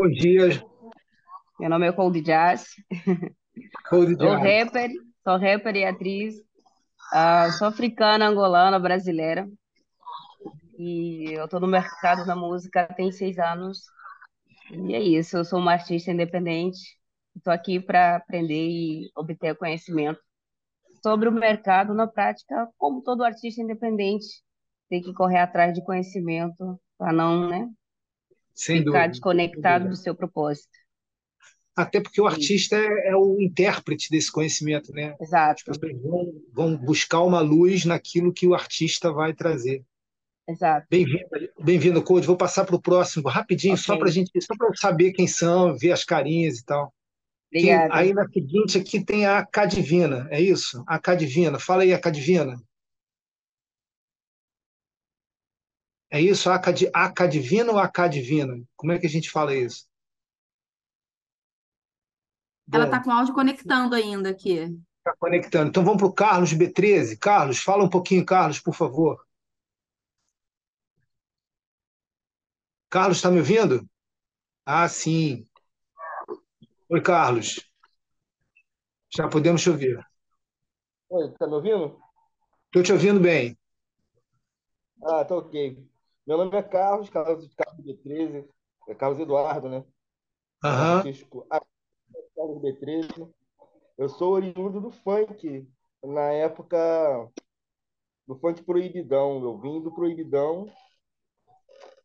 Bom dia. Meu nome é Cold Jazz. Cold Jazz. Sou rapper, sou rapper e atriz. Uh, sou africana, angolana, brasileira. E eu estou no mercado da música tem seis anos. E é isso, eu sou uma artista independente. Estou aqui para aprender e obter conhecimento sobre o mercado na prática, como todo artista independente tem que correr atrás de conhecimento para não né, sem ficar dúvida, desconectado do seu propósito. Até porque o artista é, é, o intérprete desse conhecimento, né? Exato. As pessoas vão, vão buscar uma luz naquilo que o artista vai trazer. Exato. Bem-vindo, bem-vindo, Code. Vou passar para o próximo rapidinho, okay. só para gente, só para saber quem são, ver as carinhas e tal. Obrigada. Quem, aí na seguinte aqui tem a Cadivina, é isso? A Cadivina. Fala aí, a Cadivina. É isso? aca acadivina ou divina? Como é que a gente fala isso? Ela está com o áudio conectando ainda aqui. Está conectando. Então vamos para o Carlos B13. Carlos, fala um pouquinho, Carlos, por favor. Carlos, está me ouvindo? Ah, sim. Oi, Carlos. Já podemos te ouvir. Oi, está me ouvindo? Estou te ouvindo bem. Ah, tá ok. Meu nome é Carlos, Carlos, Carlos B13, é Carlos Eduardo, né? Francisco Carlos B13. Eu sou oriundo do funk, na época do funk proibidão. Eu vim do proibidão,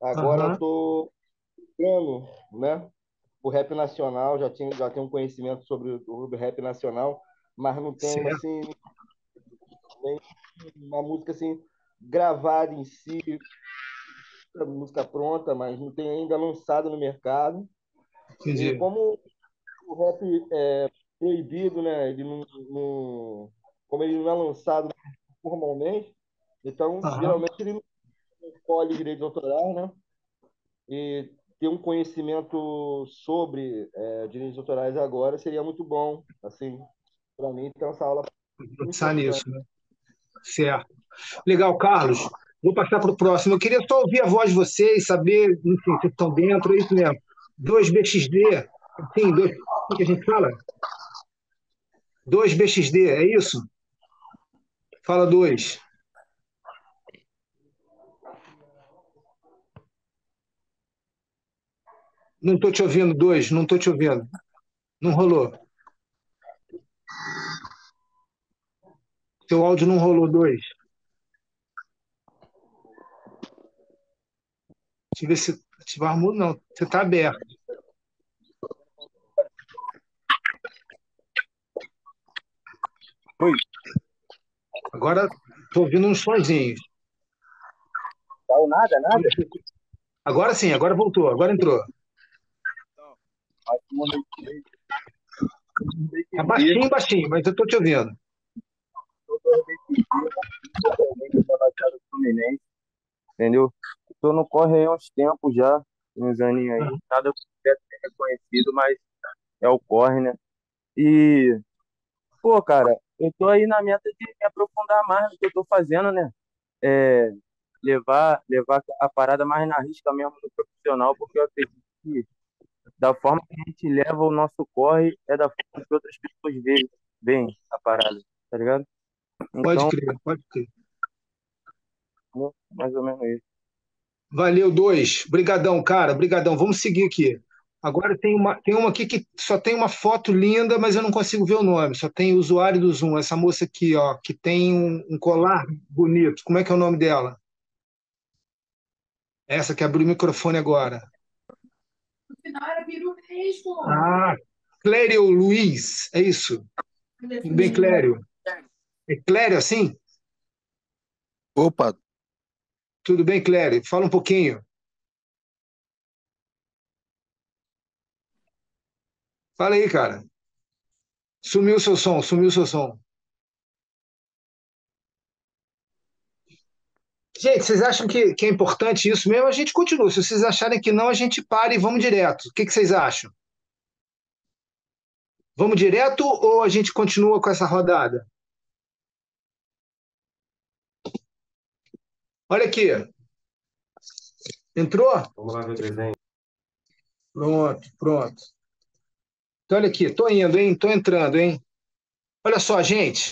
agora uhum. eu tô ficando, né? O rap nacional, já, tinha, já tenho um conhecimento sobre o rap nacional, mas não tenho, certo. assim, uma música assim gravada em si música pronta, mas não tem ainda lançada no mercado. Entendi. E como o rap é proibido, né? Ele não, não, como ele não é lançado formalmente, então Aham. geralmente ele não escolhe direitos autorais, né? E ter um conhecimento sobre é, direitos autorais agora seria muito bom, assim, para mim, ter essa aula. Pensar nisso, né? Certo. Legal, Carlos. Vou passar para o próximo. Eu queria só ouvir a voz de vocês, saber, enfim, vocês estão dentro, é isso mesmo. 2BXD, sim, dois, que a gente fala? 2BXD, é isso? Fala dois. Não estou te ouvindo, dois, não estou te ouvindo. Não rolou. Seu áudio não rolou, dois. Tive se ativar armudo, não. Você está aberto. Oi. Agora estou ouvindo uns sozinhos. Não, tá nada, nada. Agora sim, agora voltou, agora entrou. Tá baixinho, baixinho, mas eu estou te ouvindo. Entendeu? tô no corre há uns tempos já, uns aninhos aí. Uhum. Nada concreto ser reconhecido, mas é o corre, né? E, pô, cara, eu tô aí na meta de me aprofundar mais no que eu tô fazendo, né? É, levar, levar a parada mais na risca mesmo do profissional, porque eu acredito que da forma que a gente leva o nosso corre é da forma que outras pessoas veem, bem a parada, tá ligado? Então, pode crer, pode crer. É mais ou menos isso. Valeu, dois. Brigadão, cara. Brigadão. Vamos seguir aqui. Agora tem uma, tem uma aqui que só tem uma foto linda, mas eu não consigo ver o nome. Só tem o usuário do Zoom. Essa moça aqui, ó, que tem um, um colar bonito. Como é que é o nome dela? Essa que abriu o microfone agora. No final era mesmo. Ah, Clério Luiz, é isso? Bem, Clério. É. é Clério assim? Opa, tudo bem, Clério? Fala um pouquinho. Fala aí, cara. Sumiu seu som, sumiu seu som. Gente, vocês acham que, que é importante isso mesmo? A gente continua. Se vocês acharem que não, a gente para e vamos direto. O que, que vocês acham? Vamos direto ou a gente continua com essa rodada? Olha aqui. Entrou? Vamos lá ver o desenho. Pronto, pronto. Então, olha aqui. Estou indo, hein? Estou entrando, hein? Olha só, gente.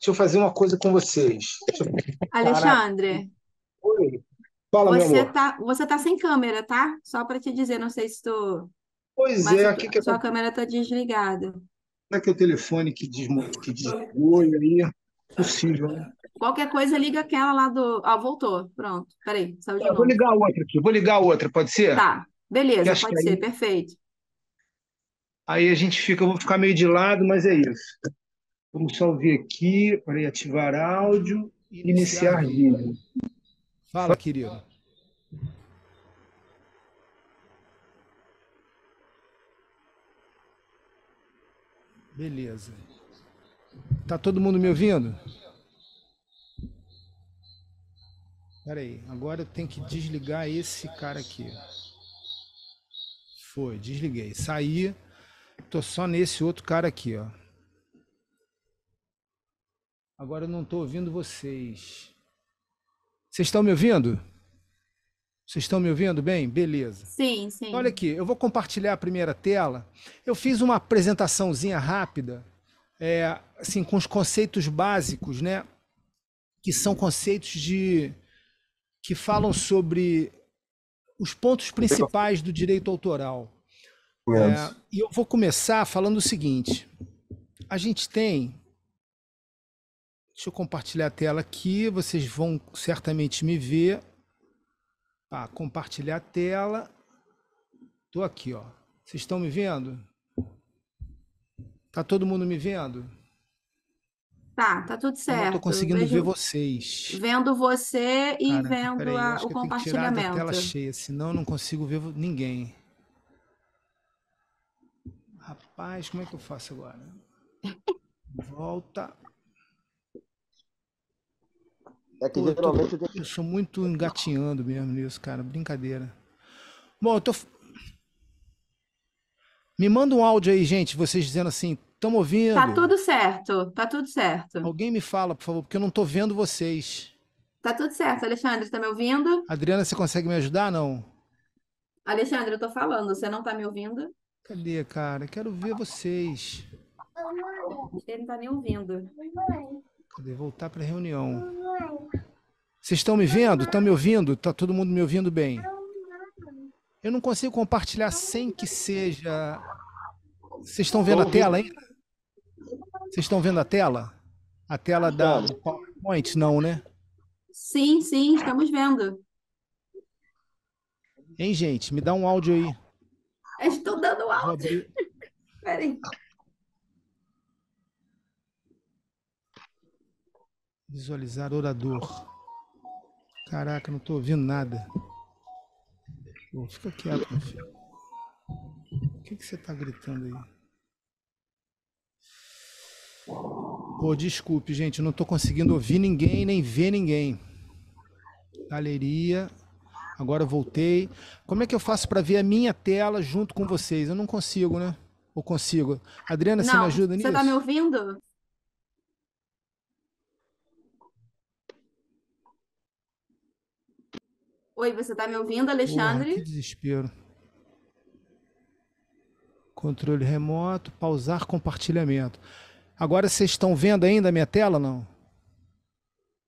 Deixa eu fazer uma coisa com vocês. Eu... Alexandre. Oi. Fala, você tá, você tá sem câmera, tá? Só para te dizer, não sei se estou. Pois Mas é, aqui que sua câmera está desligada. Como é que é o telefone que, desmo... que desligou aí? Possível, né? Qualquer coisa, liga aquela lá do. Ah, voltou. Pronto. Peraí, saiu de Eu novo. Vou ligar outra aqui. Vou ligar outra, pode ser? Tá. Beleza, pode ser, aí... perfeito. Aí a gente fica, eu vou ficar meio de lado, mas é isso. Vamos só ouvir aqui, para ativar áudio e iniciar, iniciar vídeo. Fala, querido. Beleza. Tá todo mundo me ouvindo? Pera aí, agora tenho que desligar esse cara aqui. Foi, desliguei. Saí. Tô só nesse outro cara aqui, ó. Agora eu não tô ouvindo vocês. Vocês estão me ouvindo? Vocês estão me ouvindo bem? Beleza. Sim, sim. Olha aqui, eu vou compartilhar a primeira tela. Eu fiz uma apresentaçãozinha rápida, é, assim, com os conceitos básicos, né? Que são conceitos de que falam sobre os pontos principais do direito autoral. É. é, e eu vou começar falando o seguinte: a gente tem. Deixa eu compartilhar a tela aqui, vocês vão certamente me ver. Ah, compartilhar a tela. Estou aqui, ó. Vocês estão me vendo? Está todo mundo me vendo? Tá, tá tudo certo. Eu não tô conseguindo Vejo, ver vocês. Vendo você e vendo peraí, a, o compartilhamento. Tirar da tela cheia, senão eu não consigo ver ninguém. Rapaz, como é que eu faço agora? Volta. É que eu, tô, eu sou muito engatinhando mesmo nisso, cara. Brincadeira. Bom, eu tô. Me manda um áudio aí, gente, vocês dizendo assim, Estamos tá ouvindo. Tá tudo certo, tá tudo certo. Alguém me fala, por favor, porque eu não estou vendo vocês. Tá tudo certo, Alexandre, está me ouvindo? Adriana, você consegue me ajudar, não? Alexandre, eu estou falando, você não está me ouvindo? Cadê, cara? Quero ver vocês. Ele não está nem ouvindo. Cadê? Voltar para a reunião. Vocês estão me vendo? Estão me ouvindo? Está todo mundo me ouvindo bem? Eu não consigo compartilhar sem que seja... Vocês estão vendo a tela ainda? Vocês estão vendo a tela? A tela da PowerPoint, não, né? Sim, sim, estamos vendo. Hein, gente? Me dá um áudio aí. Ah, estou dando áudio. aí. Visualizar orador. Caraca, não estou ouvindo nada. Pô, fica quieto, meu filho. O que, que você está gritando aí? Pô, desculpe, gente, não estou conseguindo ouvir ninguém, nem ver ninguém. Galeria, agora voltei. Como é que eu faço para ver a minha tela junto com vocês? Eu não consigo, né? Ou consigo? Adriana, não, você me ajuda tá nisso? Você está me ouvindo? Oi, você está me ouvindo, Alexandre? Porra, que desespero. Controle remoto, pausar compartilhamento. Agora vocês estão vendo ainda a minha tela não?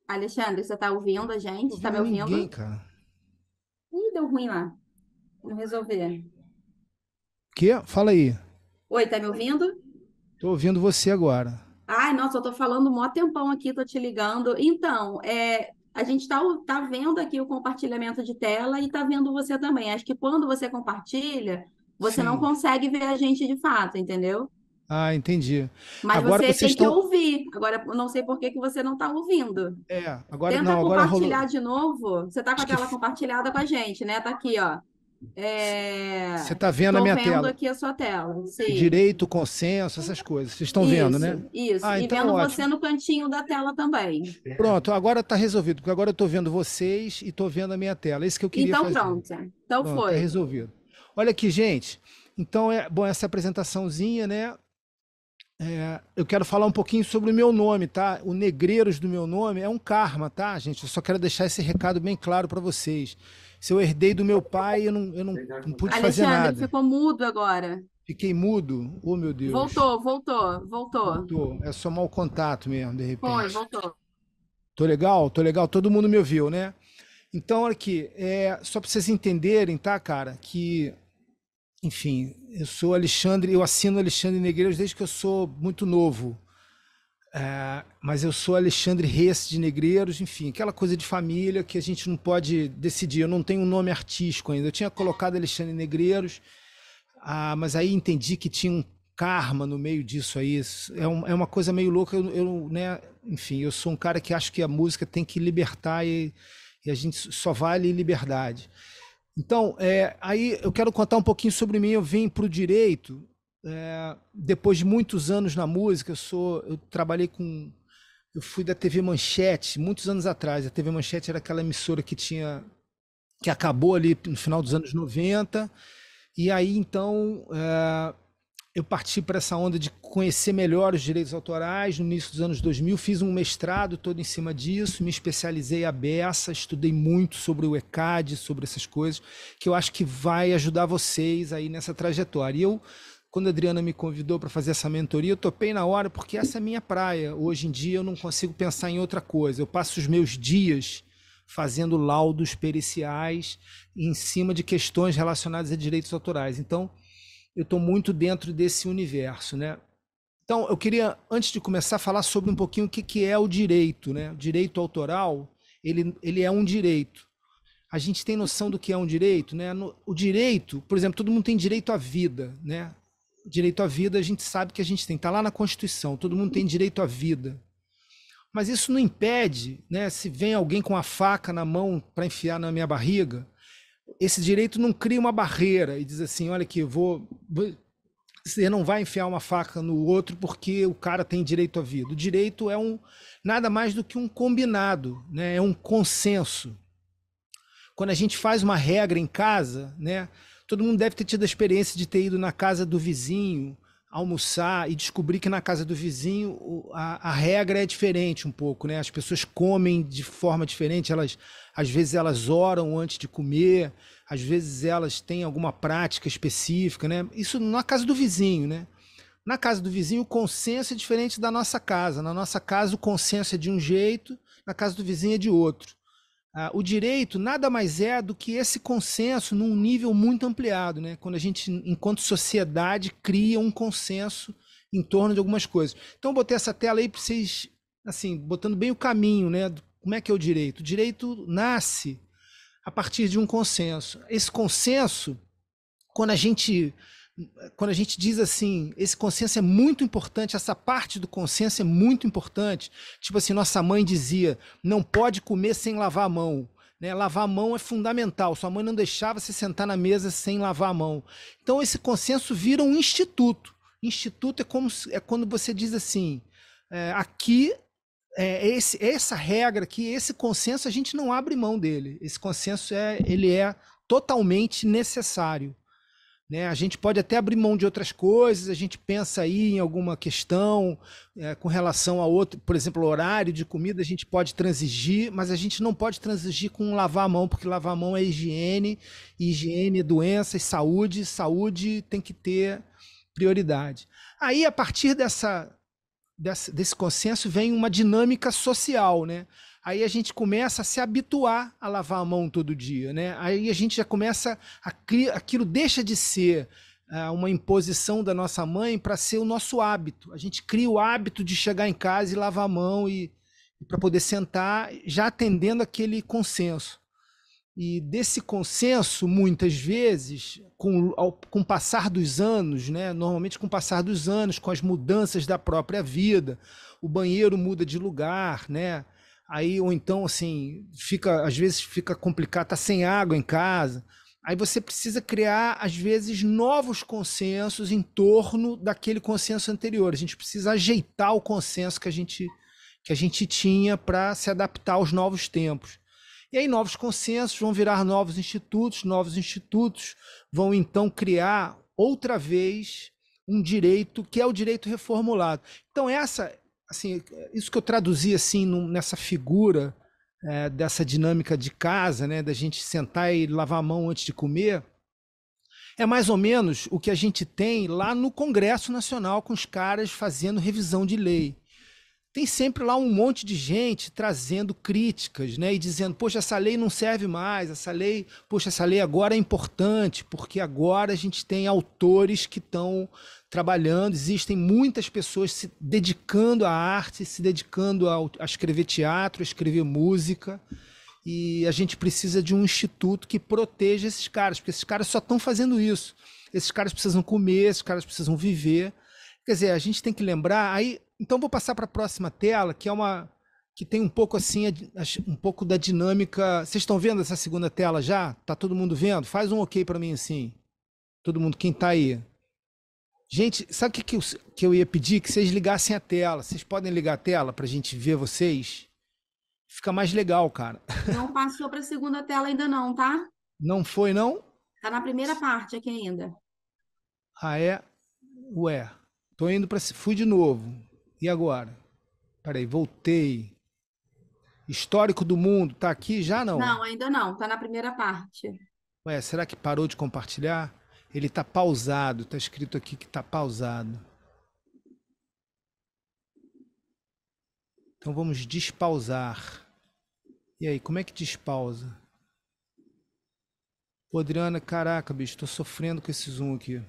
Alexandre, você está ouvindo a gente? Está me ouvindo? Ninguém, cara. Ih, deu ruim lá. Vamos resolver. Que? Fala aí. Oi, tá me ouvindo? Tô ouvindo você agora. Ai, nossa, eu tô falando mó tempão aqui, tô te ligando. Então, é, a gente tá, tá vendo aqui o compartilhamento de tela e tá vendo você também. Acho que quando você compartilha, você Sim. não consegue ver a gente de fato, entendeu? Ah, entendi. Mas agora você tem estão... que ouvir. Agora, eu não sei por que, que você não está ouvindo. É, agora Tenta não, agora compartilhar rolou... de novo. Você está com a tela que... compartilhada com a gente, né? Está aqui, ó. É... Você está vendo Tô a minha vendo tela? Estou aqui a sua tela. Sim. Direito, consenso, essas coisas. Vocês estão vendo, né? Isso. Ah, e então vendo ótimo. você no cantinho da tela também. Pronto, agora está resolvido, porque agora eu estou vendo vocês e estou vendo a minha tela. É isso que eu queria então, fazer. Pronto. Então pronto, foi. Está resolvido. Olha aqui, gente. Então, é bom essa apresentaçãozinha, né? É, eu quero falar um pouquinho sobre o meu nome, tá? O Negreiros do meu nome é um karma, tá, gente? Eu só quero deixar esse recado bem claro para vocês. Se eu herdei do meu pai, eu não, eu não, não pude Alexandre, fazer nada. Alexandre, ficou mudo agora. Fiquei mudo? Oh, meu Deus. Voltou, voltou, voltou. Voltou. É só mau contato mesmo, de repente. Foi, voltou. Tô legal? Tô legal. Todo mundo me ouviu, né? Então, olha aqui, é, só para vocês entenderem, tá, cara, que, enfim, eu sou Alexandre, eu assino Alexandre Negreiros desde que eu sou muito novo. É, mas eu sou Alexandre Reis de Negreiros, enfim, aquela coisa de família que a gente não pode decidir. Eu não tenho um nome artístico ainda. Eu tinha colocado Alexandre Negreiros, ah, mas aí entendi que tinha um karma no meio disso aí. É, um, é uma coisa meio louca. Eu, eu, né, enfim, eu sou um cara que acho que a música tem que libertar e, e a gente só vale liberdade. Então, é, aí eu quero contar um pouquinho sobre mim. Eu vim para o direito é, depois de muitos anos na música. Eu, sou, eu trabalhei com. Eu fui da TV Manchete muitos anos atrás. A TV Manchete era aquela emissora que tinha. que acabou ali no final dos anos 90. E aí, então, é, eu parti para essa onda de conhecer melhor os direitos autorais no início dos anos 2000, fiz um mestrado todo em cima disso, me especializei a beça, estudei muito sobre o ECAD, sobre essas coisas, que eu acho que vai ajudar vocês aí nessa trajetória. E eu, quando a Adriana me convidou para fazer essa mentoria, eu topei na hora, porque essa é minha praia. Hoje em dia eu não consigo pensar em outra coisa. Eu passo os meus dias fazendo laudos periciais em cima de questões relacionadas a direitos autorais. Então, eu estou muito dentro desse universo, né? Então, eu queria, antes de começar, falar sobre um pouquinho o que, que é o direito, né? O direito autoral, ele, ele é um direito. A gente tem noção do que é um direito, né? No, o direito, por exemplo, todo mundo tem direito à vida, né? Direito à vida, a gente sabe que a gente tem, está lá na Constituição, todo mundo tem direito à vida. Mas isso não impede, né? Se vem alguém com a faca na mão para enfiar na minha barriga, esse direito não cria uma barreira e diz assim, olha aqui, vou você não vai enfiar uma faca no outro porque o cara tem direito à vida. O direito é um nada mais do que um combinado, né? É um consenso. Quando a gente faz uma regra em casa, né? Todo mundo deve ter tido a experiência de ter ido na casa do vizinho almoçar e descobrir que na casa do vizinho a, a regra é diferente um pouco, né? As pessoas comem de forma diferente, elas às vezes elas oram antes de comer, às vezes elas têm alguma prática específica, né? Isso na casa do vizinho, né? Na casa do vizinho, o consenso é diferente da nossa casa. Na nossa casa, o consenso é de um jeito, na casa do vizinho é de outro. Ah, o direito nada mais é do que esse consenso num nível muito ampliado, né? Quando a gente, enquanto sociedade, cria um consenso em torno de algumas coisas. Então, botei essa tela aí para vocês, assim, botando bem o caminho, né? Como é que é o direito? O direito nasce a partir de um consenso. Esse consenso, quando a gente quando a gente diz assim, esse consenso é muito importante, essa parte do consenso é muito importante. Tipo assim, nossa mãe dizia, não pode comer sem lavar a mão. Né? Lavar a mão é fundamental. Sua mãe não deixava você sentar na mesa sem lavar a mão. Então esse consenso vira um instituto. Instituto é como é quando você diz assim, é, aqui é, esse, essa regra aqui, esse consenso, a gente não abre mão dele. Esse consenso é, ele é totalmente necessário. Né? A gente pode até abrir mão de outras coisas, a gente pensa aí em alguma questão é, com relação a outro, por exemplo, horário de comida, a gente pode transigir, mas a gente não pode transigir com lavar a mão, porque lavar a mão é higiene, higiene é doença e saúde, saúde tem que ter prioridade. Aí, a partir dessa desse, desse consenso vem uma dinâmica social, né? Aí a gente começa a se habituar a lavar a mão todo dia, né? Aí a gente já começa a criar, aquilo deixa de ser ah, uma imposição da nossa mãe para ser o nosso hábito. A gente cria o hábito de chegar em casa e lavar a mão e, e para poder sentar já atendendo aquele consenso. E desse consenso, muitas vezes, com, ao, com o passar dos anos, né? normalmente com o passar dos anos, com as mudanças da própria vida, o banheiro muda de lugar, né? aí ou então assim fica às vezes fica complicado tá sem água em casa aí você precisa criar às vezes novos consensos em torno daquele consenso anterior a gente precisa ajeitar o consenso que a gente que a gente tinha para se adaptar aos novos tempos e aí novos consensos vão virar novos institutos, novos institutos vão então criar outra vez um direito que é o direito reformulado. Então essa, assim, isso que eu traduzi assim num, nessa figura é, dessa dinâmica de casa, né, da gente sentar e lavar a mão antes de comer, é mais ou menos o que a gente tem lá no Congresso Nacional com os caras fazendo revisão de lei tem sempre lá um monte de gente trazendo críticas, né? E dizendo, poxa, essa lei não serve mais, essa lei, poxa, essa lei agora é importante, porque agora a gente tem autores que estão trabalhando, existem muitas pessoas se dedicando à arte, se dedicando a, a escrever teatro, a escrever música. E a gente precisa de um instituto que proteja esses caras, porque esses caras só estão fazendo isso. Esses caras precisam comer, esses caras precisam viver. Quer dizer, a gente tem que lembrar, aí então vou passar para a próxima tela, que é uma que tem um pouco assim, um pouco da dinâmica. Vocês estão vendo essa segunda tela já? Tá todo mundo vendo? Faz um ok para mim assim. Todo mundo, quem está aí? Gente, sabe o que, que, eu, que eu ia pedir? Que vocês ligassem a tela. Vocês podem ligar a tela para a gente ver vocês? Fica mais legal, cara. Não passou para a segunda tela ainda não, tá? Não foi, não? Tá na primeira parte aqui ainda. Ah, é? Ué, tô indo para... Fui de novo. E agora? Peraí, voltei. Histórico do mundo, tá aqui já não? Não, ainda não, tá na primeira parte. Ué, será que parou de compartilhar? Ele tá pausado, tá escrito aqui que tá pausado. Então vamos despausar. E aí, como é que despausa? Ô, Adriana, caraca, bicho, tô sofrendo com esse zoom aqui.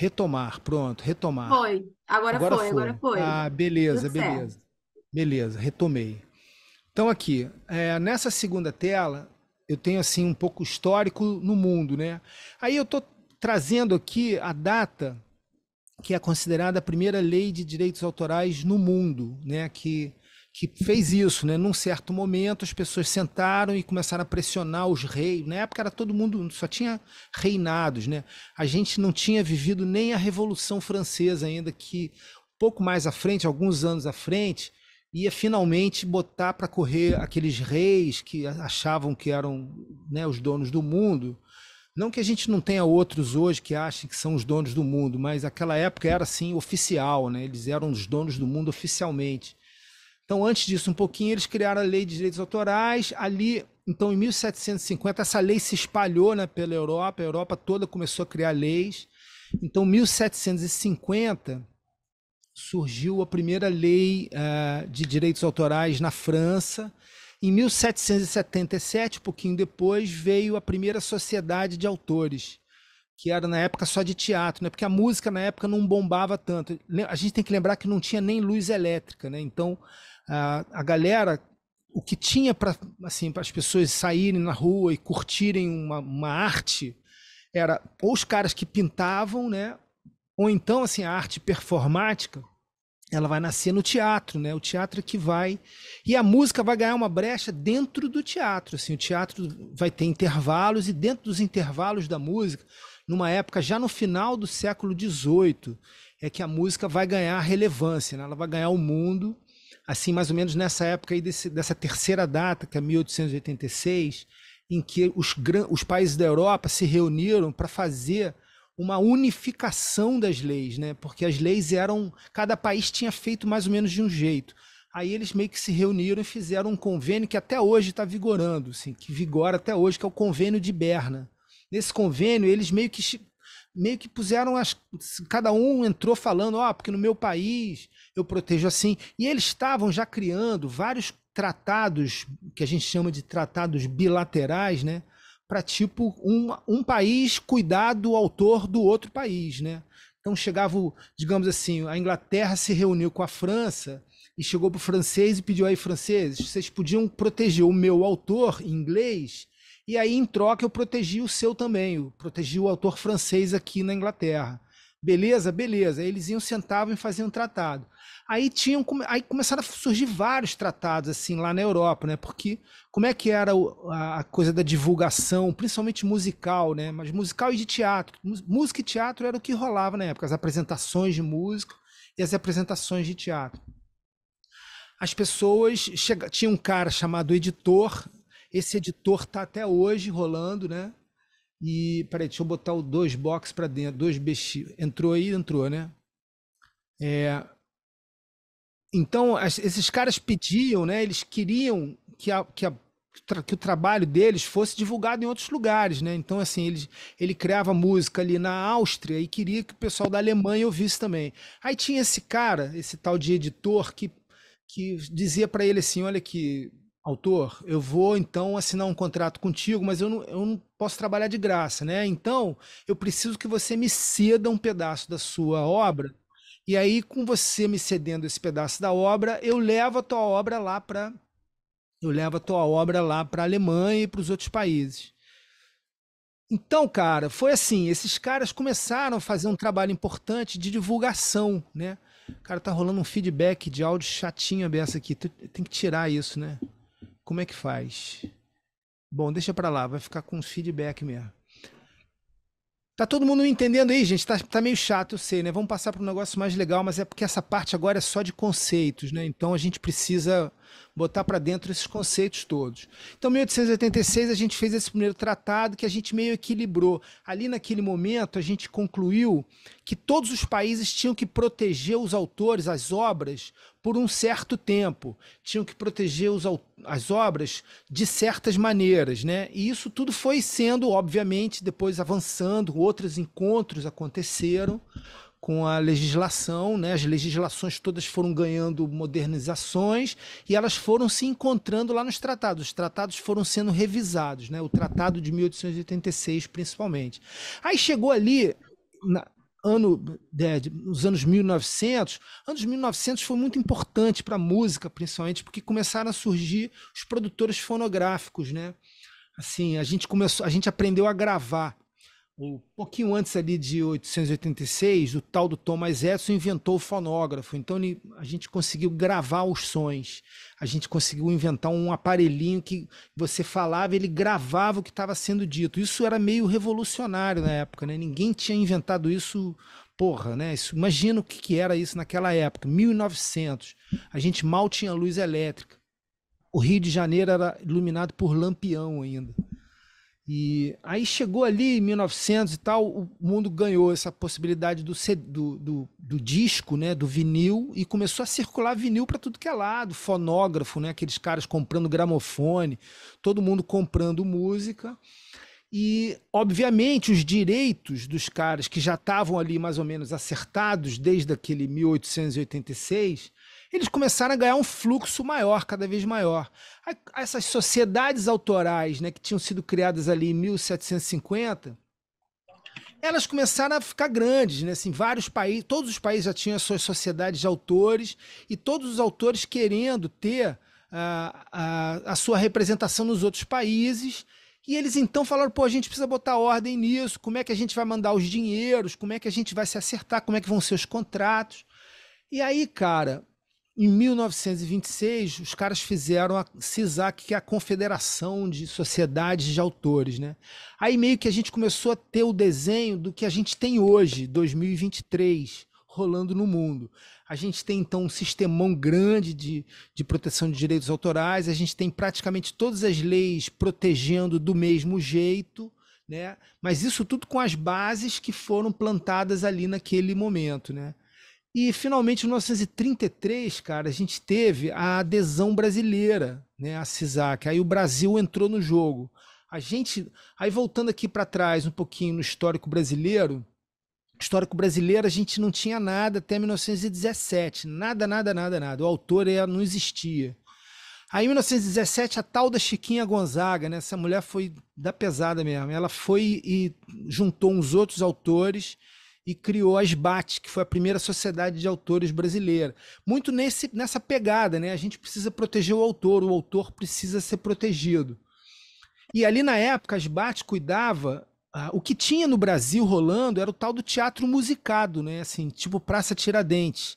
Retomar, pronto, retomar. Foi, agora, agora foi, foi, agora foi. Ah, beleza, Tudo beleza. Certo. Beleza, retomei. Então aqui, é, nessa segunda tela, eu tenho assim um pouco histórico no mundo, né? Aí eu estou trazendo aqui a data que é considerada a primeira lei de direitos autorais no mundo, né? Que que fez isso, né? Num certo momento as pessoas sentaram e começaram a pressionar os reis. Na época era todo mundo só tinha reinados, né? A gente não tinha vivido nem a Revolução Francesa ainda que um pouco mais à frente, alguns anos à frente, ia finalmente botar para correr aqueles reis que achavam que eram né, os donos do mundo. Não que a gente não tenha outros hoje que achem que são os donos do mundo, mas aquela época era assim oficial, né? Eles eram os donos do mundo oficialmente. Então, antes disso, um pouquinho, eles criaram a Lei de Direitos Autorais. Ali, então, em 1750, essa lei se espalhou né, pela Europa, a Europa toda começou a criar leis. Então, em 1750, surgiu a primeira lei uh, de direitos autorais na França. Em 1777, um pouquinho depois, veio a primeira sociedade de autores, que era na época só de teatro, né? porque a música na época não bombava tanto. A gente tem que lembrar que não tinha nem luz elétrica, né? então a, ah, a galera, o que tinha para assim, as pessoas saírem na rua e curtirem uma, uma arte era ou os caras que pintavam, né? Ou então assim a arte performática, ela vai nascer no teatro, né? O teatro é que vai e a música vai ganhar uma brecha dentro do teatro, assim, o teatro vai ter intervalos e dentro dos intervalos da música, numa época já no final do século XVIII, é que a música vai ganhar relevância, né? Ela vai ganhar o mundo assim mais ou menos nessa época aí desse, dessa terceira data, que é 1886, em que os, os países da Europa se reuniram para fazer uma unificação das leis, né? Porque as leis eram cada país tinha feito mais ou menos de um jeito. Aí eles meio que se reuniram e fizeram um convênio que até hoje está vigorando, assim, que vigora até hoje, que é o convênio de Berna. Nesse convênio eles meio que meio que puseram as. Cada um entrou falando, ó, oh, porque no meu país eu protejo assim. E eles estavam já criando vários tratados, que a gente chama de tratados bilaterais, né? Para tipo um, um país cuidar do autor do outro país, né? Então chegava, digamos assim, a Inglaterra se reuniu com a França e chegou para o francês e pediu aí, franceses, vocês podiam proteger o meu autor em inglês e aí, em troca, eu protegi o seu também, eu protegi o autor francês aqui na Inglaterra. Beleza? Beleza. Aí eles iam, sentavam e faziam um tratado. Aí, tinham, aí começaram a surgir vários tratados assim lá na Europa, né? Porque como é que era a coisa da divulgação, principalmente musical, né? Mas musical e de teatro. Música e teatro era o que rolava na época, as apresentações de música e as apresentações de teatro as pessoas tinha um cara chamado editor esse editor tá até hoje rolando, né? E peraí, deixa eu botar o dois box para dentro, dois BX. Entrou aí, entrou, né? É... Então, as, esses caras pediam, né? Eles queriam que, a, que, a, que o trabalho deles fosse divulgado em outros lugares, né? Então, assim, ele, ele criava música ali na Áustria e queria que o pessoal da Alemanha ouvisse também. Aí tinha esse cara, esse tal de editor, que, que dizia para ele assim: olha que Autor, eu vou então assinar um contrato contigo, mas eu não, eu não posso trabalhar de graça, né? Então, eu preciso que você me ceda um pedaço da sua obra. E aí, com você me cedendo esse pedaço da obra, eu levo a tua obra lá para eu levo a tua obra lá para a Alemanha e para os outros países. Então, cara, foi assim, esses caras começaram a fazer um trabalho importante de divulgação, né? Cara, tá rolando um feedback de áudio chatinho a aqui. Tem que tirar isso, né? Como é que faz? Bom, deixa para lá, vai ficar com os feedback mesmo. Tá todo mundo entendendo aí, gente? Tá, tá meio chato, eu sei, né? Vamos passar para um negócio mais legal, mas é porque essa parte agora é só de conceitos, né? Então a gente precisa botar para dentro esses conceitos todos. Então, em 1886, a gente fez esse primeiro tratado que a gente meio equilibrou. Ali naquele momento, a gente concluiu que todos os países tinham que proteger os autores, as obras, por um certo tempo. Tinham que proteger os, as obras de certas maneiras, né? E isso tudo foi sendo, obviamente, depois avançando, outros encontros aconteceram com a legislação, né? As legislações todas foram ganhando modernizações e elas foram se encontrando lá nos tratados. Os tratados foram sendo revisados, né? O tratado de 1886 principalmente. Aí chegou ali na, ano é, nos anos 1900, anos 1900 foi muito importante para a música, principalmente porque começaram a surgir os produtores fonográficos, né? Assim, a gente começou, a gente aprendeu a gravar um pouquinho antes ali de 886, o tal do Thomas Edison inventou o fonógrafo. Então ele, a gente conseguiu gravar os sons. A gente conseguiu inventar um aparelhinho que você falava, ele gravava o que estava sendo dito. Isso era meio revolucionário na época, né? Ninguém tinha inventado isso, porra, né? Isso, imagina o que, que era isso naquela época, 1900. A gente mal tinha luz elétrica. O Rio de Janeiro era iluminado por lampião ainda. E aí chegou ali em 1900 e tal, o mundo ganhou essa possibilidade do, do, do, do disco, né, do vinil, e começou a circular vinil para tudo que é lado, fonógrafo, né, aqueles caras comprando gramofone, todo mundo comprando música. E, obviamente, os direitos dos caras que já estavam ali mais ou menos acertados desde aquele 1886 eles começaram a ganhar um fluxo maior, cada vez maior. Essas sociedades autorais, né, que tinham sido criadas ali em 1750, elas começaram a ficar grandes, né? Assim, vários países, todos os países já tinham suas sociedades de autores e todos os autores querendo ter a, ah, a, a sua representação nos outros países. E eles então falaram: pô, a gente precisa botar ordem nisso. Como é que a gente vai mandar os dinheiros? Como é que a gente vai se acertar? Como é que vão ser os contratos? E aí, cara, em 1926, os caras fizeram a CISAC, que é a Confederação de Sociedades de Autores, né? Aí meio que a gente começou a ter o desenho do que a gente tem hoje, 2023, rolando no mundo. A gente tem então um sistemão grande de, de proteção de direitos autorais, a gente tem praticamente todas as leis protegendo do mesmo jeito, né? Mas isso tudo com as bases que foram plantadas ali naquele momento, né? E finalmente, em 1933, cara, a gente teve a adesão brasileira, né, à CISAC. Aí o Brasil entrou no jogo. A gente, aí voltando aqui para trás um pouquinho no histórico brasileiro, histórico brasileiro a gente não tinha nada até 1917, nada, nada, nada, nada. O autor não existia. Aí em 1917 a tal da Chiquinha Gonzaga, né, essa mulher foi da pesada mesmo. Ela foi e juntou uns outros autores e criou a SBAT, que foi a primeira sociedade de autores brasileira. Muito nesse, nessa pegada, né? A gente precisa proteger o autor, o autor precisa ser protegido. E ali na época, a SBAT cuidava. Ah, o que tinha no Brasil rolando era o tal do teatro musicado, né? Assim, tipo Praça Tiradentes.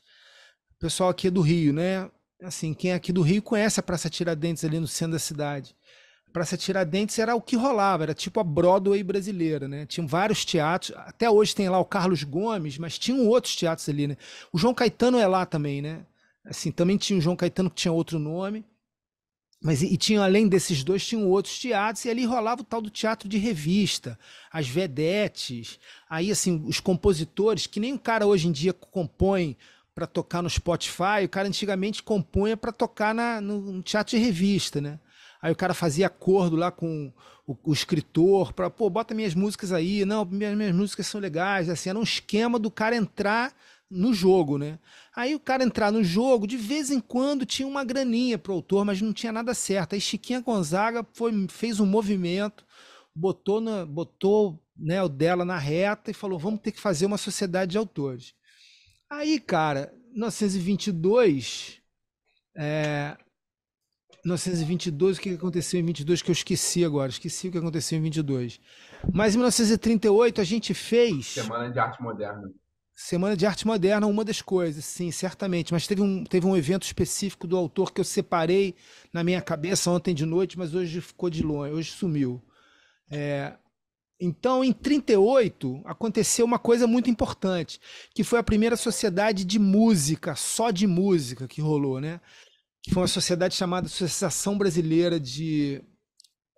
O pessoal aqui é do Rio, né? Assim, quem é aqui do Rio conhece a Praça Tiradentes ali no centro da cidade. Praça Tiradentes era o que rolava, era tipo a Broadway brasileira, né? Tinham vários teatros, até hoje tem lá o Carlos Gomes, mas tinham outros teatros ali, né? O João Caetano é lá também, né? Assim, também tinha o João Caetano que tinha outro nome, mas e, e tinha além desses dois tinham outros teatros e ali rolava o tal do teatro de revista, as vedetes, aí assim, os compositores, que nem o cara hoje em dia compõe para tocar no Spotify, o cara antigamente compunha para tocar na, no, no teatro de revista, né? Aí o cara fazia acordo lá com o, o escritor para, pô, bota minhas músicas aí. Não, minhas, minhas músicas são legais. Assim, era um esquema do cara entrar no jogo, né? Aí o cara entrar no jogo, de vez em quando tinha uma graninha pro autor, mas não tinha nada certo. Aí Chiquinha Gonzaga foi, fez um movimento, botou, na, botou né, o dela na reta e falou: vamos ter que fazer uma sociedade de autores. Aí, cara, 1922, é, 1922, o que aconteceu em 22 que eu esqueci agora, esqueci o que aconteceu em 22. Mas em 1938 a gente fez Semana de Arte Moderna. Semana de Arte Moderna, uma das coisas, sim, certamente. Mas teve um, teve um evento específico do autor que eu separei na minha cabeça ontem de noite, mas hoje ficou de longe, hoje sumiu. É, então, em 38, aconteceu uma coisa muito importante, que foi a primeira sociedade de música, só de música, que rolou, né? foi uma sociedade chamada Associação Brasileira de,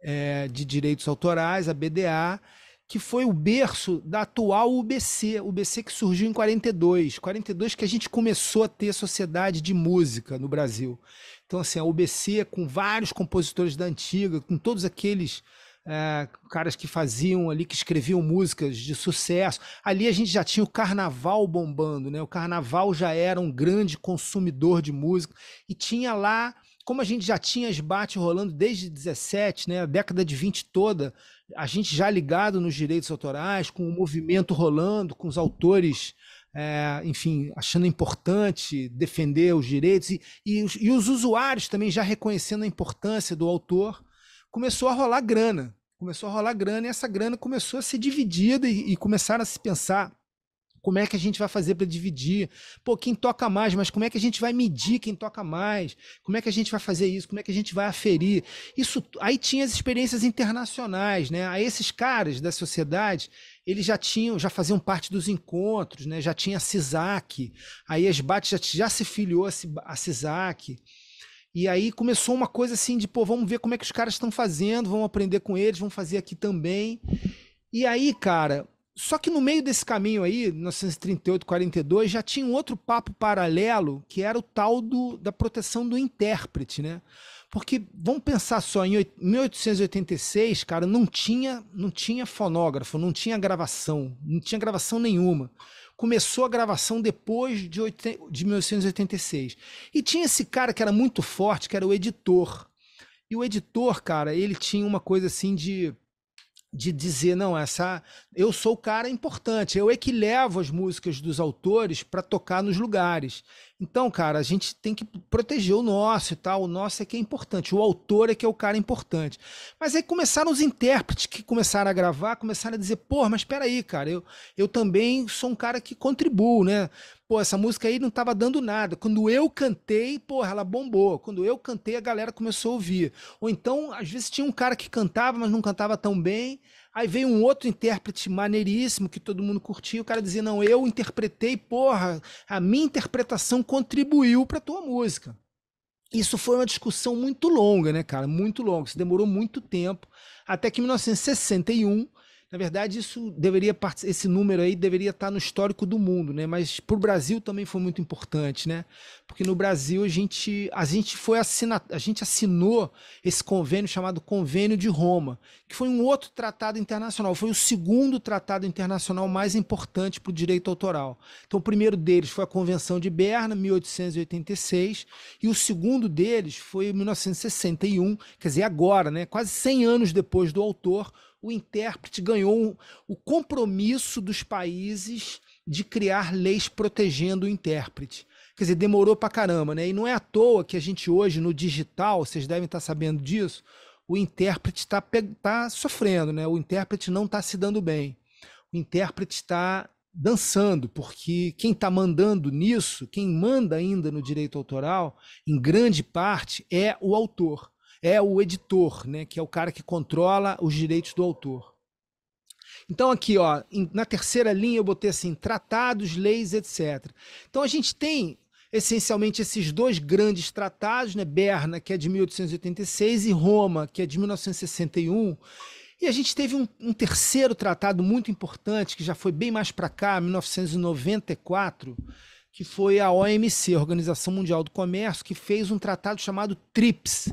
é, de Direitos Autorais, a BDA, que foi o berço da atual UBC, UBC que surgiu em 42, 42 que a gente começou a ter sociedade de música no Brasil. Então assim, a UBC com vários compositores da antiga, com todos aqueles é, caras que faziam ali, que escreviam músicas de sucesso. Ali a gente já tinha o carnaval bombando, né? O carnaval já era um grande consumidor de música e tinha lá, como a gente já tinha as bate rolando desde 17, né? A década de 20 toda, a gente já ligado nos direitos autorais, com o movimento rolando, com os autores. É, enfim, achando importante defender os direitos e, e, os, e os usuários também já reconhecendo a importância do autor, começou a rolar grana começou a rolar grana e essa grana começou a ser dividida e, e começaram a se pensar como é que a gente vai fazer para dividir? Pô, quem toca mais, mas como é que a gente vai medir quem toca mais? Como é que a gente vai fazer isso? Como é que a gente vai aferir? Isso aí tinha as experiências internacionais, né? a esses caras da sociedade, eles já tinham, já faziam parte dos encontros, né? Já tinha a CISAC. Aí as BAT já, já se filiou a CISAC. E aí começou uma coisa assim de, pô, vamos ver como é que os caras estão fazendo, vamos aprender com eles, vamos fazer aqui também. E aí, cara, só que no meio desse caminho aí, 1938, 42, já tinha um outro papo paralelo, que era o tal do, da proteção do intérprete, né? Porque vamos pensar só, em 1886, cara, não tinha, não tinha fonógrafo, não tinha gravação, não tinha gravação nenhuma começou a gravação depois de, 80, de 1986. E tinha esse cara que era muito forte, que era o editor. E o editor, cara, ele tinha uma coisa assim de de dizer não essa eu sou o cara importante eu é que levo as músicas dos autores para tocar nos lugares então, cara, a gente tem que proteger o nosso e tal. O nosso é que é importante. O autor é que é o cara importante. Mas aí começaram os intérpretes que começaram a gravar, começaram a dizer, pô, mas peraí, cara, eu, eu também sou um cara que contribuo, né? Pô, essa música aí não tava dando nada. Quando eu cantei, porra, ela bombou. Quando eu cantei, a galera começou a ouvir. Ou então, às vezes tinha um cara que cantava, mas não cantava tão bem. Aí veio um outro intérprete maneiríssimo que todo mundo curtia. O cara dizia: Não, eu interpretei, porra, a minha interpretação contribuiu para tua música. Isso foi uma discussão muito longa, né, cara? Muito longa. Isso demorou muito tempo. Até que em 1961 na verdade, isso deveria esse número aí deveria estar tá no histórico do mundo, né? Mas para o Brasil também foi muito importante, né? Porque no Brasil a gente, a gente foi assina, a gente assinou esse convênio chamado Convênio de Roma, que foi um outro tratado internacional, foi o segundo tratado internacional mais importante para o direito autoral. Então, o primeiro deles foi a Convenção de Berna, 1886, e o segundo deles foi 1961, quer dizer, agora, né? Quase 100 anos depois do autor, o intérprete ganhou o compromisso dos países de criar leis protegendo o intérprete. Quer dizer, demorou pra caramba, né? E não é à toa que a gente hoje, no digital, vocês devem estar tá sabendo disso, o intérprete está tá sofrendo, né? O intérprete não está se dando bem. O intérprete está dançando, porque quem está mandando nisso, quem manda ainda no direito autoral, em grande parte, é o autor é o editor, né, que é o cara que controla os direitos do autor. Então aqui, ó, na terceira linha eu botei assim, tratados, leis, etc. Então a gente tem essencialmente esses dois grandes tratados, né, Berna, que é de 1886, e Roma, que é de 1961. E a gente teve um, um terceiro tratado muito importante, que já foi bem mais para cá, 1994, que foi a OMC, Organização Mundial do Comércio, que fez um tratado chamado TRIPS,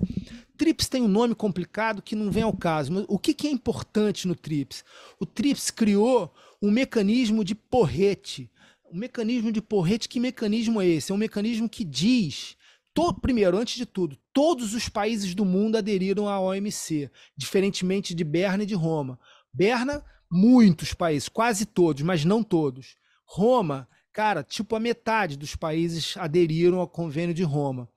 TRIPS tem um nome complicado que não vem ao caso, mas o que, que é importante no TRIPS? O TRIPS criou um mecanismo de porrete. Um mecanismo de porrete, que mecanismo é esse? É um mecanismo que diz Todo, primeiro, antes de tudo, todos os países do mundo aderiram à OMC, diferentemente de Berna e de Roma. Berna, muitos países, quase todos, mas não todos. Roma, cara, tipo a metade dos países aderiram ao Convênio de Roma.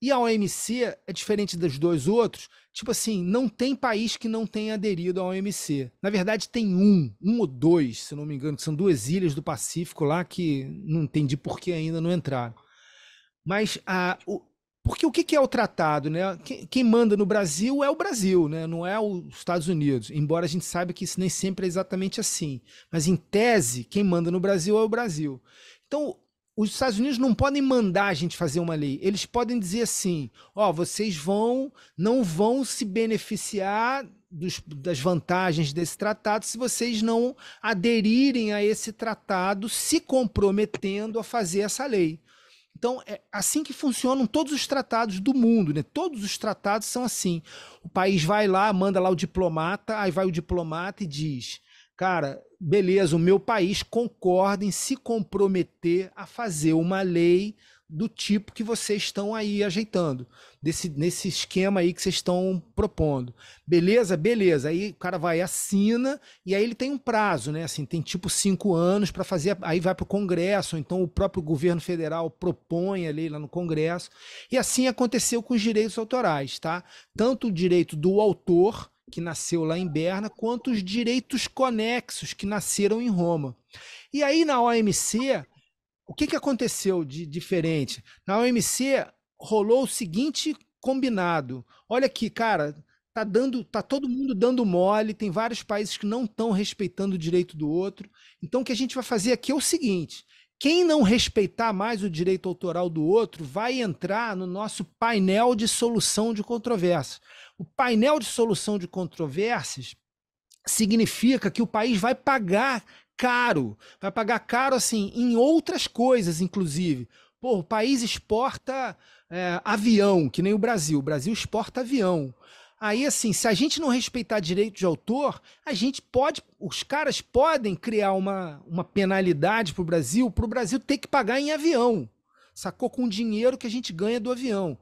E a OMC é diferente dos dois outros. Tipo assim, não tem país que não tenha aderido à OMC. Na verdade, tem um, um ou dois, se não me engano, que são duas ilhas do Pacífico lá que não entendi por que ainda não entraram. Mas a, ah, o, porque o que, é o tratado? Né? Quem, manda no Brasil é o Brasil, né? não é os Estados Unidos. Embora a gente saiba que isso nem sempre é exatamente assim. Mas, em tese, quem manda no Brasil é o Brasil. Então, os Estados Unidos não podem mandar a gente fazer uma lei. Eles podem dizer assim: ó, oh, vocês vão, não vão se beneficiar dos, das vantagens desse tratado se vocês não aderirem a esse tratado, se comprometendo a fazer essa lei. Então, é assim que funcionam todos os tratados do mundo, né? Todos os tratados são assim. O país vai lá, manda lá o diplomata, aí vai o diplomata e diz: cara, beleza, o meu país concorda em se comprometer a fazer uma lei do tipo que vocês estão aí ajeitando, desse, nesse esquema aí que vocês estão propondo. Beleza? Beleza. Aí o cara vai, assina, e aí ele tem um prazo, né? Assim, tem tipo cinco anos para fazer, aí vai para o Congresso, ou então o próprio governo federal propõe a lei lá no Congresso. E assim aconteceu com os direitos autorais, tá? Tanto o direito do autor que nasceu lá em Berna, quanto os direitos conexos que nasceram em Roma. E aí na OMC, o que, que aconteceu de diferente? Na OMC rolou o seguinte combinado. Olha aqui, cara, tá dando, tá todo mundo dando mole, tem vários países que não estão respeitando o direito do outro. Então o que a gente vai fazer aqui é o seguinte: quem não respeitar mais o direito autoral do outro vai entrar no nosso painel de solução de controvérsias. O painel de solução de controvérsias significa que o país vai pagar caro, vai pagar caro assim em outras coisas, inclusive. Pô, o país exporta é, avião, que nem o Brasil. O Brasil exporta avião. Aí, assim, se a gente não respeitar direito de autor, a gente pode, os caras podem criar uma, uma penalidade para o Brasil, para o Brasil ter que pagar em avião, sacou? Com o dinheiro que a gente ganha do avião.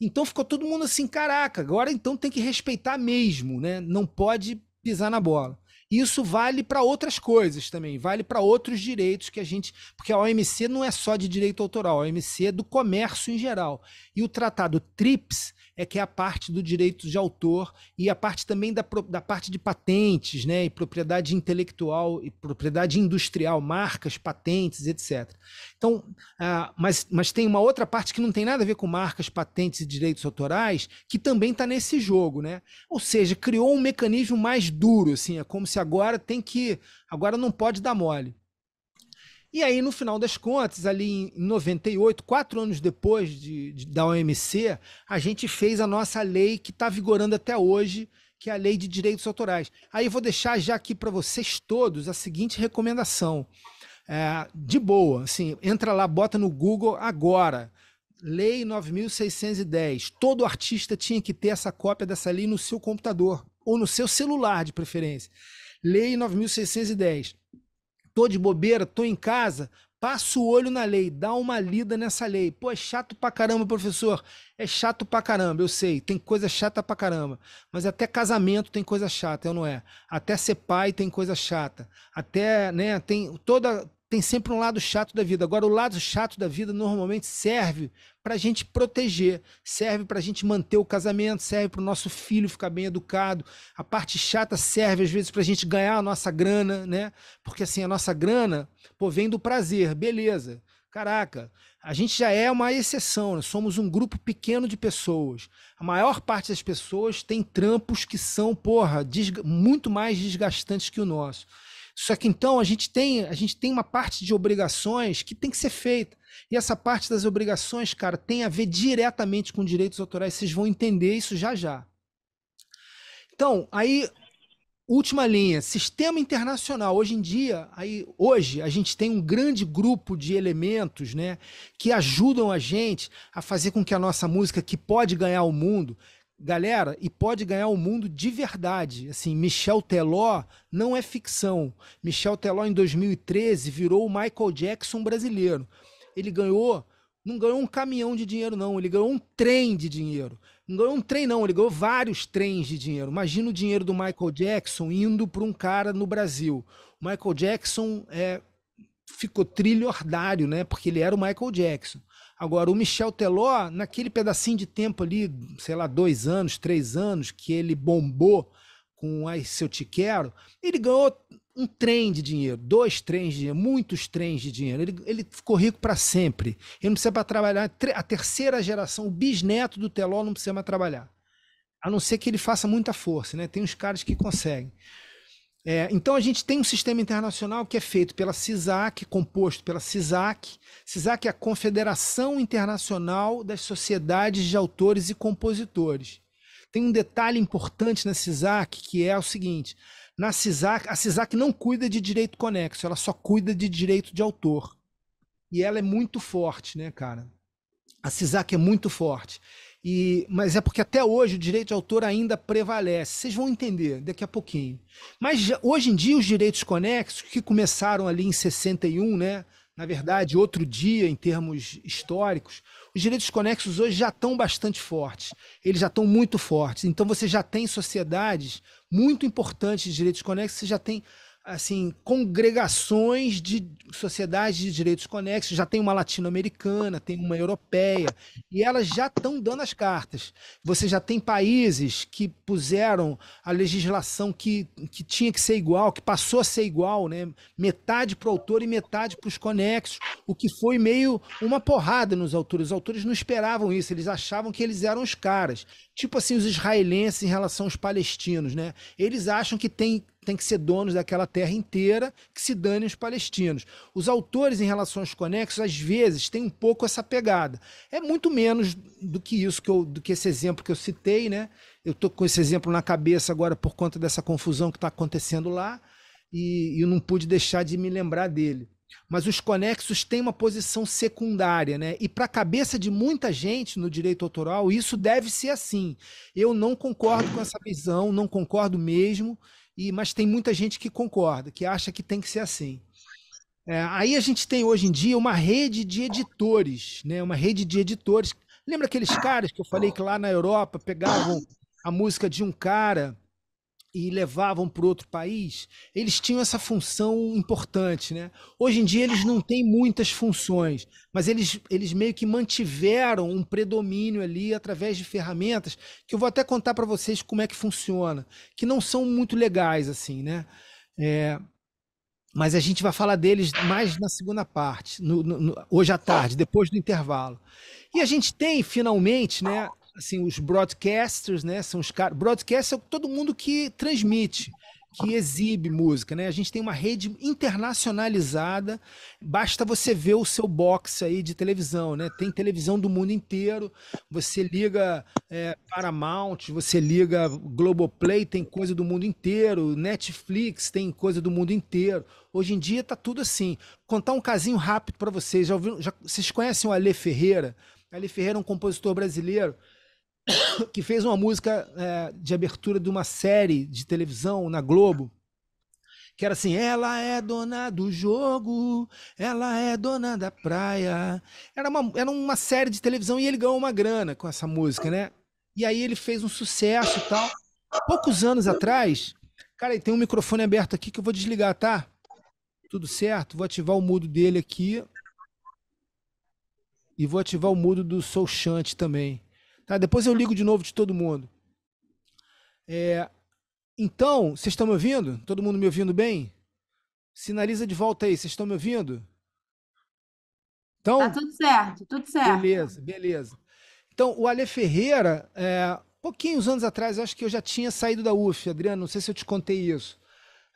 Então ficou todo mundo assim, caraca, agora então tem que respeitar mesmo, né? Não pode pisar na bola. Isso vale para outras coisas também, vale para outros direitos que a gente. Porque a OMC não é só de direito autoral, a OMC é do comércio em geral. E o tratado TRIPS é que é a parte do direito de autor e a parte também da, da parte de patentes, né, e propriedade intelectual e propriedade industrial, marcas, patentes, etc. Então, ah, mas, mas tem uma outra parte que não tem nada a ver com marcas, patentes e direitos autorais, que também está nesse jogo, né? Ou seja, criou um mecanismo mais duro, assim, é como se agora tem que, agora não pode dar mole. E aí, no final das contas, ali em 98, quatro anos depois de, de da OMC, a gente fez a nossa lei que está vigorando até hoje, que é a Lei de Direitos Autorais. Aí vou deixar já aqui para vocês todos a seguinte recomendação. É, de boa, assim, entra lá, bota no Google agora. Lei 9610. Todo artista tinha que ter essa cópia dessa lei no seu computador ou no seu celular, de preferência. Lei 9610 tô de bobeira, tô em casa, passa o olho na lei, dá uma lida nessa lei. Pô, é chato pra caramba, professor. É chato pra caramba, eu sei, tem coisa chata pra caramba. Mas até casamento tem coisa chata, eu não é? Até ser pai tem coisa chata. Até, né, tem toda tem sempre um lado chato da vida. Agora, o lado chato da vida normalmente serve para a gente proteger, serve para a gente manter o casamento, serve para o nosso filho ficar bem educado. A parte chata serve, às vezes, para a gente ganhar a nossa grana, né? Porque assim, a nossa grana pô, vem do prazer, beleza. Caraca, a gente já é uma exceção, né? somos um grupo pequeno de pessoas. A maior parte das pessoas tem trampos que são, porra, muito mais desgastantes que o nosso. Só que então a gente tem, a gente tem uma parte de obrigações que tem que ser feita. E essa parte das obrigações, cara, tem a ver diretamente com direitos autorais. Vocês vão entender isso já já. Então, aí última linha, sistema internacional. Hoje em dia, aí, hoje a gente tem um grande grupo de elementos né, que ajudam a gente a fazer com que a nossa música, que pode ganhar o mundo, galera, e pode ganhar o mundo de verdade. Assim, Michel Teló não é ficção. Michel Teló, em 2013, virou o Michael Jackson brasileiro. Ele ganhou, não ganhou um caminhão de dinheiro, não. Ele ganhou um trem de dinheiro. Não ganhou um trem, não. Ele ganhou vários trens de dinheiro. Imagina o dinheiro do Michael Jackson indo para um cara no Brasil. O Michael Jackson é, ficou trilhordário, né? Porque ele era o Michael Jackson. Agora, o Michel Teló, naquele pedacinho de tempo ali, sei lá, dois anos, três anos, que ele bombou com o Se Eu Te Quero, ele ganhou um trem de dinheiro, dois trens de dinheiro, muitos trens de dinheiro. Ele, ele ficou rico para sempre. Ele não precisa para trabalhar. A terceira geração, o bisneto do Teló, não precisa mais trabalhar. A não ser que ele faça muita força, né? Tem uns caras que conseguem. É, então a gente tem um sistema internacional que é feito pela CISAC, composto pela CISAC. CISAC é a Confederação Internacional das Sociedades de Autores e Compositores. Tem um detalhe importante na CISAC que é o seguinte: na CISAC, a CISAC não cuida de direito conexo, ela só cuida de direito de autor. E ela é muito forte, né, cara? A CISAC é muito forte. E, mas é porque até hoje o direito de autor ainda prevalece. Vocês vão entender daqui a pouquinho. Mas hoje em dia os direitos conexos, que começaram ali em 61, né? na verdade, outro dia em termos históricos, os direitos conexos hoje já estão bastante fortes. Eles já estão muito fortes. Então você já tem sociedades muito importantes de direitos conexos, você já tem assim, congregações de sociedades de direitos conexos, já tem uma latino-americana, tem uma europeia, e elas já estão dando as cartas. Você já tem países que puseram a legislação que, que tinha que ser igual, que passou a ser igual, né? metade para o autor e metade para os conexos, o que foi meio uma porrada nos autores. Os autores não esperavam isso, eles achavam que eles eram os caras. Tipo assim, os israelenses em relação aos palestinos, né? Eles acham que tem tem que ser donos daquela terra inteira, que se dane os palestinos. Os autores em relações conexas, às vezes, têm um pouco essa pegada. É muito menos do que isso, que eu, do que esse exemplo que eu citei, né? Eu estou com esse exemplo na cabeça agora por conta dessa confusão que está acontecendo lá e, eu não pude deixar de me lembrar dele. Mas os conexos têm uma posição secundária, né? E para a cabeça de muita gente no direito autoral, isso deve ser assim. Eu não concordo com essa visão, não concordo mesmo. E, mas tem muita gente que concorda, que acha que tem que ser assim. É, aí a gente tem hoje em dia uma rede de editores, né? Uma rede de editores. Lembra aqueles caras que eu falei que lá na Europa pegavam a música de um cara e levavam para outro país, eles tinham essa função importante, né? Hoje em dia eles não têm muitas funções, mas eles, eles meio que mantiveram um predomínio ali através de ferramentas que eu vou até contar para vocês como é que funciona, que não são muito legais assim, né? É, mas a gente vai falar deles mais na segunda parte, no, no, hoje à tarde, depois do intervalo. E a gente tem finalmente, né? assim, os broadcasters, né? São os caras. Broadcast é todo mundo que transmite, que exibe música, né? A gente tem uma rede internacionalizada. Basta você ver o seu box aí de televisão, né? Tem televisão do mundo inteiro. Você liga é, Paramount, você liga Globoplay, tem coisa do mundo inteiro. Netflix tem coisa do mundo inteiro. Hoje em dia tá tudo assim. Contar um casinho rápido para vocês. Já ouviram, já, vocês conhecem o Ale Ferreira? Ale Ferreira é um compositor brasileiro que fez uma música é, de abertura de uma série de televisão na Globo. Que era assim, ela é dona do jogo, ela é dona da praia. Era uma, era uma série de televisão e ele ganhou uma grana com essa música, né? E aí ele fez um sucesso e tal. Poucos anos atrás, cara, tem um microfone aberto aqui que eu vou desligar, tá? Tudo certo? Vou ativar o mudo dele aqui. E vou ativar o mudo do Soul Chant também. Tá? Depois eu ligo de novo de todo mundo. É, então, vocês estão me ouvindo? Todo mundo me ouvindo bem? Sinaliza de volta aí, vocês estão me ouvindo? Então, tá tudo certo, tudo certo. Beleza, beleza. Então, o Ale Ferreira, é, pouquinhos anos atrás, acho que eu já tinha saído da UF, Adriano, não sei se eu te contei isso.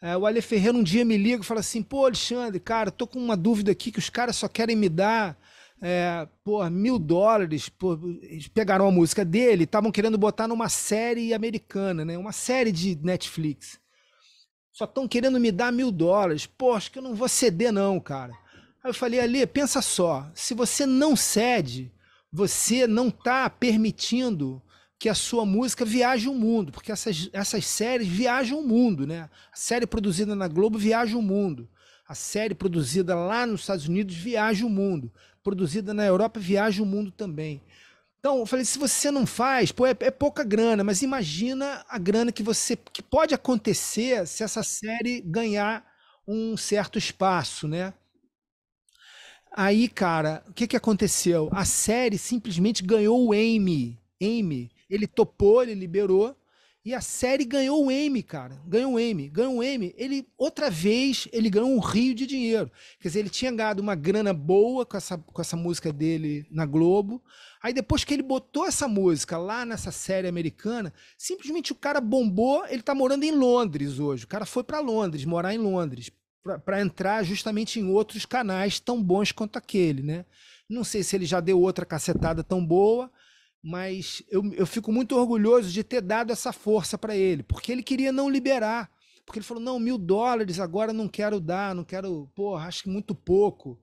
É, o Ale Ferreira um dia me liga e fala assim: pô, Alexandre, cara, tô com uma dúvida aqui que os caras só querem me dar é, por mil dólares, por, pegaram a música dele, estavam querendo botar numa série americana, né? Uma série de Netflix. Só estão querendo me dar mil dólares. Pô, acho que eu não vou ceder não, cara. Aí eu falei, Ali, pensa só, se você não cede, você não está permitindo que a sua música viaje o mundo, porque essas, essas séries viajam o mundo, né? A série produzida na Globo viaja o mundo. A série produzida lá nos Estados Unidos viaja o mundo produzida na Europa viaja o mundo também. Então, eu falei, se você não faz, pô, é, é, pouca grana, mas imagina a grana que você que pode acontecer se essa série ganhar um certo espaço, né? Aí, cara, o que, que aconteceu? A série simplesmente ganhou o Amy. Amy, ele topou, ele liberou, e a série ganhou o M, cara. Ganhou o M, ganhou o M. Ele, outra vez, ele ganhou um rio de dinheiro. Quer dizer, ele tinha ganhado uma grana boa com essa, com essa música dele na Globo. Aí depois que ele botou essa música lá nessa série americana, simplesmente o cara bombou. Ele tá morando em Londres hoje. O cara foi para Londres, morar em Londres, para entrar justamente em outros canais tão bons quanto aquele, né? Não sei se ele já deu outra cacetada tão boa mas eu, eu fico muito orgulhoso de ter dado essa força para ele, porque ele queria não liberar. Porque ele falou: não, mil dólares agora não quero dar, não quero, porra, acho que muito pouco.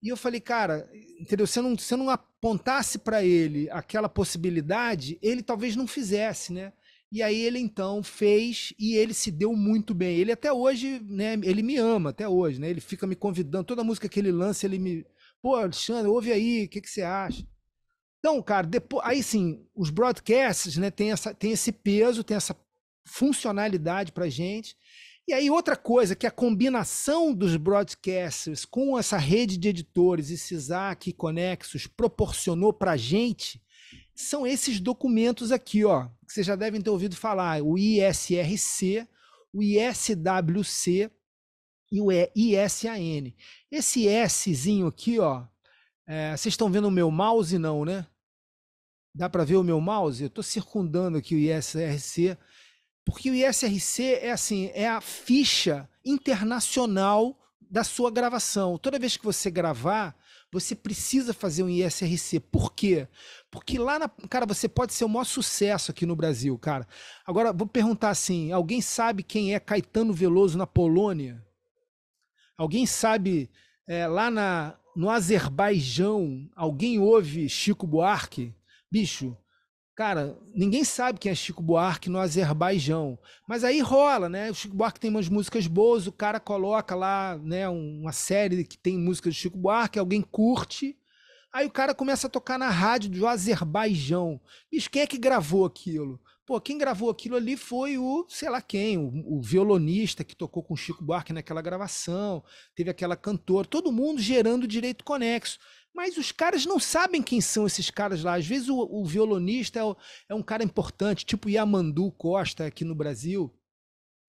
E eu falei, cara, entendeu? Se eu não, se eu não apontasse para ele aquela possibilidade, ele talvez não fizesse, né? E aí ele então fez e ele se deu muito bem. Ele até hoje, né? Ele me ama até hoje, né? Ele fica me convidando. Toda música que ele lança, ele me. Pô, Alexandre, ouve aí, o que, que você acha? Então, cara, depois, aí sim, os broadcasts né, tem, essa, tem esse peso, tem essa funcionalidade para gente. E aí outra coisa, que a combinação dos broadcasters com essa rede de editores e CISAC e proporcionou para gente são esses documentos aqui, ó, que vocês já devem ter ouvido falar, o ISRC, o ISWC e o ISAN. Esse Szinho aqui, ó, é, vocês estão vendo o meu mouse? Não, né? Dá para ver o meu mouse? Eu estou circundando aqui o ISRC, porque o ISRC é assim, é a ficha internacional da sua gravação. Toda vez que você gravar, você precisa fazer um ISRC. Por quê? Porque lá na. Cara, você pode ser o maior sucesso aqui no Brasil, cara. Agora, vou perguntar assim: alguém sabe quem é Caetano Veloso na Polônia? Alguém sabe é, lá na no Azerbaijão, alguém ouve Chico Buarque? Bicho, Cara, ninguém sabe quem é Chico Buarque no Azerbaijão. Mas aí rola, né? O Chico Buarque tem umas músicas boas, o cara coloca lá, né, uma série que tem músicas de Chico Buarque, alguém curte. Aí o cara começa a tocar na rádio do Azerbaijão. Bicho, quem é que gravou aquilo? Pô, quem gravou aquilo ali foi o, sei lá quem, o, o violonista que tocou com o Chico Buarque naquela gravação, teve aquela cantora, todo mundo gerando direito conexo. Mas os caras não sabem quem são esses caras lá. Às vezes o, o violonista é, o, é, um cara importante, tipo Yamandu Costa aqui no Brasil.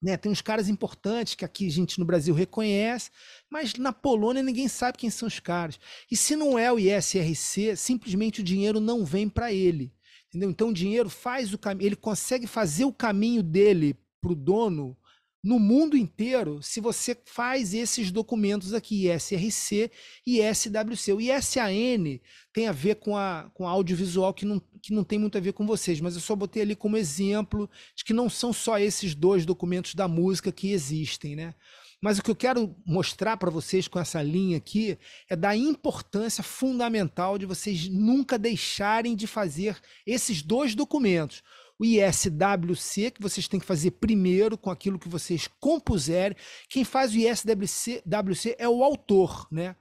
Né? Tem uns caras importantes que aqui a gente no Brasil reconhece, mas na Polônia ninguém sabe quem são os caras. E se não é o ISRC, simplesmente o dinheiro não vem para ele. Entendeu? Então o dinheiro faz o caminho, ele consegue fazer o caminho dele para o dono no mundo inteiro se você faz esses documentos aqui, SRC e SWC. O ISAN tem a ver com, a, com a audiovisual que não, que não tem muito a ver com vocês, mas eu só botei ali como exemplo de que não são só esses dois documentos da música que existem, né? Mas o que eu quero mostrar para vocês com essa linha aqui é da importância fundamental de vocês nunca deixarem de fazer esses dois documentos. O ISWC, que vocês têm que fazer primeiro com aquilo que vocês compuserem. Quem faz o ISWC é o autor, né?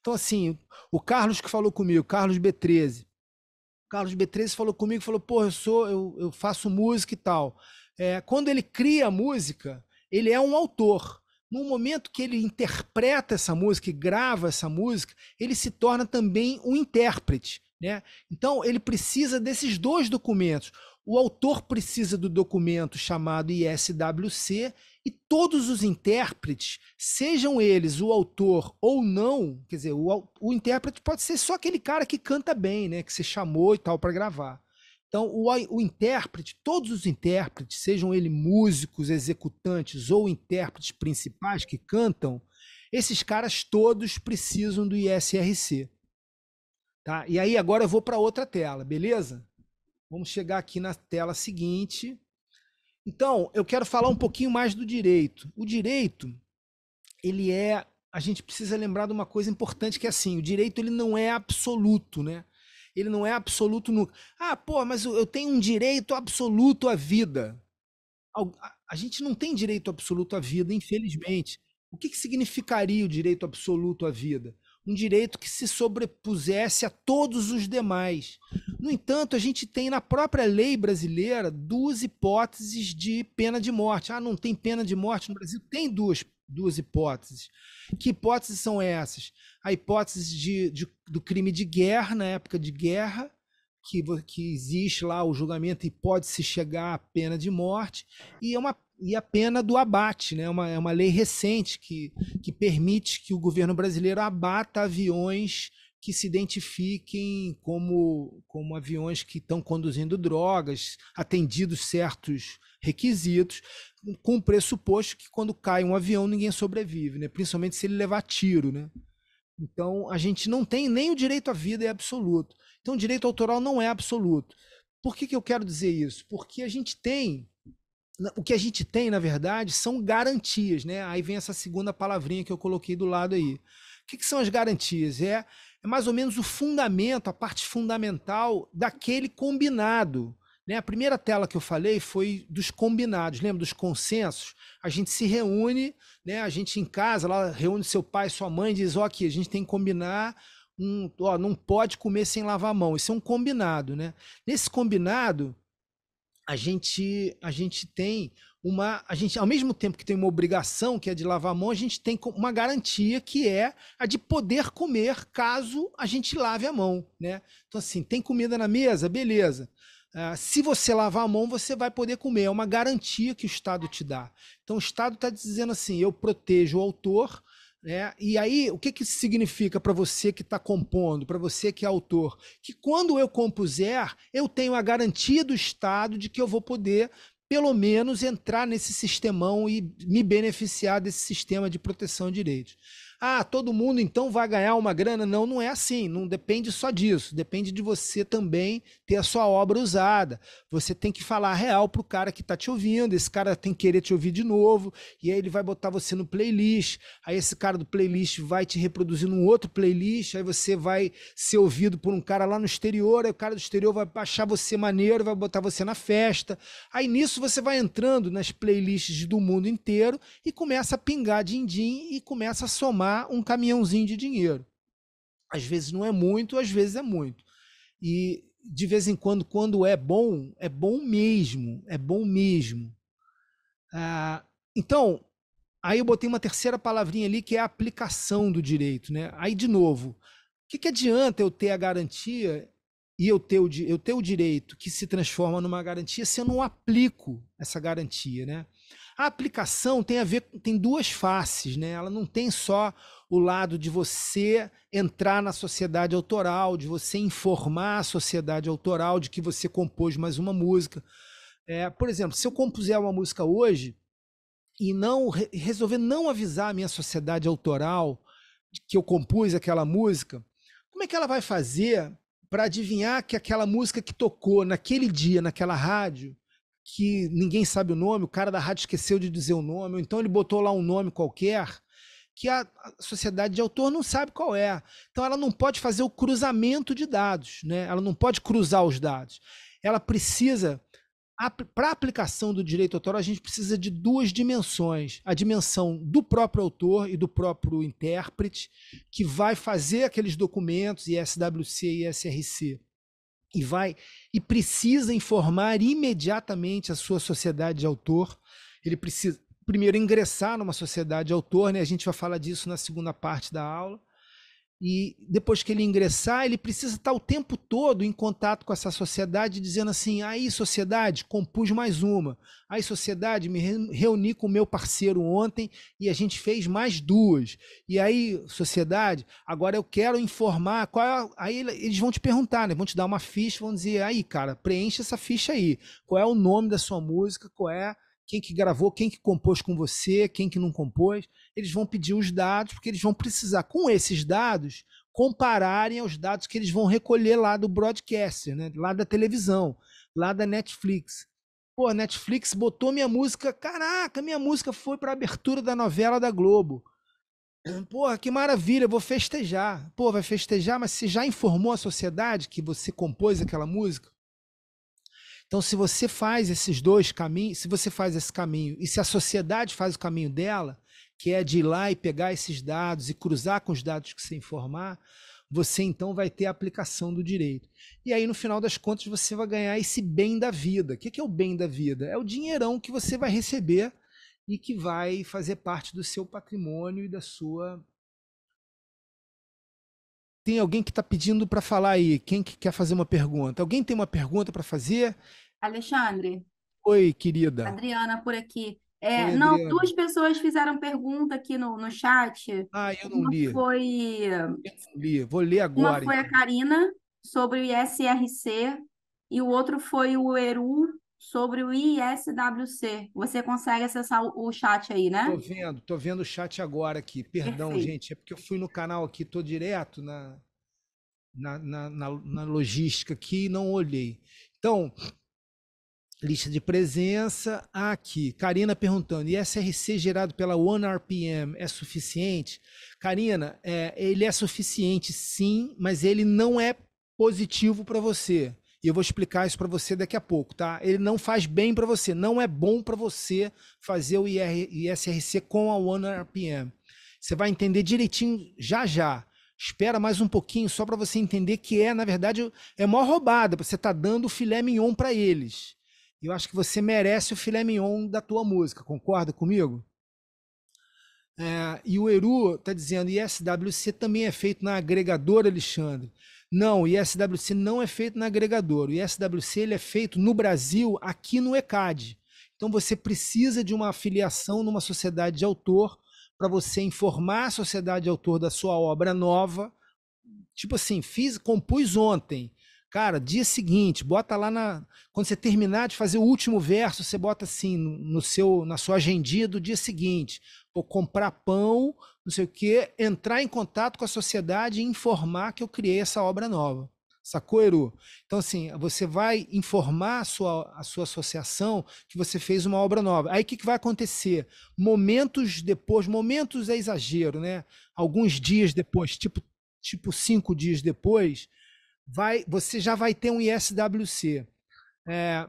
Então, assim, o Carlos que falou comigo, Carlos B13. Carlos B13 falou comigo, falou, pô, eu sou, eu, eu faço música e tal. É, quando ele cria a música, ele é um autor no momento que ele interpreta essa música e grava essa música, ele se torna também um intérprete. Né? Então, ele precisa desses dois documentos. O autor precisa do documento chamado ISWC e todos os intérpretes, sejam eles o autor ou não, quer dizer, o, o intérprete pode ser só aquele cara que canta bem, né? que se chamou e tal para gravar. Então, o, o intérprete, todos os intérpretes, sejam eles músicos, executantes ou intérpretes principais que cantam, esses caras todos precisam do ISRC. Tá? E aí agora eu vou para outra tela, beleza? Vamos chegar aqui na tela seguinte. Então, eu quero falar um pouquinho mais do direito. O direito, ele é, a gente precisa lembrar de uma coisa importante que é assim, o direito ele não é absoluto, né? Ele não é absoluto nunca. Ah, pô, mas eu tenho um direito absoluto à vida. A gente não tem direito absoluto à vida, infelizmente. O que, que significaria o direito absoluto à vida? Um direito que se sobrepusesse a todos os demais. No entanto, a gente tem na própria lei brasileira duas hipóteses de pena de morte. Ah, não tem pena de morte no Brasil? Tem duas duas hipóteses. Que hipóteses são essas? A hipótese de, de, do crime de guerra, na época de guerra, que, que existe lá o julgamento e pode se chegar à pena de morte, e, é uma, e a pena do abate, né? uma, é uma lei recente que, que permite que o governo brasileiro abata aviões que se identifiquem como, como aviões que estão conduzindo drogas, atendidos certos requisitos, com o pressuposto que quando cai um avião ninguém sobrevive, né? principalmente se ele levar tiro. Né? Então a gente não tem nem o direito à vida é absoluto. Então o direito autoral não é absoluto. Por que, que eu quero dizer isso? Porque a gente tem o que a gente tem, na verdade, são garantias, né? Aí vem essa segunda palavrinha que eu coloquei do lado aí. O que, que são as garantias? É, é, mais ou menos o fundamento, a parte fundamental daquele combinado. Né? A primeira tela que eu falei foi dos combinados, lembra? Dos consensos. A gente se reúne, né? a gente em casa, lá reúne seu pai, sua mãe, diz: ó, aqui, a gente tem que combinar. Um, ó, não pode comer sem lavar a mão. Isso é um combinado, né? Nesse combinado, a gente, a gente tem uma. A gente, ao mesmo tempo que tem uma obrigação, que é de lavar a mão, a gente tem uma garantia que é a de poder comer caso a gente lave a mão, né? Então, assim, tem comida na mesa? Beleza. Ah, se você lavar a mão, você vai poder comer. É uma garantia que o Estado te dá. Então, o Estado está dizendo assim: eu protejo o autor. Né? E aí, o que, que isso significa para você que está compondo, para você que é autor? Que quando eu compuser, eu tenho a garantia do Estado de que eu vou poder, pelo menos, entrar nesse sistemão e me beneficiar desse sistema de proteção de direitos ah, todo mundo então vai ganhar uma grana. Não, não é assim. Não depende só disso. Depende de você também ter a sua obra usada. Você tem que falar real pro cara que tá te ouvindo. Esse cara tem que querer te ouvir de novo. E aí ele vai botar você no playlist. Aí esse cara do playlist vai te reproduzir num outro playlist. Aí você vai ser ouvido por um cara lá no exterior. Aí o cara do exterior vai achar você maneiro, vai botar você na festa. Aí nisso você vai entrando nas playlists do mundo inteiro e começa a pingar din-din e começa a somar um caminhãozinho de dinheiro. Às vezes não é muito, às vezes é muito. E de vez em quando, quando é bom, é bom mesmo, é bom mesmo. Ah, então, aí eu botei uma terceira palavrinha ali que é a aplicação do direito, né? Aí de novo, o que, que adianta eu ter a garantia e eu ter, o, eu ter o direito que se transforma numa garantia se eu não aplico essa garantia, né? A aplicação tem a ver, tem duas faces, né? Ela não tem só o lado de você entrar na sociedade autoral, de você informar a sociedade autoral de que você compôs mais uma música. É, por exemplo, se eu compuser uma música hoje e não resolver não avisar a minha sociedade autoral de que eu compus aquela música, como é que ela vai fazer para adivinhar que aquela música que tocou naquele dia, naquela rádio, que ninguém sabe o nome, o cara da rádio esqueceu de dizer o nome, ou então ele botou lá um nome qualquer que a sociedade de autor não sabe qual é. Então ela não pode fazer o cruzamento de dados, né? Ela não pode cruzar os dados. Ela precisa para a aplicação do direito autoral, a gente precisa de duas dimensões. A dimensão do próprio autor e do próprio intérprete, que vai fazer aqueles documentos, ISWC e ISRC, e vai e precisa informar imediatamente a sua sociedade de autor. Ele precisa primeiro ingressar numa sociedade de autor, né? A gente vai falar disso na segunda parte da aula e depois que ele ingressar, ele precisa estar o tempo todo em contato com essa sociedade, dizendo assim: aí, sociedade, compus mais uma. Aí, sociedade, me reuni com o meu parceiro ontem e a gente fez mais duas. E aí, sociedade, agora eu quero informar qual é. Aí eles vão te perguntar, né? Vão te dar uma ficha, vão dizer: aí, cara, preenche essa ficha aí. Qual é o nome da sua música? Qual é quem que gravou, quem que compôs com você, quem que não compôs. Eles vão pedir os dados, porque eles vão precisar, com esses dados, compararem aos dados que eles vão recolher lá do broadcaster, né? lá da televisão, lá da Netflix. Pô, a Netflix botou minha música, caraca, minha música foi para a abertura da novela da Globo. Porra, que maravilha, vou festejar. Pô, vai festejar, mas você já informou a sociedade que você compôs aquela música? Então, se você faz esses dois caminhos, se você faz esse caminho e se a sociedade faz o caminho dela, que é de ir lá e pegar esses dados e cruzar com os dados que você informar, você então vai ter a aplicação do direito. E aí, no final das contas, você vai ganhar esse bem da vida. O que é o bem da vida? É o dinheirão que você vai receber e que vai fazer parte do seu patrimônio e da sua tem alguém que está pedindo para falar aí. Quem que quer fazer uma pergunta? Alguém tem uma pergunta para fazer? Alexandre. Oi, querida. Adriana por aqui. É, Oi, não, Adriana. duas pessoas fizeram pergunta aqui no, no chat. Ah, eu não uma li. Foi. Eu não li, vou ler agora. Uma foi então. a Karina sobre o ISRC e o outro foi o Eru sobre o ISWC. Você consegue acessar o, chat aí, né? Tô vendo, tô vendo o chat agora aqui. Perdão, Perfeito. gente, é porque eu fui no canal aqui, tô direto na, na, na, na, na logística aqui e não olhei. Então, lista de presença aqui. Karina perguntando: e SRC gerado pela OneRPM é suficiente? Karina, é, ele é suficiente sim, mas ele não é positivo para você. E eu vou explicar isso para você daqui a pouco, tá? Ele não faz bem para você, não é bom para você fazer o IR, ISRC com a OneRPM. Você vai entender direitinho já já. Espera mais um pouquinho só para você entender que é, na verdade, é mó roubada. Você tá dando o filé mignon para eles. Eu acho que você merece o filé mignon da tua música, concorda comigo? É, e o Eru está dizendo, e SWC também é feito na agregadora, Alexandre. Não, o ISWC não é feito na agregador. O ISWC ele é feito no Brasil, aqui no ECAD. Então você precisa de uma afiliação numa sociedade de autor para você informar a sociedade de autor da sua obra nova. Tipo assim, fiz, compus ontem. Cara, dia seguinte, bota lá na. Quando você terminar de fazer o último verso, você bota assim no seu, na sua agendia do dia seguinte. Vou comprar pão não sei o quê, entrar em contato com a sociedade e informar que eu criei essa obra nova. Sacou, Eru? Então, assim, você vai informar a sua, a sua associação que você fez uma obra nova. Aí o que, que vai acontecer? Momentos depois, momentos é exagero, né? Alguns dias depois, tipo, tipo cinco dias depois, vai, você já vai ter um ISWC. É,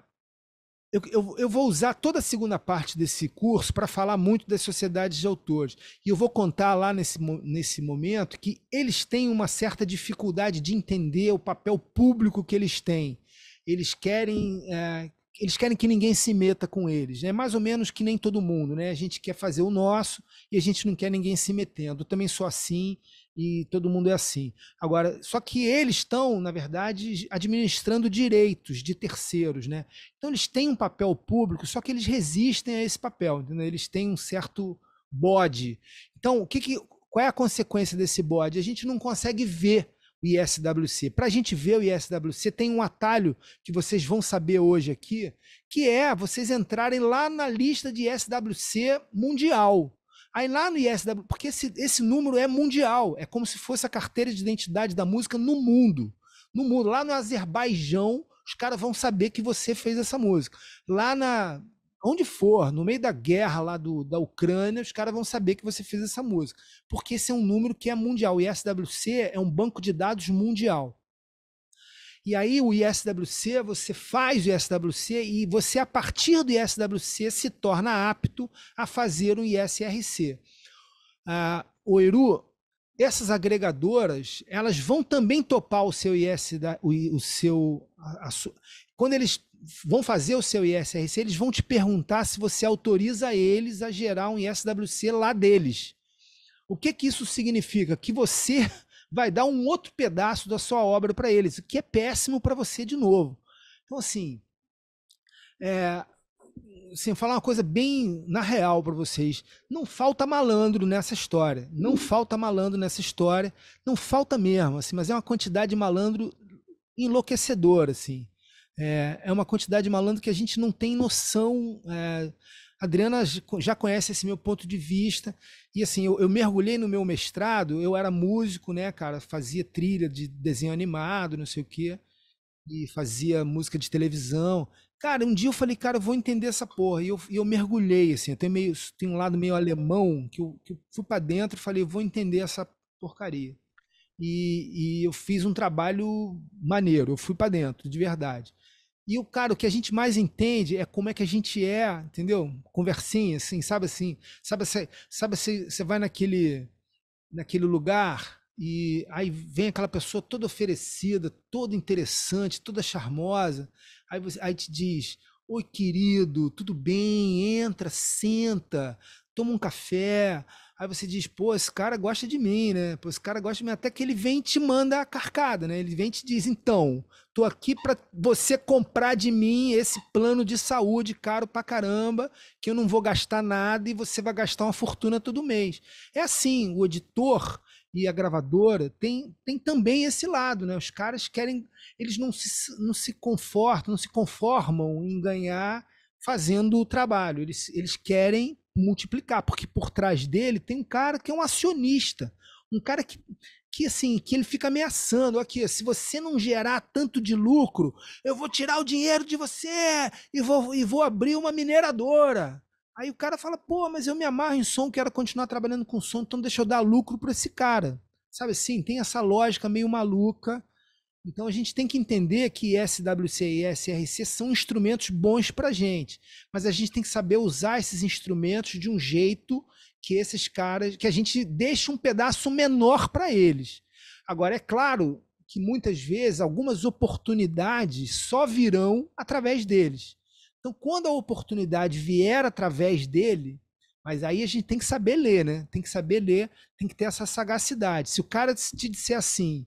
eu, eu, eu, vou usar toda a segunda parte desse curso para falar muito das sociedades de autores. E eu vou contar lá nesse, nesse momento que eles têm uma certa dificuldade de entender o papel público que eles têm. Eles querem. É, eles querem que ninguém se meta com eles. É né? mais ou menos que nem todo mundo, né? A gente quer fazer o nosso e a gente não quer ninguém se metendo. Eu também sou assim e todo mundo é assim. Agora, só que eles estão, na verdade, administrando direitos de terceiros, né? Então eles têm um papel público, só que eles resistem a esse papel, entendeu? Eles têm um certo bode. Então, o que, que qual é a consequência desse bode? A gente não consegue ver o ISWC. Para a gente ver o ISWC, tem um atalho que vocês vão saber hoje aqui, que é vocês entrarem lá na lista de ISWC mundial. Aí lá no ISW, porque esse, esse número é mundial, é como se fosse a carteira de identidade da música no mundo. No mundo, lá no Azerbaijão, os caras vão saber que você fez essa música. Lá na. Onde for, no meio da guerra lá do, da Ucrânia, os caras vão saber que você fez essa música. Porque esse é um número que é mundial. O ISWC é um banco de dados mundial. E aí o ISWC, você faz o ISWC e você, a partir do ISWC, se torna apto a fazer um ISRC. Ah, o Eru, essas agregadoras, elas vão também topar o seu IS, o, o seu... A, a, quando eles vão fazer o seu ISRC, eles vão te perguntar se você autoriza eles a gerar um ISWC lá deles. O que que isso significa? Que você vai dar um outro pedaço da sua obra para eles, o que é péssimo para você de novo. Então, assim, é, assim, falar uma coisa bem na real para vocês. Não falta malandro nessa história. Não falta malandro nessa história. Não falta mesmo, assim, mas é uma quantidade de malandro enlouquecedora, assim. É, é uma quantidade de malandro que a gente não tem noção é, Adriana já conhece esse meu ponto de vista. E assim, eu, eu, mergulhei no meu mestrado, eu era músico, né, cara? Fazia trilha de desenho animado, não sei o quê. E fazia música de televisão. Cara, um dia eu falei, cara, eu vou entender essa porra. E eu, e eu mergulhei, assim. Eu tenho, meio, tenho um lado meio alemão que eu, que eu fui para dentro e falei, vou entender essa porcaria. E, e eu fiz um trabalho maneiro, eu fui para dentro, de verdade. E o cara, o que a gente mais entende é como é que a gente é, entendeu? Conversinha, assim, sabe assim, sabe sabe você vai naquele naquele lugar e aí vem aquela pessoa toda oferecida, toda interessante, toda charmosa. Aí você, aí te diz: "Oi, querido, tudo bem? Entra, senta, toma um café". Aí você diz, pô, esse cara gosta de mim, né? Pô, esse cara gosta de mim. Até que ele vem e te manda a carcada, né? Ele vem e te diz, então, tô aqui para você comprar de mim esse plano de saúde caro pra caramba, que eu não vou gastar nada e você vai gastar uma fortuna todo mês. É assim, o editor e a gravadora tem, tem também esse lado, né? Os caras querem, eles não se, não se confortam, não se conformam em ganhar fazendo o trabalho. Eles, eles querem multiplicar, porque por trás dele tem um cara que é um acionista, um cara que, que assim, que ele fica ameaçando, aqui, se você não gerar tanto de lucro, eu vou tirar o dinheiro de você e vou, e vou abrir uma mineradora. Aí o cara fala, pô, mas eu me amarro em som, quero continuar trabalhando com som, então deixa eu dar lucro para esse cara. Sabe assim, tem essa lógica meio maluca então a gente tem que entender que SWC e SRC são instrumentos bons para a gente, mas a gente tem que saber usar esses instrumentos de um jeito que esses caras, que a gente deixa um pedaço menor para eles. Agora é claro que muitas vezes algumas oportunidades só virão através deles. Então quando a oportunidade vier através dele, mas aí a gente tem que saber ler, né? Tem que saber ler, tem que ter essa sagacidade. Se o cara te disser assim,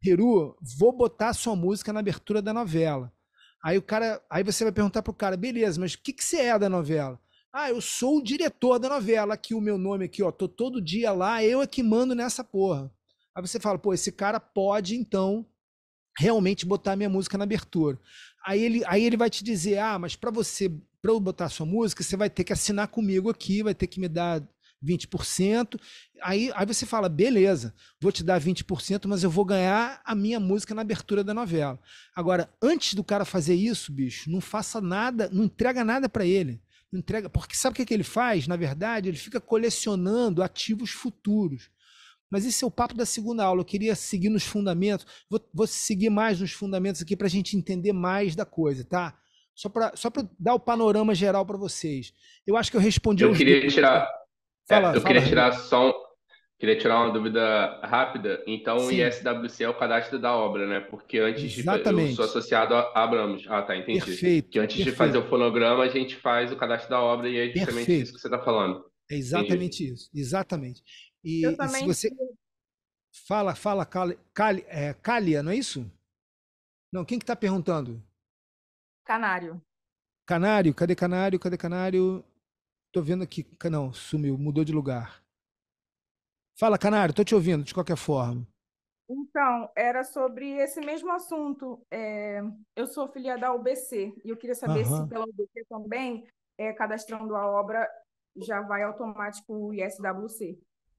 Peru, vou botar sua música na abertura da novela. Aí o cara, aí você vai perguntar pro cara, beleza, mas o que, que você é da novela? Ah, eu sou o diretor da novela, aqui o meu nome aqui, ó, tô todo dia lá, eu é que mando nessa porra. Aí você fala, pô, esse cara pode então realmente botar minha música na abertura. Aí ele, aí ele vai te dizer, ah, mas para você, para eu botar sua música, você vai ter que assinar comigo aqui, vai ter que me dar 20%. Aí, aí você fala, beleza, vou te dar 20%, mas eu vou ganhar a minha música na abertura da novela. Agora, antes do cara fazer isso, bicho, não faça nada, não entrega nada para ele. Não entrega, porque sabe o que, é que ele faz? Na verdade, ele fica colecionando ativos futuros. Mas esse é o papo da segunda aula. Eu queria seguir nos fundamentos. Vou, vou seguir mais nos fundamentos aqui para a gente entender mais da coisa, tá? Só para só dar o panorama geral para vocês. Eu acho que eu respondi. Eu queria dois. tirar. Fala, é, eu queria tirar só um, queria tirar uma dúvida rápida. Então, Sim. o ISWC é o cadastro da obra, né? Porque antes Exatamente. de eu sou associado a Abramos. Ah, tá, entendi. Perfeito. Que antes perfeito. de fazer o fonograma, a gente faz o cadastro da obra e é justamente perfeito. isso que você está falando. É exatamente entendi. isso, exatamente. E, eu também... se você fala, fala, Cali, Cali, é, não é isso? Não, quem que está perguntando? Canário. Canário, cadê Canário? Cadê Canário? Tô vendo aqui. Não, sumiu, mudou de lugar. Fala, Canário, tô te ouvindo de qualquer forma. Então, era sobre esse mesmo assunto. É, eu sou filha da UBC e eu queria saber uhum. se pela UBC também, é, cadastrando a obra, já vai automático o ISWC.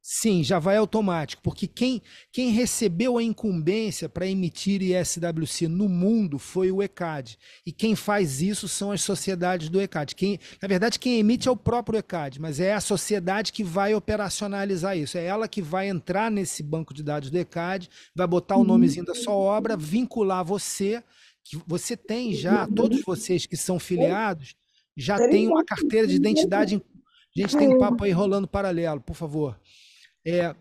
Sim, já vai automático, porque quem, quem recebeu a incumbência para emitir ISWC no mundo foi o ECAD. E quem faz isso são as sociedades do ECAD. Quem, na verdade, quem emite é o próprio ECAD, mas é a sociedade que vai operacionalizar isso. É ela que vai entrar nesse banco de dados do ECAD, vai botar o uhum. nomezinho da sua obra, vincular você, que você tem já, uhum. todos vocês que são filiados, já uhum. tem uma carteira de identidade. Gente, tem um papo aí rolando paralelo, por favor. É,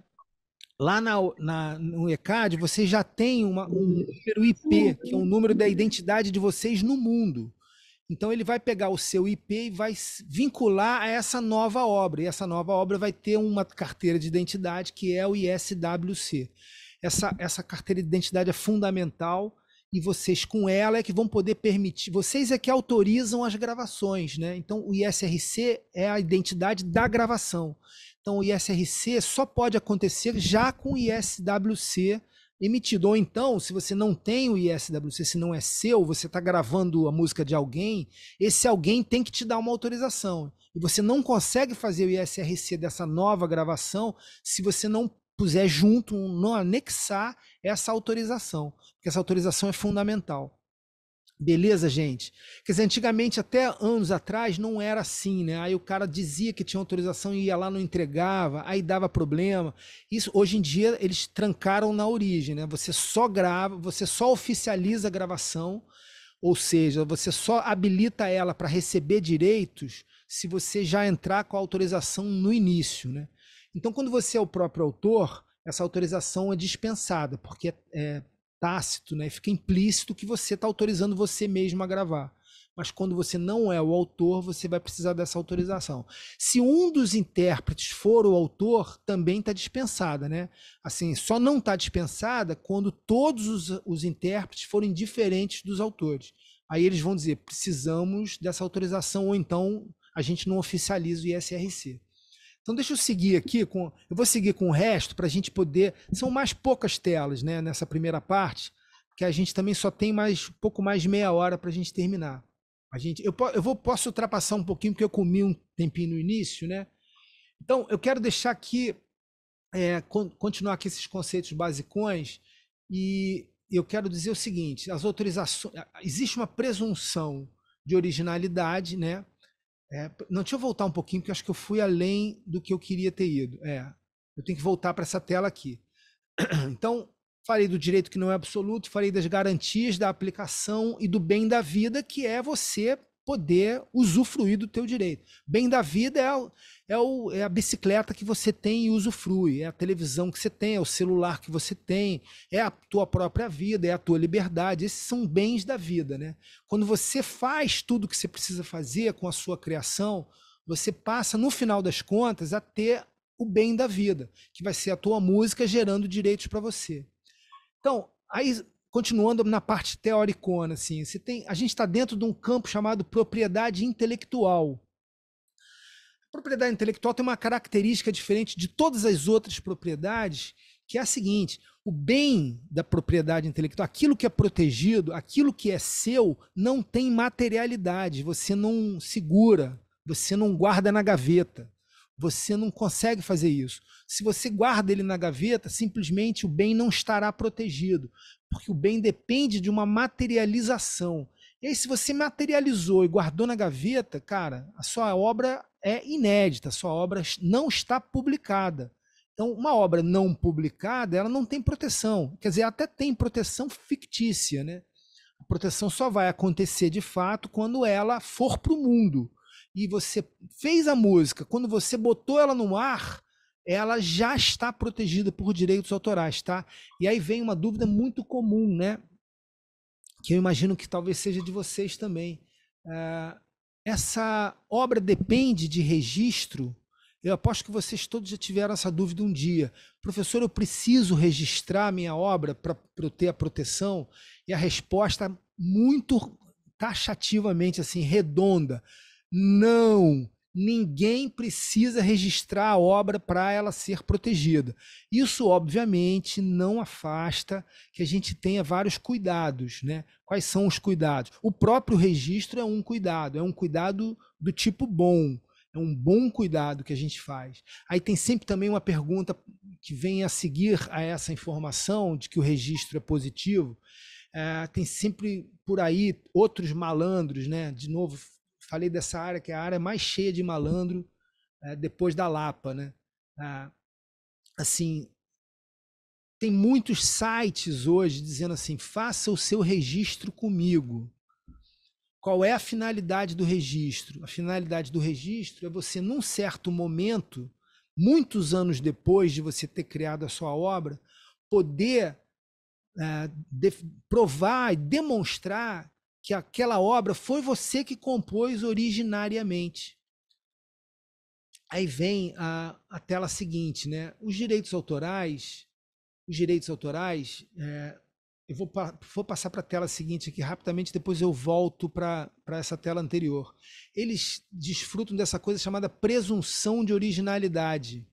lá na, na, no ECAD, você já tem uma, um número IP, que é o um número da identidade de vocês no mundo. Então ele vai pegar o seu IP e vai vincular a essa nova obra. E essa nova obra vai ter uma carteira de identidade que é o ISWC. Essa, essa carteira de identidade é fundamental e vocês com ela é que vão poder permitir, vocês é que autorizam as gravações, né? Então o ISRC é a identidade da gravação. Então, o ISRC só pode acontecer já com o ISWC emitido. Ou então, se você não tem o ISWC, se não é seu, você está gravando a música de alguém, esse alguém tem que te dar uma autorização. E você não consegue fazer o ISRC dessa nova gravação se você não puser junto, não anexar essa autorização, porque essa autorização é fundamental. Beleza, gente? Quer dizer, antigamente, até anos atrás, não era assim, né? Aí o cara dizia que tinha autorização e ia lá, não entregava, aí dava problema. Isso, hoje em dia, eles trancaram na origem, né? Você só grava, você só oficializa a gravação, ou seja, você só habilita ela para receber direitos se você já entrar com a autorização no início, né? Então, quando você é o próprio autor, essa autorização é dispensada, porque é, é tácito, né? Fica implícito que você está autorizando você mesmo a gravar. Mas quando você não é o autor, você vai precisar dessa autorização. Se um dos intérpretes for o autor, também está dispensada, né? Assim, só não está dispensada quando todos os, os intérpretes forem diferentes dos autores. Aí eles vão dizer: precisamos dessa autorização, ou então a gente não oficializa o ISRC. Então deixa eu seguir aqui com, eu vou seguir com o resto para a gente poder. São mais poucas telas, né? Nessa primeira parte que a gente também só tem mais um pouco mais de meia hora para a gente terminar. A gente, eu, eu vou, posso ultrapassar um pouquinho porque eu comi um tempinho no início, né? Então eu quero deixar aqui é, con continuar aqui esses conceitos basicões e eu quero dizer o seguinte: as autorizações, existe uma presunção de originalidade, né? É, não, deixa eu voltar um pouquinho, porque acho que eu fui além do que eu queria ter ido. É, eu tenho que voltar para essa tela aqui. Então, falei do direito que não é absoluto, falei das garantias da aplicação e do bem da vida, que é você poder usufruir do teu direito. Bem da vida é a, é, o, é a bicicleta que você tem e usufrui, é a televisão que você tem, é o celular que você tem, é a tua própria vida, é a tua liberdade. Esses são bens da vida, né? Quando você faz tudo o que você precisa fazer com a sua criação, você passa, no final das contas, a ter o bem da vida, que vai ser a tua música gerando direitos para você. Então, aí continuando na parte teoricona, assim, você tem, a gente está dentro de um campo chamado propriedade intelectual. A propriedade intelectual tem uma característica diferente de todas as outras propriedades, que é a seguinte: o bem da propriedade intelectual, aquilo que é protegido, aquilo que é seu, não tem materialidade, você não segura, você não guarda na gaveta. Você não consegue fazer isso. Se você guarda ele na gaveta, simplesmente o bem não estará protegido, porque o bem depende de uma materialização. E aí, se você materializou e guardou na gaveta, cara, a sua obra é inédita, a sua obra não está publicada. Então, uma obra não publicada, ela não tem proteção. Quer dizer, até tem proteção fictícia, né? A proteção só vai acontecer de fato quando ela for para o mundo e você fez a música, quando você botou ela no ar, ela já está protegida por direitos autorais, tá? E aí vem uma dúvida muito comum, né? Que eu imagino que talvez seja de vocês também. Ah, essa obra depende de registro? Eu aposto que vocês todos já tiveram essa dúvida um dia. Professor, eu preciso registrar minha obra para eu ter a proteção? E a resposta, muito taxativamente, assim, redonda. Não! Ninguém precisa registrar a obra para ela ser protegida. Isso, obviamente, não afasta que a gente tenha vários cuidados. Né? Quais são os cuidados? O próprio registro é um cuidado, é um cuidado do tipo bom. É um bom cuidado que a gente faz. Aí tem sempre também uma pergunta que vem a seguir a essa informação de que o registro é positivo. É, tem sempre por aí outros malandros, né? De novo, falei dessa área que é a área mais cheia de malandro é, depois da Lapa, né? Ah, assim, tem muitos sites hoje dizendo assim: faça o seu registro comigo. Qual é a finalidade do registro? A finalidade do registro é você, num certo momento, muitos anos depois de você ter criado a sua obra, poder é, eh, de, provar e demonstrar que aquela obra foi você que compôs originariamente. Aí vem a, a tela seguinte, né? Os direitos autorais, os direitos autorais, é, eu vou, vou passar para a tela seguinte aqui rapidamente, depois eu volto para essa tela anterior. Eles desfrutam dessa coisa chamada presunção de originalidade.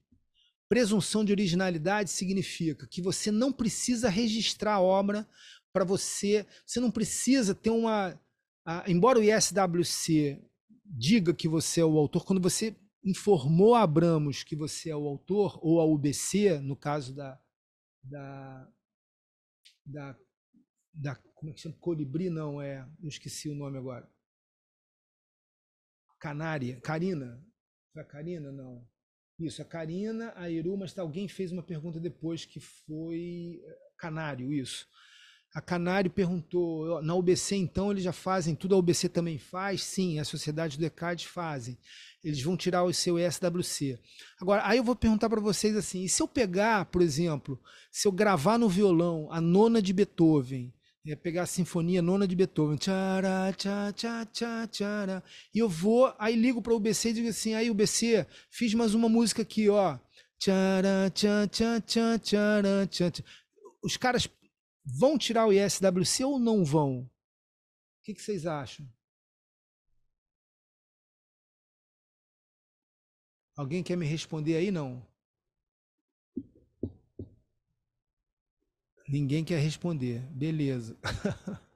Presunção de originalidade significa que você não precisa registrar a obra, para você. Você não precisa ter uma. A, embora o ISWC diga que você é o autor, quando você informou a Abramos que você é o autor, ou a UBC, no caso da. da, da, da como é que chama? Colibri, não, é. Eu esqueci o nome agora. Canária, Carina. Foi a Carina, não. Isso, a Karina, a Iru, mas tá, alguém fez uma pergunta depois que foi eh, Canário, isso. A Canário perguntou, na UBC então eles já fazem tudo, a UBC também faz? Sim, a Sociedade do ECAD fazem. Eles vão tirar o seu SWC. Agora, aí eu vou perguntar para vocês assim, e se eu pegar, por exemplo, se eu gravar no violão a nona de Beethoven, é pegar a sinfonia nona de Beethoven, tchara, tchá, tchá, tchá, tchara, e eu vou, aí ligo para o UBC e digo assim, aí UBC, fiz mais uma música aqui, ó, tchara, tchá, tchá, tchá, tchara, tchá, tchá. Os caras Vão tirar o ISWC ou não vão? O que, que vocês acham? Alguém quer me responder aí? Não. Ninguém quer responder. Beleza.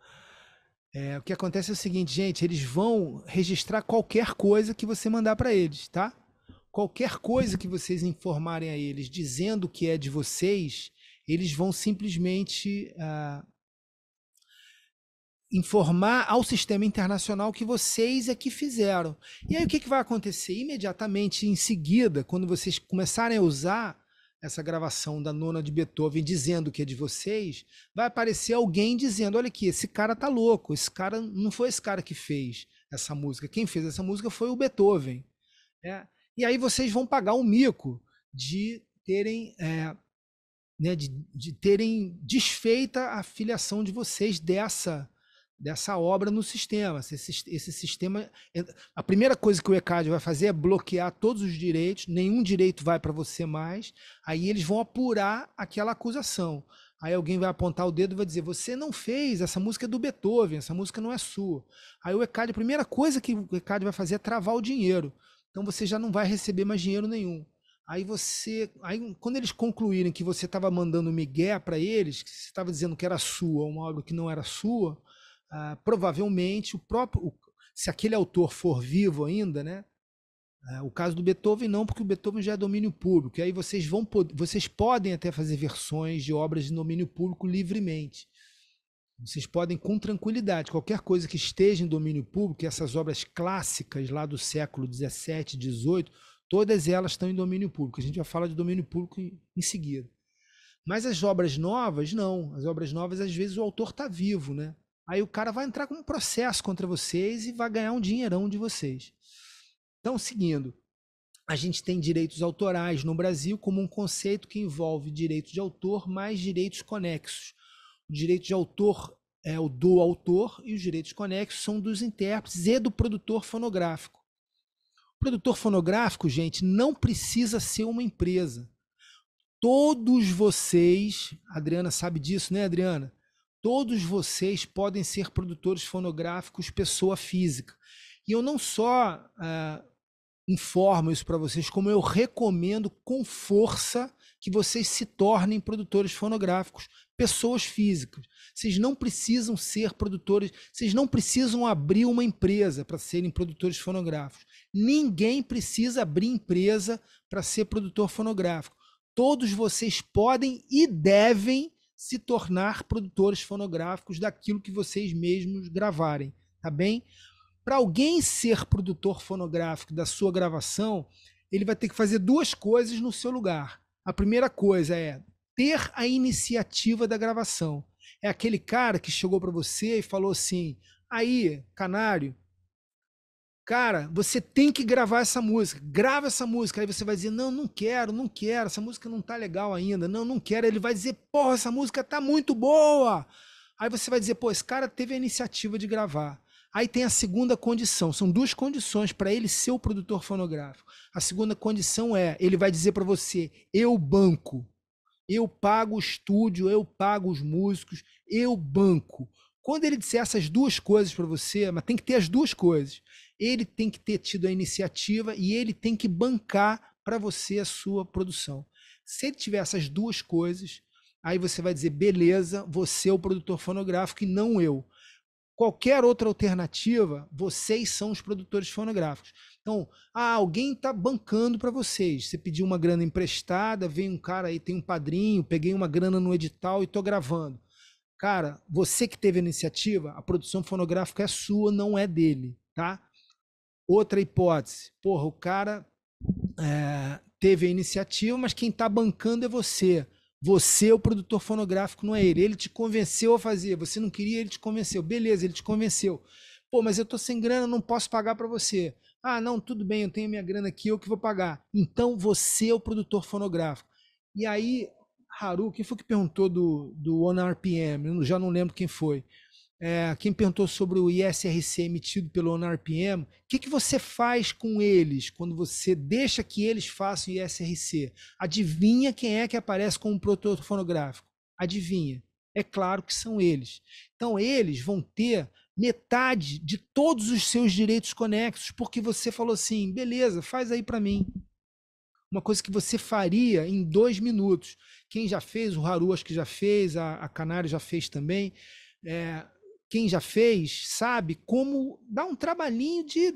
É, o que acontece é o seguinte, gente, eles vão registrar qualquer coisa que você mandar para eles, tá? Qualquer coisa que vocês informarem a eles dizendo que é de vocês, eles vão simplesmente ah, informar ao sistema internacional que vocês é que fizeram. E aí o que, que vai acontecer? Imediatamente em seguida, quando vocês começarem a usar essa gravação da nona de Beethoven dizendo que é de vocês, vai aparecer alguém dizendo: olha aqui, esse cara tá louco, esse cara não foi esse cara que fez essa música. Quem fez essa música foi o Beethoven. É? E aí vocês vão pagar um mico de terem é, né, de, de terem desfeita a filiação de vocês dessa dessa obra no sistema. Esse, esse sistema, é, a primeira coisa que o ECAD vai fazer é bloquear todos os direitos, nenhum direito vai para você mais. Aí eles vão apurar aquela acusação. Aí alguém vai apontar o dedo e vai dizer: você não fez, essa música é do Beethoven, essa música não é sua. Aí o ECAD, a primeira coisa que o ECAD vai fazer é travar o dinheiro. Então você já não vai receber mais dinheiro nenhum. Aí você, aí quando eles concluírem que você estava mandando migué para eles, que você estava dizendo que era sua, uma obra que não era sua, ah, provavelmente o próprio, se aquele autor for vivo ainda, né? É, o caso do Beethoven não, porque o Beethoven já é domínio público. E aí vocês vão, vocês podem até fazer versões de obras de domínio público livremente. Vocês podem com tranquilidade, qualquer coisa que esteja em domínio público, essas obras clássicas lá do século 17, 18 Todas elas estão em domínio público. A gente vai falar de domínio público em, seguida. Mas as obras novas, não. As obras novas, às vezes, o autor está vivo, né? Aí o cara vai entrar com um processo contra vocês e vai ganhar um dinheirão de vocês. Então, seguindo, a gente tem direitos autorais no Brasil como um conceito que envolve direitos de autor mais direitos conexos. O direito de autor é o do autor e os direitos conexos são dos intérpretes e do produtor fonográfico. Produtor fonográfico, gente, não precisa ser uma empresa. Todos vocês, Adriana sabe disso, né, Adriana? Todos vocês podem ser produtores fonográficos, pessoa física. E eu não só ah, informo isso para vocês, como eu recomendo com força que vocês se tornem produtores fonográficos, pessoas físicas. Vocês não precisam ser produtores, vocês não precisam abrir uma empresa para serem produtores fonográficos. Ninguém precisa abrir empresa para ser produtor fonográfico. Todos vocês podem e devem se tornar produtores fonográficos daquilo que vocês mesmos gravarem, tá bem? Para alguém ser produtor fonográfico da sua gravação, ele vai ter que fazer duas coisas no seu lugar. A primeira coisa é ter a iniciativa da gravação. É aquele cara que chegou para você e falou assim: "Aí, canário, Cara, você tem que gravar essa música. Grava essa música. Aí você vai dizer: Não, não quero, não quero. Essa música não tá legal ainda. Não, não quero. Ele vai dizer: Porra, essa música tá muito boa. Aí você vai dizer: Pô, esse cara teve a iniciativa de gravar. Aí tem a segunda condição. São duas condições para ele ser o produtor fonográfico. A segunda condição é: ele vai dizer para você: Eu banco. Eu pago o estúdio, eu pago os músicos, eu banco. Quando ele disser essas duas coisas para você, mas tem que ter as duas coisas. Ele tem que ter tido a iniciativa e ele tem que bancar para você a sua produção. Se ele tiver essas duas coisas, aí você vai dizer, beleza, você é o produtor fonográfico e não eu. Qualquer outra alternativa, vocês são os produtores fonográficos. Então, ah, alguém está bancando para vocês. Você pediu uma grana emprestada, vem um cara aí, tem um padrinho, peguei uma grana no edital e estou gravando. Cara, você que teve a iniciativa, a produção fonográfica é sua, não é dele, tá? Outra hipótese, porra, o cara é, teve a iniciativa, mas quem está bancando é você. Você, o produtor fonográfico, não é ele. Ele te convenceu a fazer, você não queria, ele te convenceu. Beleza, ele te convenceu. Pô, mas eu tô sem grana, não posso pagar para você. Ah, não, tudo bem, eu tenho minha grana aqui, eu que vou pagar. Então você é o produtor fonográfico. E aí, Haru, quem foi que perguntou do, do One RPM? Eu já não lembro quem foi. É, quem perguntou sobre o ISRC emitido pelo ONARPM, o que, que você faz com eles quando você deixa que eles façam o ISRC? Adivinha quem é que aparece como produtor fonográfico? Adivinha. É claro que são eles. Então, eles vão ter metade de todos os seus direitos conexos, porque você falou assim: beleza, faz aí para mim. Uma coisa que você faria em dois minutos. Quem já fez, o Haru acho que já fez, a, a Canário já fez também. É, quem já fez sabe como dá um trabalhinho de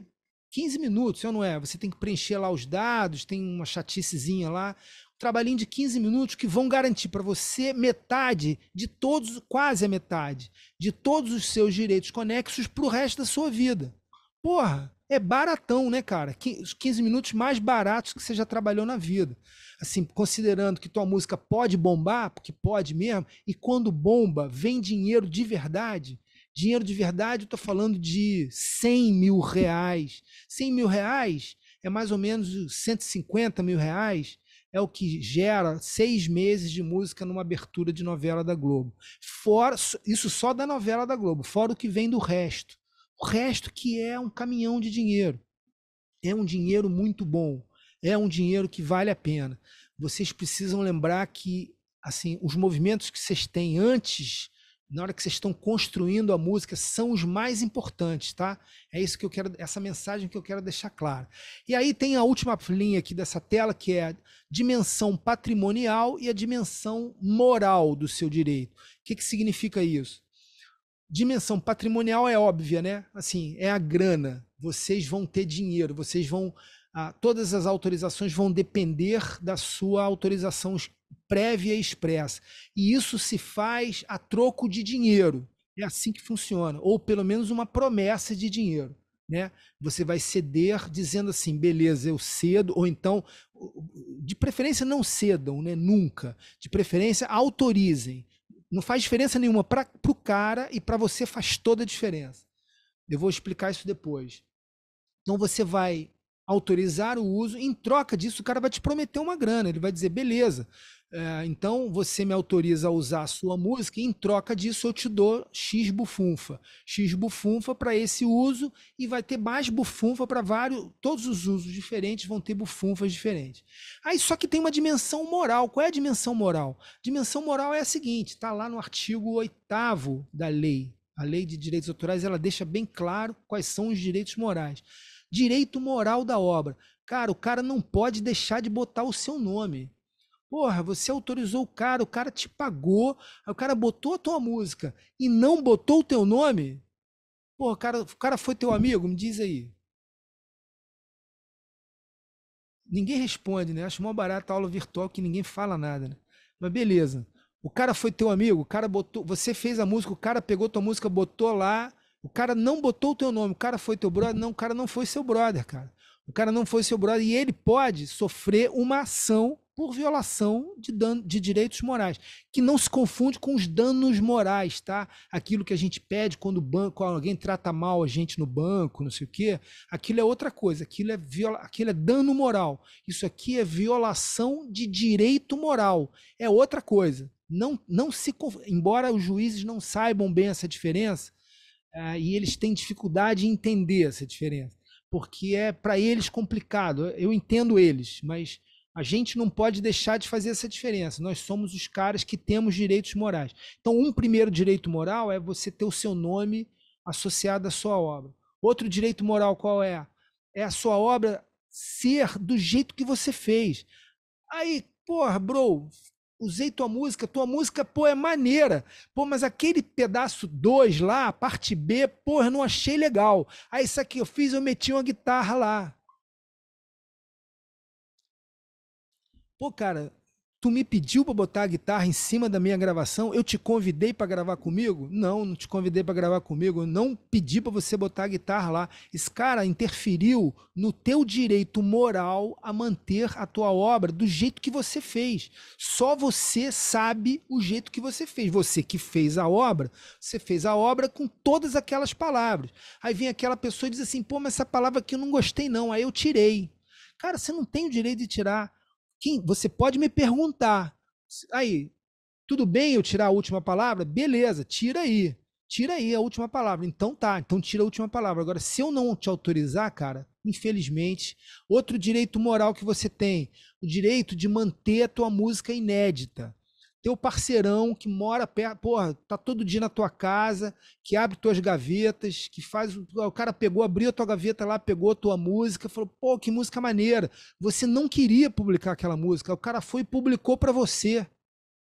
15 minutos, não é? Você tem que preencher lá os dados, tem uma chaticezinha lá, um trabalhinho de 15 minutos que vão garantir para você metade de todos, quase a metade, de todos os seus direitos conexos para o resto da sua vida. Porra, é baratão, né, cara? Os 15 minutos mais baratos que você já trabalhou na vida. Assim, considerando que tua música pode bombar, porque pode mesmo, e quando bomba, vem dinheiro de verdade, Dinheiro de verdade, eu estou falando de 100 mil reais. 100 mil reais é mais ou menos 150 mil reais, é o que gera seis meses de música numa abertura de novela da Globo. Fora, isso só da novela da Globo, fora o que vem do resto. O resto que é um caminhão de dinheiro. É um dinheiro muito bom. É um dinheiro que vale a pena. Vocês precisam lembrar que assim, os movimentos que vocês têm antes na hora que vocês estão construindo a música, são os mais importantes, tá? É isso que eu quero, essa mensagem que eu quero deixar clara. E aí tem a última linha aqui dessa tela, que é a dimensão patrimonial e a dimensão moral do seu direito. O que, que significa isso? Dimensão patrimonial é óbvia, né? Assim, é a grana. Vocês vão ter dinheiro, vocês vão. Ah, todas as autorizações vão depender da sua autorização prévia e expressa. E isso se faz a troco de dinheiro. É assim que funciona, ou pelo menos uma promessa de dinheiro. Né? Você vai ceder dizendo assim, beleza, eu cedo, ou então, de preferência não cedam, né? Nunca. De preferência autorizem. Não faz diferença nenhuma para o cara e para você faz toda a diferença. Eu vou explicar isso depois. Então você vai autorizar o uso. Em troca disso, o cara vai te prometer uma grana. Ele vai dizer, beleza, é, então você me autoriza a usar a sua música em troca disso eu te dou X bufunfa. X bufunfa para esse uso e vai ter mais bufunfa para vários. Todos os usos diferentes vão ter bufunfas diferentes. Aí só que tem uma dimensão moral. Qual é a dimensão moral? Dimensão moral é a seguinte: está lá no artigo 8 da lei. A lei de direitos autorais ela deixa bem claro quais são os direitos morais. Direito moral da obra. Cara, o cara não pode deixar de botar o seu nome. Porra, você autorizou o cara, o cara te pagou, o cara botou a tua música e não botou o teu nome? Porra, cara, o cara foi teu amigo? Me diz aí. Ninguém responde, né? Acho mó barata a aula virtual que ninguém fala nada, né? Mas beleza. O cara foi teu amigo, o cara botou, você fez a música, o cara pegou tua música, botou lá, o cara não botou o teu nome, o cara foi teu brother? Não, o cara não foi seu brother, cara. O cara não foi seu brother e ele pode sofrer uma ação por violação de, dano, de direitos morais, que não se confunde com os danos morais, tá? Aquilo que a gente pede quando o banco, quando alguém trata mal a gente no banco, não sei o quê, aquilo é outra coisa, aquilo é, viola, aquilo é dano moral. Isso aqui é violação de direito moral, é outra coisa. Não, não se, embora os juízes não saibam bem essa diferença, ah, e eles têm dificuldade em entender essa diferença, porque é para eles complicado. Eu entendo eles, mas a gente não pode deixar de fazer essa diferença. Nós somos os caras que temos direitos morais. Então, um primeiro direito moral é você ter o seu nome associado à sua obra. Outro direito moral qual é? É a sua obra ser do jeito que você fez. Aí, porra, bro, usei tua música, tua música, pô, é maneira. Pô, mas aquele pedaço 2 lá, a parte B, pô, eu não achei legal. Aí isso aqui eu fiz, eu meti uma guitarra lá. Pô, cara, Tu me pediu para botar a guitarra em cima da minha gravação? Eu te convidei para gravar comigo? Não, não te convidei para gravar comigo. Eu não pedi para você botar a guitarra lá. Esse cara interferiu no teu direito moral a manter a tua obra do jeito que você fez. Só você sabe o jeito que você fez. Você que fez a obra, você fez a obra com todas aquelas palavras. Aí vem aquela pessoa e diz assim: pô, mas essa palavra aqui eu não gostei, não. Aí eu tirei. Cara, você não tem o direito de tirar. Quem, você pode me perguntar. Aí, tudo bem eu tirar a última palavra? Beleza, tira aí. Tira aí a última palavra. Então tá, então tira a última palavra. Agora, se eu não te autorizar, cara, infelizmente, outro direito moral que você tem, o direito de manter a tua música inédita teu parceirão que mora perto, porra, tá todo dia na tua casa, que abre tuas gavetas, que faz. O cara pegou, abriu a tua gaveta lá, pegou a tua música, falou, pô, que música maneira. Você não queria publicar aquela música, o cara foi e publicou para você.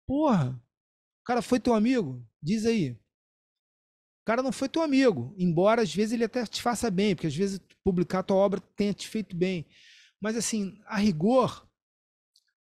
Porra, o cara foi teu amigo? Diz aí. O cara não foi teu amigo, embora às vezes ele até te faça bem, porque às vezes publicar tua obra tenha te feito bem. Mas assim, a rigor,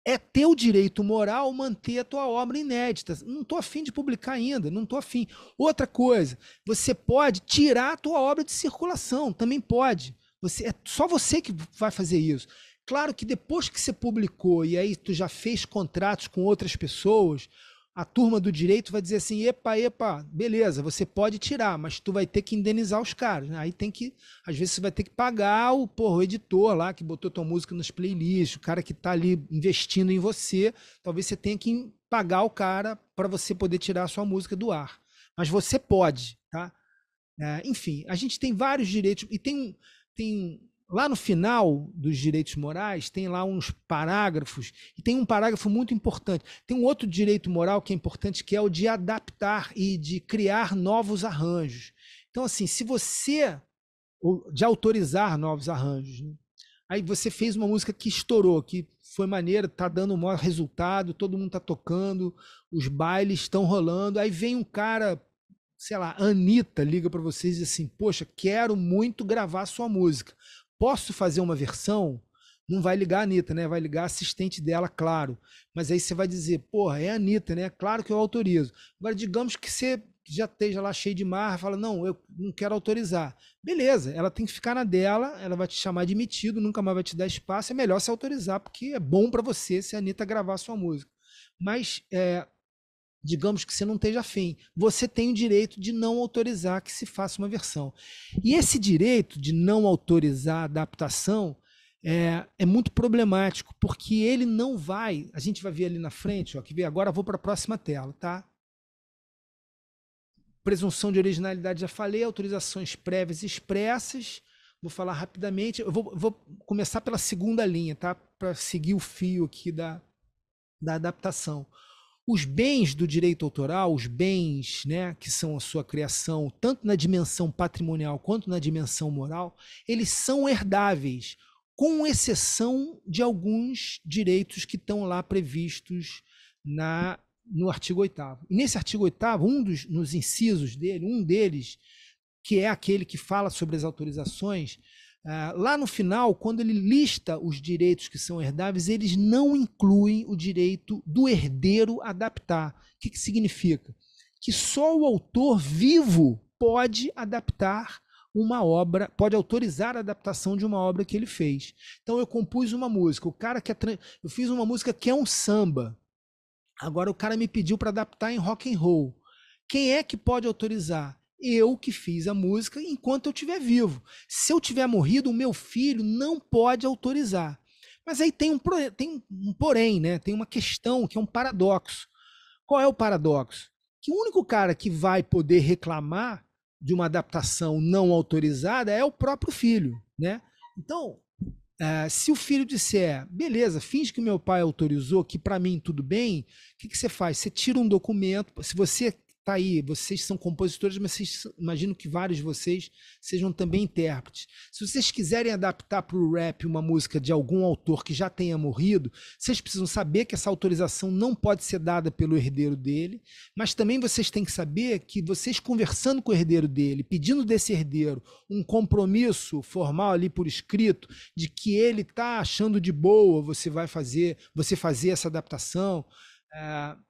é teu direito moral manter a tua obra inédita. Não estou afim de publicar ainda, não estou afim. Outra coisa, você pode tirar a tua obra de circulação, também pode. Você, é só você que vai fazer isso. Claro que depois que você publicou e aí tu já fez contratos com outras pessoas, a turma do direito vai dizer assim, epa, epa, beleza, você pode tirar, mas tu vai ter que indenizar os caras. Né? Aí tem que, às vezes você vai ter que pagar o, porra, o editor lá que botou tua música nos playlists, o cara que tá ali investindo em você, talvez você tenha que pagar o cara para você poder tirar a sua música do ar. Mas você pode, tá? É, enfim, a gente tem vários direitos e tem, tem lá no final dos direitos morais, tem lá uns parágrafos, e tem um parágrafo muito importante. Tem um outro direito moral que é importante, que é o de adaptar e de criar novos arranjos. Então, assim, se você. de autorizar novos arranjos. Né? Aí você fez uma música que estourou, que foi maneira, tá dando um maior resultado, todo mundo tá tocando, os bailes estão rolando. Aí vem um cara sei lá, Anitta liga para vocês e diz assim: Poxa, quero muito gravar sua música posso fazer uma versão? Não vai ligar a Anitta, né? Vai ligar a assistente dela, claro. Mas aí você vai dizer, porra, é a Anitta, né? Claro que eu autorizo. Agora, digamos que você já esteja lá cheio de mar, fala, não, eu não quero autorizar. Beleza, ela tem que ficar na dela, ela vai te chamar de metido, nunca mais vai te dar espaço, é melhor se autorizar, porque é bom para você se a Anitta gravar a sua música. Mas é, digamos que você não esteja afim, você tem o direito de não autorizar que se faça uma versão. E esse direito de não autorizar a adaptação é, é muito problemático, porque ele não vai. A gente vai ver ali na frente, ó, que vê agora, vou para a próxima tela, tá? Presunção de originalidade, já falei, autorizações prévias expressas. Vou falar rapidamente. Eu vou, vou começar pela segunda linha, tá? Para seguir o fio aqui da, da adaptação. Os bens do direito autoral, os bens né, que são a sua criação, tanto na dimensão patrimonial quanto na dimensão moral, eles são herdáveis, com exceção de alguns direitos que estão lá previstos na no artigo 8 Nesse artigo 8 um dos nos incisos dele, um deles, que é aquele que fala sobre as autorizações, ah, lá no final, quando ele lista os direitos que são herdáveis, eles não incluem o direito do herdeiro adaptar. O que, que significa? Que só o autor vivo pode adaptar uma obra, pode autorizar a adaptação de uma obra que ele fez. Então eu compus uma música, o cara que é eu fiz uma música que é um samba. Agora o cara me pediu para adaptar em rock and roll. Quem é que pode autorizar? eu que fiz a música enquanto eu estiver vivo. Se eu tiver morrido, o meu filho não pode autorizar. Mas aí tem um, tem um porém, né? Tem uma questão que é um paradoxo. Qual é o paradoxo? Que o único cara que vai poder reclamar de uma adaptação não autorizada é o próprio filho, né? Então, é, se o filho disser, beleza, finge que meu pai autorizou, que para mim tudo bem, o que, que, você faz? Você tira um documento, se você tá aí, vocês são compositores, mas vocês, imagino que vários de vocês sejam também intérpretes. Se vocês quiserem adaptar para o rap uma música de algum autor que já tenha morrido, vocês precisam saber que essa autorização não pode ser dada pelo herdeiro dele, mas também vocês têm que saber que vocês conversando com o herdeiro dele, pedindo desse herdeiro um compromisso formal ali por escrito de que ele tá achando de boa, você vai fazer, você fazer essa adaptação,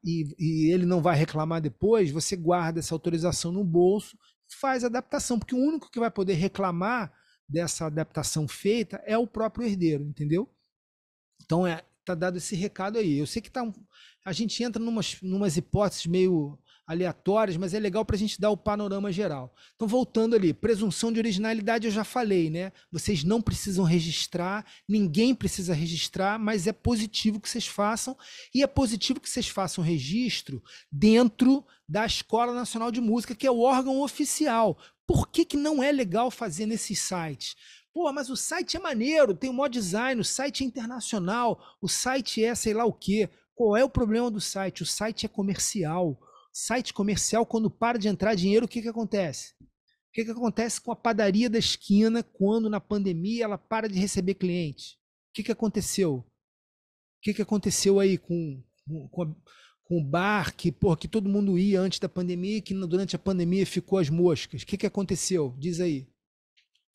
e, e ele não vai reclamar depois, você guarda essa autorização no bolso e faz adaptação, porque o único que vai poder reclamar dessa adaptação feita é o próprio herdeiro, entendeu? Então é, tá dado esse recado aí. Eu sei que tá um, a gente entra numas, numas hipóteses meio aleatórias, mas é legal para a gente dar o panorama geral. Então, voltando ali, presunção de originalidade eu já falei, né? Vocês não precisam registrar, ninguém precisa registrar, mas é positivo que vocês façam, e é positivo que vocês façam registro dentro da Escola Nacional de Música, que é o órgão oficial. Por que, que não é legal fazer nesses sites? Pô, mas o site é maneiro, tem um maior design, o site é internacional, o site é sei lá o quê. Qual é o problema do site? O site é comercial. Site comercial, quando para de entrar dinheiro, o que, que acontece? O que, que acontece com a padaria da esquina quando na pandemia ela para de receber cliente? O que, que aconteceu? O que, que aconteceu aí com, com, a, com o bar que, porra, que todo mundo ia antes da pandemia e que durante a pandemia ficou as moscas? O que, que aconteceu? Diz aí.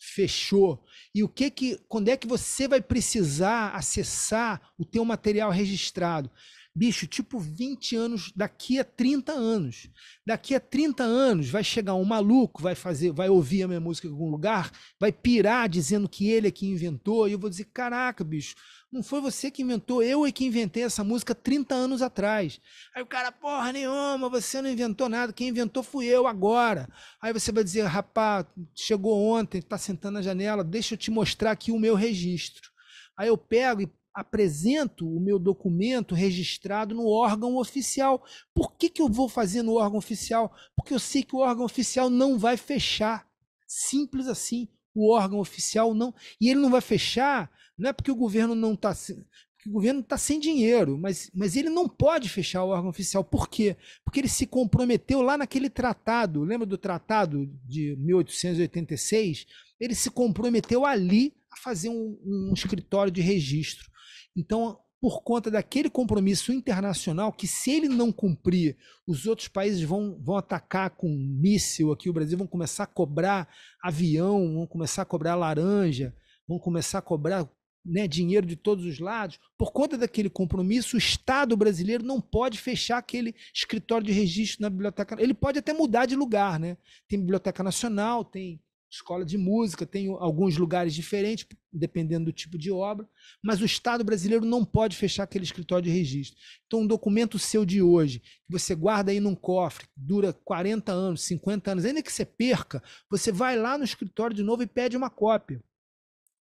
Fechou. E o que que, quando é que você vai precisar acessar o teu material registrado? Bicho, tipo 20 anos, daqui a 30 anos. Daqui a 30 anos vai chegar um maluco, vai fazer, vai ouvir a minha música em algum lugar, vai pirar dizendo que ele é que inventou, e eu vou dizer: "Caraca, bicho, não foi você que inventou, eu é que inventei essa música 30 anos atrás". Aí o cara: "Porra nenhuma, você não inventou nada, quem inventou fui eu agora". Aí você vai dizer: "Rapaz, chegou ontem, tá sentando na janela, deixa eu te mostrar aqui o meu registro". Aí eu pego e apresento o meu documento registrado no órgão oficial. Por que, que eu vou fazer no órgão oficial? Porque eu sei que o órgão oficial não vai fechar. Simples assim. O órgão oficial não. E ele não vai fechar, não é porque o governo não está. o governo está sem dinheiro, mas, mas ele não pode fechar o órgão oficial. Por quê? Porque ele se comprometeu lá naquele tratado. Lembra do tratado de 1886? Ele se comprometeu ali a fazer um, um escritório de registro. Então, por conta daquele compromisso internacional que se ele não cumprir, os outros países vão, vão atacar com míssil aqui o Brasil, vão começar a cobrar avião, vão começar a cobrar laranja, vão começar a cobrar né, dinheiro de todos os lados. Por conta daquele compromisso, o Estado brasileiro não pode fechar aquele escritório de registro na biblioteca. Ele pode até mudar de lugar, né? Tem biblioteca nacional, tem escola de música, tem alguns lugares diferentes, dependendo do tipo de obra, mas o Estado brasileiro não pode fechar aquele escritório de registro. Então, um documento seu de hoje, que você guarda aí num cofre, dura 40 anos, 50 anos, ainda que você perca, você vai lá no escritório de novo e pede uma cópia.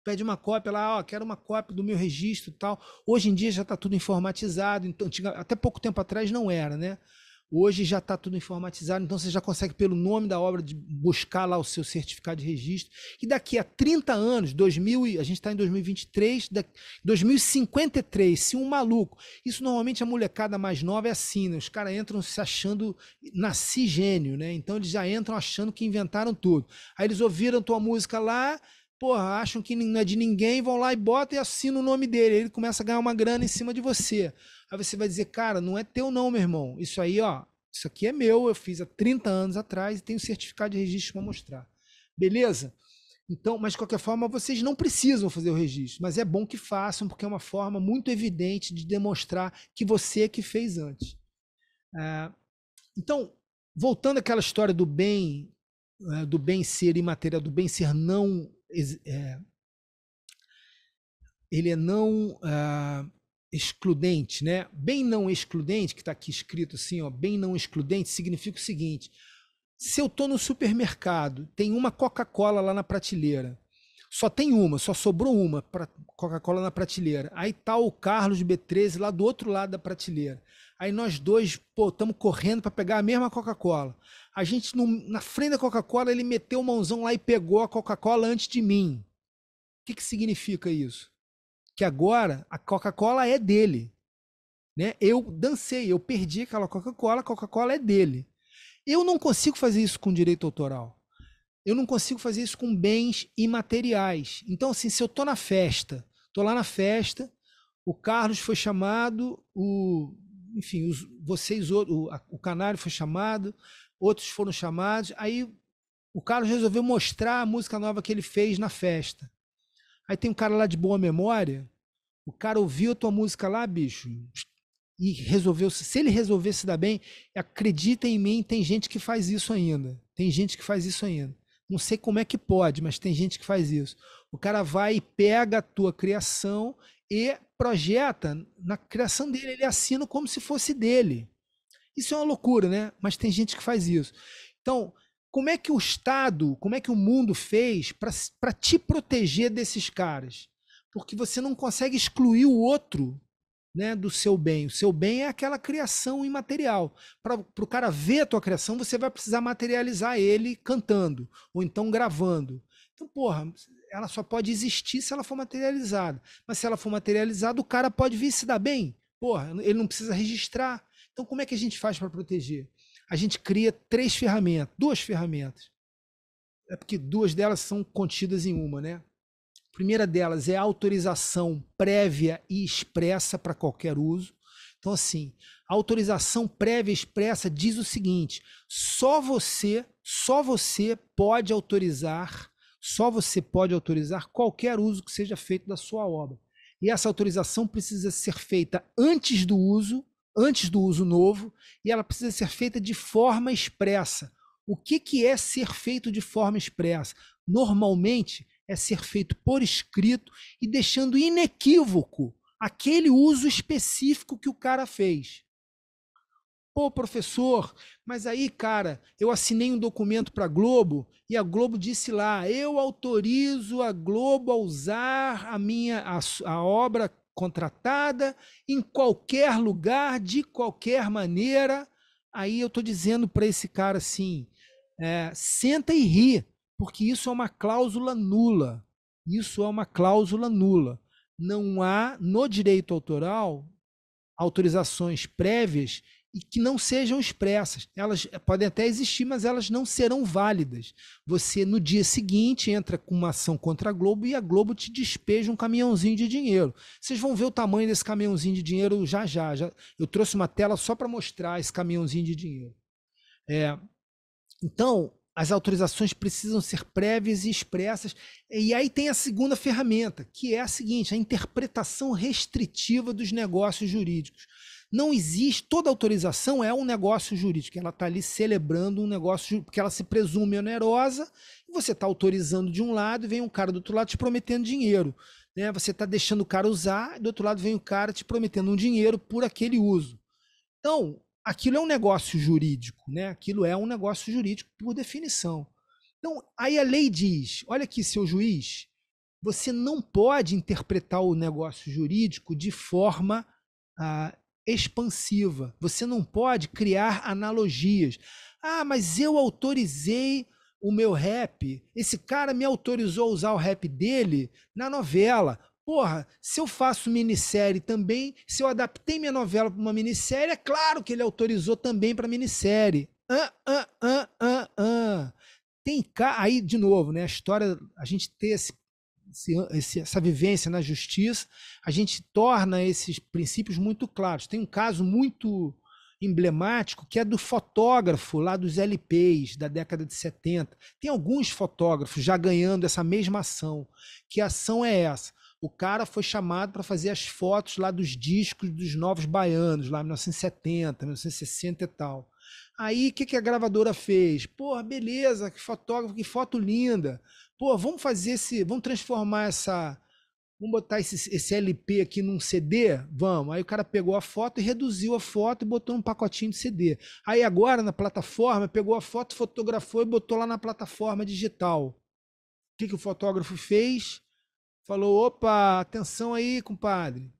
Pede uma cópia lá, ó, quero uma cópia do meu registro e tal. Hoje em dia já está tudo informatizado, então, até pouco tempo atrás não era, né? Hoje já está tudo informatizado, então você já consegue, pelo nome da obra, buscar lá o seu certificado de registro. E daqui a 30 anos, 2000, a gente está em 2023, 2053, se um maluco. Isso normalmente a molecada mais nova é assim, né? Os caras entram se achando, nasci gênio, né? Então eles já entram achando que inventaram tudo. Aí eles ouviram tua música lá, porra, acham que não é de ninguém, vão lá e botam e assinam o nome dele. Ele começa a ganhar uma grana em cima de você. Aí você vai dizer, cara, não é teu não, meu irmão. Isso aí, ó, isso aqui é meu, eu fiz há 30 anos atrás e tenho certificado de registro para mostrar. Beleza? Então, mas de qualquer forma, vocês não precisam fazer o registro, mas é bom que façam, porque é uma forma muito evidente de demonstrar que você é que fez antes. É, então, voltando àquela história do bem, é, do bem ser imaterial, do bem ser não é, ele é não ah, excludente, né? Bem não excludente, que está aqui escrito assim, ó, bem não excludente, significa o seguinte: se eu estou no supermercado, tem uma Coca-Cola lá na prateleira, só tem uma, só sobrou uma para Coca-Cola na prateleira. Aí tá o Carlos B13 lá do outro lado da prateleira. Aí nós dois, pô, estamos correndo para pegar a mesma Coca-Cola. A gente, no, na frente da Coca-Cola, ele meteu o mãozão lá e pegou a Coca-Cola antes de mim. O que, que significa isso? Que agora a Coca-Cola é dele. Né? Eu dancei, eu perdi aquela Coca-Cola, a Coca-Cola é dele. Eu não consigo fazer isso com direito autoral eu não consigo fazer isso com bens imateriais. Então, assim, se eu tô na festa, tô lá na festa, o Carlos foi chamado, o enfim, os, vocês, o, o Canário foi chamado, outros foram chamados, aí o Carlos resolveu mostrar a música nova que ele fez na festa. Aí tem um cara lá de boa memória, o cara ouviu a tua música lá, bicho, e resolveu, se ele resolver se dar bem, acredita em mim, tem gente que faz isso ainda. Tem gente que faz isso ainda. Não sei como é que pode, mas tem gente que faz isso. O cara vai e pega a tua criação e projeta na criação dele, ele assina como se fosse dele. Isso é uma loucura, né? Mas tem gente que faz isso. Então, como é que o Estado, como é que o mundo fez para te proteger desses caras? Porque você não consegue excluir o outro né, do seu bem. O seu bem é aquela criação imaterial. Para o cara ver a tua criação, você vai precisar materializar ele cantando ou então gravando. Então, porra, ela só pode existir se ela for materializada. Mas se ela for materializada, o cara pode vir se dar bem. Porra, ele não precisa registrar. Então, como é que a gente faz para proteger? A gente cria três ferramentas, duas ferramentas. É porque duas delas são contidas em uma, né? A primeira delas é autorização prévia e expressa para qualquer uso. Então, assim, a autorização prévia expressa diz o seguinte: só você, só você pode autorizar, só você pode autorizar qualquer uso que seja feito da sua obra. E essa autorização precisa ser feita antes do uso, antes do uso novo, e ela precisa ser feita de forma expressa. O que, que é ser feito de forma expressa? Normalmente é ser feito por escrito e deixando inequívoco aquele uso específico que o cara fez. Pô, professor, mas aí, cara, eu assinei um documento para a Globo e a Globo disse lá: eu autorizo a Globo a usar a minha a, a obra contratada em qualquer lugar, de qualquer maneira. Aí eu estou dizendo para esse cara assim: é, senta e ri. Porque isso é uma cláusula nula. Isso é uma cláusula nula. Não há no direito autoral autorizações prévias e que não sejam expressas. Elas eh, podem até existir, mas elas não serão válidas. Você, no dia seguinte, entra com uma ação contra a Globo e a Globo te despeja um caminhãozinho de dinheiro. Vocês vão ver o tamanho desse caminhãozinho de dinheiro já já. já. Eu trouxe uma tela só para mostrar esse caminhãozinho de dinheiro. É, então, as autorizações precisam ser prévias e expressas. E aí tem a segunda ferramenta, que é a seguinte: a interpretação restritiva dos negócios jurídicos. Não existe, toda autorização é um negócio jurídico. Ela está ali celebrando um negócio, porque ela se presume onerosa, e você está autorizando de um lado e vem um cara do outro lado te prometendo dinheiro. Né? Você está deixando o cara usar, e do outro lado vem o cara te prometendo um dinheiro por aquele uso. Então, aquilo é um negócio jurídico, né? Aquilo é um negócio jurídico por definição. Então, aí a lei diz: olha aqui, seu juiz, você não pode interpretar o negócio jurídico de forma ah, expansiva. Você não pode criar analogias. Ah, mas eu autorizei o meu rap. Esse cara me autorizou a usar o rap dele na novela. Porra, se eu faço minissérie também, se eu adaptei minha novela para uma minissérie, é claro que ele autorizou também para minissérie. Ah, ah, ah, ah, ah. Tem cá, aí de novo, né? A história, a gente ter esse esse, essa vivência na justiça, a gente torna esses princípios muito claros. Tem um caso muito emblemático que é do fotógrafo lá dos LPs da década de 70. Tem alguns fotógrafos já ganhando essa mesma ação. Que ação é essa? o cara foi chamado para fazer as fotos lá dos discos dos Novos Baianos, lá em 1970, 1960 e tal. Aí o que, que a gravadora fez? Porra, beleza, que fotógrafo, que foto linda. Pô, vamos fazer esse, vamos transformar essa, vamos botar esse, esse LP aqui num CD? Vamos. Aí o cara pegou a foto e reduziu a foto e botou num pacotinho de CD. Aí agora na plataforma, pegou a foto, fotografou e botou lá na plataforma digital. O que, que o fotógrafo fez? falou: opa, atenção aí, compadre.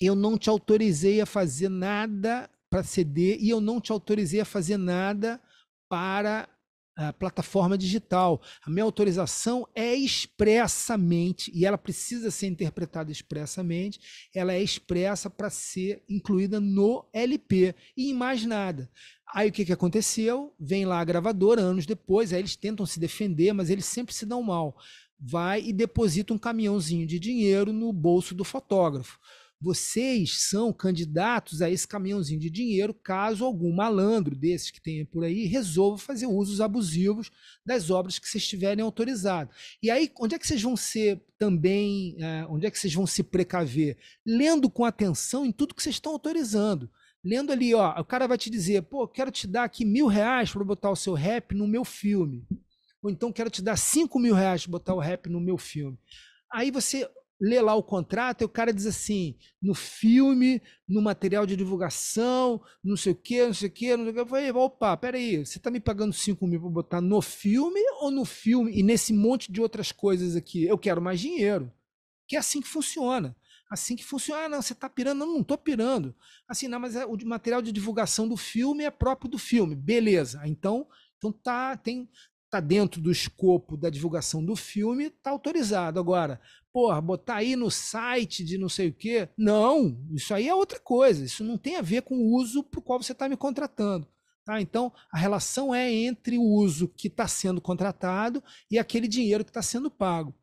Eu não te autorizei a fazer nada para ceder e eu não te autorizei a fazer nada para a plataforma digital. A minha autorização é expressamente, e ela precisa ser interpretada expressamente, ela é expressa para ser incluída no LP e em mais nada. Aí o que, que aconteceu? Vem lá a gravadora anos depois, aí eles tentam se defender, mas eles sempre se dão mal vai e deposita um caminhãozinho de dinheiro no bolso do fotógrafo. Vocês são candidatos a esse caminhãozinho de dinheiro caso algum malandro desses que tem por aí resolva fazer usos abusivos das obras que vocês tiverem autorizado. E aí, onde é que vocês vão ser também, é, onde é que vocês vão se precaver? Lendo com atenção em tudo que vocês estão autorizando lendo ali, ó, o cara vai te dizer, pô, quero te dar aqui mil reais para botar o seu rap no meu filme. Ou então quero te dar 5 mil reais para botar o rap no meu filme. Aí você lê lá o contrato e o cara diz assim: no filme, no material de divulgação, não sei o quê, não sei o quê, não sei o quê. Eu falei, opa, peraí, você está me pagando 5 mil para botar no filme ou no filme e nesse monte de outras coisas aqui? Eu quero mais dinheiro. Que é assim que funciona. Assim que funciona. Ah, não, você está pirando? Não, não estou pirando. Assim, não, mas é, o material de divulgação do filme é próprio do filme. Beleza. Então, então tá, tem, tá dentro do escopo da divulgação do filme, tá autorizado. Agora, porra, botar aí no site de não sei o quê, não, isso aí é outra coisa, isso não tem a ver com o uso para o qual você está me contratando. Tá? Então, a relação é entre o uso que está sendo contratado e aquele dinheiro que está sendo pago.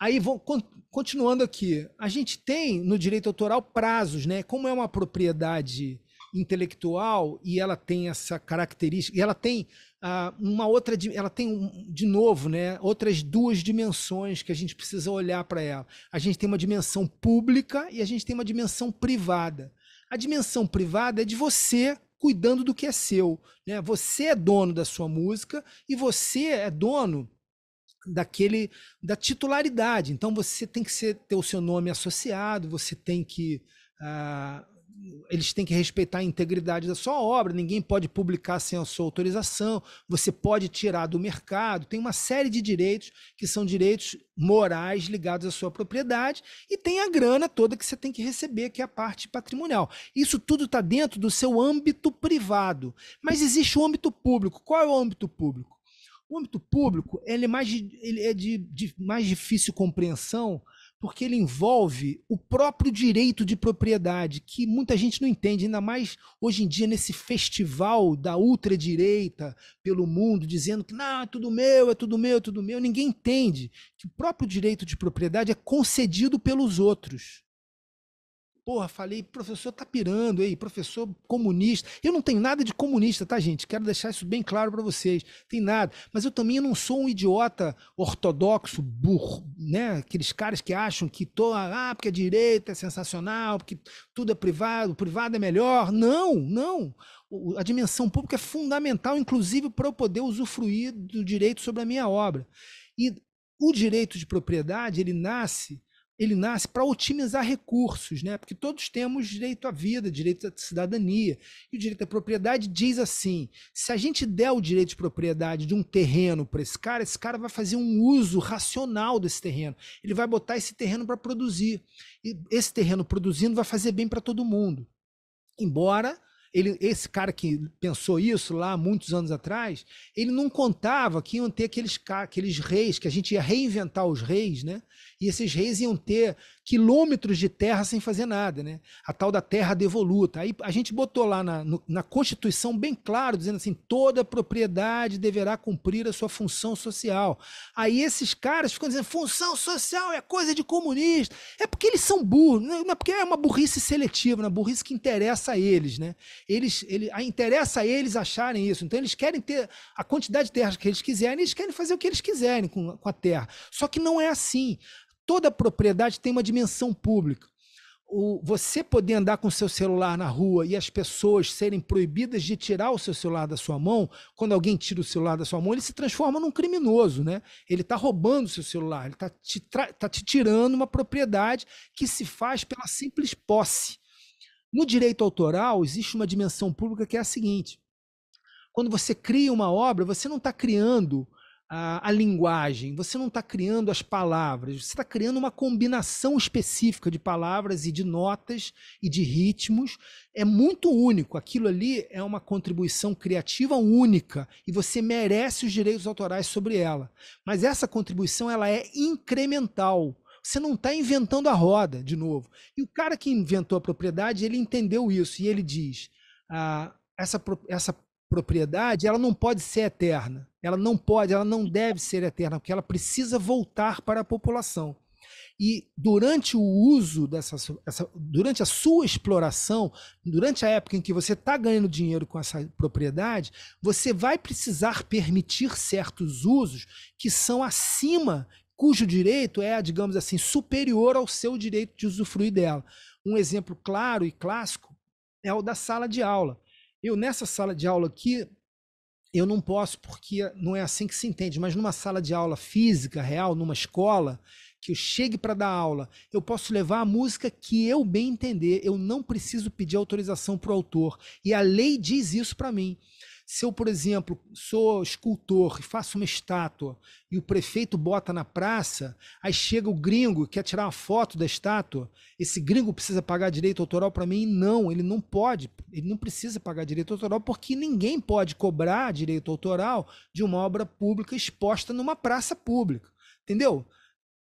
Aí, vou, continuando aqui, a gente tem no direito autoral prazos, né? Como é uma propriedade intelectual e ela tem essa característica, e ela tem ah, uma outra, ela tem um, de novo, né, outras duas dimensões que a gente precisa olhar para ela. A gente tem uma dimensão pública e a gente tem uma dimensão privada. A dimensão privada é de você cuidando do que é seu, né? Você é dono da sua música e você é dono daquele da titularidade. Então você tem que ser, ter o seu nome associado, você tem que ah, eles têm que respeitar a integridade da sua obra, ninguém pode publicar sem a sua autorização, você pode tirar do mercado, tem uma série de direitos que são direitos morais ligados à sua propriedade e tem a grana toda que você tem que receber, que é a parte patrimonial. Isso tudo está dentro do seu âmbito privado, mas existe o âmbito público. Qual é o âmbito público? O âmbito público ele é, mais, ele é de, de mais difícil compreensão porque ele envolve o próprio direito de propriedade, que muita gente não entende, ainda mais hoje em dia nesse festival da ultradireita pelo mundo, dizendo que não, é tudo meu, é tudo meu, é tudo meu. Ninguém entende que o próprio direito de propriedade é concedido pelos outros. Porra, falei, professor tá pirando, ei, professor comunista. Eu não tenho nada de comunista, tá, gente? Quero deixar isso bem claro para vocês. Tem nada. Mas eu também não sou um idiota ortodoxo, burro, né? Aqueles caras que acham que tô, ah, porque a direita é sensacional, porque tudo é privado, o privado é melhor. Não, não. A dimensão pública é fundamental, inclusive, para eu poder usufruir do direito sobre a minha obra. E o direito de propriedade, ele nasce ele nasce para otimizar recursos, né? Porque todos temos direito à vida, direito à cidadania. E o direito à propriedade diz assim: se a gente der o direito de propriedade de um terreno para esse cara, esse cara vai fazer um uso racional desse terreno. Ele vai botar esse terreno para produzir. E esse terreno produzindo vai fazer bem para todo mundo. Embora ele, esse cara que pensou isso lá muitos anos atrás, ele não contava que iam ter aqueles, aqueles reis, que a gente ia reinventar os reis, né? E esses reis iam ter quilômetros de terra sem fazer nada, né? A tal da terra devoluta. Aí a gente botou lá na, no, na Constituição bem claro, dizendo assim: toda propriedade deverá cumprir a sua função social. Aí esses caras ficam dizendo: função social é coisa de comunista. É porque eles são burros, né? não é porque é uma burrice seletiva, é uma burrice que interessa a eles, né? Eles, ele, interessa a eles acharem isso. Então eles querem ter a quantidade de terras que eles quiserem, e eles querem fazer o que eles quiserem com, com a terra. Só que não é assim toda propriedade tem uma dimensão pública. O, você poder andar com seu celular na rua e as pessoas serem proibidas de tirar o seu celular da sua mão, quando alguém tira o celular da sua mão, ele se transforma num criminoso, né? Ele está roubando o seu celular, ele está te, tá te tirando uma propriedade que se faz pela simples posse. No direito autoral, existe uma dimensão pública que é a seguinte: quando você cria uma obra, você não está criando a, a linguagem, você não está criando as palavras, você está criando uma combinação específica de palavras e de notas e de ritmos. É muito único. Aquilo ali é uma contribuição criativa única e você merece os direitos autorais sobre ela. Mas essa contribuição ela é incremental. Você não está inventando a roda de novo. E o cara que inventou a propriedade, ele entendeu isso e ele diz: ah, essa, essa propriedade, ela não pode ser eterna. Ela não pode, ela não deve ser eterna, porque ela precisa voltar para a população. E durante o uso dessa, essa, durante a sua exploração, durante a época em que você está ganhando dinheiro com essa propriedade, você vai precisar permitir certos usos que são acima, cujo direito é, digamos assim, superior ao seu direito de usufruir dela. Um exemplo claro e clássico é o da sala de aula. Eu, nessa sala de aula aqui, eu não posso porque não é assim que se entende, mas numa sala de aula física, real, numa escola, que eu chegue para dar aula, eu posso levar a música que eu bem entender, eu não preciso pedir autorização para o autor. E a lei diz isso para mim. Se eu, por exemplo, sou escultor e faço uma estátua e o prefeito bota na praça, aí chega o gringo e quer tirar uma foto da estátua, esse gringo precisa pagar direito autoral para mim? Não, ele não pode, ele não precisa pagar direito autoral porque ninguém pode cobrar direito autoral de uma obra pública exposta numa praça pública. Entendeu?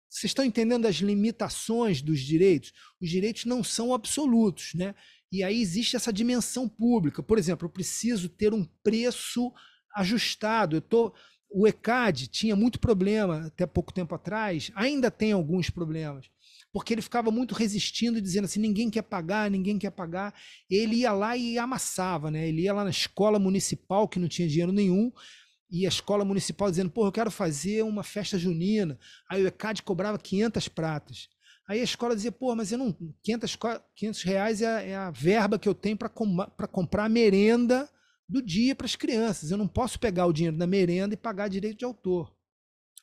Vocês estão entendendo as limitações dos direitos? Os direitos não são absolutos, né? E aí existe essa dimensão pública. Por exemplo, eu preciso ter um preço ajustado. Eu tô, o ECAD tinha muito problema até pouco tempo atrás, ainda tem alguns problemas, porque ele ficava muito resistindo e dizendo assim: ninguém quer pagar, ninguém quer pagar. Ele ia lá e amassava, né? Ele ia lá na escola municipal, que não tinha dinheiro nenhum, e a escola municipal dizendo: pô, eu quero fazer uma festa junina. Aí o ECAD cobrava 500 pratas. Aí a escola dizia, pô, mas eu não. 500, 500 reais é a, é a verba que eu tenho para com, comprar a merenda do dia para as crianças. Eu não posso pegar o dinheiro da merenda e pagar direito de autor.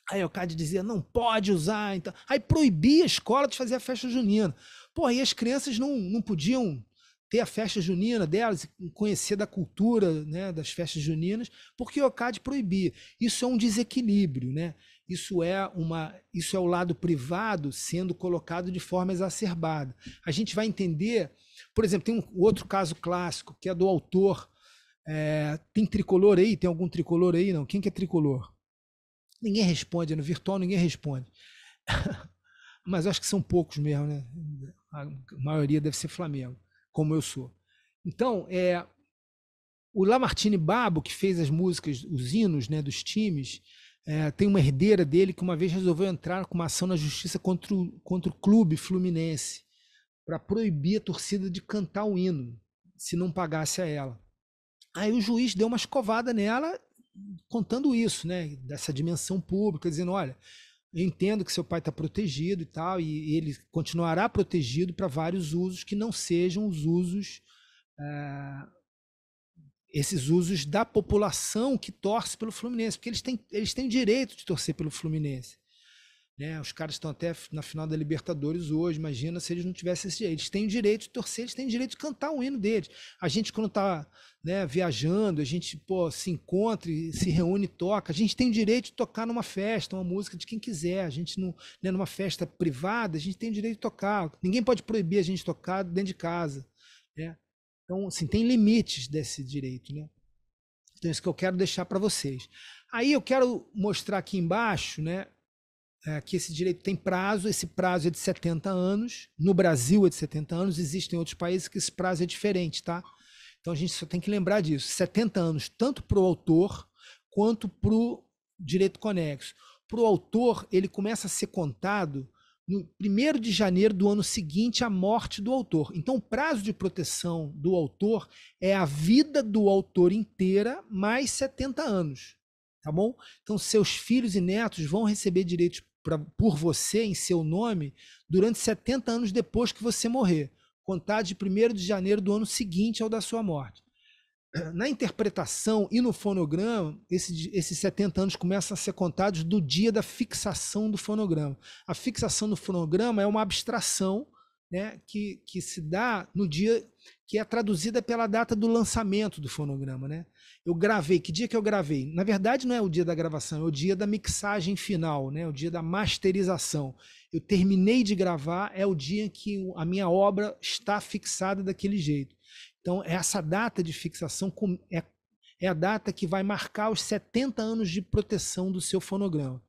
Aí o Cade dizia, não pode usar. Então... Aí proibia a escola de fazer a festa junina. Pô, aí as crianças não, não podiam ter a festa junina delas, conhecer da cultura né, das festas juninas, porque o Ocade proibia. Isso é um desequilíbrio. Né? Isso é uma, isso é o lado privado sendo colocado de forma exacerbada. A gente vai entender, por exemplo, tem um outro caso clássico que é do autor. É, tem tricolor aí? Tem algum tricolor aí? Não. Quem que é tricolor? Ninguém responde. No virtual ninguém responde. Mas acho que são poucos mesmo, né? A maioria deve ser Flamengo, como eu sou. Então, é, o Lamartine Babo, que fez as músicas, os hinos né, dos times, é, tem uma herdeira dele que uma vez resolveu entrar com uma ação na justiça contra o, contra o clube fluminense para proibir a torcida de cantar o hino se não pagasse a ela. Aí o juiz deu uma escovada nela contando isso, né, dessa dimensão pública, dizendo, olha, eu entendo que seu pai está protegido e tal, e ele continuará protegido para vários usos que não sejam os usos eh, esses usos da população que torce pelo Fluminense, porque eles têm, eles têm direito de torcer pelo Fluminense. Né? Os caras estão até na final da Libertadores hoje, imagina se eles não tivessem esse direito. Eles têm direito de torcer, eles têm direito de cantar o hino deles. A gente, quando está né, viajando, a gente pô, se encontra se reúne e toca. A gente tem direito de tocar numa festa, uma música de quem quiser. A gente, não, né, numa festa privada, a gente tem direito de tocar. Ninguém pode proibir a gente tocar dentro de casa. Né? Então, assim, tem limites desse direito, né? Então, isso que eu quero deixar para vocês. Aí eu quero mostrar aqui embaixo, né? É, que esse direito tem prazo, esse prazo é de 70 anos. No Brasil é de 70 anos, existem outros países que esse prazo é diferente, tá? Então a gente só tem que lembrar disso. 70 anos, tanto para o autor quanto para o direito conexo. Para o autor, ele começa a ser contado no 1 de janeiro do ano seguinte à morte do autor. Então, o prazo de proteção do autor é a vida do autor inteira mais 70 anos. Tá bom? Então, seus filhos e netos vão receber direitos pra, por você, em seu nome, durante 70 anos depois que você morrer. Contar de 1 de janeiro do ano seguinte ao da sua morte na interpretação e no fonograma, esse, esses 70 anos começam a ser contados do dia da fixação do fonograma. A fixação do fonograma é uma abstração né, que, que se dá no dia que é traduzida pela data do lançamento do fonograma. Né? Eu gravei, que dia que eu gravei? Na verdade, não é o dia da gravação, é o dia da mixagem final, né? o dia da masterização. Eu terminei de gravar, é o dia em que a minha obra está fixada daquele jeito. Então, é essa data de fixação é, é, a data que vai marcar os 70 anos de proteção do seu fonograma.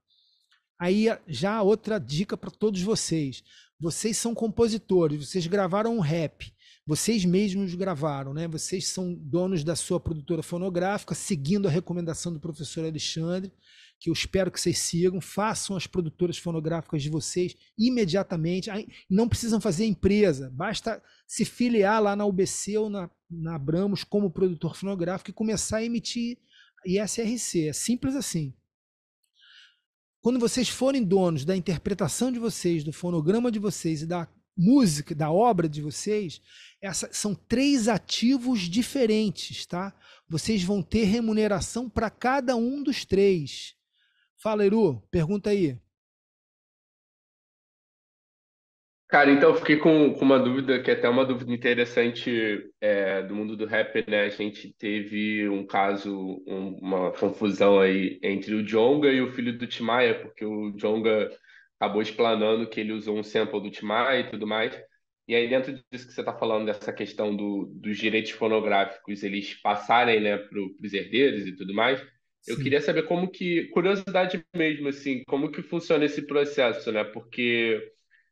Aí já outra dica para todos vocês. Vocês são compositores, vocês gravaram um rap, vocês mesmos gravaram, né? Vocês são donos da sua produtora fonográfica, seguindo a recomendação do professor Alexandre que eu espero que vocês sigam, façam as produtoras fonográficas de vocês imediatamente. Não precisam fazer empresa, basta se filiar lá na UBC ou na, na Abramos como produtor fonográfico e começar a emitir ISRC. É simples assim. Quando vocês forem donos da interpretação de vocês, do fonograma de vocês e da música, da obra de vocês, essa, são três ativos diferentes, tá? Vocês vão ter remuneração para cada um dos três. Fala, Eru. pergunta aí. Cara, então eu fiquei com, com, uma dúvida que é até uma dúvida interessante é, do mundo do rap, né? A gente teve um caso, um, uma confusão aí entre o Jonga e o filho do Timaya, porque o Jonga acabou explanando que ele usou um sample do Timaya e tudo mais. E aí dentro disso que você está falando, dessa questão do, dos direitos fonográficos, eles passarem né, para os herdeiros e tudo mais, eu queria saber como que, curiosidade mesmo, assim, como que funciona esse processo, né? Porque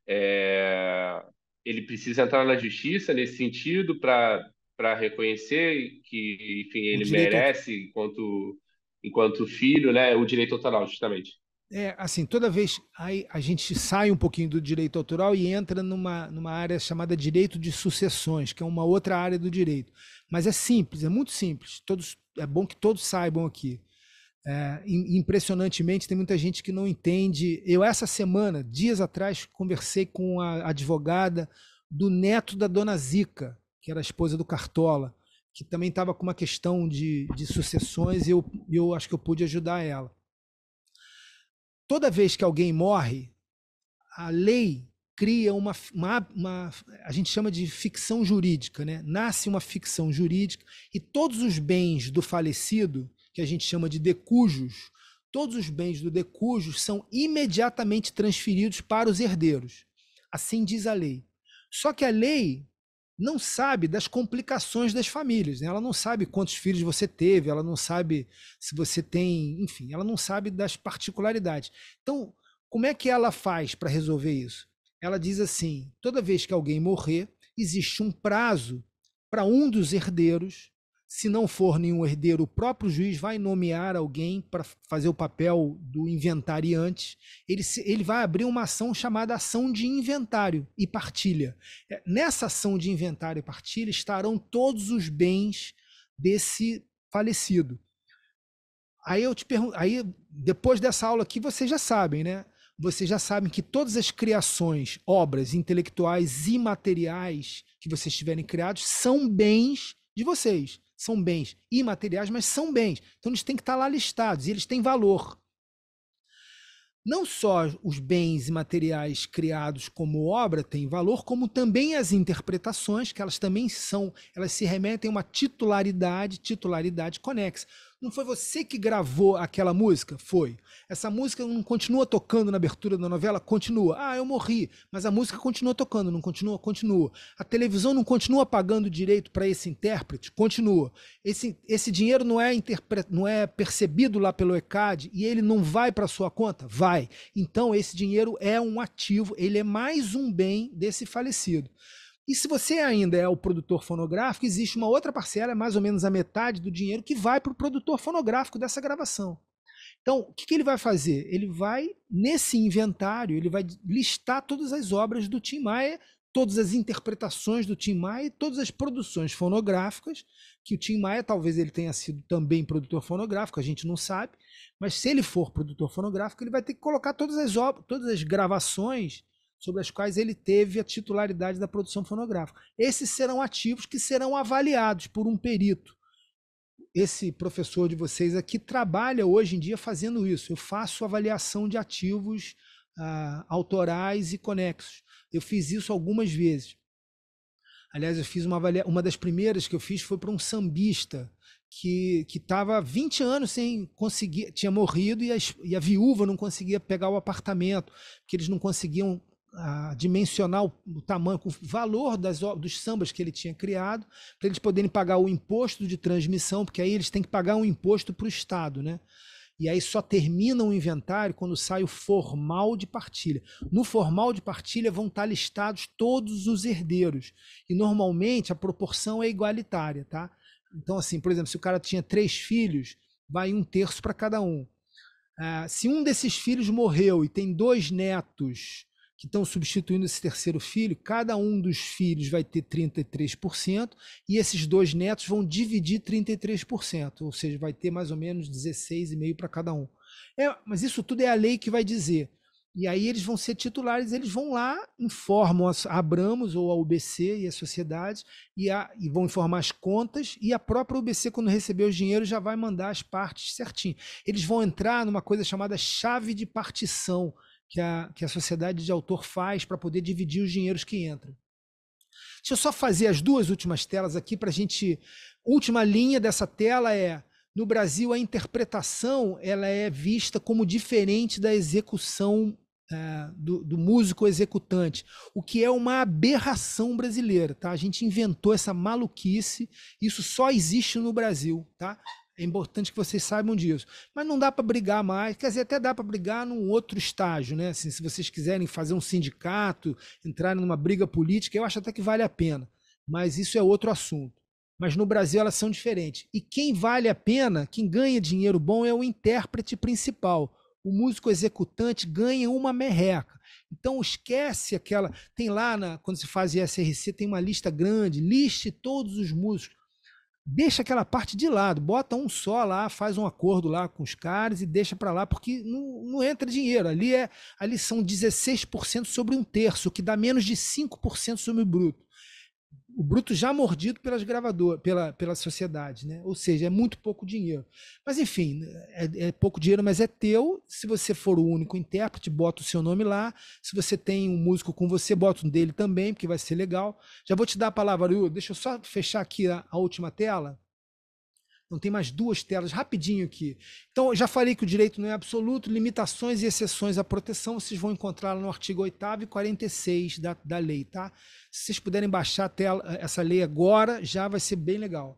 é, ele precisa entrar na justiça nesse sentido para reconhecer que, enfim, ele merece enquanto, enquanto filho, né? O direito autoral, justamente. É, assim, toda vez aí a gente sai um pouquinho do direito autoral e entra numa, numa área chamada direito de sucessões, que é uma outra área do direito. Mas é simples, é muito simples. Todos, é bom que todos saibam aqui é, impressionantemente, tem muita gente que não entende. Eu, essa semana, dias atrás, conversei com a advogada do neto da dona Zica, que era a esposa do Cartola, que também estava com uma questão de, de sucessões e eu, eu acho que eu pude ajudar ela. Toda vez que alguém morre, a lei cria uma, uma, uma, a gente chama de ficção jurídica, né? Nasce uma ficção jurídica e todos os bens do falecido que a gente chama de decujos. Todos os bens do decujo são imediatamente transferidos para os herdeiros. Assim diz a lei. Só que a lei não sabe das complicações das famílias. Né? Ela não sabe quantos filhos você teve, ela não sabe se você tem. Enfim, ela não sabe das particularidades. Então, como é que ela faz para resolver isso? Ela diz assim: toda vez que alguém morrer, existe um prazo para um dos herdeiros se não for nenhum herdeiro, o próprio juiz vai nomear alguém para fazer o papel do inventariante. Ele, ele vai abrir uma ação chamada ação de inventário e partilha. É, nessa ação de inventário e partilha estarão todos os bens desse falecido. Aí eu te pergunto, aí depois dessa aula aqui vocês já sabem, né? Vocês já sabem que todas as criações, obras intelectuais e materiais que vocês tiverem criados são bens de vocês são bens imateriais, mas são bens. Então eles têm que estar lá listados e eles têm valor. Não só os bens imateriais criados como obra têm valor, como também as interpretações, que elas também são, elas se remetem a uma titularidade, titularidade conexa. Não foi você que gravou aquela música? Foi. Essa música não continua tocando na abertura da novela? Continua. Ah, eu morri. Mas a música continua tocando, não continua? Continua. A televisão não continua pagando direito para esse intérprete? Continua. Esse, esse dinheiro não é, interpre... não é percebido lá pelo ECAD e ele não vai para sua conta? Vai. Então, esse dinheiro é um ativo, ele é mais um bem desse falecido. E se você ainda é o produtor fonográfico, existe uma outra parcela, mais ou menos a metade do dinheiro, que vai para o produtor fonográfico dessa gravação. Então, o que, que, ele vai fazer? Ele vai, nesse inventário, ele vai listar todas as obras do Tim Maia, todas as interpretações do Tim Maia, todas as produções fonográficas, que o Tim Maia talvez ele tenha sido também produtor fonográfico, a gente não sabe, mas se ele for produtor fonográfico, ele vai ter que colocar todas as todas as gravações sobre as quais ele teve a titularidade da produção fonográfica. Esses serão ativos que serão avaliados por um perito. Esse professor de vocês aqui trabalha hoje em dia fazendo isso. Eu faço avaliação de ativos ah, autorais e conexos. Eu fiz isso algumas vezes. Aliás, eu fiz uma Uma das primeiras que eu fiz foi para um sambista que estava há 20 anos sem conseguir, tinha morrido e a, e a, viúva não conseguia pegar o apartamento, porque eles não conseguiam a dimensionar o, tamanho, o valor das, dos sambas que ele tinha criado, para eles poderem pagar o imposto de transmissão, porque aí eles têm que pagar um imposto para o Estado, né? E aí só termina o inventário quando sai o formal de partilha. No formal de partilha vão estar listados todos os herdeiros. E normalmente a proporção é igualitária, tá? Então, assim, por exemplo, se o cara tinha três filhos, vai um terço para cada um. Ah, se um desses filhos morreu e tem dois netos que estão substituindo esse terceiro filho, cada um dos filhos vai ter 33% e esses dois netos vão dividir 33%, ou seja, vai ter mais ou menos 16,5 para cada um. É, mas isso tudo é a lei que vai dizer. E aí eles vão ser titulares, eles vão lá, informam a Abramos ou a UBC e a sociedade, e, a, e vão informar as contas, e a própria UBC, quando receber o dinheiro já vai mandar as partes certinho. Eles vão entrar numa coisa chamada chave de partição, que a, que a sociedade de autor faz para poder dividir os dinheiros que entram. Deixa eu só fazer as duas últimas telas aqui para a gente. Última linha dessa tela é: no Brasil a interpretação ela é vista como diferente da execução é, do, do, músico executante, o que é uma aberração brasileira, tá? A gente inventou essa maluquice, isso só existe no Brasil, tá? É importante que vocês saibam disso. Mas não dá para brigar mais, quer dizer, até dá para brigar num outro estágio, né? Assim, se vocês quiserem fazer um sindicato, entrar numa briga política, eu acho até que vale a pena. Mas isso é outro assunto. Mas no Brasil elas são diferentes. E quem vale a pena, quem ganha dinheiro bom é o intérprete principal o músico executante ganha uma merreca. Então esquece aquela. Tem lá, na, quando se faz ISRC, tem uma lista grande, liste todos os músicos deixa aquela parte de lado, bota um só lá, faz um acordo lá com os caras e deixa para lá, porque não, não, entra dinheiro. Ali, é, ali são 16% sobre um terço, que dá menos de 5% sobre o bruto o bruto já mordido pelas gravadoras, pela, pela sociedade, né? Ou seja, é muito pouco dinheiro. Mas enfim, é, é, pouco dinheiro, mas é teu. Se você for o único intérprete, bota o seu nome lá. Se você tem um músico com você, bota um dele também, porque vai ser legal. Já vou te dar a palavra, Will. Deixa eu só fechar aqui a, a última tela. Não tem mais duas telas, rapidinho aqui. Então, eu já falei que o direito não é absoluto, limitações e exceções à proteção, vocês vão encontrar no artigo 8 e 46 da, da lei, tá? Se vocês puderem baixar tela, eh, essa lei agora, já vai ser bem legal.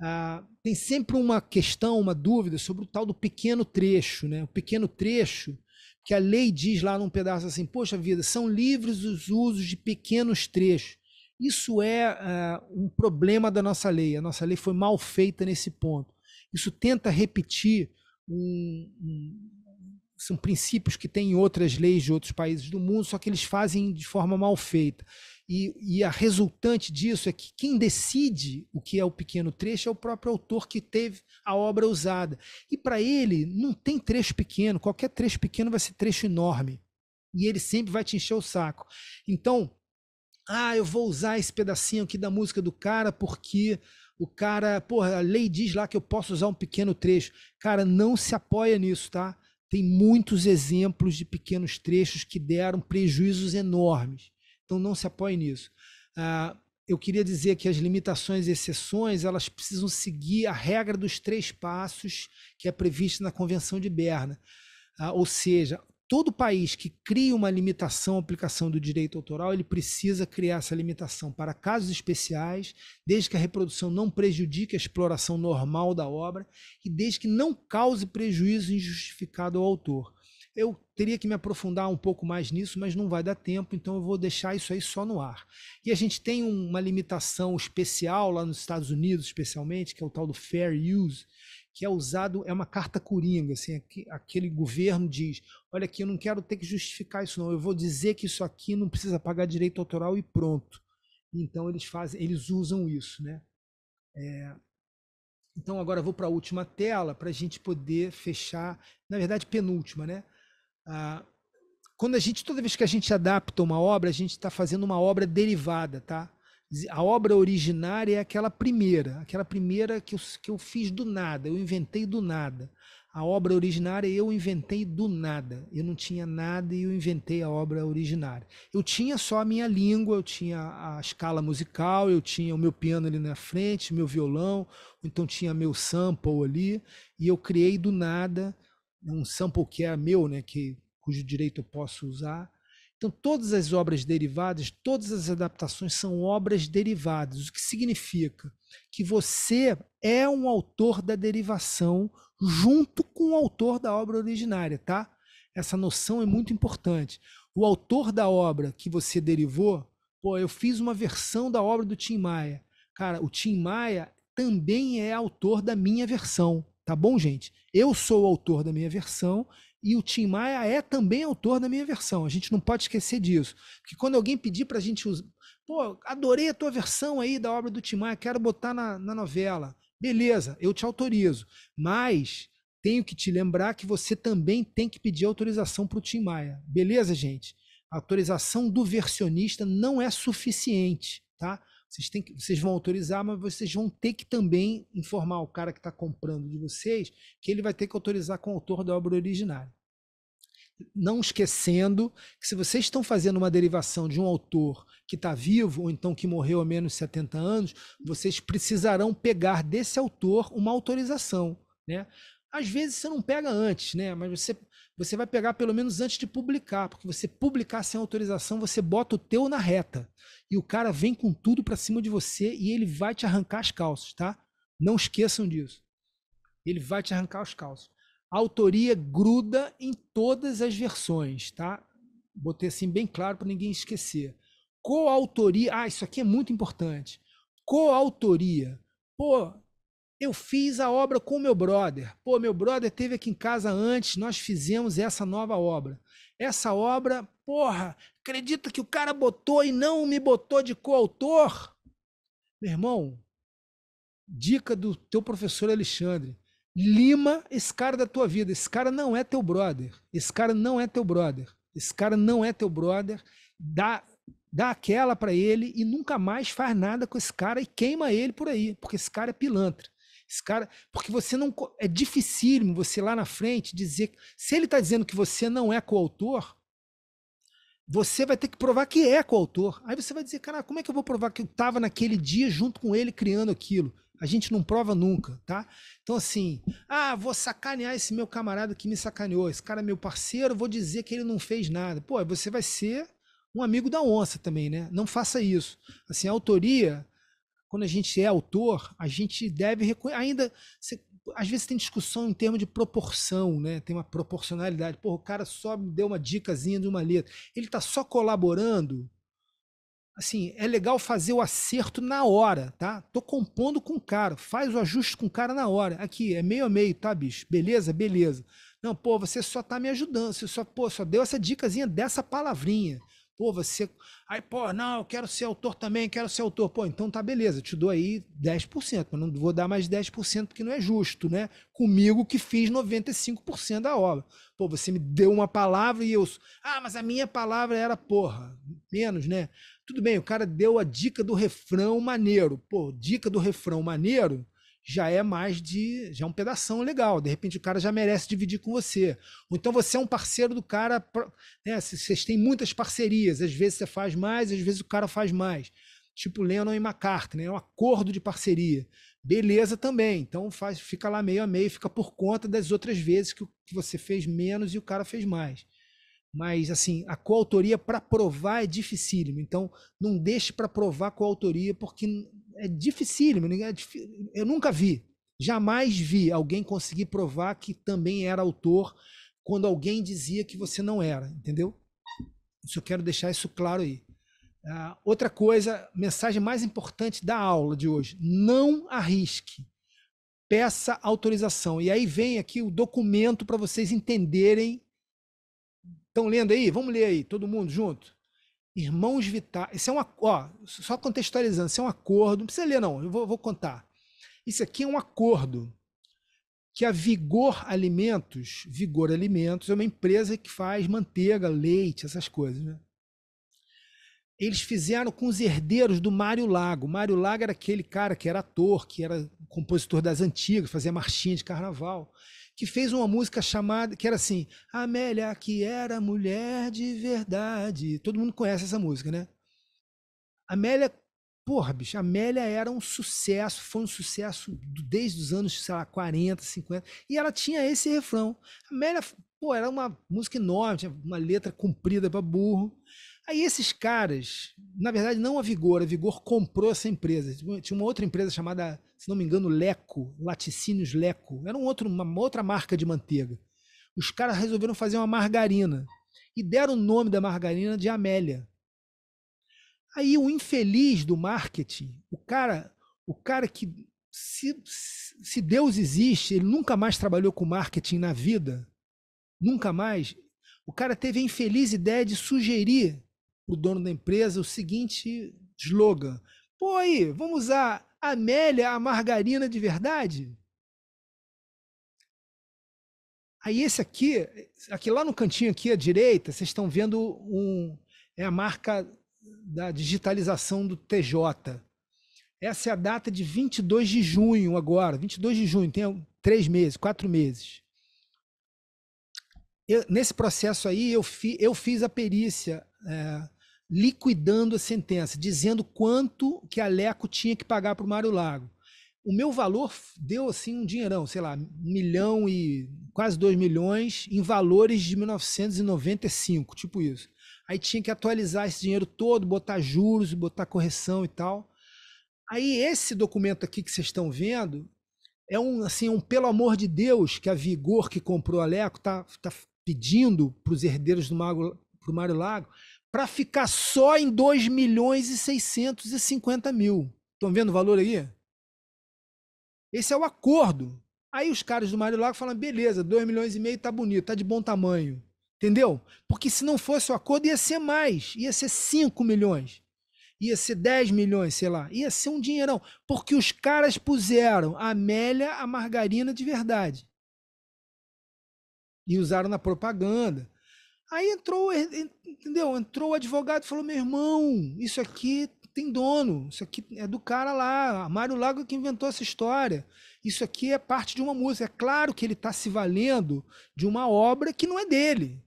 Ah, tem sempre uma questão, uma dúvida sobre o tal do pequeno trecho, né? O pequeno trecho, que a lei diz lá num pedaço assim, poxa vida, são livres os usos de pequenos trechos. Isso é uh, um problema da nossa lei. A nossa lei foi mal feita nesse ponto. Isso tenta repetir um, um, são princípios que tem em outras leis de outros países do mundo, só que eles fazem de forma mal feita. E, e, a resultante disso é que quem decide o que é o pequeno trecho é o próprio autor que teve a obra usada. E para ele não tem trecho pequeno, qualquer trecho pequeno vai ser trecho enorme. E ele sempre vai te encher o saco. Então, ah, eu vou usar esse pedacinho aqui da música do cara porque o cara, porra, a lei diz lá que eu posso usar um pequeno trecho. Cara, não se apoia nisso, tá? Tem muitos exemplos de pequenos trechos que deram prejuízos enormes. Então não se apoie nisso. Ah, eu queria dizer que as limitações e exceções elas precisam seguir a regra dos três passos que é prevista na Convenção de Berna. Ah, ou seja, todo país que cria uma limitação à aplicação do direito autoral, ele precisa criar essa limitação para casos especiais, desde que a reprodução não prejudique a exploração normal da obra e desde que não cause prejuízo injustificado ao autor. Eu teria que me aprofundar um pouco mais nisso, mas não vai dar tempo, então eu vou deixar isso aí só no ar. E a gente tem uma limitação especial lá nos Estados Unidos, especialmente, que é o tal do fair use, que é usado, é uma carta coringa, assim, aquele governo diz, olha aqui, eu não quero ter que justificar isso não, eu vou dizer que isso aqui não precisa pagar direito autoral e pronto. Então eles fazem, eles usam isso, né? É... Então agora vou para a última tela para a gente poder fechar, na verdade penúltima, né? Ah, quando a gente, toda vez que a gente adapta uma obra, a gente está fazendo uma obra derivada, tá? a obra originária é aquela primeira, aquela primeira que eu, que eu fiz do nada, eu inventei do nada. A obra originária eu inventei do nada. Eu não tinha nada e eu inventei a obra originária. Eu tinha só a minha língua, eu tinha a escala musical, eu tinha o meu piano ali na frente, meu violão, então tinha meu sample ali, e eu criei do nada um sample que é meu, né, que cujo direito eu posso usar então, todas as obras derivadas, todas as adaptações são obras derivadas, o que significa que você é um autor da derivação junto com o autor da obra originária, tá? Essa noção é muito importante. O autor da obra que você derivou, pô, eu fiz uma versão da obra do Tim Maia. Cara, o Tim Maia também é autor da minha versão, tá bom, gente? Eu sou o autor da minha versão e o Tim Maia é também autor da minha versão. A gente não pode esquecer disso. Que quando alguém pedir para a gente usar. Pô, adorei a tua versão aí da obra do Tim Maia, quero botar na, na novela. Beleza, eu te autorizo. Mas tenho que te lembrar que você também tem que pedir autorização para o Tim Maia. Beleza, gente? A autorização do versionista não é suficiente, tá? Vocês, têm que, vocês vão autorizar, mas vocês vão ter que também informar o cara que está comprando de vocês que ele vai ter que autorizar com o autor da obra originária. Não esquecendo que se vocês estão fazendo uma derivação de um autor que está vivo ou então que morreu há menos de 70 anos, vocês precisarão pegar desse autor uma autorização. Né? Às vezes você não pega antes, né? Mas você, você vai pegar pelo menos antes de publicar, porque você publicar sem autorização, você bota o teu na reta. E o cara vem com tudo para cima de você e ele vai te arrancar as calças, tá? Não esqueçam disso. Ele vai te arrancar os calços. A autoria gruda em todas as versões, tá? Botei assim bem claro para ninguém esquecer. Coautoria, ah, isso aqui é muito importante. Coautoria. Pô, eu fiz a obra com meu brother. Pô, meu brother teve aqui em casa antes, nós fizemos essa nova obra. Essa obra, porra, acredita que o cara botou e não me botou de coautor? Meu irmão, dica do teu professor Alexandre. Lima esse cara da tua vida. Esse cara não é teu brother. Esse cara não é teu brother. Esse cara não é teu brother. Dá, dá aquela para ele e nunca mais faz nada com esse cara e queima ele por aí, porque esse cara é pilantra. Esse cara, porque você não é dificílimo você lá na frente dizer, se ele está dizendo que você não é coautor, você vai ter que provar que é coautor. Aí você vai dizer, cara, como é que eu vou provar que eu estava naquele dia junto com ele criando aquilo? A gente não prova nunca, tá? Então, assim, ah, vou sacanear esse meu camarada que me sacaneou, esse cara é meu parceiro, vou dizer que ele não fez nada. Pô, você vai ser um amigo da onça também, né? Não faça isso. Assim, a autoria quando a gente é autor, a gente deve reconhecer. Ainda, às vezes tem discussão em termos de proporção, né? Tem uma proporcionalidade. Porra, o cara só me deu uma dicasinha de uma letra. Ele está só colaborando. Assim, é legal fazer o acerto na hora, tá? Tô compondo com o cara, faz o ajuste com o cara na hora. Aqui, é meio a meio, tá, bicho? Beleza? Beleza. Não, pô, você só tá me ajudando, você só, pô, só deu essa dicasinha dessa palavrinha. Pô, você. Aí, pô, não, eu quero ser autor também, quero ser autor. Pô, então tá beleza, te dou aí 10%, mas não vou dar mais 10% porque não é justo, né? Comigo que fiz 95% da obra. Pô, você me deu uma palavra e eu. Ah, mas a minha palavra era, porra, menos, né? Tudo bem, o cara deu a dica do refrão maneiro. Pô, dica do refrão maneiro já é mais de. já é um pedaço legal. De repente o cara já merece dividir com você. Ou então você é um parceiro do cara. Né? Vocês têm muitas parcerias. Às vezes você faz mais, às vezes o cara faz mais. Tipo Lennon e McCartney, né, é um acordo de parceria. Beleza também. Então faz, fica lá meio a meio, fica por conta das outras vezes que você fez menos e o cara fez mais mas assim, a coautoria para provar é dificílimo. Então, não deixe para provar coautoria, porque é dificílimo. É dif... Eu nunca vi, jamais vi alguém conseguir provar que também era autor quando alguém dizia que você não era, entendeu? Isso eu quero deixar isso claro aí. Uh, outra coisa, mensagem mais importante da aula de hoje: não arrisque. Peça autorização. E aí vem aqui o documento para vocês entenderem Estão lendo aí? Vamos ler aí, todo mundo junto. Irmãos Vitais. Isso é um ó, só contextualizando, isso é um acordo. Não precisa ler, não, eu vou, vou contar. Isso aqui é um acordo que a Vigor Alimentos, Vigor Alimentos, é uma empresa que faz manteiga, leite, essas coisas, né? Eles fizeram com os herdeiros do Mário Lago. Mário Lago era aquele cara que era ator, que era compositor das antigas, fazia marchinha de carnaval que fez uma música chamada, que era assim, Amélia, que era mulher de verdade. Todo mundo conhece essa música, né? Amélia, porra, bicho, Amélia era um sucesso, foi um sucesso desde os anos, sei lá, 40, 50, e ela tinha esse refrão. Amélia, pô, era uma música enorme, tinha uma letra comprida para burro. Aí esses caras, na verdade, não a Vigor, a Vigor comprou essa empresa. Tinha uma outra empresa chamada, se não me engano, Leco, Laticínios Leco. Era um outro, uma outra marca de manteiga. Os caras resolveram fazer uma margarina e deram o nome da margarina de Amélia. Aí o infeliz do marketing, o cara, o cara que se, se Deus existe, ele nunca mais trabalhou com marketing na vida, nunca mais. O cara teve a infeliz ideia de sugerir o dono da empresa o seguinte slogan: Pô, aí, vamos usar Amélia, a margarina de verdade? Aí esse aqui, aqui lá no cantinho aqui à direita, vocês estão vendo um, é a marca da digitalização do TJ. Essa é a data de 22 de junho agora, 22 de junho, tem três meses, quatro meses eu, nesse processo aí, eu, fi, eu fiz a perícia é, liquidando a sentença, dizendo quanto que a Leco tinha que pagar para o Mário Lago. O meu valor deu assim um dinheirão, sei lá, um milhão e quase dois milhões em valores de 1995, tipo isso. Aí tinha que atualizar esse dinheiro todo, botar juros, botar correção e tal. Aí esse documento aqui que vocês estão vendo é um assim um pelo amor de Deus que a Vigor que comprou a Leco tá, tá pedindo para os herdeiros do Mago, pro Mário Lago para ficar só em 2 milhões e 650 mil. Estão vendo o valor aí? Esse é o acordo. Aí os caras do Mário Lago falam: beleza, 2 milhões e meio tá bonito, tá de bom tamanho. Entendeu? Porque se não fosse o acordo, ia ser mais, ia ser 5 milhões, ia ser 10 milhões, sei lá, ia ser um dinheirão. Porque os caras puseram a Amélia, a margarina de verdade. E usaram na propaganda. Aí entrou, entendeu? Entrou o advogado e falou: meu irmão, isso aqui tem dono, isso aqui é do cara lá, Mário Lago é que inventou essa história. Isso aqui é parte de uma música. É claro que ele está se valendo de uma obra que não é dele.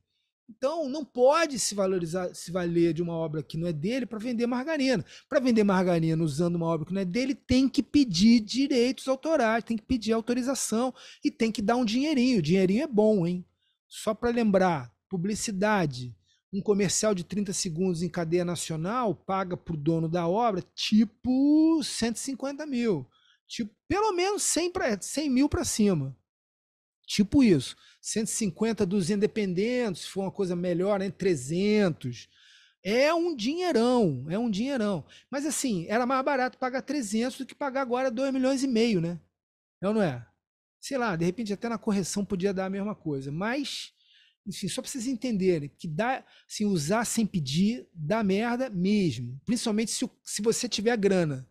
Então, não pode se valorizar, se valer de uma obra que não é dele para vender margarina. Para vender margarina usando uma obra que não é dele, tem que pedir direitos autorais, tem que pedir autorização e tem que dar um dinheirinho. O dinheirinho é bom, hein? Só para lembrar, publicidade, um comercial de 30 segundos em cadeia nacional paga para o dono da obra tipo 150 mil, tipo pelo menos 100, pra, 100 mil para cima. Tipo isso. 150 dos independentes, se for uma coisa melhor, né? 300. É um dinheirão, é um dinheirão. Mas assim, era mais barato pagar 300 do que pagar agora 2 milhões e meio, né? É ou não é? Sei lá, de repente até na correção podia dar a mesma coisa. Mas, enfim, só para vocês entenderem que dá, assim, usar sem pedir dá merda mesmo. Principalmente se, se você tiver grana.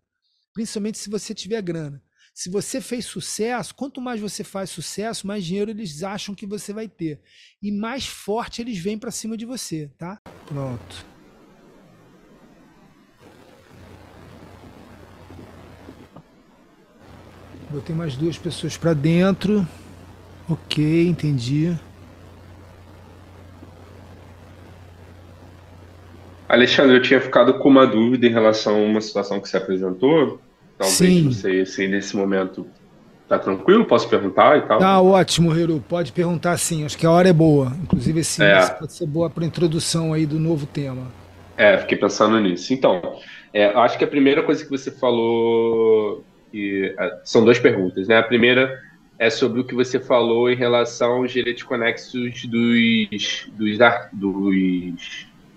Principalmente se você tiver grana. Se você fez sucesso, quanto mais você faz sucesso, mais dinheiro eles acham que você vai ter. E mais forte eles vêm para cima de você, tá? Pronto. Botei mais duas pessoas para dentro. Ok, entendi. Alexandre, eu tinha ficado com uma dúvida em relação a uma situação que se apresentou, Talvez, Sim. não sei, se nesse momento Tá tranquilo? Posso perguntar e tal? Tá ótimo, Heru. Pode perguntar sim. Acho que a hora é boa. Inclusive, esse é. pode ser boa para introdução aí do novo tema. É, fiquei pensando nisso. Então, é, acho que a primeira coisa que você falou. É, são duas perguntas, né? A primeira é sobre o que você falou em relação aos direitos conexos dos, dos, dos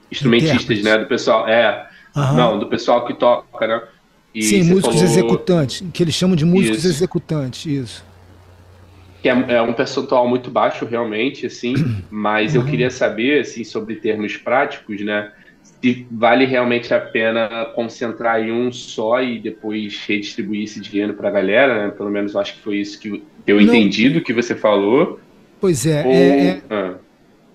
instrumentistas, né? Do pessoal. É. Não, do pessoal que toca, né? E Sim, músicos falou... executantes, que eles chamam de músicos isso. executantes, isso. Que é, é, um percentual muito baixo, realmente, assim, mas uhum. eu queria saber, assim, sobre termos práticos, né? Se vale realmente a pena concentrar em um só e depois redistribuir esse dinheiro para a galera, né? Pelo menos eu acho que foi isso que eu entendi do que você falou. Pois é, é Ou... é, é... Ah.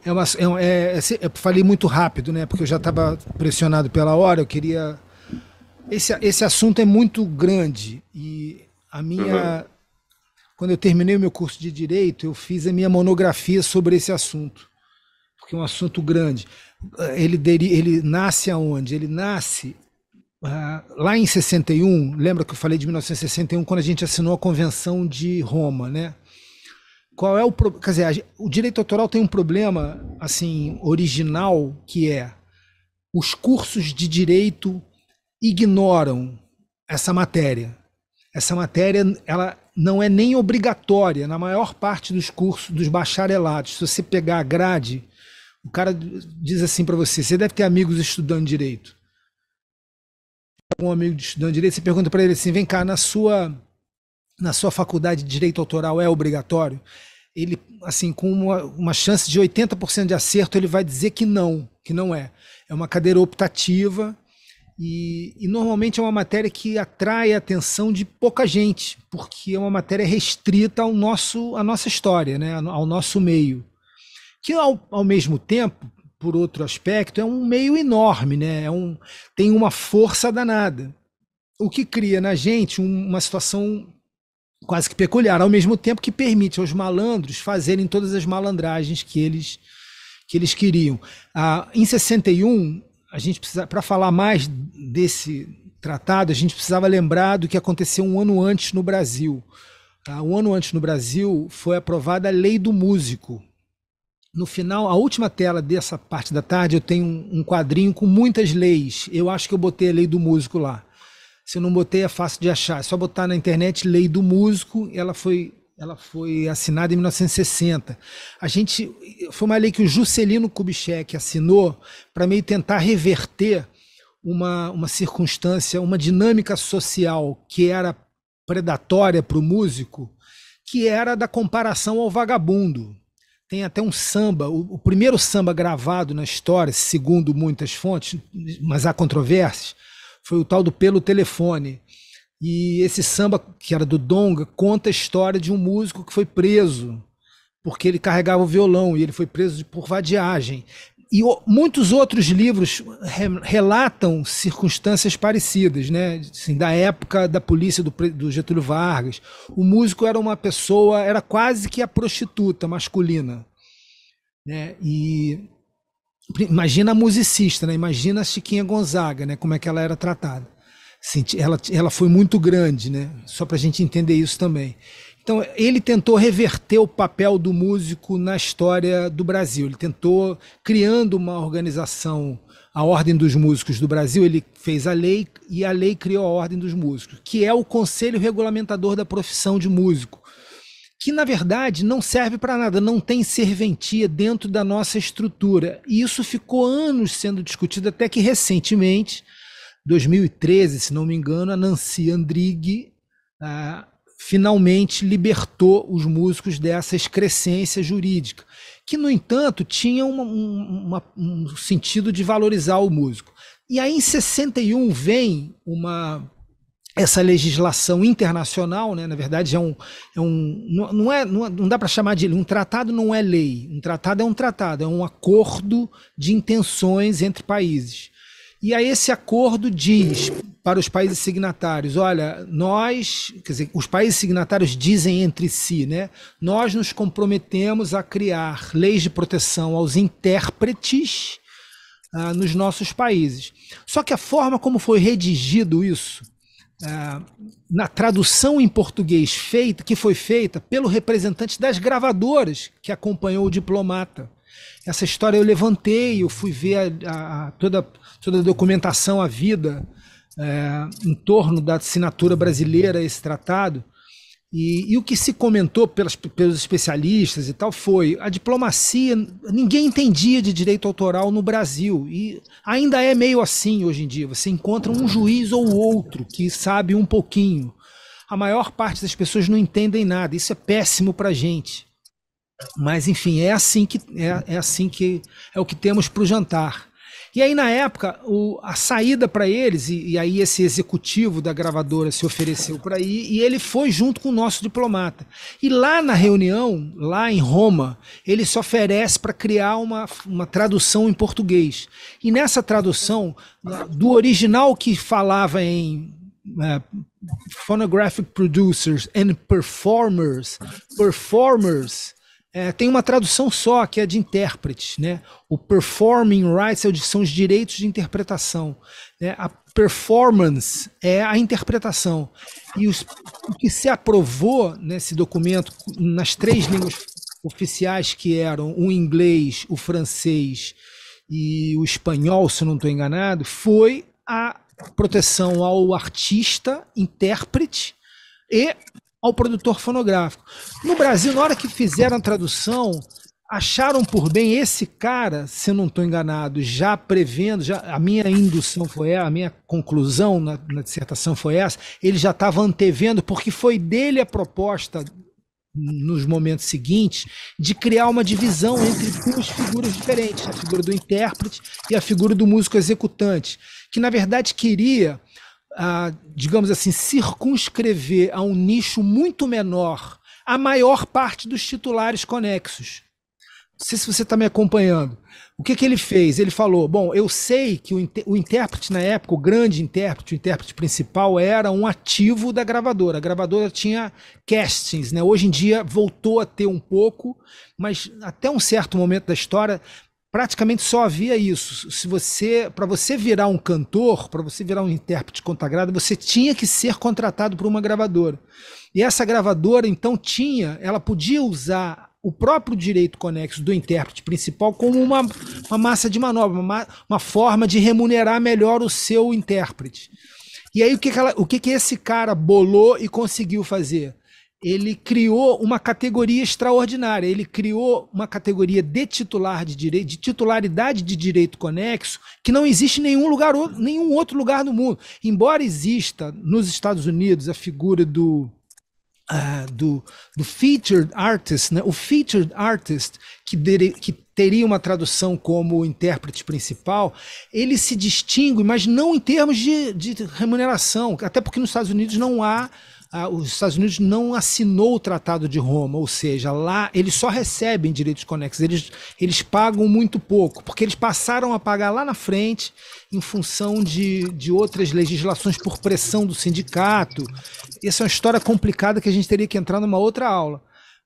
É uma, é, é, é eu falei muito rápido, né? Porque eu já estava pressionado pela hora, eu queria esse, esse assunto é muito grande e a minha. Uhum. Quando eu terminei o meu curso de direito, eu fiz a minha monografia sobre esse assunto, porque é um assunto grande. Ele, deri, ele nasce aonde? Ele nasce ah, lá em 61. Lembra que eu falei de 1961, quando a gente assinou a Convenção de Roma, né? Qual é o Quer dizer, o direito autoral tem um problema assim original que é os cursos de direito ignoram essa matéria. Essa matéria ela não é nem obrigatória na maior parte dos cursos dos bacharelados. Se você pegar a grade, o cara diz assim para você: você deve ter amigos estudando direito. Um amigo estudando direito, você pergunta para ele assim: vem cá, na sua na sua faculdade de direito autoral é obrigatório? Ele, assim, com uma, uma chance de 80% de acerto, ele vai dizer que não, que não é. É uma cadeira optativa e, e, normalmente é uma matéria que atrai a atenção de pouca gente, porque é uma matéria restrita ao nosso, à nossa história, né? ao nosso meio. Que ao, ao mesmo tempo, por outro aspecto, é um meio enorme, né? é um, tem uma força danada. O que cria na gente uma situação quase que peculiar, ao mesmo tempo que permite aos malandros fazerem todas as malandragens que eles, que eles queriam. Ah, em 61, a gente precisa, para falar mais desse tratado, a gente precisava lembrar do que aconteceu um ano antes no Brasil. Tá? Um ano antes no Brasil foi aprovada a Lei do Músico. No final, a última tela dessa parte da tarde, eu tenho um quadrinho com muitas leis. Eu acho que eu botei a Lei do Músico lá. Se eu não botei, é fácil de achar. É só botar na internet Lei do Músico. Ela foi ela foi assinada em 1960. A gente foi uma lei que o Juscelino Kubitschek assinou para meio tentar reverter uma, uma circunstância, uma dinâmica social que era predatória para o músico, que era da comparação ao vagabundo. Tem até um samba, o, o, primeiro samba gravado na história, segundo muitas fontes, mas há controvérsias, foi o tal do Pelo Telefone, e esse samba, que era do Donga, conta a história de um músico que foi preso porque ele carregava o violão e ele foi preso por vadiagem. E o, muitos outros livros re, relatam circunstâncias parecidas, né? Assim, da época da polícia do, do, Getúlio Vargas. O músico era uma pessoa, era quase que a prostituta masculina. Né? E imagina a musicista, né? imagina a Chiquinha Gonzaga, né? como é que ela era tratada senti, ela, ela foi muito grande, né? Só para a gente entender isso também. Então, ele tentou reverter o papel do músico na história do Brasil. Ele tentou, criando uma organização, a Ordem dos Músicos do Brasil, ele fez a lei e a lei criou a Ordem dos Músicos, que é o Conselho Regulamentador da Profissão de Músico, que na verdade não serve para nada, não tem serventia dentro da nossa estrutura. E isso ficou anos sendo discutido, até que recentemente 2013, se não me engano, a Nancy Andrighi ah, finalmente libertou os músicos dessa excrescência jurídica, que, no entanto, tinha uma, uma, um sentido de valorizar o músico. E aí, em 61, vem uma essa legislação internacional, né, na verdade, é um, é um não, é, não dá para chamar de um tratado não é lei, um tratado é um tratado, é um acordo de intenções entre países. E aí esse acordo diz para os países signatários, olha, nós, quer dizer, os países signatários dizem entre si, né? Nós nos comprometemos a criar leis de proteção aos intérpretes ah, nos nossos países. Só que a forma como foi redigido isso, ah, na tradução em português feita, que foi feita pelo representante das gravadoras que acompanhou o diplomata. Essa história eu levantei, eu fui ver a, a, a toda toda a documentação à vida é, em torno da assinatura brasileira a esse tratado. E, e, o que se comentou pelas, pelos especialistas e tal foi a diplomacia, ninguém entendia de direito autoral no Brasil. E ainda é meio assim hoje em dia. Você encontra um juiz ou outro que sabe um pouquinho. A maior parte das pessoas não entendem nada. Isso é péssimo para a gente. Mas, enfim, é assim que é, é assim que é o que temos para o jantar. E aí, na época, o, a saída para eles, e, e, aí esse executivo da gravadora se ofereceu para ir, e ele foi junto com o nosso diplomata. E lá na reunião, lá em Roma, ele se oferece para criar uma, uma tradução em português. E nessa tradução, do original que falava em Uh, phonographic producers and performers. Performers é, tem uma tradução só, que é de intérprete, né? O performing rights é são os direitos de interpretação. Né? A performance é a interpretação. E os, o que se aprovou nesse documento, nas três línguas oficiais que eram o inglês, o francês e o espanhol, se não estou enganado, foi a proteção ao artista, intérprete e ao produtor fonográfico. No Brasil, na hora que fizeram a tradução, acharam por bem esse cara, se eu não estou enganado, já prevendo, já, a minha indução foi essa, a minha conclusão na, na dissertação foi essa, ele já estava antevendo, porque foi dele a proposta nos momentos seguintes, de criar uma divisão entre duas figuras diferentes, a figura do intérprete e a figura do músico executante, que na verdade queria digamos assim, circunscrever a um nicho muito menor a maior parte dos titulares conexos. Não sei se você está me acompanhando. O que, que ele fez? Ele falou: bom, eu sei que o, o intérprete na época, o grande intérprete, o intérprete principal, era um ativo da gravadora. A gravadora tinha castings, né? Hoje em dia voltou a ter um pouco, mas até um certo momento da história praticamente só havia isso. Se você, para você virar um cantor, para você virar um intérprete contagrado, você tinha que ser contratado por uma gravadora. E essa gravadora então tinha, ela podia usar o próprio direito conexo do intérprete principal como uma, uma massa de manobra, uma, uma forma de remunerar melhor o seu intérprete. E aí o que, que ela, o que, que esse cara bolou e conseguiu fazer? ele criou uma categoria extraordinária. Ele criou uma categoria de titular de direito, de titularidade de direito conexo, que não existe em nenhum lugar, nenhum outro lugar no mundo. Embora exista nos Estados Unidos a figura do uh, do, do, featured artist, né? o featured artist, que, dere, que teria uma tradução como intérprete principal, ele se distingue, mas não em termos de, de remuneração, até porque nos Estados Unidos não há os Estados Unidos não assinou o Tratado de Roma, ou seja, lá eles só recebem direitos conexos, eles, eles pagam muito pouco, porque eles passaram a pagar lá na frente em função de, de outras legislações por pressão do sindicato. Essa é uma história complicada que a gente teria que entrar numa outra aula.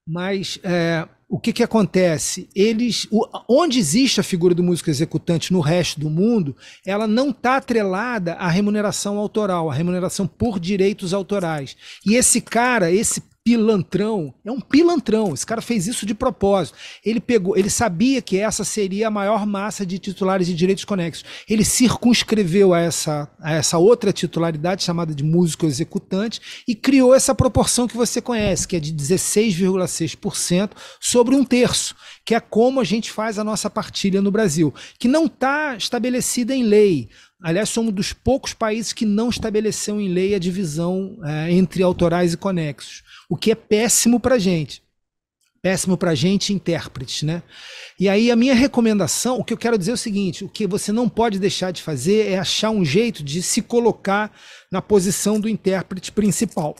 Mas é, o que, que acontece? Eles, o, onde existe a figura do músico executante no resto do mundo, ela não está atrelada à remuneração autoral, à remuneração por direitos autorais. E esse cara, esse pilantrão, é um pilantrão. Esse cara fez isso de propósito. Ele pegou, ele sabia que essa seria a maior massa de titulares de direitos conexos. Ele circunscreveu a essa, a essa outra titularidade chamada de músico executante e criou essa proporção que você conhece, que é de 16,6% sobre um terço, que é como a gente faz a nossa partilha no Brasil, que não está estabelecida em lei, Aliás, somos dos poucos países que não estabeleceu em lei a divisão é, entre autorais e conexos o que é péssimo para gente. Péssimo para gente, intérpretes, né? E aí a minha recomendação, o que eu quero dizer é o seguinte: o que você não pode deixar de fazer é achar um jeito de se colocar na posição do intérprete principal.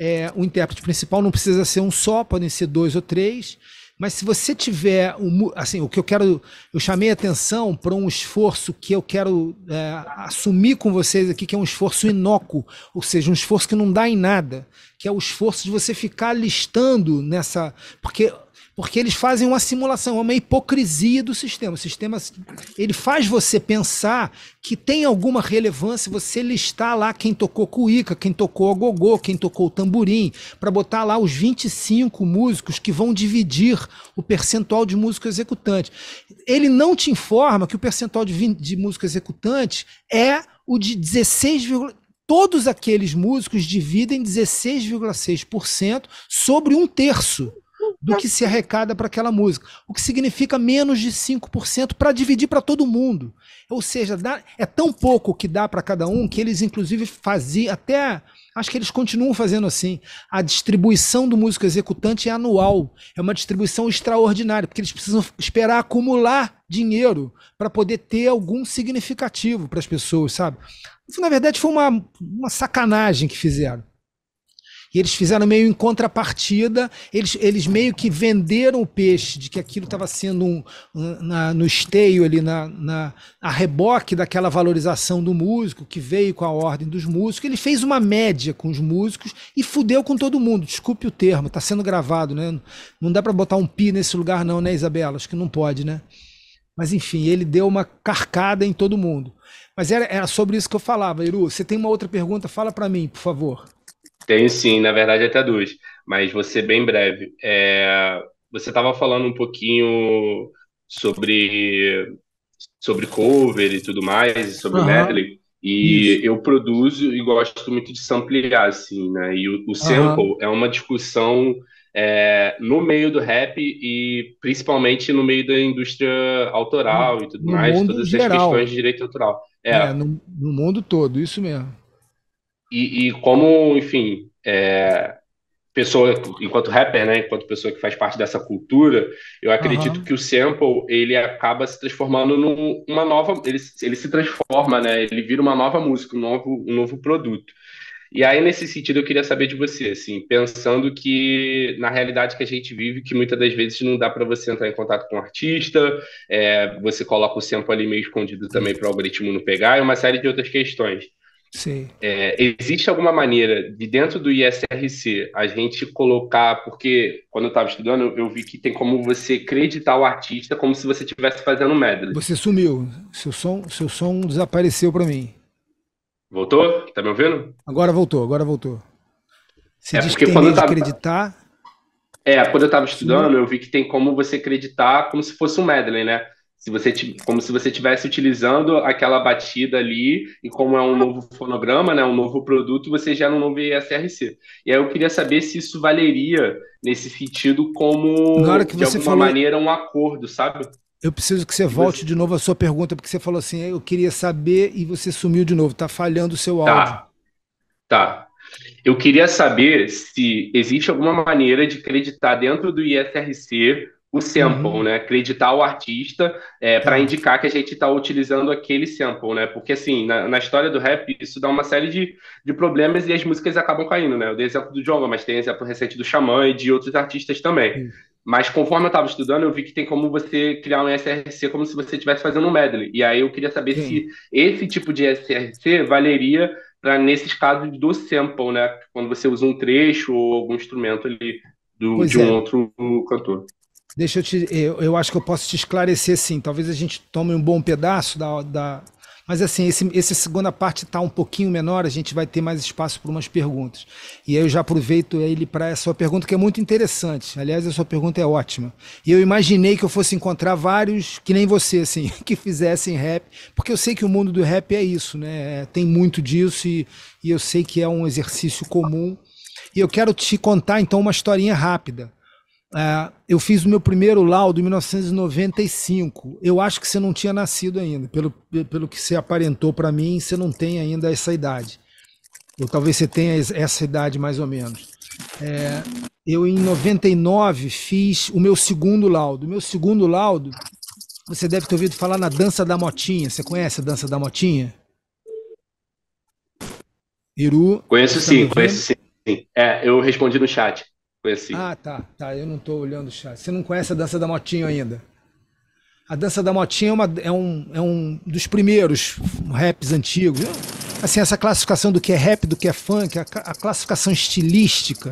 É, o intérprete principal não precisa ser um só, podem ser dois ou três. Mas se você tiver, um, assim, o que eu quero, eu chamei atenção para um esforço que eu quero é, assumir com vocês aqui, que é um esforço inócuo, ou seja, um esforço que não dá em nada, que é o esforço de você ficar listando nessa, porque porque eles fazem uma simulação, uma hipocrisia do sistema. O sistema ele faz você pensar que tem alguma relevância você listar lá quem tocou cuíca, quem tocou gogô, quem tocou o tamborim, para botar lá os 25 músicos que vão dividir o percentual de músico executante. Ele não te informa que o percentual de, 20, de músico executante é o de 16, todos aqueles músicos dividem 16,6% sobre um terço do que se arrecada para aquela música, o que significa menos de 5% para dividir para todo mundo. Ou seja, dá, é tão pouco que dá para cada um que eles, inclusive, faziam até. Acho que eles continuam fazendo assim. A distribuição do músico executante é anual, é uma distribuição extraordinária, porque eles precisam esperar acumular dinheiro para poder ter algum significativo para as pessoas, sabe? na verdade, foi uma, uma sacanagem que fizeram. E eles fizeram meio em contrapartida, eles, eles meio que venderam o peixe, de que aquilo estava sendo um, um na, no esteio ali, na, na, a reboque daquela valorização do músico, que veio com a ordem dos músicos. Ele fez uma média com os músicos e fudeu com todo mundo. Desculpe o termo, está sendo gravado, né? Não dá para botar um pi nesse lugar, não, né, Isabela? Acho que não pode, né? Mas enfim, ele deu uma carcada em todo mundo. Mas era, era sobre isso que eu falava, Iru. Você tem uma outra pergunta? Fala para mim, por favor. Tem sim, na verdade até duas, mas você bem breve. É, você estava falando um pouquinho sobre sobre cover e tudo mais, sobre uhum. medley. E Isso. eu produzo e gosto muito de samplear, assim, né? E o, o sample uhum. é uma discussão é, no meio do rap e principalmente no meio da indústria autoral e tudo mais, todas essas questões de direito autoral. É, é no, no mundo todo, isso mesmo e, e como, enfim, é, pessoa, enquanto rapper, né, enquanto pessoa que faz parte dessa cultura, eu acredito uhum. que o sample, ele acaba se transformando numa nova, ele, ele se transforma, né, ele vira uma nova música, um novo, um novo produto. E aí, nesse sentido, eu queria saber de você, assim, pensando que na realidade que a gente vive, que muitas das vezes não dá para você entrar em contato com o um artista, é, você coloca o sample ali meio escondido também para o algoritmo não pegar, e uma série de outras questões. Sim. É, existe alguma maneira de dentro do ISRC a gente colocar, porque quando eu estava estudando eu vi que tem como você acreditar o artista como se você estivesse fazendo medley. Você sumiu, seu som, seu som desapareceu para mim. Voltou? Tá me ouvindo? Agora voltou, agora voltou. Você é, diz porque que tem quando tava... acreditar? É, quando eu estava estudando eu vi que tem como você acreditar como se fosse um medley, né? se você como se você estivesse utilizando aquela batida ali e como é um novo fonograma, né, um novo produto, você gera um novo ESRC. E aí eu queria saber se isso valeria nesse sentido como que de você alguma falou... maneira um acordo, sabe? Eu preciso que você volte você... de novo a sua pergunta, porque você falou assim, eu queria saber e você sumiu de novo, tá falhando o seu tá. áudio. Tá. Tá. Eu queria saber se existe alguma maneira de acreditar dentro do ISRC o sample, uhum. né? Acreditar o artista é, para tá. indicar que a gente está utilizando aquele sample, né? Porque, assim, na, na, história do rap, isso dá uma série de, de problemas e as músicas acabam caindo, né? Eu dei exemplo do Jonga, mas tem exemplo recente do Xamã e de outros artistas também. Uhum. Mas conforme eu estava estudando, eu vi que tem como você criar um SRC como se você estivesse fazendo um medley. E aí eu queria saber se esse tipo de SRC valeria para nesses casos do sample, né? Quando você usa um trecho ou algum instrumento ali do, de é. um outro cantor. Deixa eu te. Eu, eu acho que eu posso te esclarecer, sim. Talvez a gente tome um bom pedaço da. da mas assim, esse, essa segunda parte está um pouquinho menor, a gente vai ter mais espaço para umas perguntas. E aí eu já aproveito ele para essa sua pergunta, que é muito interessante. Aliás, a sua pergunta é ótima. E eu imaginei que eu fosse encontrar vários, que nem você, assim, que fizessem rap, porque eu sei que o mundo do rap é isso, né? É, tem muito disso e, e eu sei que é um exercício comum. E eu quero te contar, então, uma historinha rápida é, eu fiz o meu primeiro laudo em 1995. Eu acho que você não tinha nascido ainda, pelo, pelo que você aparentou para mim, você não tem ainda essa idade. Ou talvez você tenha essa idade mais ou menos. É, eu, em 99, fiz o meu segundo laudo. O meu segundo laudo, você deve ter ouvido falar na Dança da Motinha. Você conhece a Dança da Motinha? Iru. Conheço tá sim, conheço sim. É, eu respondi no chat. Ah, tá, tá. Eu não estou olhando o chat. Você não conhece a dança da motinha ainda? A dança da motinha é, uma, é, um, é um dos primeiros raps antigos. Assim, essa classificação do que é rap, do que é funk, a, a classificação estilística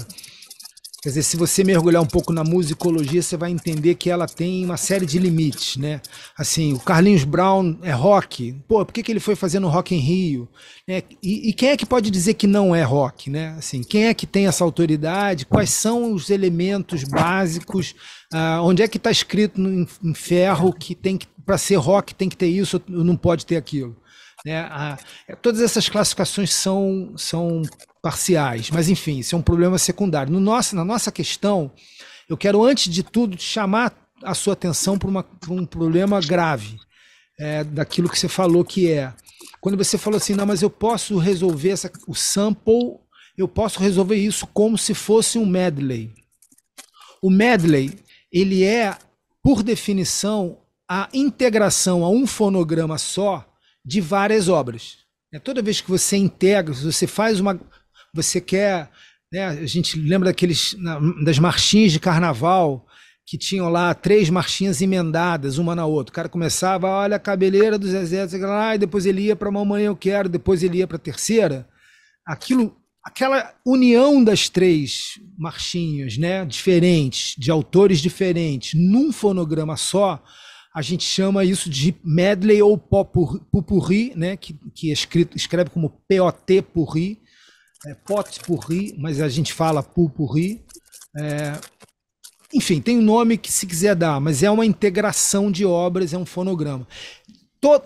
Quer dizer, se você mergulhar um pouco na musicologia, você vai entender que ela tem uma série de limites, né? Assim, o Carlinhos Brown é rock. Pô, por que, que ele foi fazendo rock em Rio? É, e, e, quem é que pode dizer que não é rock, né? Assim, quem é que tem essa autoridade? Quais são os elementos básicos? Ah, onde é que está escrito no, em ferro que tem que para ser rock tem que ter isso, não pode ter aquilo? Né? A, é, todas essas classificações são, são parciais, mas enfim, isso é um problema secundário. No nosso, na nossa questão, eu quero, antes de tudo, chamar a sua atenção para, um problema grave é, daquilo que você falou que é. Quando você falou assim, não, mas eu posso resolver essa, o sample, eu posso resolver isso como se fosse um medley. O medley, ele é, por definição, a integração a um fonograma só de várias obras. É, toda vez que você integra, você faz uma. Você quer. Né, a gente lembra daqueles, das marchinhas de carnaval, que tinham lá três marchinhas emendadas uma na outra. O cara começava, olha a cabeleira dos exércitos, lá, ah", e depois ele ia para Mamãe Eu Quero, depois ele ia para a terceira. Aquilo, aquela união das três marchinhas, né, diferentes, de autores diferentes, num fonograma só, a gente chama isso de medley ou popurri, né? que, que é escrito, escreve como POT purri, é, pot purri, mas a gente fala pupurri. É, enfim, tem um nome que se quiser dar, mas é uma integração de obras, é um fonograma.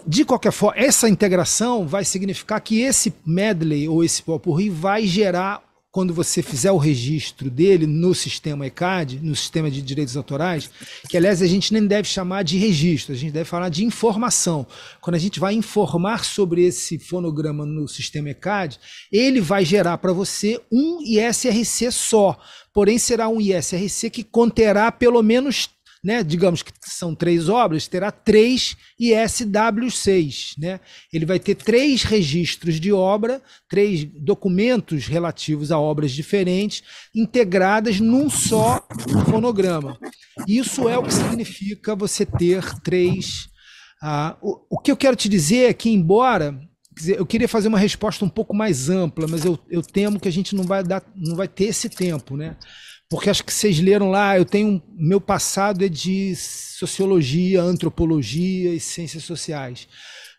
De qualquer forma, essa integração vai significar que esse medley ou esse popurri vai gerar quando você fizer o registro dele no sistema ECAD, no sistema de direitos autorais, que aliás a gente nem deve chamar de registro, a gente deve falar de informação. Quando a gente vai informar sobre esse fonograma no sistema ECAD, ele vai gerar para você um ISRC só, porém será um ISRC que conterá pelo menos né? Digamos que são três obras, terá três ISW6, né? Ele vai ter três registros de obra, três documentos relativos a obras diferentes, integradas num só fonograma. Isso é o que significa você ter três. Ah, o, o que eu quero te dizer é que, embora eu queria fazer uma resposta um pouco mais ampla, mas eu, eu temo que a gente não vai, dar, não vai ter esse tempo, né? porque acho que vocês leram lá, eu tenho meu passado é de sociologia, antropologia e ciências sociais.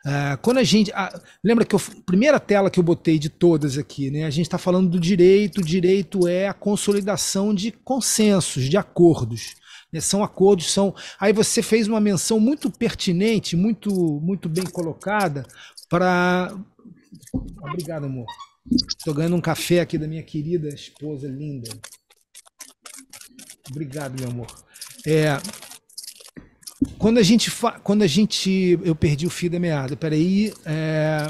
Uh, quando a gente. Ah, lembra que a primeira tela que eu botei de todas aqui, né? A gente está falando do direito, o direito é a consolidação de consensos, de acordos. Né? São acordos, são. Aí você fez uma menção muito pertinente, muito, muito bem colocada, para. Obrigado, amor. Estou ganhando um café aqui da minha querida esposa linda. Obrigado, meu amor. É, quando a gente fa... quando a gente eu perdi o fio da meada. Peraí, é...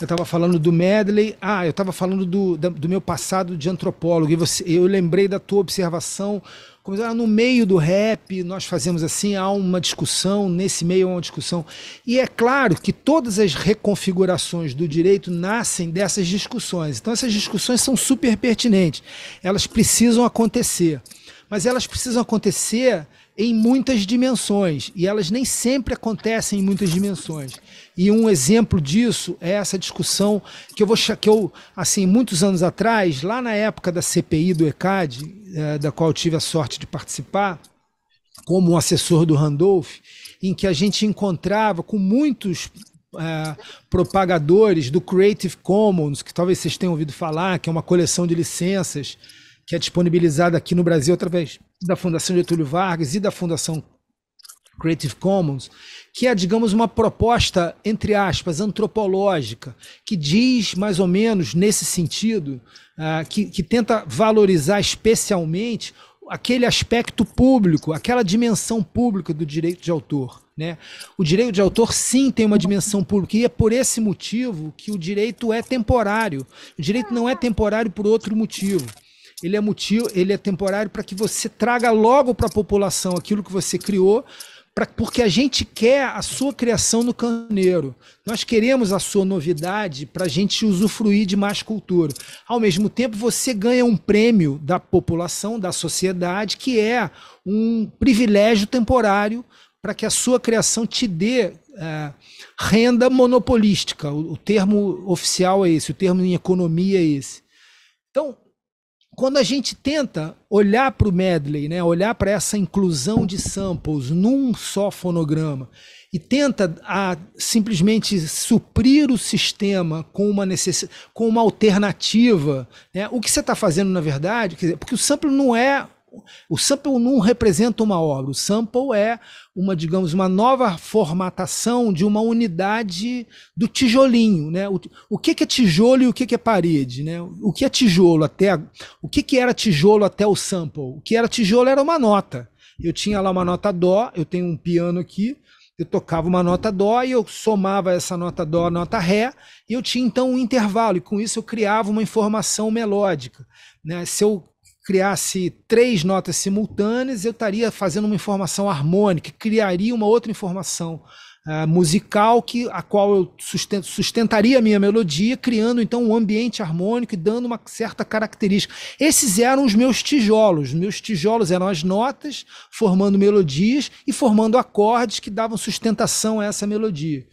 eu estava falando do medley. Ah, eu estava falando do, do meu passado de antropólogo e você, eu lembrei da tua observação começaram ah, no meio do rap, nós fazemos assim, há uma discussão, nesse meio há uma discussão. E é claro que todas as reconfigurações do direito nascem dessas discussões. Então essas discussões são super pertinentes. Elas precisam acontecer. Mas elas precisam acontecer em muitas dimensões e elas nem sempre acontecem em muitas dimensões. E um exemplo disso é essa discussão que eu vou que eu assim muitos anos atrás, lá na época da CPI do ECAD, é, eh, da qual eu tive a sorte de participar como um assessor do Randolph, em que a gente encontrava com muitos é, propagadores do Creative Commons, que talvez vocês tenham ouvido falar, que é uma coleção de licenças que é disponibilizada aqui no Brasil através da Fundação Getúlio Vargas e da Fundação Creative Commons, que é, digamos, uma proposta, entre aspas, antropológica, que diz mais ou menos nesse sentido, uh, que, que tenta valorizar especialmente aquele aspecto público, aquela dimensão pública do direito de autor. Né? O direito de autor sim tem uma dimensão pública, e é por esse motivo que o direito é temporário. O direito não é temporário por outro motivo ele é motivo, ele é temporário para que você traga logo para a população aquilo que você criou, pra, porque a gente quer a sua criação no caneiro. Nós queremos a sua novidade para a gente usufruir de mais cultura. Ao mesmo tempo, você ganha um prêmio da população, da sociedade, que é um privilégio temporário para que a sua criação te dê é, renda monopolística. O, o termo oficial é esse, o termo em economia é esse. Então, quando a gente tenta olhar para o medley, né, olhar para essa inclusão de samples num só fonograma e tenta a, simplesmente suprir o sistema com uma, necess... com uma alternativa, né, o que você está fazendo na verdade, dizer, porque o sample não é o sample não representa uma obra, o sample é uma, digamos, uma nova formatação de uma unidade do tijolinho, né? O, o que, que é tijolo e o que, que é parede, né? O que é tijolo até o que que era tijolo até o sample? O que era tijolo era uma nota. Eu tinha lá uma nota dó, eu tenho um piano aqui, eu tocava uma nota dó e eu somava essa nota dó, nota ré, e eu tinha então um intervalo, e com isso eu criava uma informação melódica. Né? Se eu criasse três notas simultâneas, eu estaria fazendo uma informação harmônica, criaria uma outra informação uh, musical que a qual eu sustento, sustentaria a minha melodia, criando então um ambiente harmônico e dando uma certa característica. Esses eram os meus tijolos. Meus tijolos eram as notas formando melodias e formando acordes que davam sustentação a essa melodia.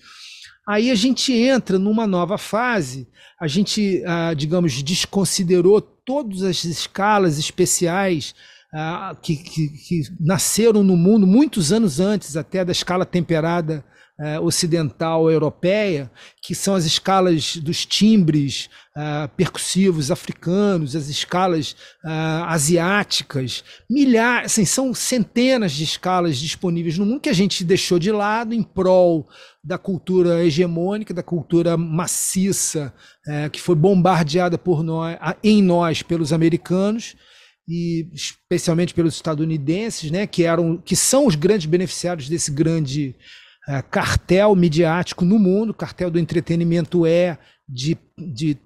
Aí a gente entra numa nova fase, a gente, ah, digamos, desconsiderou todas as escalas especiais ah, que, que, que nasceram no mundo muitos anos antes até da escala temperada eh, ocidental europeia, que são as escalas dos timbres eh, percussivos africanos, as escalas eh, asiáticas, milhares, assim, são centenas de escalas disponíveis no mundo que a gente deixou de lado em prol da cultura hegemônica, da cultura maciça que foi bombardeada por nós, em nós pelos americanos e especialmente pelos estadunidenses, né, que eram, que são os grandes beneficiários desse grande é, cartel midiático no mundo, cartel do entretenimento é de, de,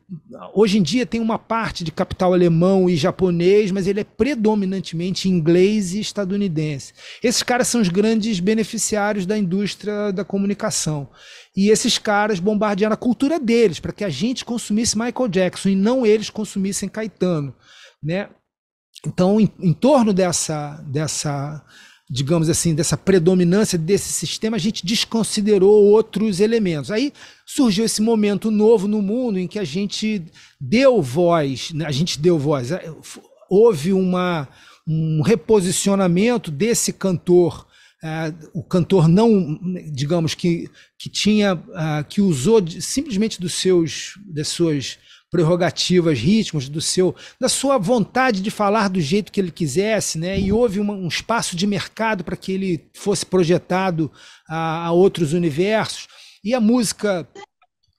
hoje em dia tem uma parte de capital alemão e japonês, mas ele é predominantemente inglês e estadunidense. Esses caras são os grandes beneficiários da indústria da comunicação. E esses caras bombardearam a cultura deles para que a gente consumisse Michael Jackson e não eles consumissem Caetano, né? Então, em, em torno dessa dessa digamos assim, dessa predominância desse sistema, a gente desconsiderou outros elementos. Aí surgiu esse momento novo no mundo em que a gente deu voz, né, a gente deu voz, é, houve uma, um reposicionamento desse cantor. Uh, o cantor não, digamos que, que tinha, uh, que usou de, simplesmente dos seus, das suas prerrogativas, ritmos do seu, da sua vontade de falar do jeito que ele quisesse, né? E houve uma, um espaço de mercado para que ele fosse projetado a, a outros universos. E a música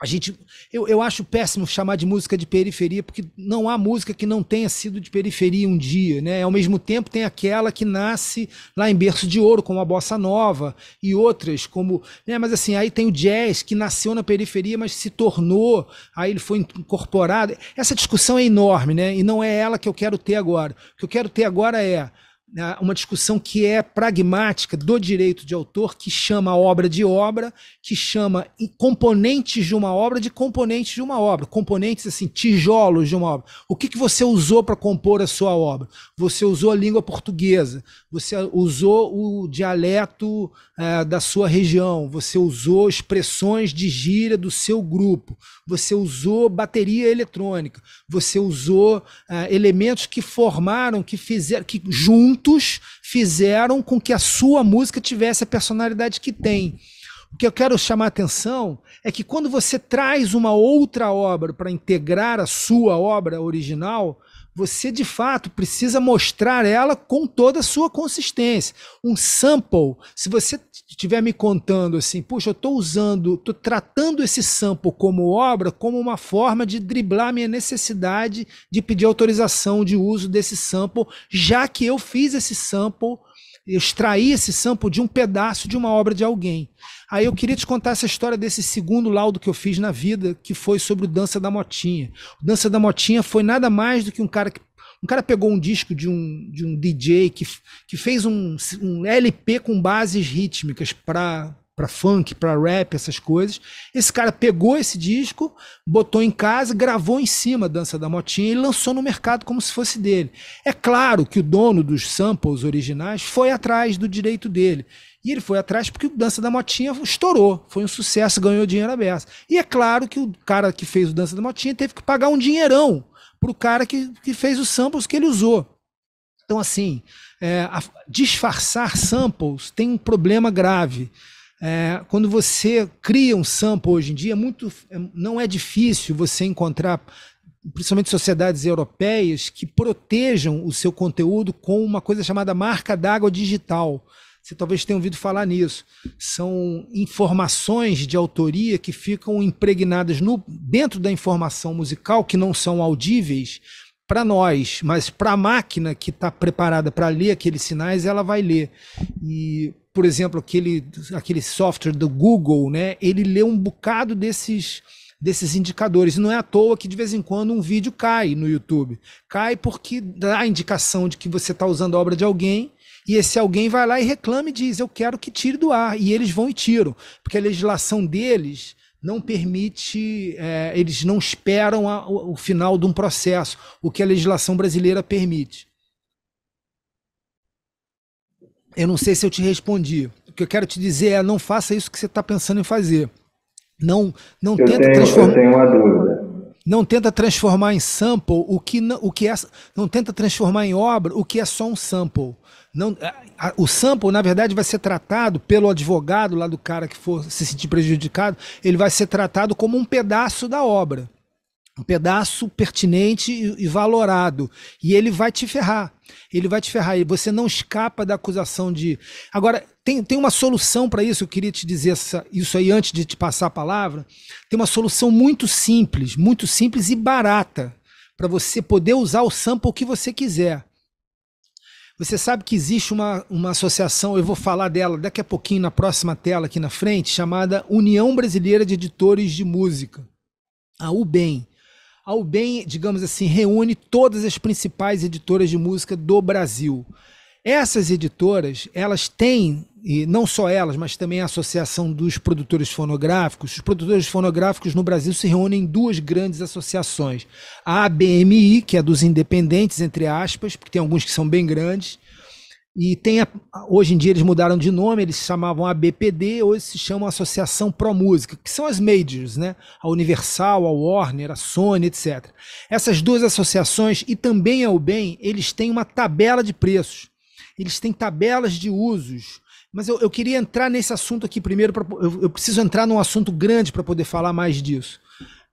a gente eu, eu acho péssimo chamar de música de periferia, porque não há música que não tenha sido de periferia um dia, né? Ao mesmo tempo tem aquela que nasce lá em berço de ouro, como a bossa nova, e outras como, né? Mas assim, aí tem o jazz que nasceu na periferia, mas se tornou, aí ele foi incorporado. Essa discussão é enorme, né? E não é ela que eu quero ter agora. O que eu quero ter agora é né, uma discussão que é pragmática do direito de autor, que chama obra de obra, que chama componentes de uma obra de componentes de uma obra, componentes assim, tijolos de uma obra. O que, que você usou para compor a sua obra? Você usou a língua portuguesa, você usou o dialeto é, da sua região, você usou expressões de gíria do seu grupo, você usou bateria eletrônica, você usou é, elementos que formaram, que fizeram, que juntos juntos fizeram com que a sua música tivesse a personalidade que tem. O que eu quero chamar a atenção é que quando você traz uma outra obra para integrar a sua obra original, você de fato precisa mostrar ela com toda a sua consistência. Um sample, se você estiver me contando assim, puxa, eu estou usando, estou tratando esse sample como obra, como uma forma de driblar minha necessidade de pedir autorização de uso desse sample, já que eu fiz esse sample, extraí esse sample de um pedaço de uma obra de alguém. Aí eu queria te contar essa história desse segundo laudo que eu fiz na vida, que foi sobre o Dança da Motinha. O Dança da Motinha foi nada mais do que um cara que. Um cara pegou um disco de um, de um DJ que, que fez um, um LP com bases rítmicas para para funk, para rap, essas coisas. Esse cara pegou esse disco, botou em casa, gravou em cima a Dança da Motinha e lançou no mercado como se fosse dele. É claro que o dono dos samples originais foi atrás do direito dele. E ele foi atrás porque o Dança da Motinha estourou, foi um sucesso, ganhou dinheiro aberto E é claro que o cara que fez o Dança da Motinha teve que pagar um dinheirão para o cara que, que fez os samples que ele usou. Então, assim, é, a, disfarçar samples tem um problema grave. É, quando você cria um sample hoje em dia, é muito, é, não é difícil você encontrar, principalmente sociedades europeias, que protejam o seu conteúdo com uma coisa chamada marca d'água digital. Você talvez tenha ouvido falar nisso. São informações de autoria que ficam impregnadas no, dentro da informação musical, que não são audíveis para nós, mas para a máquina que está preparada para ler aqueles sinais, ela vai ler. E, por exemplo, aquele, aquele software do Google, né, ele lê um bocado desses desses indicadores. Não é à toa que de vez em quando um vídeo cai no YouTube. Cai porque dá a indicação de que você está usando a obra de alguém e esse alguém vai lá e reclama e diz: Eu quero que tire do ar. E eles vão e tiram, porque a legislação deles não permite, é, eles não esperam a, o, o final de um processo, o que a legislação brasileira permite. Eu não sei se eu te respondi. O que eu quero te dizer é: não faça isso que você está pensando em fazer. Não, não eu tenta transformar. Eu tenho uma dúvida. Não tenta transformar em sample o que não, o que é, não tenta transformar em obra o que é só um sample. Não, a, a, o sample, na verdade, vai ser tratado pelo advogado lá do cara que for se sentir prejudicado, ele vai ser tratado como um pedaço da obra um pedaço pertinente e valorado. E ele vai te ferrar. Ele vai te ferrar. E você não escapa da acusação de. Agora, tem, tem uma solução para isso. Eu queria te dizer essa, isso aí antes de te passar a palavra. Tem uma solução muito simples, muito simples e barata para você poder usar o sample que você quiser. Você sabe que existe uma, uma associação, eu vou falar dela daqui a pouquinho na próxima tela aqui na frente, chamada União Brasileira de Editores de Música, a UBEM ao bem, digamos assim, reúne todas as principais editoras de música do Brasil. Essas editoras, elas têm, e não só elas, mas também a Associação dos Produtores Fonográficos. Os produtores fonográficos no Brasil se reúnem em duas grandes associações. A ABMI, que é dos independentes, entre aspas, porque tem alguns que são bem grandes, e tem a, hoje em dia eles mudaram de nome, eles chamavam a BPD, hoje se chama Associação Pro Música, que são as majors, né? A Universal, a Warner, a Sony, etc. Essas duas associações e também a UBEM, eles têm uma tabela de preços. Eles têm tabelas de usos. Mas eu, eu queria entrar nesse assunto aqui primeiro, pra, eu, eu preciso entrar num assunto grande para poder falar mais disso.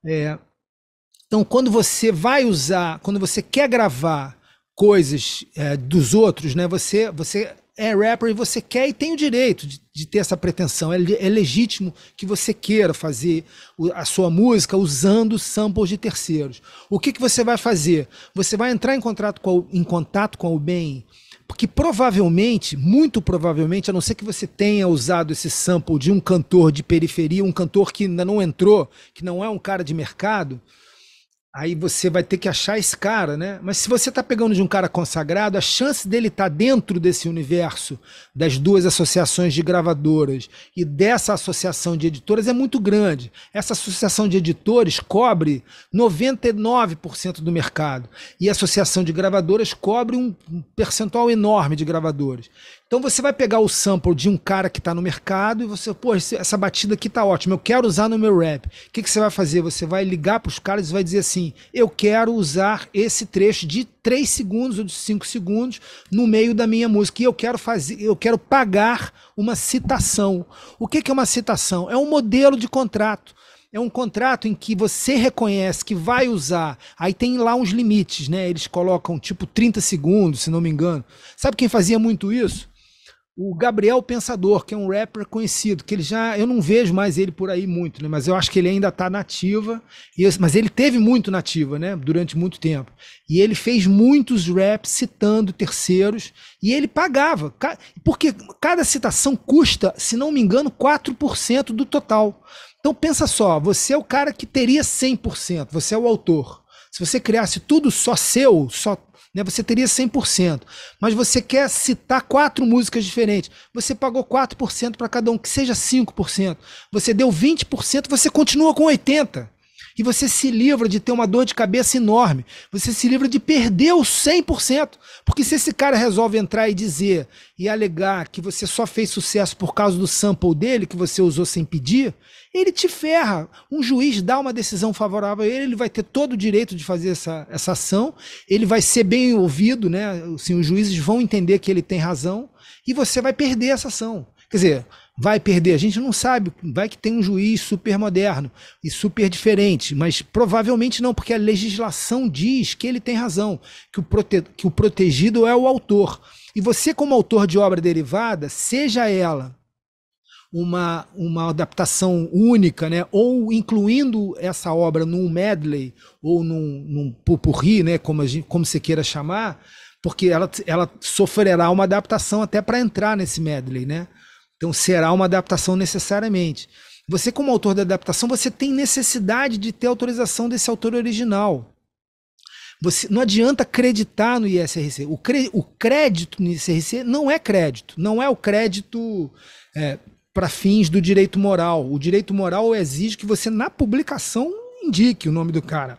É, então, quando você vai usar, quando você quer gravar coisas é, dos outros, né? Você, você é rapper e você quer e tem o direito de, de ter essa pretensão. É, é, legítimo que você queira fazer a sua música usando samples de terceiros. O que, que você vai fazer? Você vai entrar em contato com a, em contato com bem? porque provavelmente, muito provavelmente, a não ser que você tenha usado esse sample de um cantor de periferia, um cantor que ainda não entrou, que não é um cara de mercado, Aí você vai ter que achar esse cara, né? Mas se você está pegando de um cara consagrado, a chance dele estar tá dentro desse universo das duas associações de gravadoras e dessa associação de editoras é muito grande. Essa associação de editores cobre 99% do mercado e a associação de gravadoras cobre um percentual enorme de gravadores. Então você vai pegar o sample de um cara que está no mercado e você, pô, essa batida aqui tá ótima, eu quero usar no meu rap. O que, que você vai fazer? Você vai ligar para os caras e vai dizer assim: eu quero usar esse trecho de 3 segundos ou de 5 segundos no meio da minha música. E eu quero fazer, eu quero pagar uma citação. O que, que é uma citação? É um modelo de contrato é um contrato em que você reconhece que vai usar. Aí tem lá uns limites, né? Eles colocam tipo 30 segundos, se não me engano. Sabe quem fazia muito isso? o Gabriel Pensador, que é um rapper conhecido, que ele já eu não vejo mais ele por aí muito, né? Mas eu acho que ele ainda está nativa. E, mas ele teve muito nativa, né? Durante muito tempo. E ele fez muitos raps citando terceiros e ele pagava, porque cada citação custa, se não me engano, 4% do total. Então pensa só, você é o cara que teria 100%, você é o autor. Se você criasse tudo só seu, só né? Você teria 100%, mas você quer citar quatro músicas diferentes. Você pagou 4% para cada um, que seja 5%. Você deu 20%, você continua com 80%. E você se livra de ter uma dor de cabeça enorme. Você se livra de perder o 100%. Porque se esse cara resolve entrar e dizer e alegar que você só fez sucesso por causa do sample dele, que você usou sem pedir, ele te ferra. Um juiz dá uma decisão favorável a ele, ele vai ter todo o direito de fazer essa, essa ação, ele vai ser bem ouvido, né? Assim, os juízes vão entender que ele tem razão e você vai perder essa ação. Quer dizer, vai perder? A gente não sabe. Vai que tem um juiz super moderno e super diferente, mas provavelmente não, porque a legislação diz que ele tem razão, que o, prote... que o protegido é o autor. E você, como autor de obra derivada, seja ela uma, uma adaptação única, né? ou incluindo essa obra num medley ou num, num pupurri, né? como, gente, como você queira chamar, porque ela, ela sofrerá uma adaptação até para entrar nesse medley. Né? Então será uma adaptação necessariamente. Você, como autor da adaptação, você tem necessidade de ter autorização desse autor original. Você, não adianta acreditar no ISRC. O, cre, o, crédito no ISRC não é crédito, não é o crédito é, para fins do direito moral. O direito moral exige que você, na publicação, indique o nome do cara.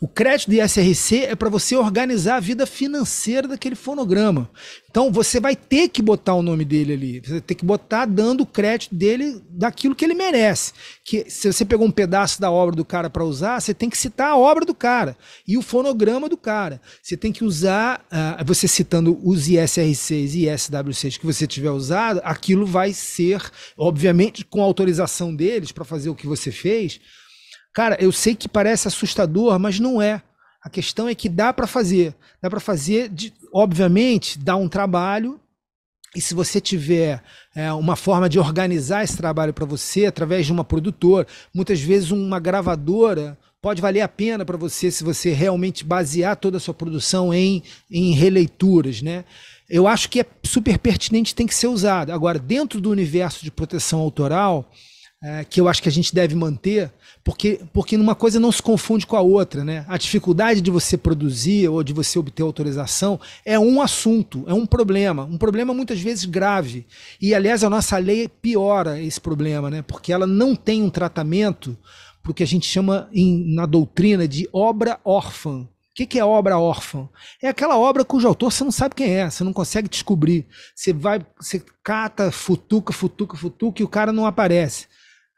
O crédito do ISRC é para você organizar a vida financeira daquele fonograma. Então você vai ter que botar o nome dele ali. Você tem que botar dando o crédito dele daquilo que ele merece. Que se você pegou um pedaço da obra do cara para usar, você tem que citar a obra do cara e o fonograma do cara. Você tem que usar, uh, você citando os ISRCs e ISWCs que você tiver usado, aquilo vai ser, obviamente, com autorização deles para fazer o que você fez Cara, eu sei que parece assustador, mas não é. A questão é que dá para fazer. Dá para fazer, de, obviamente, dá um trabalho. E se você tiver é, uma forma de organizar esse trabalho para você através de uma produtora, muitas vezes uma gravadora, pode valer a pena para você se você realmente basear toda a sua produção em, em releituras, né? Eu acho que é super pertinente, tem que ser usado. Agora, dentro do universo de proteção autoral, é, que eu acho que a gente deve manter, porque, porque uma coisa não se confunde com a outra, né? A dificuldade de você produzir ou de você obter autorização é um assunto, é um problema, um problema muitas vezes grave. E, aliás, a nossa lei piora esse problema, né? Porque ela não tem um tratamento para o que a gente chama em, na doutrina de obra órfã. O que, que é obra órfã? É aquela obra cujo autor você não sabe quem é, você não consegue descobrir. Você vai, você cata, futuca, futuca, futuca e o cara não aparece.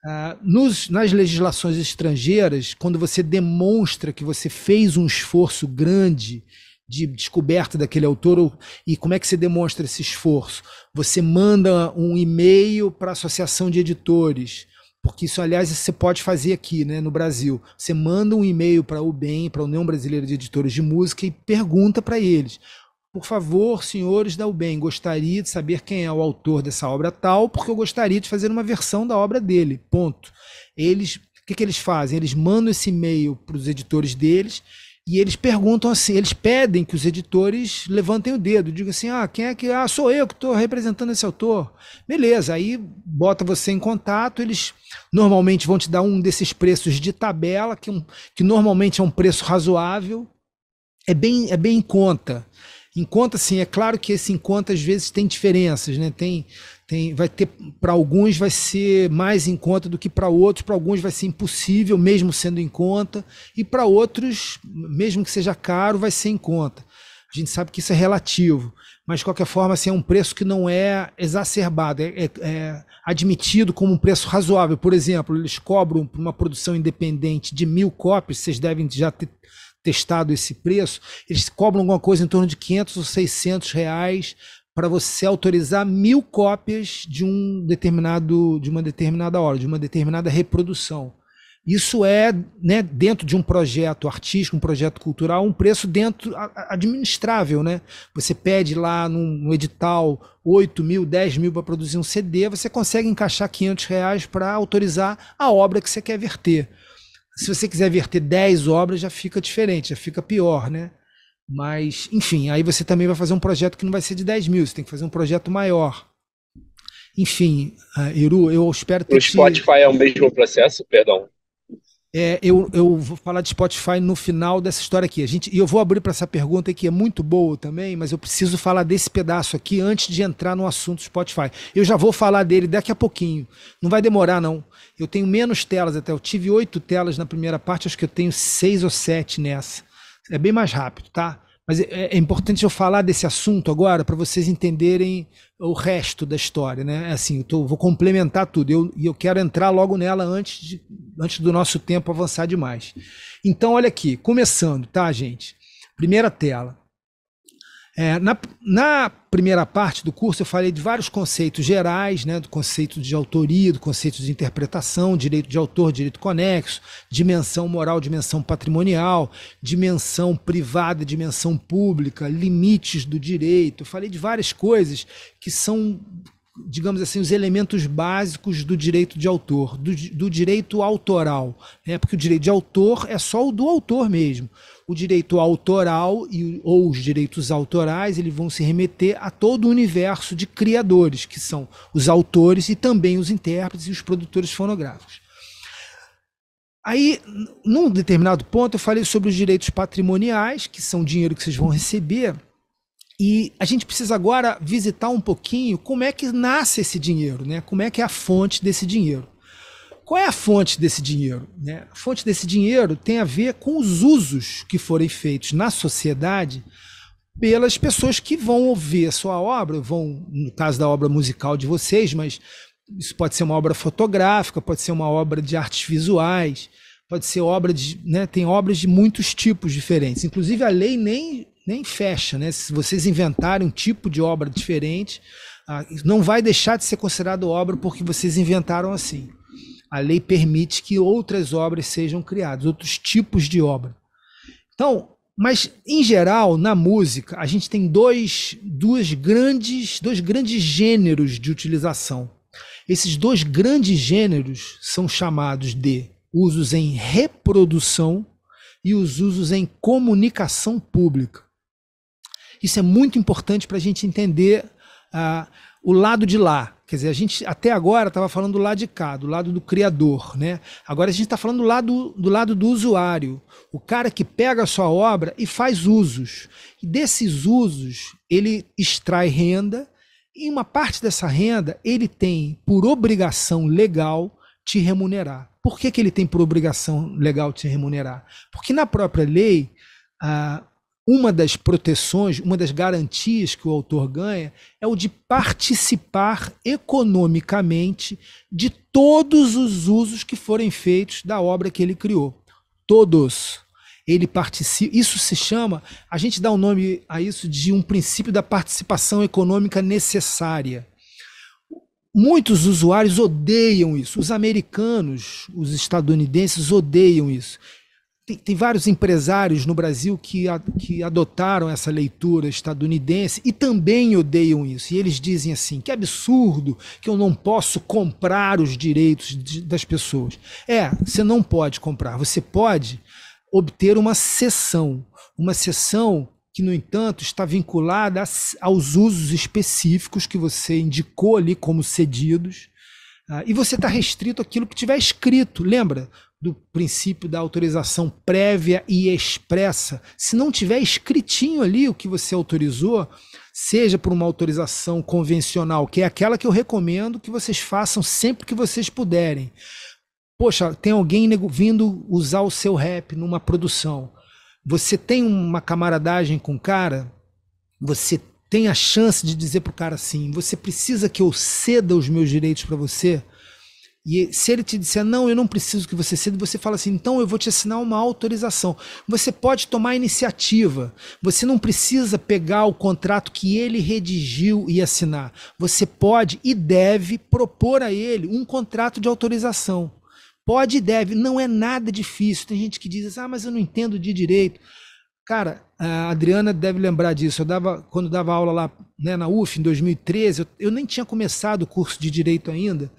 Ah, nos, nas legislações estrangeiras, quando você demonstra que você fez um esforço grande de descoberta daquele autor, e como é que você demonstra esse esforço? Você manda um e-mail para a associação de editores, porque isso, aliás, você pode fazer aqui né, no Brasil. Você manda um e-mail para o UBEM, para a União Brasileira de Editores de Música, e pergunta para eles por favor, senhores da UBEM, gostaria de saber quem é o autor dessa obra tal, porque eu gostaria de fazer uma versão da obra dele. Ponto. Eles, o que, que eles fazem? Eles mandam esse e-mail para os editores deles e eles perguntam assim, eles pedem que os editores levantem o dedo, digam assim, ah, quem é que, ah, sou eu que estou representando esse autor. Beleza, aí bota você em contato, eles normalmente vão te dar um desses preços de tabela, que, é um, que normalmente é um preço razoável, é bem, é bem em conta, Enquanto assim, é claro que esse encontro às vezes tem diferenças, né? Tem, tem, vai ter para alguns vai ser mais em conta do que para outros, para alguns vai ser impossível mesmo sendo em conta e para outros, mesmo que seja caro, vai ser em conta. A gente sabe que isso é relativo, mas de qualquer forma assim, é um preço que não é exacerbado, é, é, é admitido como um preço razoável. Por exemplo, eles cobram para uma produção independente de mil cópias, vocês devem já ter testado esse preço, eles cobram alguma coisa em torno de 500 ou 600 reais para você autorizar mil cópias de um determinado de uma determinada obra, de uma determinada reprodução. Isso é, né, dentro de um projeto artístico, um projeto cultural, um preço dentro administrável, né? Você pede lá num, edital 8 mil, 10 mil para produzir um CD, você consegue encaixar 500 reais para autorizar a obra que você quer verter se você quiser verter 10 obras, já fica diferente, já fica pior, né? Mas, enfim, aí você também vai fazer um projeto que não vai ser de 10 mil, você tem que fazer um projeto maior. Enfim, uh, Iru, eu espero ter. O Spotify te... é o mesmo processo, perdão. É, eu, eu, vou falar de Spotify no final dessa história aqui. A gente, e eu vou abrir para essa pergunta que é muito boa também, mas eu preciso falar desse pedaço aqui antes de entrar no assunto Spotify. Eu já vou falar dele daqui a pouquinho. Não vai demorar, não. Eu tenho menos telas até. Eu tive oito telas na primeira parte, acho que eu tenho seis ou sete nessa. É bem mais rápido, tá? Mas é, é, importante eu falar desse assunto agora para vocês entenderem o resto da história, né? É assim, eu tô, vou complementar tudo e eu, eu quero entrar logo nela antes, de, antes do nosso tempo avançar demais. Então, olha aqui, começando, tá, gente? Primeira tela. É, na, na, primeira parte do curso, eu falei de vários conceitos gerais, né, do conceito de autoria, do conceito de interpretação, direito de autor, direito conexo, dimensão moral, dimensão patrimonial, dimensão privada, dimensão pública, limites do direito. Eu falei de várias coisas que são, digamos assim, os elementos básicos do direito de autor, do, do direito autoral, né, porque o direito de autor é só o do autor mesmo o direito autoral e, ou os direitos autorais eles vão se remeter a todo o universo de criadores, que são os autores e também os intérpretes e os produtores fonográficos. Aí, num determinado ponto, eu falei sobre os direitos patrimoniais, que são dinheiro que vocês vão receber, e a gente precisa agora visitar um pouquinho como é que nasce esse dinheiro, né? como é que é a fonte desse dinheiro. Qual é a fonte desse dinheiro? Né? A fonte desse dinheiro tem a ver com os usos que forem feitos na sociedade pelas pessoas que vão ouvir a sua obra, vão, no caso da obra musical de vocês, mas isso pode ser uma obra fotográfica, pode ser uma obra de artes visuais, pode ser obra de. Né, tem obras de muitos tipos diferentes. Inclusive, a lei nem, nem fecha, né? Se vocês inventarem um tipo de obra diferente, ah, não vai deixar de ser considerado obra porque vocês inventaram assim a lei permite que outras obras sejam criadas, outros tipos de obra. Então, mas em geral, na música, a gente tem dois, duas grandes, dois grandes gêneros de utilização. Esses dois grandes gêneros são chamados de usos em reprodução e os usos em comunicação pública. Isso é muito importante para a gente entender. a uh, o lado de lá. Quer dizer, a gente até agora estava falando do lado de cá, do lado do criador, né? Agora a gente está falando do lado, do lado do usuário, o cara que pega a sua obra e faz usos. E desses usos, ele extrai renda, e uma parte dessa renda ele tem por obrigação legal te remunerar. Por que, que ele tem por obrigação legal te remunerar? Porque na própria lei, ah, uma das proteções, uma das garantias que o autor ganha é o de participar economicamente de todos os usos que forem feitos da obra que ele criou. Todos. Ele participa. Isso se chama, a gente dá o um nome a isso de um princípio da participação econômica necessária. Muitos usuários odeiam isso. Os americanos, os estadunidenses odeiam isso tem, tem, vários empresários no Brasil que, a, que adotaram essa leitura estadunidense e também odeiam isso. E eles dizem assim: que absurdo que eu não posso comprar os direitos de, das pessoas. É, você não pode comprar, você pode obter uma cessão. Uma cessão que, no entanto, está vinculada aos usos específicos que você indicou ali como cedidos. Ah, e você está restrito àquilo que tiver escrito. Lembra? do princípio da autorização prévia e expressa. Se não tiver escritinho ali o que você autorizou, seja por uma autorização convencional, que é aquela que eu recomendo que vocês façam sempre que vocês puderem. Poxa, tem alguém vindo usar o seu rap numa produção. Você tem uma camaradagem com o cara, você tem a chance de dizer pro cara assim: você precisa que eu ceda os meus direitos para você? E se ele te disser, não, eu não preciso que você cede, você fala assim, então eu vou te assinar uma autorização. Você pode tomar iniciativa. Você não precisa pegar o contrato que ele redigiu e assinar. Você pode e deve propor a ele um contrato de autorização. Pode e deve. Não é nada difícil. Tem gente que diz, assim, ah, mas eu não entendo de direito. Cara, a Adriana deve lembrar disso. Eu dava, quando dava aula lá né, na UF, em 2013, eu, eu nem tinha começado o curso de direito ainda,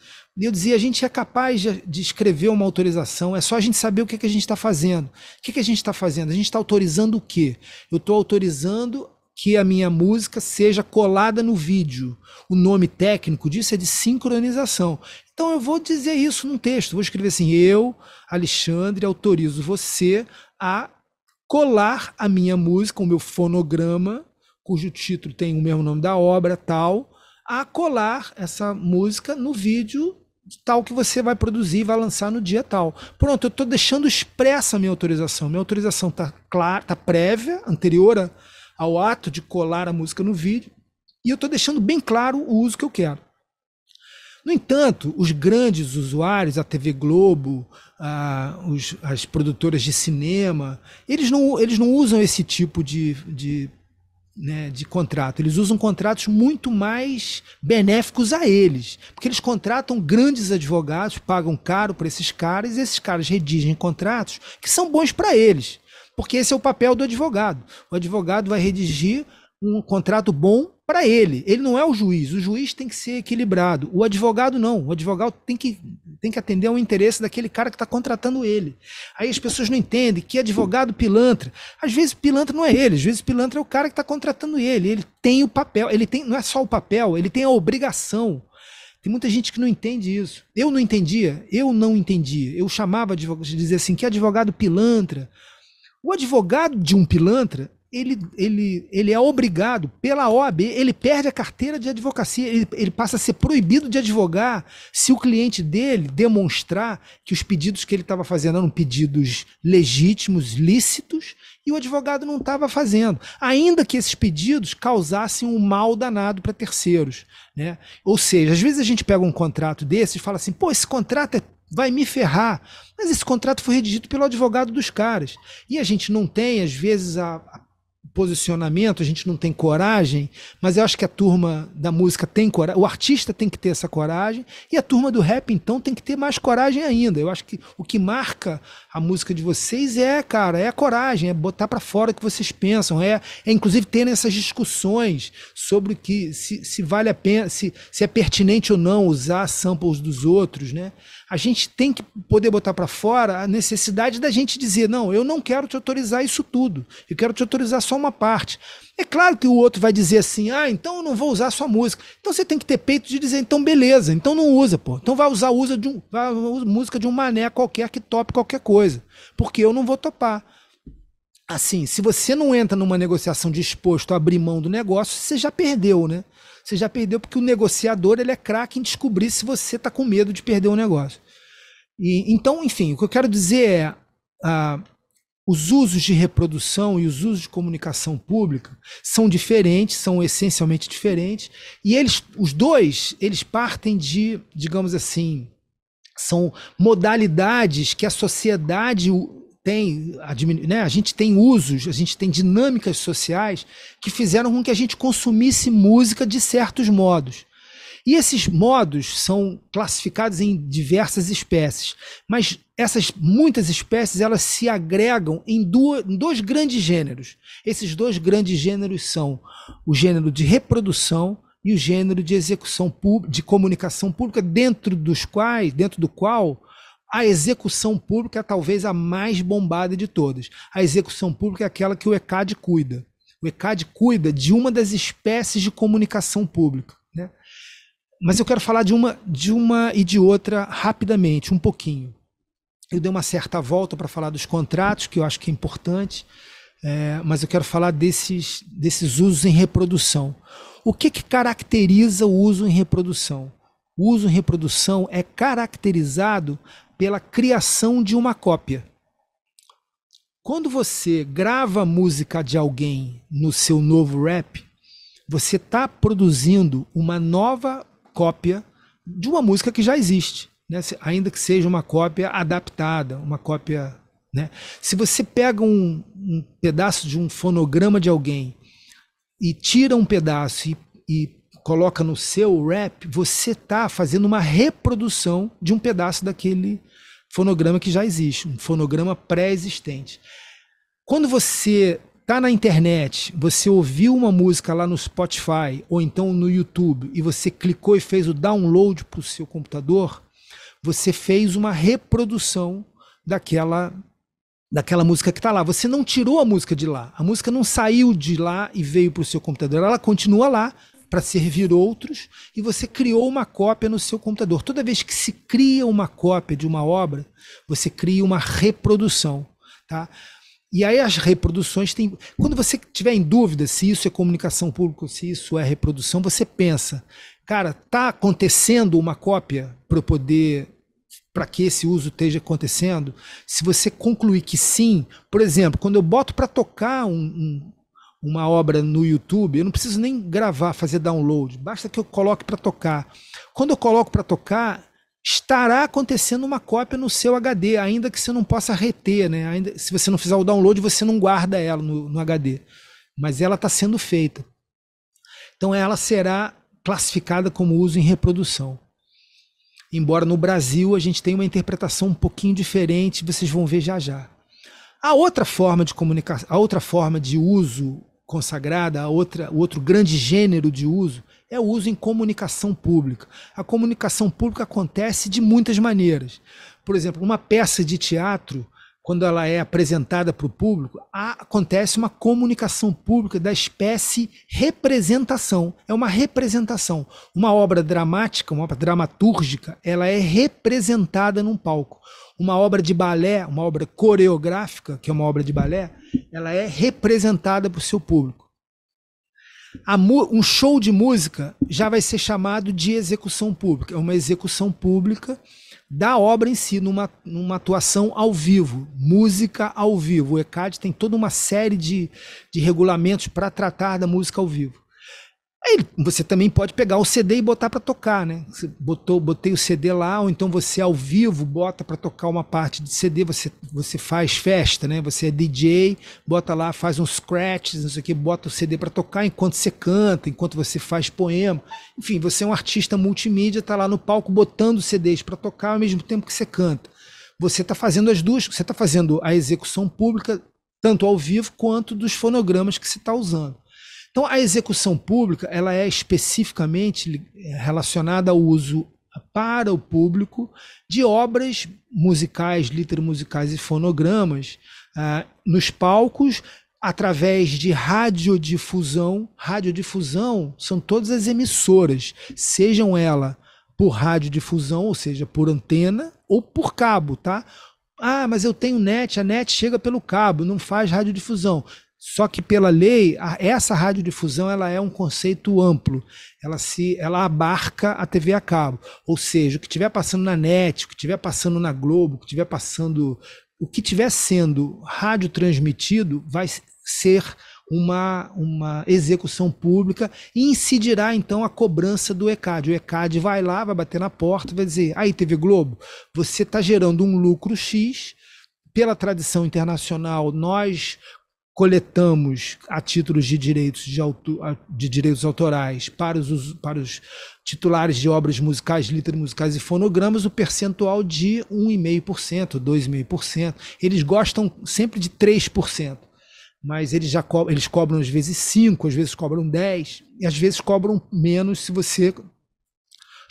e eu dizia, a gente é capaz de, escrever uma autorização, é só a gente saber o que, é que a gente está fazendo. O que, é que a gente está fazendo? A gente está autorizando o quê? Eu estou autorizando que a minha música seja colada no vídeo. O nome técnico disso é de sincronização. Então eu vou dizer isso num texto, vou escrever assim: eu, Alexandre, autorizo você a colar a minha música, o meu fonograma, cujo título tem o mesmo nome da obra, tal, a colar essa música no vídeo tal que você vai produzir e vai lançar no dia tal. Pronto, eu estou deixando expressa a minha autorização. Minha autorização está clara, está prévia, anterior ao ato de colar a música no vídeo, e eu estou deixando bem claro o uso que eu quero. No entanto, os grandes usuários, a TV Globo, a, os, as produtoras de cinema, eles não, eles não usam esse tipo de, de né, de contrato. Eles usam contratos muito mais benéficos a eles, porque eles contratam grandes advogados, pagam caro para esses caras, e esses caras redigem contratos que são bons para eles, porque esse é o papel do advogado. O advogado vai redigir um contrato bom para ele. Ele não é o juiz. O juiz tem que ser equilibrado. O advogado não. O advogado tem que, tem que atender ao interesse daquele cara que está contratando ele. Aí as pessoas não entendem que advogado pilantra. Às vezes pilantra não é ele. Às vezes pilantra é o cara que está contratando ele. Ele tem o papel. Ele tem não é só o papel. Ele tem a obrigação. Tem muita gente que não entende isso. Eu não entendia. Eu não entendia. Eu chamava de, de dizer assim que advogado pilantra. O advogado de um pilantra ele, ele, ele é obrigado pela OAB, ele perde a carteira de advocacia, ele, ele passa a ser proibido de advogar se o cliente dele demonstrar que os pedidos que ele estava fazendo eram pedidos legítimos, lícitos, e o advogado não estava fazendo, ainda que esses pedidos causassem um mal danado para terceiros. Né? Ou seja, às vezes a gente pega um contrato desse e fala assim, pô, esse contrato é vai me ferrar. Mas esse contrato foi redigido pelo advogado dos caras. E a gente não tem, às vezes, a, a posicionamento, a gente não tem coragem, mas eu acho que a turma da música tem coragem, o artista tem que ter essa coragem, e a turma do rap, então, tem que ter mais coragem ainda. Eu acho que o que marca a música de vocês é, cara, é a coragem, é botar para fora o que vocês pensam, é, é inclusive ter essas discussões sobre que se, se vale a pena, se, se é pertinente ou não usar samples dos outros, né? a gente tem que poder botar para fora a necessidade da gente dizer: não, eu não quero te autorizar isso tudo, eu quero te autorizar só uma parte. É claro que o outro vai dizer assim: ah, então eu não vou usar sua música. Então você tem que ter peito de dizer: então beleza, então não usa, pô. Então vai usar usa de um, vai, música de um mané qualquer que tope qualquer coisa, porque eu não vou topar. Assim, se você não entra numa negociação disposto a abrir mão do negócio, você já perdeu, né? Você já perdeu porque o negociador ele é craque em descobrir se você está com medo de perder o negócio. E, então, enfim, o que eu quero dizer é ah, os usos de reprodução e os usos de comunicação pública são diferentes, são essencialmente diferentes, e eles, os dois, eles partem de, digamos assim, são modalidades que a sociedade tem, né, a gente tem usos, a gente tem dinâmicas sociais que fizeram com que a gente consumisse música de certos modos. E esses modos são classificados em diversas espécies, mas essas muitas espécies elas se agregam em, duas, em dois grandes gêneros. Esses dois grandes gêneros são o gênero de reprodução e o gênero de execução de comunicação pública, dentro dos quais, dentro do qual a execução pública é talvez a mais bombada de todas. A execução pública é aquela que o ECAD cuida. O ECAD cuida de uma das espécies de comunicação pública. Né? Mas eu quero falar de uma, de uma e de outra rapidamente, um pouquinho. Eu dei uma certa volta para falar dos contratos, que eu acho que é importante, é, mas eu quero falar desses, desses usos em reprodução. O que, que caracteriza o uso em reprodução? O uso em reprodução é caracterizado pela criação de uma cópia. Quando você grava a música de alguém no seu novo rap, você está produzindo uma nova cópia de uma música que já existe, né? ainda que seja uma cópia adaptada, uma cópia. Né? Se você pega um, um pedaço de um fonograma de alguém e tira um pedaço e, e coloca no seu rap, você está fazendo uma reprodução de um pedaço daquele fonograma que já existe, um fonograma pré-existente. Quando você tá na internet, você ouviu uma música lá no Spotify ou então no YouTube e você clicou e fez o download para o seu computador, você fez uma reprodução daquela daquela música que está lá. Você não tirou a música de lá. A música não saiu de lá e veio para o seu computador. Ela continua lá para servir outros e você criou uma cópia no seu computador. Toda vez que se cria uma cópia de uma obra, você cria uma reprodução, tá? E aí as reproduções têm. Quando você tiver em dúvida se isso é comunicação pública, se isso é reprodução, você pensa, cara, tá acontecendo uma cópia para poder para que esse uso esteja acontecendo, se você concluir que sim, por exemplo, quando eu boto para tocar um, um uma obra no YouTube, eu não preciso nem gravar, fazer download, basta que eu coloque para tocar. Quando eu coloco para tocar, estará acontecendo uma cópia no seu HD, ainda que você não possa reter, né? Ainda, se você não fizer o download, você não guarda ela no, no HD, mas ela está sendo feita. Então ela será classificada como uso em reprodução. Embora no Brasil a gente tenha uma interpretação um pouquinho diferente, vocês vão ver já já. A outra forma de comunicação, a outra forma de uso consagrada, a outra, o outro grande gênero de uso é o uso em comunicação pública. A comunicação pública acontece de muitas maneiras. Por exemplo, uma peça de teatro, quando ela é apresentada para o público, há, acontece uma comunicação pública da espécie representação. É uma representação. Uma obra dramática, uma obra dramatúrgica, ela é representada num palco uma obra de balé, uma obra coreográfica, que é uma obra de balé, ela é representada para o seu público. um show de música já vai ser chamado de execução pública, é uma execução pública da obra em si, numa, numa atuação ao vivo, música ao vivo. O ECAD tem toda uma série de, de regulamentos para tratar da música ao vivo. Aí você também pode pegar o CD e botar para tocar, né? Você botou, botei o CD lá, ou então você ao vivo bota para tocar uma parte de CD, você, você faz festa, né? Você é DJ, bota lá, faz uns scratches, não sei o que, bota o CD para tocar enquanto você canta, enquanto você faz poema. Enfim, você é um artista multimídia, tá lá no palco botando CDs para tocar ao mesmo tempo que você canta. Você está fazendo as duas, você está fazendo a execução pública tanto ao vivo quanto dos fonogramas que você está usando. Então, a execução pública ela é especificamente eh, relacionada ao uso para o público de obras musicais, literomusicais e fonogramas ah, nos palcos através de radiodifusão. Radiodifusão são todas as emissoras, sejam ela por radiodifusão, ou seja, por antena ou por cabo, tá? Ah, mas eu tenho net, a net chega pelo cabo, não faz radiodifusão. Só que pela lei, a, essa radiodifusão ela é um conceito amplo. Ela se ela abarca a TV a cabo, ou seja, o que estiver passando na net, o que estiver passando na Globo, o que estiver passando o que estiver sendo rádio transmitido vai ser uma, uma execução pública e incidirá então a cobrança do ECAD. O ECAD vai lá, vai bater na porta, vai dizer: aí, TV Globo, você está gerando um lucro X. Pela tradição internacional, nós coletamos a títulos de direitos, de, auto, de direitos autorais para os, para os titulares de obras musicais, letras musicais e fonogramas, o percentual de 1,5%, 2,5%. Eles gostam sempre de 3%, mas eles já co eles cobram às vezes 5%, às vezes cobram 10%, e às vezes cobram menos se você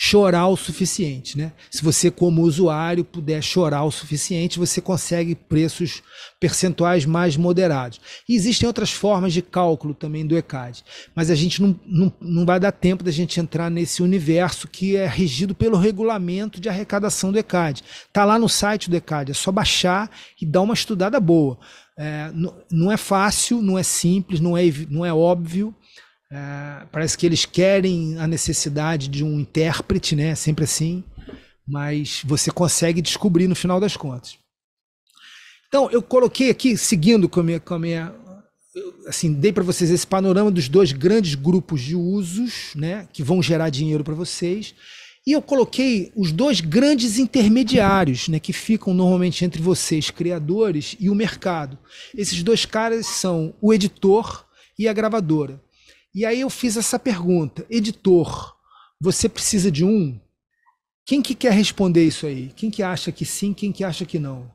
chorar o suficiente, né? Se você como usuário puder chorar o suficiente, você consegue preços percentuais mais moderados. E existem outras formas de cálculo também do ECAD, mas a gente não, não, não vai dar tempo da gente entrar nesse universo que é regido pelo regulamento de arrecadação do ECAD. Tá lá no site do ECAD, é só baixar e dar uma estudada boa. É, não, não é fácil, não é simples, não é, não é óbvio, é, parece que eles querem a necessidade de um intérprete, né? Sempre assim, mas você consegue descobrir no final das contas. Então, eu coloquei aqui, seguindo com a minha. Com a minha assim, dei para vocês esse panorama dos dois grandes grupos de usos, né? Que vão gerar dinheiro para vocês. E eu coloquei os dois grandes intermediários, né, que ficam normalmente entre vocês, criadores, e o mercado. Esses dois caras são o editor e a gravadora. E aí eu fiz essa pergunta: editor, você precisa de um? Quem que quer responder isso aí? Quem que acha que sim, quem que acha que não?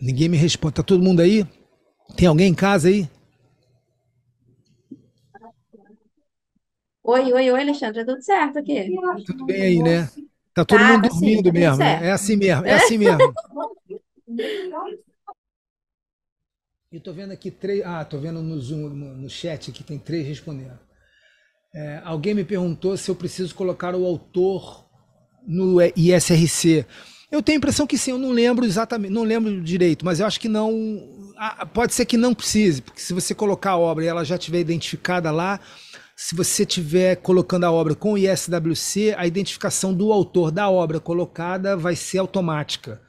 Ninguém me responde. Tá todo mundo aí? Tem alguém em casa aí? Oi, oi, oi, Alexandre, tá tudo certo aqui? Tudo bem aí, né? Tá todo tá, mundo tá dormindo tá mesmo, né? É assim mesmo, é, é. assim mesmo. E tô vendo aqui três. Ah, tô vendo no Zoom, no, chat que tem três respondendo. É, alguém me perguntou se eu preciso colocar o autor no ISRC. Eu tenho a impressão que sim, eu não lembro exatamente, não lembro direito, mas eu acho que não. Ah, pode ser que não precise, porque se você colocar a obra e ela já estiver identificada lá, se você tiver colocando a obra com o ISWC, a identificação do autor da obra colocada vai ser automática.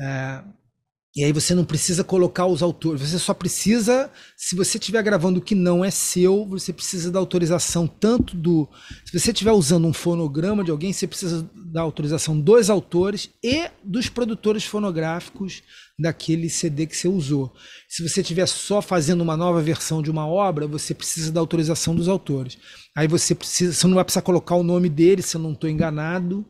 É, e aí você não precisa colocar os autores, você só precisa, se você estiver gravando o que não é seu, você precisa da autorização tanto do. Se você estiver usando um fonograma de alguém, você precisa da autorização dos autores e dos produtores fonográficos daquele CD que você usou. Se você estiver só fazendo uma nova versão de uma obra, você precisa da autorização dos autores. Aí você precisa, você não vai precisar colocar o nome dele, se eu não estou enganado.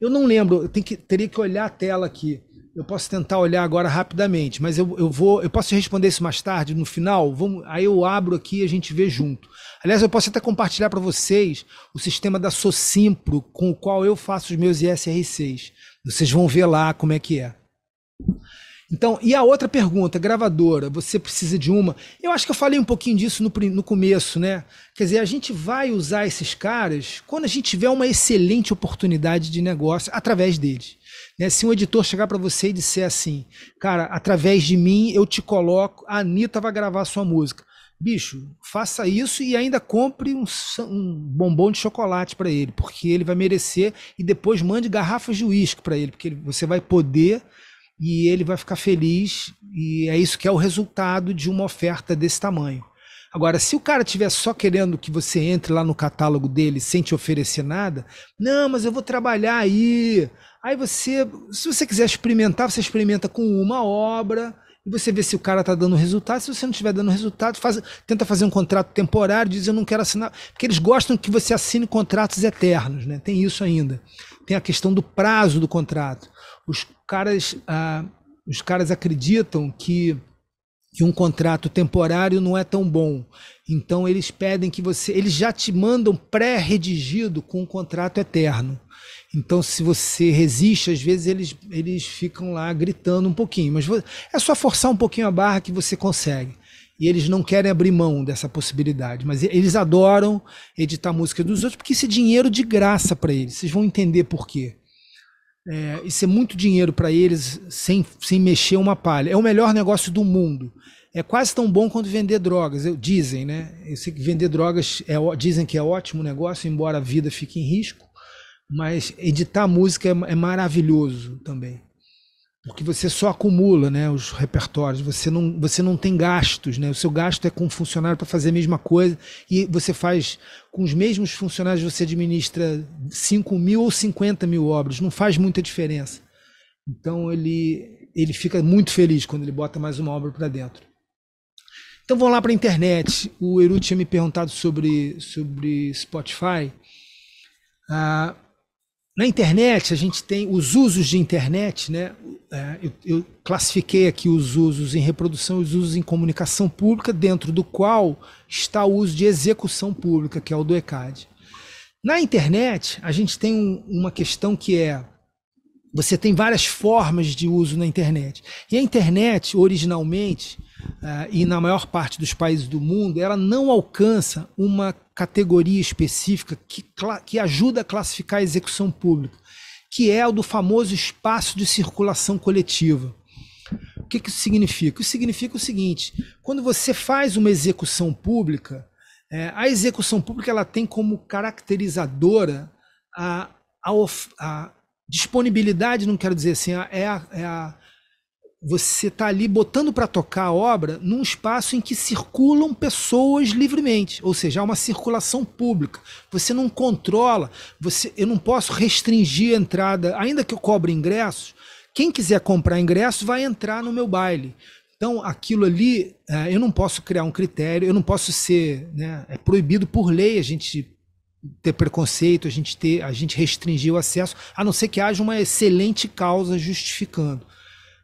Eu não lembro, eu que, teria que olhar a tela aqui. Eu posso tentar olhar agora rapidamente, mas eu, eu vou. Eu posso responder isso mais tarde, no final. Vamos, aí eu abro aqui e a gente vê junto. Aliás, eu posso até compartilhar para vocês o sistema da Socimpro com o qual eu faço os meus ISR6. Vocês vão ver lá como é que é. Então, e a outra pergunta, gravadora, você precisa de uma? Eu acho que eu falei um pouquinho disso no, no começo, né? Quer dizer, a gente vai usar esses caras quando a gente tiver uma excelente oportunidade de negócio através deles. Né? Se um editor chegar para você e disser assim, cara, através de mim eu te coloco, a Anitta vai gravar a sua música. Bicho, faça isso e ainda compre um, um bombom de chocolate para ele, porque ele vai merecer, e depois mande garrafas de uísque para ele, porque você vai poder e ele vai ficar feliz e é isso que é o resultado de uma oferta desse tamanho. Agora, se o cara tiver só querendo que você entre lá no catálogo dele sem te oferecer nada, não, mas eu vou trabalhar aí. Aí você, se você quiser experimentar, você experimenta com uma obra e você vê se o cara está dando resultado. Se você não estiver dando resultado, faz, tenta fazer um contrato temporário, diz eu não quero assinar, porque eles gostam que você assine contratos eternos, né? Tem isso ainda. Tem a questão do prazo do contrato. Os caras, ah, os caras acreditam que, que um contrato temporário não é tão bom. Então eles pedem que você, eles já te mandam pré-redigido com um contrato eterno. Então, se você resiste, às vezes eles, eles ficam lá gritando um pouquinho, mas é só forçar um pouquinho a barra que você consegue. E eles não querem abrir mão dessa possibilidade, mas eles adoram editar música dos outros porque é dinheiro de graça para eles. Vocês vão entender por quê. É, isso é muito dinheiro para eles sem, sem mexer uma palha. É o melhor negócio do mundo. É quase tão bom quanto vender drogas. Eu, dizem, né? Eu sei que vender drogas é, dizem que é ótimo negócio, embora a vida fique em risco. Mas editar música é, é maravilhoso também porque você só acumula né, os repertórios, você não, você não tem gastos, né? o seu gasto é com funcionário para fazer a mesma coisa e você faz com os mesmos funcionários, você administra 5 mil ou 50 mil obras, não faz muita diferença. Então ele, ele fica muito feliz quando ele bota mais uma obra para dentro. Então vamos lá para a internet. O Eru tinha me perguntado sobre, sobre Spotify. Ah, na internet, a gente tem os usos de internet, né? É, eu, eu classifiquei aqui os usos em reprodução e os usos em comunicação pública, dentro do qual está o uso de execução pública, que é o do ECAD. Na internet, a gente tem um, uma questão que é: você tem várias formas de uso na internet. E a internet, originalmente, ah, e na maior parte dos países do mundo, ela não alcança uma categoria específica que, que ajuda a classificar a execução pública, que é o do famoso espaço de circulação coletiva. O que, que isso significa? Isso significa o seguinte: quando você faz uma execução pública, é, a execução pública ela tem como caracterizadora a, a, a disponibilidade, não quero dizer assim, a, é, a, é a você está ali botando para tocar a obra num espaço em que circulam pessoas livremente, ou seja, há uma circulação pública. Você não controla, você, eu não posso restringir a entrada, ainda que eu cobre ingressos. Quem quiser comprar ingresso vai entrar no meu baile. Então, aquilo ali, é, eu não posso criar um critério, eu não posso ser, né, é proibido por lei a gente ter preconceito, a gente ter, a gente restringir o acesso, a não ser que haja uma excelente causa justificando.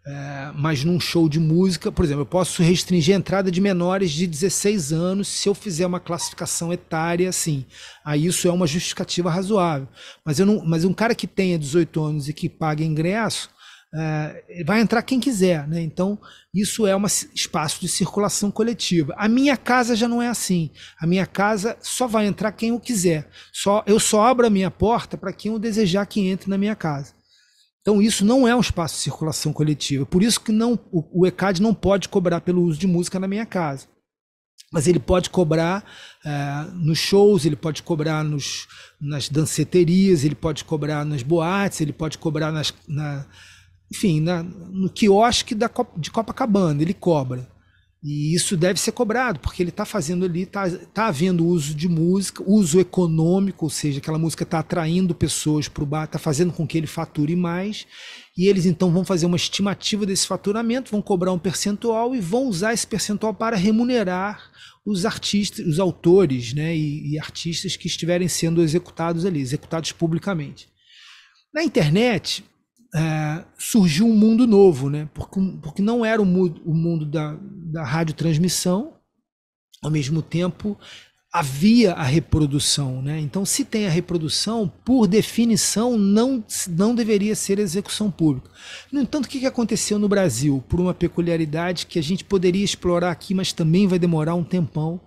É, mas num show de música, por exemplo, eu posso restringir a entrada de menores de 16 anos se eu fizer uma classificação etária assim. Aí isso é uma justificativa razoável. Mas, eu não, mas um cara que tenha 18 anos e que paga ingresso, é, vai entrar quem quiser. Né? Então, isso é um espaço de circulação coletiva. A minha casa já não é assim. A minha casa só vai entrar quem eu quiser. Só Eu só abro a minha porta para quem eu desejar que entre na minha casa. Então isso não é um espaço de circulação coletiva. Por isso que não, o, o ECAD não pode cobrar pelo uso de música na minha casa. Mas ele pode cobrar eh, nos shows, ele pode cobrar nos, nas danceterias, ele pode cobrar nas boates, ele pode cobrar nas, na, enfim, na, no quiosque da, de Copacabana, ele cobra. E isso deve ser cobrado, porque ele está fazendo ali, está tá havendo uso de música, uso econômico, ou seja, aquela música está atraindo pessoas para o bar, está fazendo com que ele fature mais, e eles então vão fazer uma estimativa desse faturamento, vão cobrar um percentual e vão usar esse percentual para remunerar os artistas, os autores né, e, e artistas que estiverem sendo executados ali, executados publicamente. Na internet, é, surgiu um mundo novo, né? porque, porque não era o mundo, o mundo da, da radiotransmissão, ao mesmo tempo havia a reprodução. Né? Então, se tem a reprodução, por definição, não, não deveria ser execução pública. No entanto, o que aconteceu no Brasil? Por uma peculiaridade que a gente poderia explorar aqui, mas também vai demorar um tempão.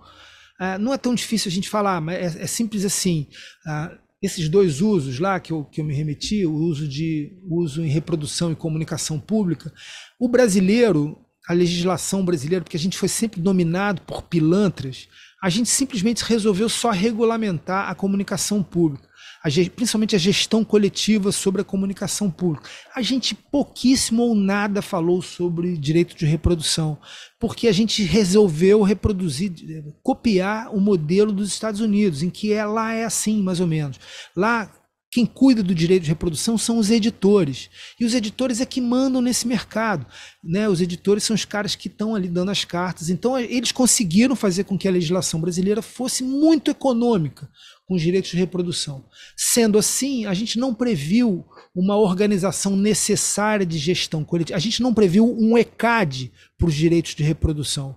É, não é tão difícil a gente falar, mas é, é simples assim. Ah, esses dois usos lá que eu, que eu me remeti, o uso de uso em reprodução e comunicação pública, o brasileiro, a legislação brasileira, porque a gente foi sempre dominado por pilantras, a gente simplesmente resolveu só regulamentar a comunicação pública, a principalmente a gestão coletiva sobre a comunicação pública. A gente pouquíssimo ou nada falou sobre direito de reprodução, porque a gente resolveu reproduzir, eh, copiar o modelo dos Estados Unidos, em que é, lá é assim, mais ou menos. Lá quem cuida do direito de reprodução são os editores. E os editores é que mandam nesse mercado. Né? Os editores são os caras que estão ali dando as cartas. Então, eles conseguiram fazer com que a legislação brasileira fosse muito econômica com os direitos de reprodução. Sendo assim, a gente não previu uma organização necessária de gestão coletiva. A gente não previu um ECAD para os direitos de reprodução.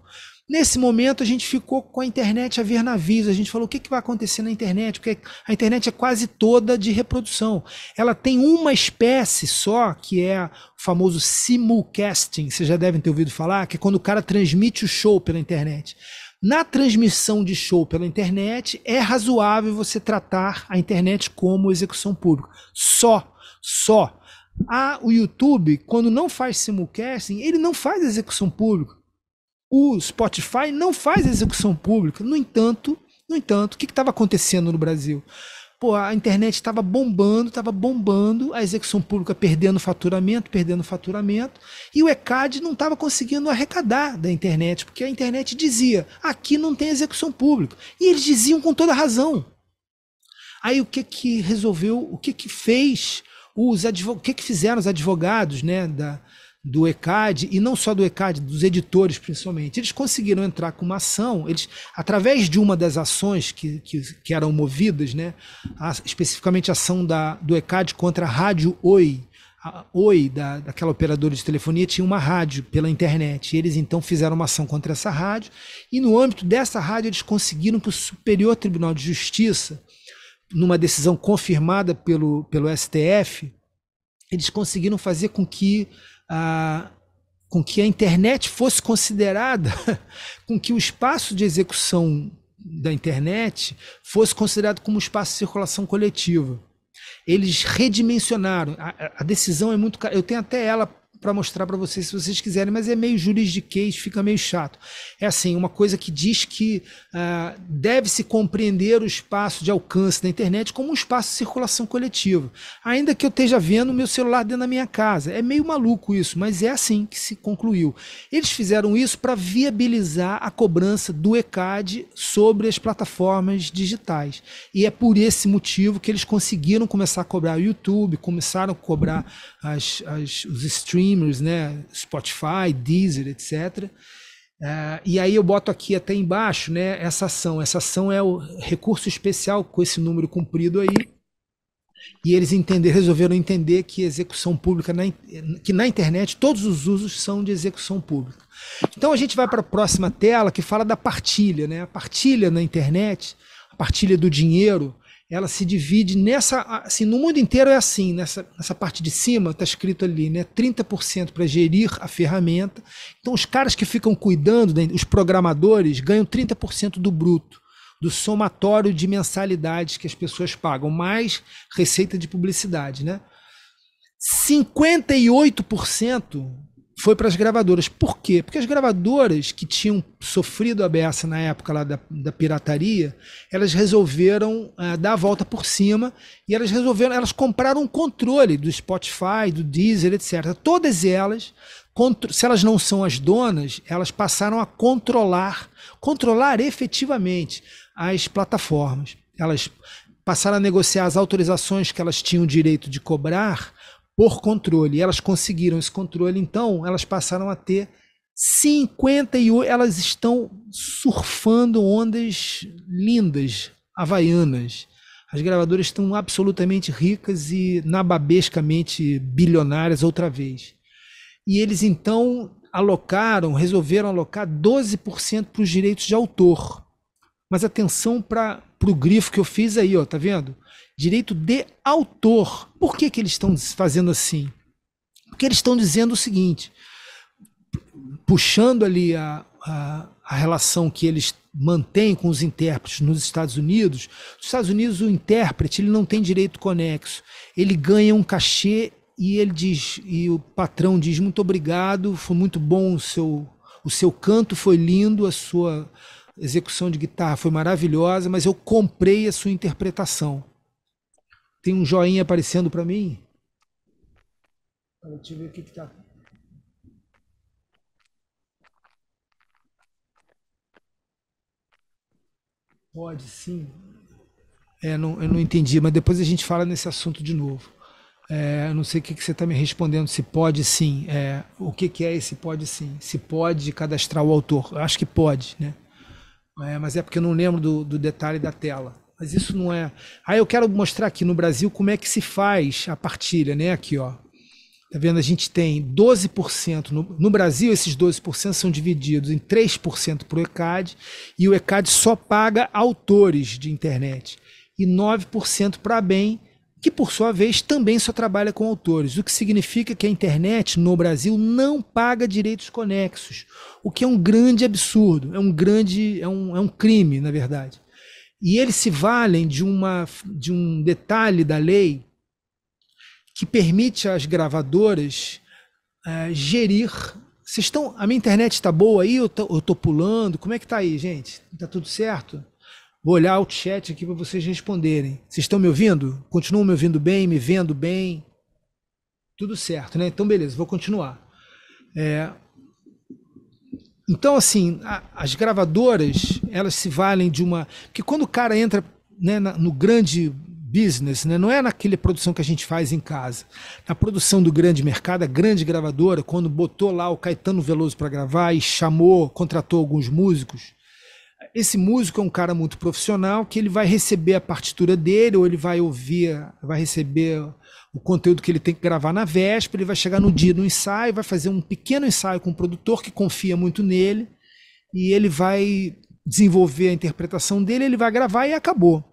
Nesse momento a gente ficou com a internet a ver navios, a gente falou o que, que vai acontecer na internet, porque a internet é quase toda de reprodução. Ela tem uma espécie só, que é o famoso simulcasting, vocês já devem ter ouvido falar, que é quando o cara transmite o show pela internet. Na transmissão de show pela internet, é razoável você tratar a internet como execução pública. Só, só. Ah, o YouTube, quando não faz simulcasting, ele não faz execução pública o Spotify não faz execução pública. No entanto, no entanto, o que estava acontecendo no Brasil? Pô, a internet estava bombando, estava bombando, a execução pública perdendo faturamento, perdendo faturamento, e o ECAD não estava conseguindo arrecadar da internet, porque a internet dizia: aqui não tem execução pública. E eles diziam com toda razão. Aí o que que resolveu, o que que fez os o que que fizeram os advogados, né, da do ECAD, e não só do ECAD, dos editores principalmente, eles conseguiram entrar com uma ação, eles, através de uma das ações que, que, que eram movidas, né, a, especificamente a ação da, do ECAD contra a Rádio Oi. A Oi, da, daquela operadora de telefonia, tinha uma rádio pela internet. eles então fizeram uma ação contra essa rádio, e no âmbito dessa rádio, eles conseguiram que o Superior Tribunal de Justiça, numa decisão confirmada pelo, pelo STF, eles conseguiram fazer com que com que a internet fosse considerada, com que o espaço de execução da internet fosse considerado como um espaço de circulação coletiva. Eles redimensionaram. A, a decisão é muito. Eu tenho até ela para mostrar para vocês se vocês quiserem, mas é meio juridiquês, fica meio chato. É assim, uma coisa que diz que ah, deve-se compreender o espaço de alcance da internet como um espaço de circulação coletiva, ainda que eu esteja vendo meu celular dentro da minha casa. É meio maluco isso, mas é assim que se concluiu. Eles fizeram isso para viabilizar a cobrança do ECAD sobre as plataformas digitais. E é por esse motivo que eles conseguiram começar a cobrar o YouTube, começaram a cobrar as, as, os streamers, né? Spotify, Deezer, etc. Uh, é, e aí eu boto aqui até embaixo, né? Essa ação. Essa ação é o recurso especial com esse número comprido aí. E eles entender, resolveram entender que execução pública, na, que na internet todos os usos são de execução pública. Então a gente vai para a próxima tela que fala da partilha, né? A partilha na internet, a partilha do dinheiro, ela se divide nessa. Assim, no mundo inteiro é assim, nessa, nessa parte de cima está escrito ali, né? 30% para gerir a ferramenta. Então, os caras que ficam cuidando, né, os programadores, ganham 30% do bruto, do somatório de mensalidades que as pessoas pagam, mais receita de publicidade, né? 58% foi para as gravadoras. Por quê? Porque as gravadoras que tinham sofrido a beça na época lá da, da pirataria, elas resolveram uh, dar a volta por cima e elas resolveram, elas compraram um controle do Spotify, do Deezer, etc. Todas elas, se elas não são as donas, elas passaram a controlar, controlar efetivamente as plataformas. Elas passaram a negociar as autorizações que elas tinham direito de cobrar por controle. elas conseguiram esse controle, então elas passaram a ter 58. Elas estão surfando ondas lindas, havaianas. As gravadoras estão absolutamente ricas e nababescamente bilionárias outra vez. E eles então alocaram, resolveram alocar 12% para os direitos de autor. Mas atenção para o grifo que eu fiz aí, ó, tá vendo? direito de autor. Por que, que eles estão fazendo assim? Porque eles estão dizendo o seguinte, puxando ali a, a, a, relação que eles mantêm com os intérpretes nos Estados Unidos, nos Estados Unidos o intérprete ele não tem direito conexo, ele ganha um cachê e ele diz e o patrão diz muito obrigado, foi muito bom o seu o seu canto foi lindo, a sua execução de guitarra foi maravilhosa, mas eu comprei a sua interpretação. Tem um joinha aparecendo para mim? Deixa eu ver o que está. Pode sim. É, não, eu não entendi, mas depois a gente fala nesse assunto de novo. É, eu não sei o que, que você está me respondendo, se pode sim. É, o que, que é esse pode sim? Se pode cadastrar o autor? Eu acho que pode, né? É, mas é porque eu não lembro do, do detalhe da tela. Mas isso não é. Aí ah, eu quero mostrar aqui no Brasil como é que se faz a partilha, né? Aqui, ó. Tá vendo? A gente tem 12%. No, no Brasil, esses 12% são divididos em 3% para o ECAD, e o ECAD só paga autores de internet. E 9% para bem, que por sua vez também só trabalha com autores, o que significa que a internet no Brasil não paga direitos conexos, o que é um grande absurdo, é um grande, é um, é um crime, na verdade. E eles se valem de, uma, de um detalhe da lei que permite às gravadoras uh, gerir. Vocês estão. A minha internet está boa aí? Eu tô, eu tô pulando? Como é que tá aí, gente? Tá tudo certo? Vou olhar o chat aqui para vocês responderem. Vocês estão me ouvindo? Continuam me ouvindo bem, me vendo bem? Tudo certo, né? Então, beleza, vou continuar. É, então, assim, a, as gravadoras, elas se valem de uma. Porque quando o cara entra né, na, no grande business, né, não é naquela produção que a gente faz em casa. Na produção do grande mercado, a grande gravadora, quando botou lá o Caetano Veloso para gravar e chamou, contratou alguns músicos, esse músico é um cara muito profissional que ele vai receber a partitura dele ou ele vai ouvir, vai receber o conteúdo que ele tem que gravar na véspera, ele vai chegar no dia do ensaio, vai fazer um pequeno ensaio com o produtor que confia muito nele, e ele vai desenvolver a interpretação dele, ele vai gravar e acabou.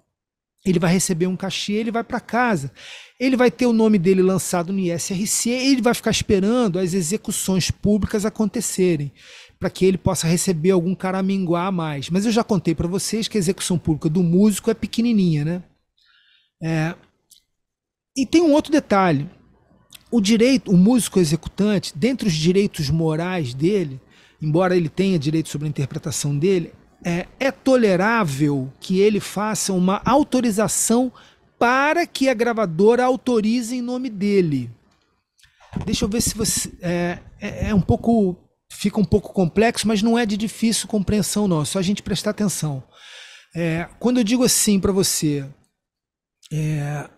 Ele vai receber um cachê, ele vai para casa. Ele vai ter o nome dele lançado no ISRC, ele vai ficar esperando as execuções públicas acontecerem, para que ele possa receber algum caraminguá a mais. Mas eu já contei para vocês que a execução pública do músico é pequenininha, né? É, e tem um outro detalhe. O direito, o músico executante, dentre os direitos morais dele, embora ele tenha direito sobre a interpretação dele, é, é tolerável que ele faça uma autorização para que a gravadora autorize em nome dele. Deixa eu ver se você. É, é, é um pouco. Fica um pouco complexo, mas não é de difícil compreensão, não. É só a gente prestar atenção. É, quando eu digo assim para você, é,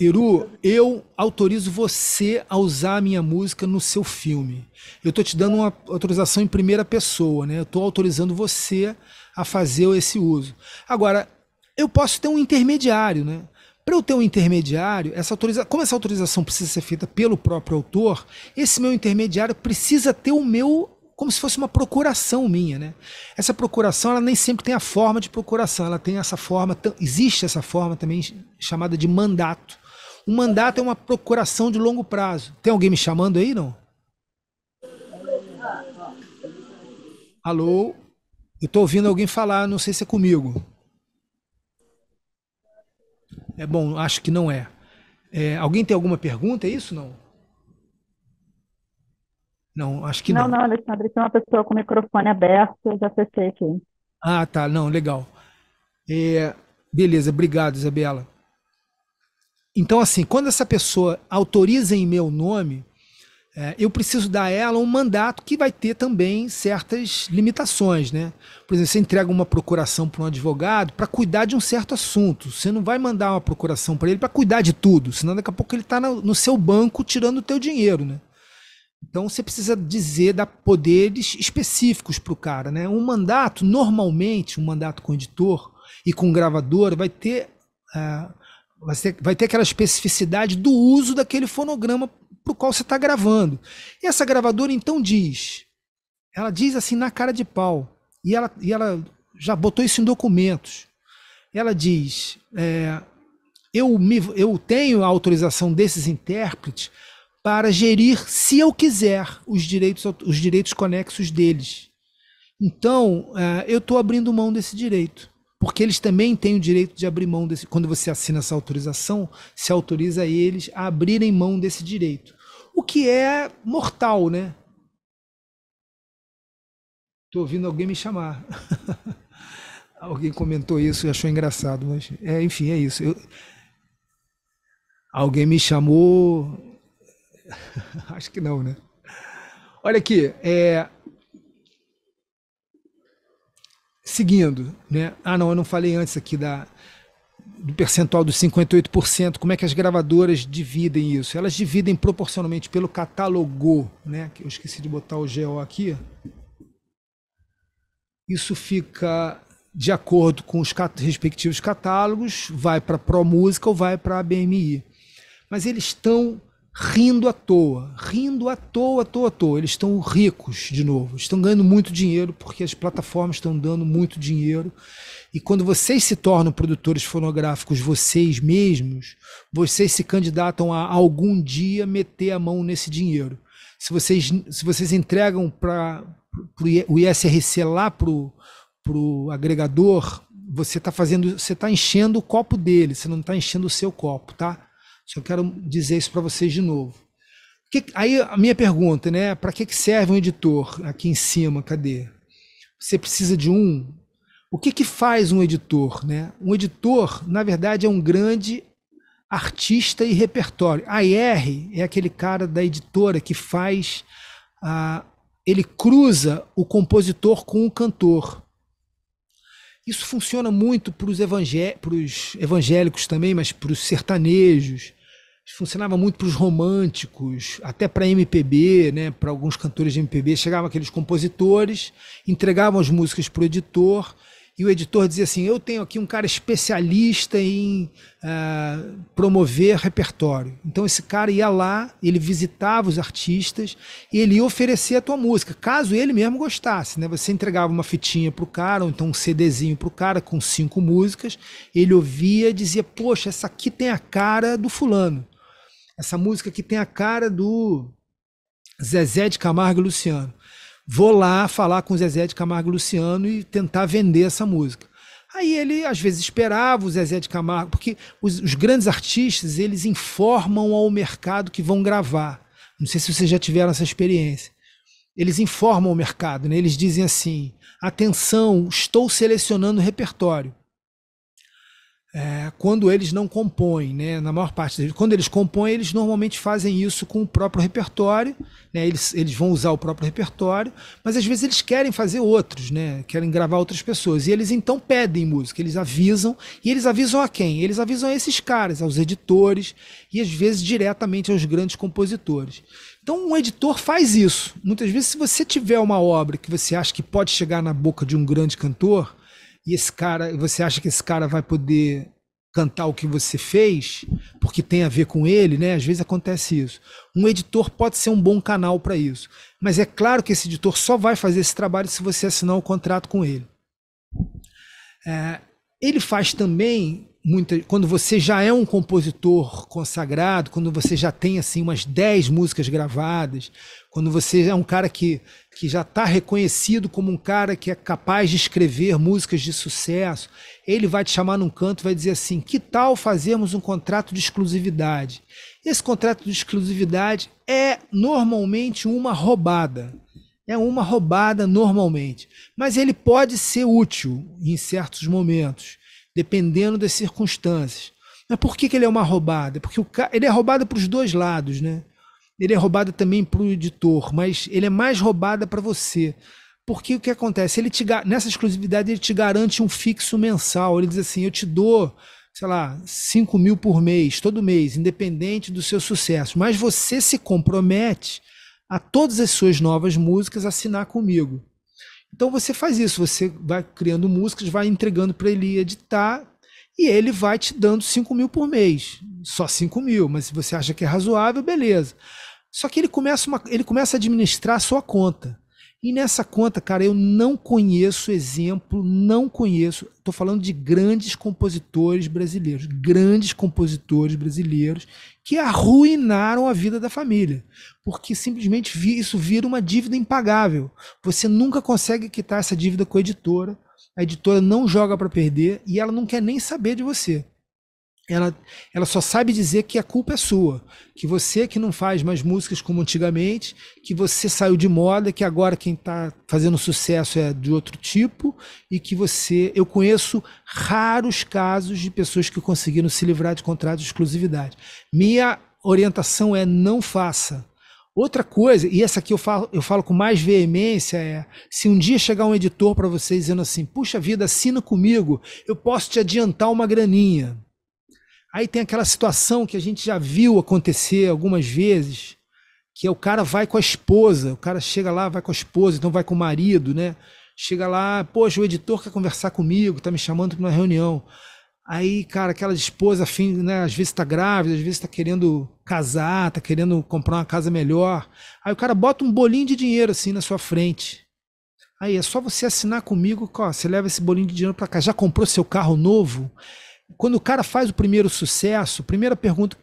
Iru, eu autorizo você a usar a minha música no seu filme. Eu tô te dando uma autorização em primeira pessoa, né? Eu tô autorizando você a fazer esse uso. Agora, eu posso ter um intermediário, né? Para eu ter um intermediário, essa autoriza... como essa autorização precisa ser feita pelo próprio autor, esse meu intermediário precisa ter o meu como se fosse uma procuração minha, né? Essa procuração, ela nem sempre tem a forma de procuração, ela tem essa forma, existe essa forma também chamada de mandato. O mandato é uma procuração de longo prazo. Tem alguém me chamando aí, não? Alô? Eu tô ouvindo alguém falar, não sei se é comigo. É bom, acho que não é. é alguém tem alguma pergunta, é isso não? Não, acho que não. Não, não, Alexandre, tem uma pessoa com o microfone aberto, eu já fechei aqui. Ah, tá, não, legal. É, beleza, obrigado, Isabela. Então, assim, quando essa pessoa autoriza em meu nome, é, eu preciso dar a ela um mandato que vai ter também certas limitações, né? Por exemplo, você entrega uma procuração para um advogado para cuidar de um certo assunto. Você não vai mandar uma procuração para ele para cuidar de tudo, senão daqui a pouco ele está no, no seu banco tirando o teu dinheiro, né? Então você precisa dizer dar poderes específicos para o cara. Né? Um mandato, normalmente, um mandato com editor e com gravador vai ter, uh, vai ter, vai ter aquela especificidade do uso daquele fonograma para o qual você está gravando. E essa gravadora então diz, ela diz assim na cara de pau, e ela, e ela já botou isso em documentos. Ela diz: é, eu, me, eu tenho a autorização desses intérpretes para gerir, se eu quiser, os direitos, os direitos conexos deles. Então, eh, eu estou abrindo mão desse direito, porque eles também têm o direito de abrir mão desse. Quando você assina essa autorização, se autoriza eles a abrirem mão desse direito, o que é mortal, né? Estou ouvindo alguém me chamar. alguém comentou isso e achou engraçado, mas é, enfim, é isso. Eu... Alguém me chamou, Acho que não, né? Olha aqui, é... seguindo, né? Ah, não, eu não falei antes aqui da do percentual dos 58%, como é que as gravadoras dividem isso? Elas dividem proporcionalmente pelo catálogo, né? Eu esqueci de botar o GO aqui. Isso fica de acordo com os respectivos catálogos, vai para a Pro Música ou vai para a BMI. Mas eles estão rindo à toa, rindo à toa, à toa, à toa. Eles estão ricos de novo, estão ganhando muito dinheiro porque as plataformas estão dando muito dinheiro. E quando vocês se tornam produtores fonográficos vocês mesmos, vocês se candidatam a algum dia meter a mão nesse dinheiro. Se vocês, se vocês entregam para o ISRC lá para o agregador, você está fazendo, você está enchendo o copo dele, você não está enchendo o seu copo, tá? Só quero dizer isso para vocês de novo. Que, aí a minha pergunta, né? Para que, que serve um editor aqui em cima? Cadê? Você precisa de um? O que, que faz um editor? Né? Um editor, na verdade, é um grande artista e repertório. A R é aquele cara da editora que faz. Ah, ele cruza o compositor com o cantor. Isso funciona muito para os evangé evangélicos também, mas para os sertanejos, funcionava muito para os românticos, até para MPB, né, para alguns cantores de MPB, chegavam aqueles compositores, entregavam as músicas para o editor, e o editor dizia assim: Eu tenho aqui um cara especialista em uh, promover repertório. Então esse cara ia lá, ele visitava os artistas e ele ia oferecer a tua música, caso ele mesmo gostasse. Né? Você entregava uma fitinha para o cara, ou então um CDzinho para o cara com cinco músicas, ele ouvia e dizia: Poxa, essa aqui tem a cara do fulano. Essa música que tem a cara do Zezé de Camargo e Luciano. Vou lá falar com o Zezé de Camargo e Luciano e tentar vender essa música. Aí ele às vezes esperava o Zezé de Camargo, porque os, os grandes artistas eles informam ao mercado que vão gravar. Não sei se vocês já tiveram essa experiência. Eles informam o mercado, né? eles dizem assim: atenção, estou selecionando repertório é, quando eles não compõem, né? Na maior parte deles, quando eles compõem, eles normalmente fazem isso com o próprio repertório, né? Eles, eles vão usar o próprio repertório, mas às vezes eles querem fazer outros, né? Querem gravar outras pessoas. E eles então pedem música, eles avisam. E eles avisam a quem? Eles avisam a esses caras, aos editores e às vezes diretamente aos grandes compositores. Então, um editor faz isso. Muitas vezes, se você tiver uma obra que você acha que pode chegar na boca de um grande cantor e esse cara, você acha que esse cara vai poder cantar o que você fez, porque tem a ver com ele, né? Às vezes acontece isso. Um editor pode ser um bom canal para isso, mas é claro que esse editor só vai fazer esse trabalho se você assinar um contrato com ele. É, ele faz também muita, quando você já é um compositor consagrado, quando você já tem assim umas 10 músicas gravadas, quando você é um cara que, que já está reconhecido como um cara que é capaz de escrever músicas de sucesso, ele vai te chamar num canto e vai dizer assim: que tal fazermos um contrato de exclusividade? Esse contrato de exclusividade é normalmente uma roubada. É uma roubada normalmente. Mas ele pode ser útil em certos momentos, dependendo das circunstâncias. Mas por que, que ele é uma roubada? Porque o, ele é roubado para os dois lados, né? ele é roubado também para o editor, mas ele é mais roubada para você. Porque o que acontece? Ele te, nessa exclusividade, ele te garante um fixo mensal. Ele diz assim: eu te dou, sei lá, 5 mil por mês, todo mês, independente do seu sucesso. Mas você se compromete a todas as suas novas músicas assinar comigo. Então você faz isso, você vai criando músicas, vai entregando para ele editar e ele vai te dando 5 mil por mês. Só 5 mil, mas se você acha que é razoável, beleza. Só que ele começa, uma, ele começa a administrar a sua conta. E nessa conta, cara, eu não conheço exemplo, não conheço. Estou falando de grandes compositores brasileiros, grandes compositores brasileiros que arruinaram a vida da família, porque simplesmente isso vira uma dívida impagável. Você nunca consegue quitar essa dívida com a editora, a editora não joga para perder e ela não quer nem saber de você ela, ela só sabe dizer que a culpa é sua, que você que não faz mais músicas como antigamente, que você saiu de moda, que agora quem está fazendo sucesso é de outro tipo e que você. Eu conheço raros casos de pessoas que conseguiram se livrar de contratos de exclusividade. Minha orientação é não faça. Outra coisa, e essa aqui eu falo, eu falo com mais veemência, é se um dia chegar um editor para você dizendo assim, puxa vida, assina comigo, eu posso te adiantar uma graninha Aí tem aquela situação que a gente já viu acontecer algumas vezes, que é o cara vai com a esposa, o cara chega lá, vai com a esposa, então vai com o marido, né? Chega lá, poxa, o editor quer conversar comigo, tá me chamando para uma reunião. Aí, cara, aquela esposa, afim, né, às vezes tá grávida, às vezes tá querendo casar, tá querendo comprar uma casa melhor. Aí o cara bota um bolinho de dinheiro assim na sua frente. Aí é só você assinar comigo, ó, você leva esse bolinho de dinheiro para cá. Já comprou seu carro novo? Quando o cara faz o primeiro sucesso, primeira pergunta,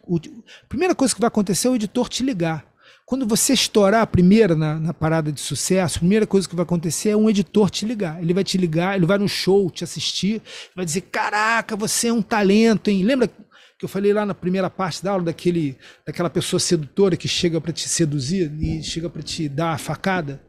primeira coisa que vai acontecer é o editor te ligar. Quando você estourar a primeira na, na, parada de sucesso, a primeira coisa que vai acontecer é um editor te ligar. Ele vai te ligar, ele vai no show te assistir, vai dizer: Caraca, você é um talento, hein? Lembra que eu falei lá na primeira parte da aula daquele, daquela pessoa sedutora que chega para te seduzir e chega para te dar a facada?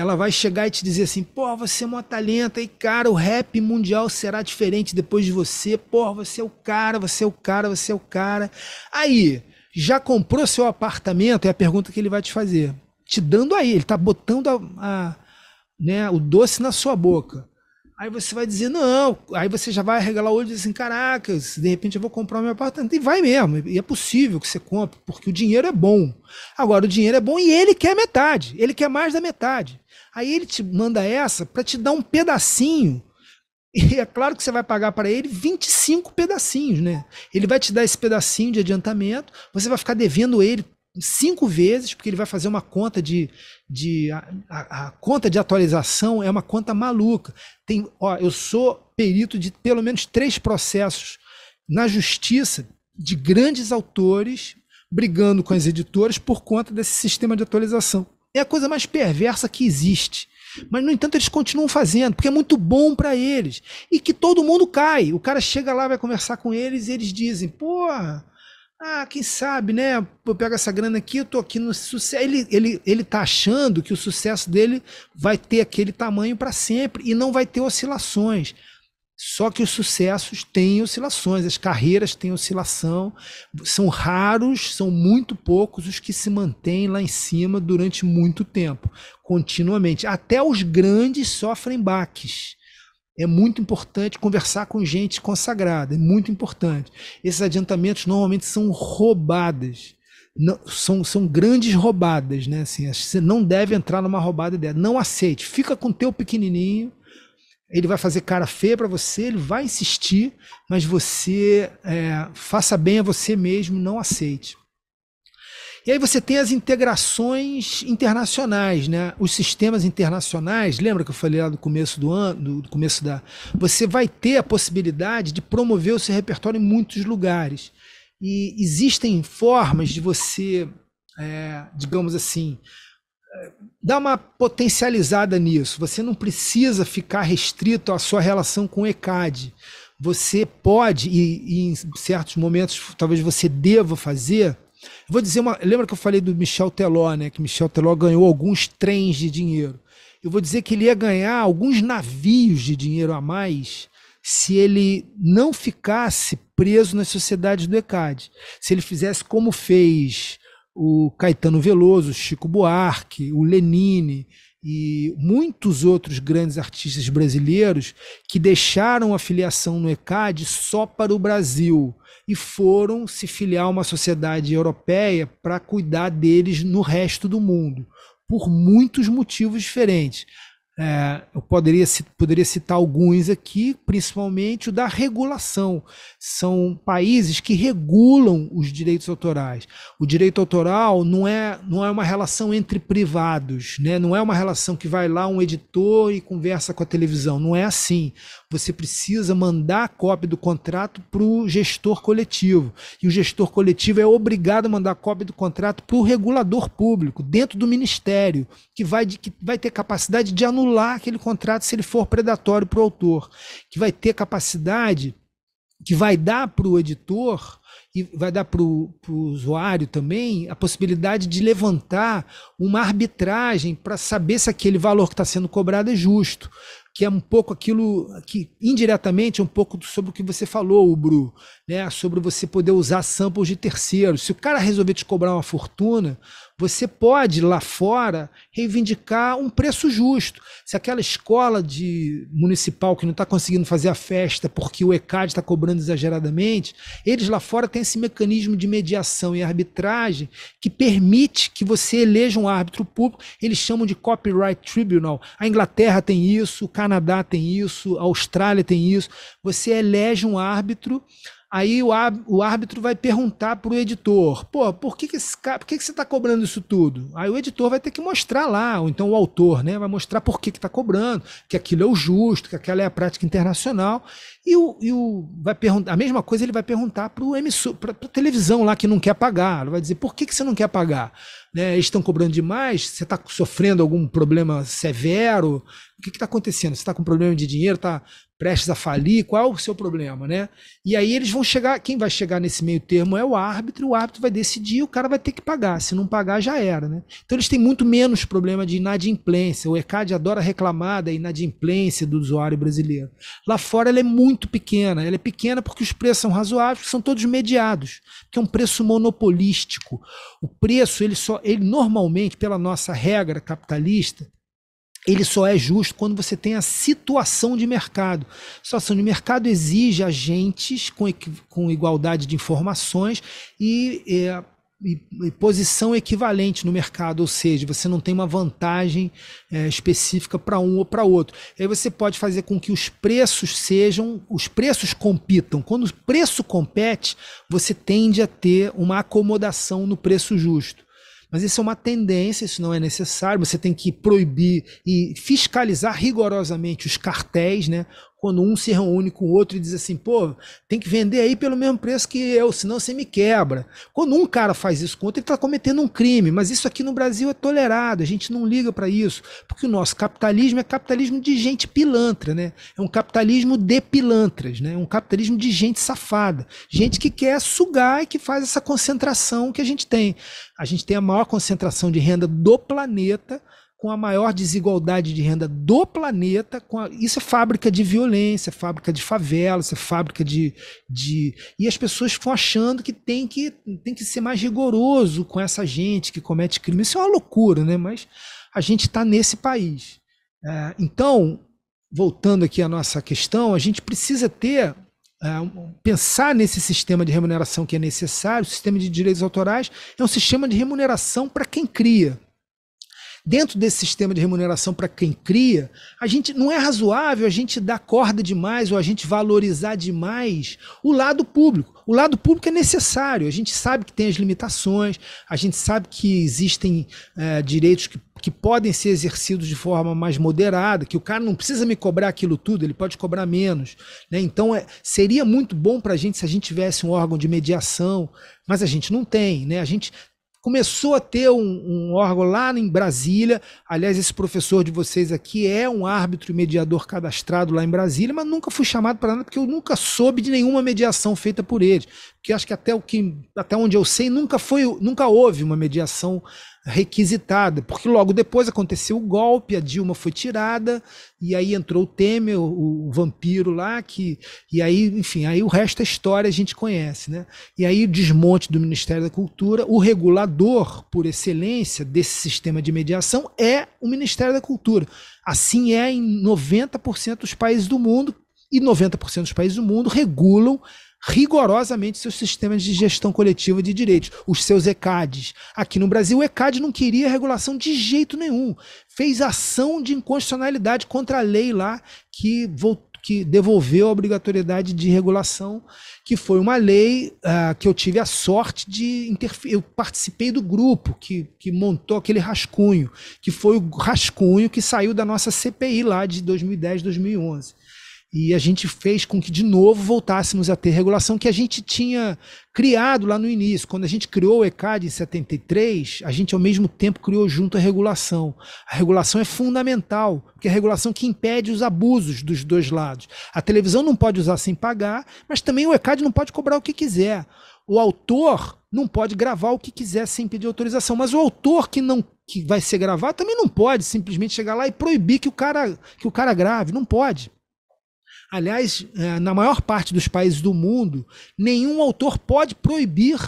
ela vai chegar e te dizer assim: pô, você é uma talento, e cara, o rap mundial será diferente depois de você, pô, você é o cara, você é o cara, você é o cara. Aí, já comprou seu apartamento? É a pergunta que ele vai te fazer. Te dando aí, ele tá botando a, a né, o doce na sua boca. Aí você vai dizer, não, aí você já vai arregalar o olho e dizer assim, caraca, de repente eu vou comprar o meu apartamento. E vai mesmo, e é possível que você compre, porque o dinheiro é bom. Agora, o dinheiro é bom e ele quer metade, ele quer mais da metade. Aí ele te manda essa para te dar um pedacinho, e é claro que você vai pagar para ele 25 pedacinhos, né? Ele vai te dar esse pedacinho de adiantamento, você vai ficar devendo ele cinco vezes, porque ele vai fazer uma conta de de a, a, a, conta de atualização é uma conta maluca. Tem, ó, eu sou perito de pelo menos três processos na justiça de grandes autores brigando com as editoras por conta desse sistema de atualização. É a coisa mais perversa que existe. Mas, no entanto, eles continuam fazendo, porque é muito bom para eles. E que todo mundo cai. O cara chega lá, vai conversar com eles e eles dizem: porra, ah, quem sabe, né? Eu pego essa grana aqui, eu tô aqui no sucesso. Ele, ele, ele tá achando que o sucesso dele vai ter aquele tamanho para sempre e não vai ter oscilações. Só que os sucessos têm oscilações, as carreiras têm oscilação, são raros, são muito poucos os que se mantêm lá em cima durante muito tempo, continuamente. Até os grandes sofrem baques. É muito importante conversar com gente consagrada, é muito importante. Esses adiantamentos normalmente são roubadas. Não, são, são grandes roubadas, né? Assim, você não deve entrar numa roubada dela. Não aceite. Fica com o teu pequenininho. Ele vai fazer cara feia para você, ele vai insistir, mas você é, faça bem a você mesmo, não aceite. E aí você tem as integrações internacionais, né? Os sistemas internacionais, lembra que eu falei lá no começo do ano, do começo da. Você vai ter a possibilidade de promover o seu repertório em muitos lugares. E existem formas de você, é, digamos assim, é, dar uma potencializada nisso. Você não precisa ficar restrito à sua relação com o ECAD. Você pode, e, e em certos momentos talvez você deva fazer, Vou dizer uma. Lembra que eu falei do Michel Teló, né? Que Michel Teló ganhou alguns trens de dinheiro. Eu vou dizer que ele ia ganhar alguns navios de dinheiro a mais se ele não ficasse preso nas sociedades do ECAD. Se ele fizesse como fez o Caetano Veloso, o Chico Buarque, o Lenine, e muitos outros grandes artistas brasileiros que deixaram a filiação no ECAD só para o Brasil e foram se filiar a uma sociedade europeia para cuidar deles no resto do mundo, por muitos motivos diferentes. É, eu poderia, poderia citar alguns aqui, principalmente o da regulação. São países que regulam os direitos autorais. O direito autoral não é, não é uma relação entre privados, né? não é uma relação que vai lá um editor e conversa com a televisão. Não é assim você precisa mandar a cópia do contrato para o gestor coletivo. E o gestor coletivo é obrigado a mandar a cópia do contrato para o regulador público, dentro do ministério, que vai, de, que vai ter capacidade de anular aquele contrato se ele for predatório para o autor, que vai ter capacidade que vai dar para o editor e vai dar para o usuário também a possibilidade de levantar uma arbitragem para saber se aquele valor que está sendo cobrado é justo que é um pouco aquilo que indiretamente é um pouco sobre o que você falou, Bru, né? Sobre você poder usar samples de terceiros. Se o cara resolver te cobrar uma fortuna, você pode lá fora reivindicar um preço justo. Se aquela escola de municipal que não está conseguindo fazer a festa porque o ECAD está cobrando exageradamente, eles lá fora têm esse mecanismo de mediação e arbitragem que permite que você eleja um árbitro público. Eles chamam de copyright tribunal. A Inglaterra tem isso, o Canadá tem isso, a Austrália tem isso. Você elege um árbitro Aí o, o árbitro vai perguntar para o editor: pô, por que, que, esse, por que, que você está cobrando isso tudo? Aí o editor vai ter que mostrar lá, ou então o autor, né? Vai mostrar por que está cobrando, que aquilo é o justo, que aquela é a prática internacional. E o, e o vai perguntar, a mesma coisa ele vai perguntar para o emissor, para a televisão lá que não quer pagar. Ela vai dizer: por que, que você não quer pagar? Né? Eles estão cobrando demais? Você está sofrendo algum problema severo? O que está acontecendo? Você está com problema de dinheiro? Está prestes a falir, qual é o seu problema, né? E aí eles vão chegar, quem vai chegar nesse meio termo é o árbitro, o árbitro vai decidir, o cara vai ter que pagar, se não pagar já era, né? Então eles têm muito menos problema de inadimplência, o ECAD adora reclamar da inadimplência do usuário brasileiro. Lá fora ela é muito pequena, ela é pequena porque os preços são razoáveis, são todos mediados, que é um preço monopolístico. O preço, ele só, ele normalmente, pela nossa regra capitalista, ele só é justo quando você tem a situação de mercado. A situação de mercado exige agentes com, com igualdade de informações e, é, e, e, posição equivalente no mercado, ou seja, você não tem uma vantagem é, específica para um ou para outro. aí você pode fazer com que os preços sejam, os preços compitam. Quando o preço compete, você tende a ter uma acomodação no preço justo. Mas isso é uma tendência, isso não é necessário. Você tem que proibir e fiscalizar rigorosamente os cartéis, né? quando um se reúne com o outro e diz assim, pô, tem que vender aí pelo mesmo preço que eu, senão você me quebra. Quando um cara faz isso com outro, ele está cometendo um crime, mas isso aqui no Brasil é tolerado, a gente não liga para isso, porque o nosso capitalismo é capitalismo de gente pilantra, né? É um capitalismo de pilantras, né? É um capitalismo de gente safada, gente que quer sugar e que faz essa concentração que a gente tem. A gente tem a maior concentração de renda do planeta, com a maior desigualdade de renda do planeta. A, isso é fábrica de violência, é fábrica de favela, isso é fábrica de, de. E as pessoas ficam achando que tem, que tem que ser mais rigoroso com essa gente que comete crime. Isso é uma loucura, né? Mas a gente está nesse país. É, então, voltando aqui à nossa questão, a gente precisa ter é, pensar nesse sistema de remuneração que é necessário, o sistema de direitos autorais é um sistema de remuneração para quem cria dentro desse sistema de remuneração para quem cria, a gente não é razoável a gente dar corda demais ou a gente valorizar demais o lado público. O lado público é necessário, a gente sabe que tem as limitações, a gente sabe que existem é, direitos que, que podem ser exercidos de forma mais moderada, que o cara não precisa me cobrar aquilo tudo, ele pode cobrar menos. Né? Então é, seria muito bom para a gente se a gente tivesse um órgão de mediação, mas a gente não tem, né? A gente começou a ter um, um, órgão lá em Brasília. Aliás, esse professor de vocês aqui é um árbitro e mediador cadastrado lá em Brasília, mas nunca fui chamado para nada porque eu nunca soube de nenhuma mediação feita por ele. Porque acho que até o que até onde eu sei nunca foi, nunca houve uma mediação requisitada, porque logo depois aconteceu o golpe, a Dilma foi tirada, e aí entrou o Temer, o, o vampiro lá, que, e aí, enfim, aí o resto da é história a gente conhece, né? E aí o desmonte do Ministério da Cultura, o regulador por excelência desse sistema de mediação é o Ministério da Cultura. Assim é em 90% dos países do mundo, e 90% dos países do mundo regulam rigorosamente seus sistemas de gestão coletiva de direitos, os seus ECADs. Aqui no Brasil, o ECAD não queria regulação de jeito nenhum. Fez ação de inconstitucionalidade contra a lei lá que voltou que devolveu a obrigatoriedade de regulação, que foi uma lei uh, que eu tive a sorte de interferir. Eu participei do grupo que, que montou aquele rascunho, que foi o rascunho que saiu da nossa CPI lá de 2010, 2011. E a gente fez com que, de novo, voltássemos a ter regulação que a gente tinha criado lá no início. Quando a gente criou o ECAD em 73, a gente, ao mesmo tempo, criou junto a regulação. A regulação é fundamental, porque é a regulação que impede os abusos dos dois lados. A televisão não pode usar sem pagar, mas também o ECAD não pode cobrar o que quiser. O autor não pode gravar o que quiser sem pedir autorização, mas o autor que não que vai ser gravado também não pode simplesmente chegar lá e proibir que o cara que o cara grave, não pode. Aliás, é, na maior parte dos países do mundo, nenhum autor pode proibir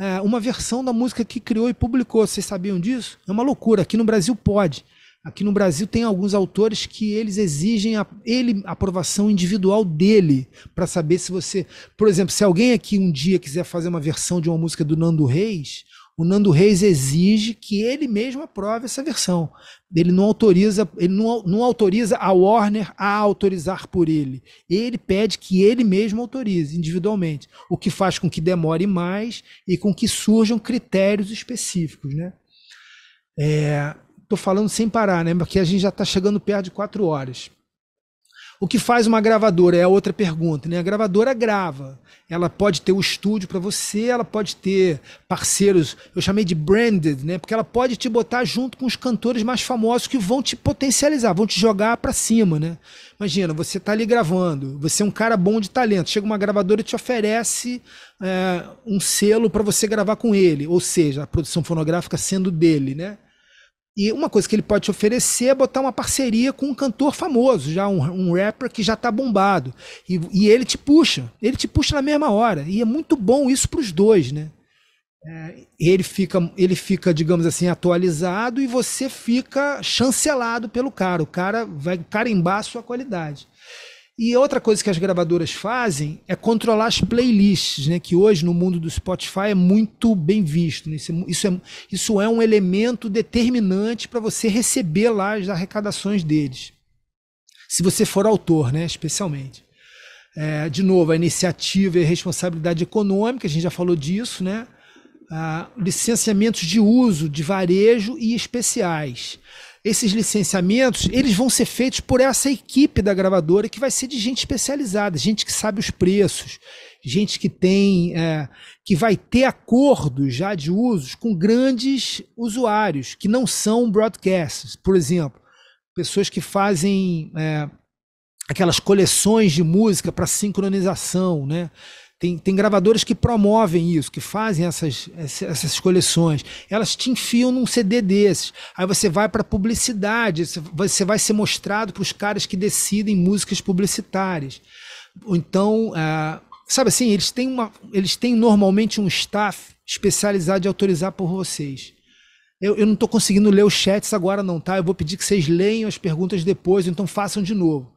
é, uma versão da música que criou e publicou. Vocês sabiam disso? É uma loucura. Aqui no Brasil pode. Aqui no Brasil tem alguns autores que eles exigem a, ele, a aprovação individual dele para saber se você, por exemplo, se alguém aqui um dia quiser fazer uma versão de uma música do Nando Reis, o Nando Reis exige que ele mesmo aprove essa versão. Ele não autoriza, ele não, não autoriza a Warner a autorizar por ele. Ele pede que ele mesmo autorize individualmente, o que faz com que demore mais e com que surjam critérios específicos, né? É, tô falando sem parar, né? Porque a gente já está chegando perto de quatro horas. O que faz uma gravadora? É a outra pergunta, né? A gravadora grava. Ela pode ter o um estúdio para você, ela pode ter parceiros, eu chamei de branded, né? Porque ela pode te botar junto com os cantores mais famosos que vão te potencializar, vão te jogar para cima, né? Imagina, você tá ali gravando, você é um cara bom de talento, chega uma gravadora e te oferece é, um selo para você gravar com ele, ou seja, a produção fonográfica sendo dele, né? E uma coisa que ele pode te oferecer é botar uma parceria com um cantor famoso, já um, um rapper que já está bombado. E, e, ele te puxa, ele te puxa na mesma hora. E é muito bom isso para os dois, né? É, ele fica, ele fica, digamos assim, atualizado e você fica chancelado pelo cara. O cara vai carimbar a sua qualidade. E outra coisa que as gravadoras fazem é controlar as playlists, né? Que hoje no mundo do Spotify é muito bem visto. Né? Isso, é isso, é, isso é um elemento determinante para você receber lá as arrecadações deles. Se você for autor, né? Especialmente. É, de novo, a iniciativa e a responsabilidade econômica, a gente já falou disso, né? Ah, licenciamentos de uso de varejo e especiais esses licenciamentos, eles vão ser feitos por essa equipe da gravadora, que vai ser de gente especializada, gente que sabe os preços, gente que tem, é, que vai ter acordos já de usos com grandes usuários, que não são broadcasters, por exemplo, pessoas que fazem é, aquelas coleções de música para sincronização, né? Tem, tem gravadoras que promovem isso, que fazem essas, essas coleções. Elas te enfiam num CD desses. Aí você vai para publicidade, você vai ser mostrado para os caras que decidem músicas publicitárias. Então, é, sabe assim, eles têm, uma, eles têm normalmente um staff especializado em autorizar por vocês. Eu, eu não estou conseguindo ler os chats agora, não, tá? Eu vou pedir que vocês leiam as perguntas depois, então façam de novo.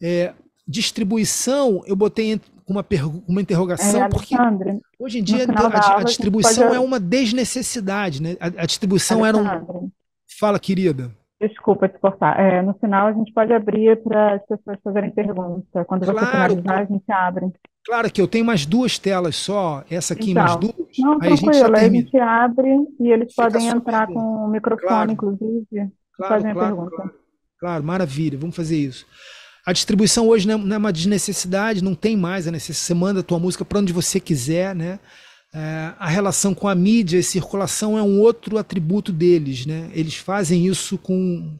É, distribuição, eu botei entre uma, uma interrogação, é, porque hoje em dia a, aula, a, distribuição pode... é uma desnecessidade, né? A, a distribuição Alexandre, era um. Fala, querida. Desculpa te cortar. É, no final a gente pode abrir para as pessoas fazerem perguntas. Quando claro, você finalizar, a gente abre. Claro que eu tenho mais duas telas só, essa aqui então, mais duas. Não, aí a gente, aí a gente abre e eles Fica podem entrar com o microfone, claro, inclusive, claro, e fazer claro, a pergunta. Claro, claro, maravilha, vamos fazer isso. A distribuição hoje não é, não é uma desnecessidade, não tem mais a é necessidade. Você manda a tua música para onde você quiser, né? É, a relação com a mídia e circulação é um outro atributo deles, né? Eles fazem isso com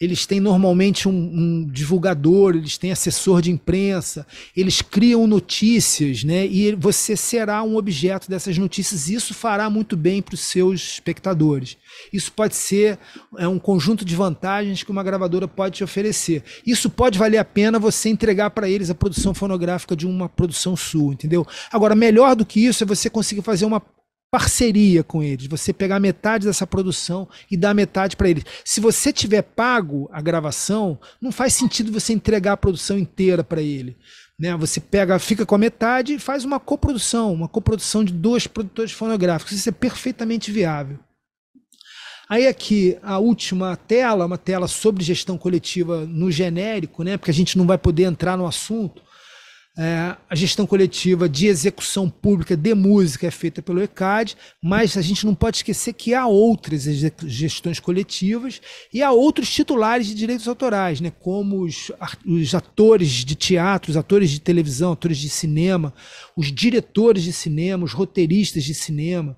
eles têm normalmente um, um, divulgador, eles têm assessor de imprensa, eles criam notícias, né? E você será um objeto dessas notícias. E isso fará muito bem para os seus espectadores. Isso pode ser é, um conjunto de vantagens que uma gravadora pode te oferecer. Isso pode valer a pena você entregar para eles a produção fonográfica de uma produção sua, entendeu? Agora, melhor do que isso é você conseguir fazer uma parceria com eles, você pegar metade dessa produção e dar metade para eles. Se você tiver pago a gravação, não faz sentido você entregar a produção inteira para ele. Né? Você pega, fica com a metade e faz uma coprodução, uma coprodução de dois produtores fonográficos. Isso é perfeitamente viável. Aí aqui a última tela, uma tela sobre gestão coletiva no genérico, né? Porque a gente não vai poder entrar no assunto, é, a gestão coletiva de execução pública de música é feita pelo ECAD, mas a gente não pode esquecer que há outras gestões coletivas e há outros titulares de direitos autorais, né, como os, os atores de teatro, os atores de televisão, atores de cinema, os diretores de cinema, os roteiristas de cinema.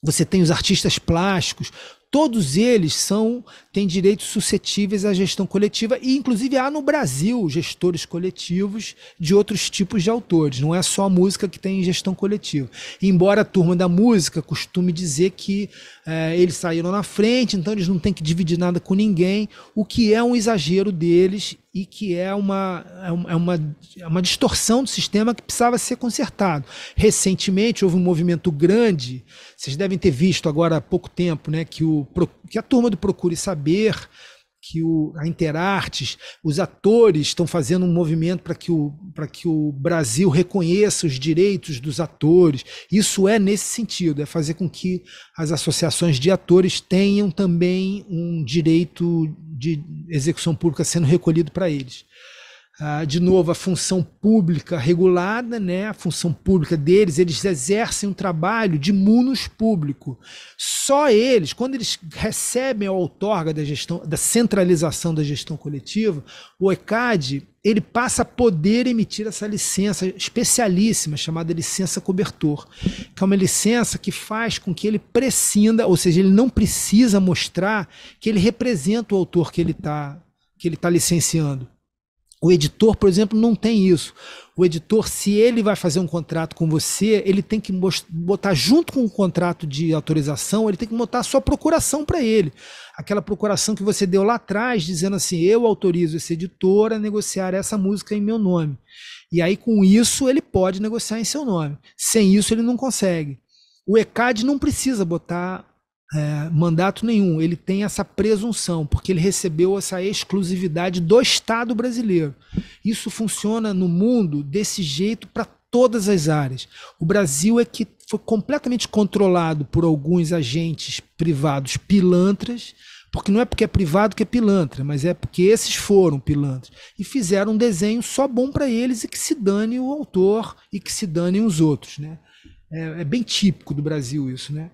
Você tem os artistas plásticos, todos eles são têm direitos suscetíveis à gestão coletiva e, inclusive, há no Brasil gestores coletivos de outros tipos de autores. Não é só a música que tem gestão coletiva. Embora a turma da música costume dizer que é, eles saíram na frente, então eles não têm que dividir nada com ninguém, o que é um exagero deles e que é uma, é, é uma, é uma distorção do sistema que precisava ser consertado. Recentemente houve um movimento grande, vocês devem ter visto agora há pouco tempo, né, que, o, que a turma do Procure Saber saber que o, a Interartes, os atores estão fazendo um movimento para que, que o Brasil reconheça os direitos dos atores. Isso é nesse sentido, é fazer com que as associações de atores tenham também um direito de execução pública sendo recolhido para eles. Ah, de novo, a função pública regulada, né? a função pública deles, eles exercem um trabalho de munos público. Só eles, quando eles recebem a outorga da gestão, da centralização da gestão coletiva, o ECAD ele passa a poder emitir essa licença especialíssima, chamada licença cobertor, que é uma licença que faz com que ele prescinda, ou seja, ele não precisa mostrar que ele representa o autor que ele está que ele está licenciando. O editor, por exemplo, não tem isso. O editor, se ele vai fazer um contrato com você, ele tem que botar junto com o contrato de autorização, ele tem que botar a sua procuração para ele. Aquela procuração que você deu lá atrás, dizendo assim: eu autorizo esse editor a negociar essa música em meu nome. E aí, com isso, ele pode negociar em seu nome. Sem isso, ele não consegue. O ECAD não precisa botar é, mandato nenhum, ele tem essa presunção, porque ele recebeu essa exclusividade do Estado brasileiro. Isso funciona no mundo desse jeito para todas as áreas. O Brasil é que foi completamente controlado por alguns agentes privados pilantras, porque não é porque é privado que é pilantra, mas é porque esses foram pilantras e fizeram um desenho só bom para eles e que se dane o autor e que se dane os outros, né? É, é bem típico do Brasil isso, né?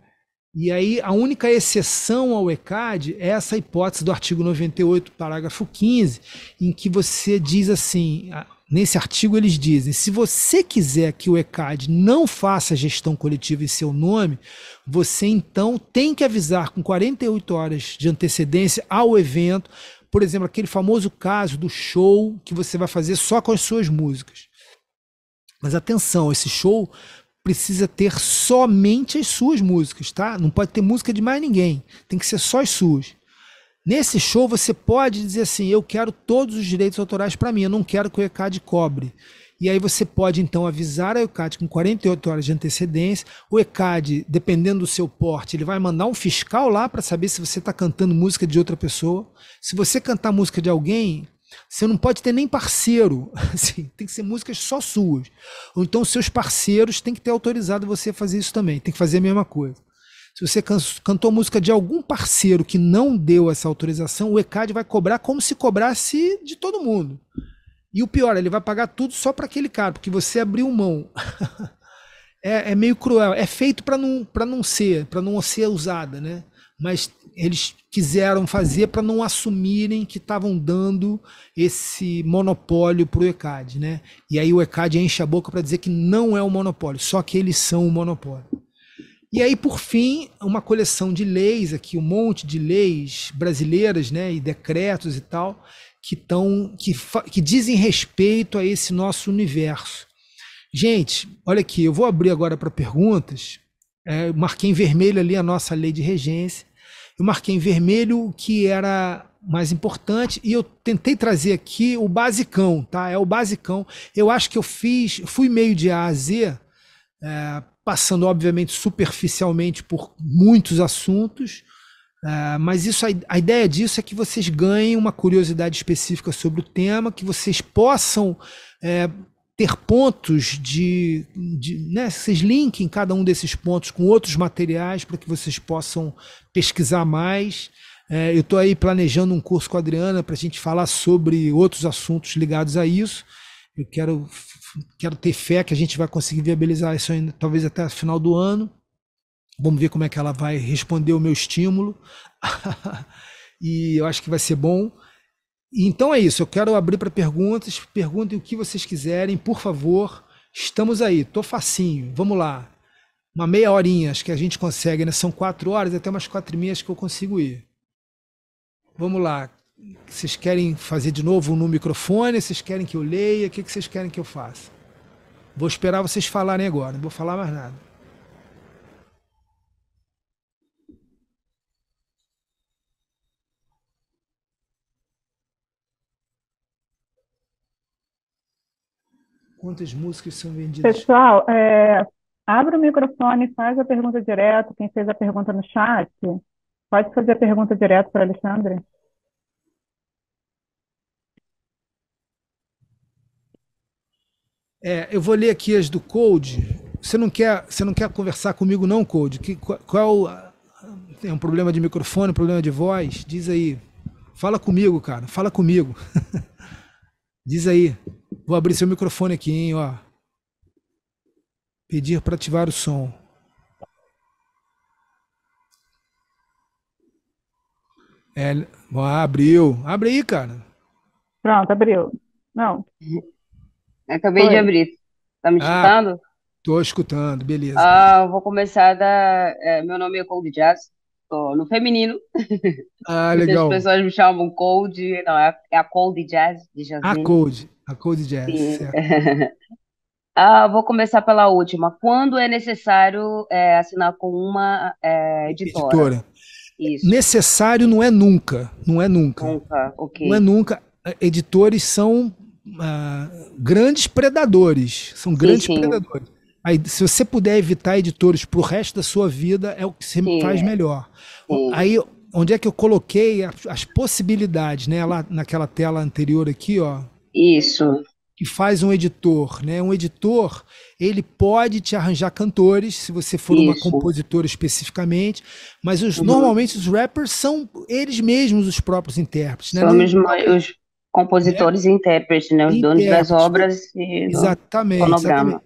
E aí a única exceção ao ECAD é essa hipótese do artigo 98, parágrafo 15, em que você diz assim, nesse artigo eles dizem, se você quiser que o ECAD não faça gestão coletiva em seu nome, você então tem que avisar com 48 horas de antecedência ao evento, por exemplo, aquele famoso caso do show que você vai fazer só com as suas músicas. Mas atenção, esse show precisa ter somente as suas músicas, tá? Não pode ter música de mais ninguém. Tem que ser só as suas. Nesse show você pode dizer assim: eu quero todos os direitos autorais para mim, eu não quero que o ECAD cobre. E aí você pode então avisar a ECAD com 48 horas de antecedência. O ECAD, dependendo do seu porte, ele vai mandar um fiscal lá para saber se você está cantando música de outra pessoa. Se você cantar música de alguém, você não pode ter nem parceiro. Assim, tem que ser músicas só suas. Ou então seus parceiros têm que ter autorizado você a fazer isso também. Tem que fazer a mesma coisa. Se você can cantou música de algum parceiro que não deu essa autorização, o ECAD vai cobrar como se cobrasse de todo mundo. E o pior, ele vai pagar tudo só para aquele cara, porque você abriu mão. é, é meio cruel. É feito para não, não ser, para não ser usada, né? mas eles quiseram fazer para não assumirem que estavam dando esse monopólio para o ECAD. Né? E aí o ECAD enche a boca para dizer que não é o um monopólio, só que eles são o um monopólio. E aí, por fim, uma coleção de leis aqui, um monte de leis brasileiras né, e decretos e tal, que, tão, que, que dizem respeito a esse nosso universo. Gente, olha aqui, eu vou abrir agora para perguntas. É, marquei em vermelho ali a nossa lei de regência. Eu marquei em vermelho o que era mais importante e eu tentei trazer aqui o basicão, tá? É o basicão. Eu acho que eu fiz, fui meio de A a Z, é, passando obviamente superficialmente por muitos assuntos, é, mas isso a, ideia disso é que vocês ganhem uma curiosidade específica sobre o tema, que vocês possam é, ter pontos de, de né, vocês linkem cada um desses pontos com outros materiais para que vocês possam pesquisar mais. É, eu estou aí planejando um curso com a Adriana para a gente falar sobre outros assuntos ligados a isso. Eu quero, quero ter fé que a gente vai conseguir viabilizar isso ainda, talvez até o final do ano. Vamos ver como é que ela vai responder o meu estímulo. e eu acho que vai ser bom. Então é isso, eu quero abrir para perguntas. Perguntem o que vocês quiserem, por favor. Estamos aí, tô facinho, vamos lá. Uma meia horinha, acho que a gente consegue, né? São quatro horas, até umas quatro e meia acho que eu consigo ir. Vamos lá. Vocês querem fazer de novo no microfone? Vocês querem que eu leia? O que vocês querem que eu faça? Vou esperar vocês falarem agora, não vou falar mais nada. Quantas músicas são vendidas? Pessoal, é, abra o microfone, faz a pergunta direto. Quem fez a pergunta no chat, pode fazer a pergunta direto para Alexandre. É, eu vou ler aqui as do Code. Você não quer, você não quer conversar comigo não, Code? Que, qual, é tem um problema de microfone, um problema de voz? Diz aí. Fala comigo, cara. Fala comigo. Diz aí. Vou abrir seu microfone aqui, hein, ó. Pedir para ativar o som. É, ó, abriu. Abre aí, cara. Pronto, abriu. Não. acabei Oi. de abrir. Tá me ah, escutando? Ah, tô escutando, beleza. Ah, vou começar da. É, meu nome é Cold Jazz. Tô no feminino. Ah, legal. As pessoas me chamam Cold. Não, é a é Cold Jazz de Jasmine. A Cold. A Code Jazz. ah, vou começar pela última. Quando é necessário é, assinar com uma é, editora? editora. Isso. Necessário não é nunca. Não é nunca. Nunca, Não é nunca. É, editores são ah, grandes predadores. São grandes sim. predadores. Aí, se você puder evitar editores para o resto da sua vida, é o que você sim. faz melhor. Aí, onde é que eu coloquei as, as possibilidades, né? Lá naquela tela anterior aqui, ó, isso. Que faz um editor, né? Um editor, ele pode te arranjar cantores, se você for Isso. uma compositora especificamente, mas os, uhum. normalmente os rappers são eles mesmos os próprios intérpretes, né? São os, compositores é. e intérpretes, né? Os intérpretes. donos das né? obras e exatamente, fonograma. Exatamente.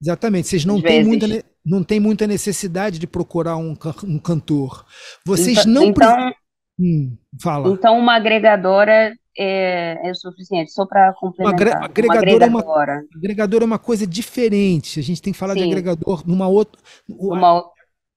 Exatamente. Vocês não têm, muita, não tem muita necessidade de procurar um, um cantor. Vocês então, não. precisam. Então hum, fala. então, uma agregadora é, é o suficiente, só para complementar. Uma agregador, uma agregadora. É uma, agregador é uma coisa diferente. A gente tem que falar Sim. de agregador numa outra. Uma,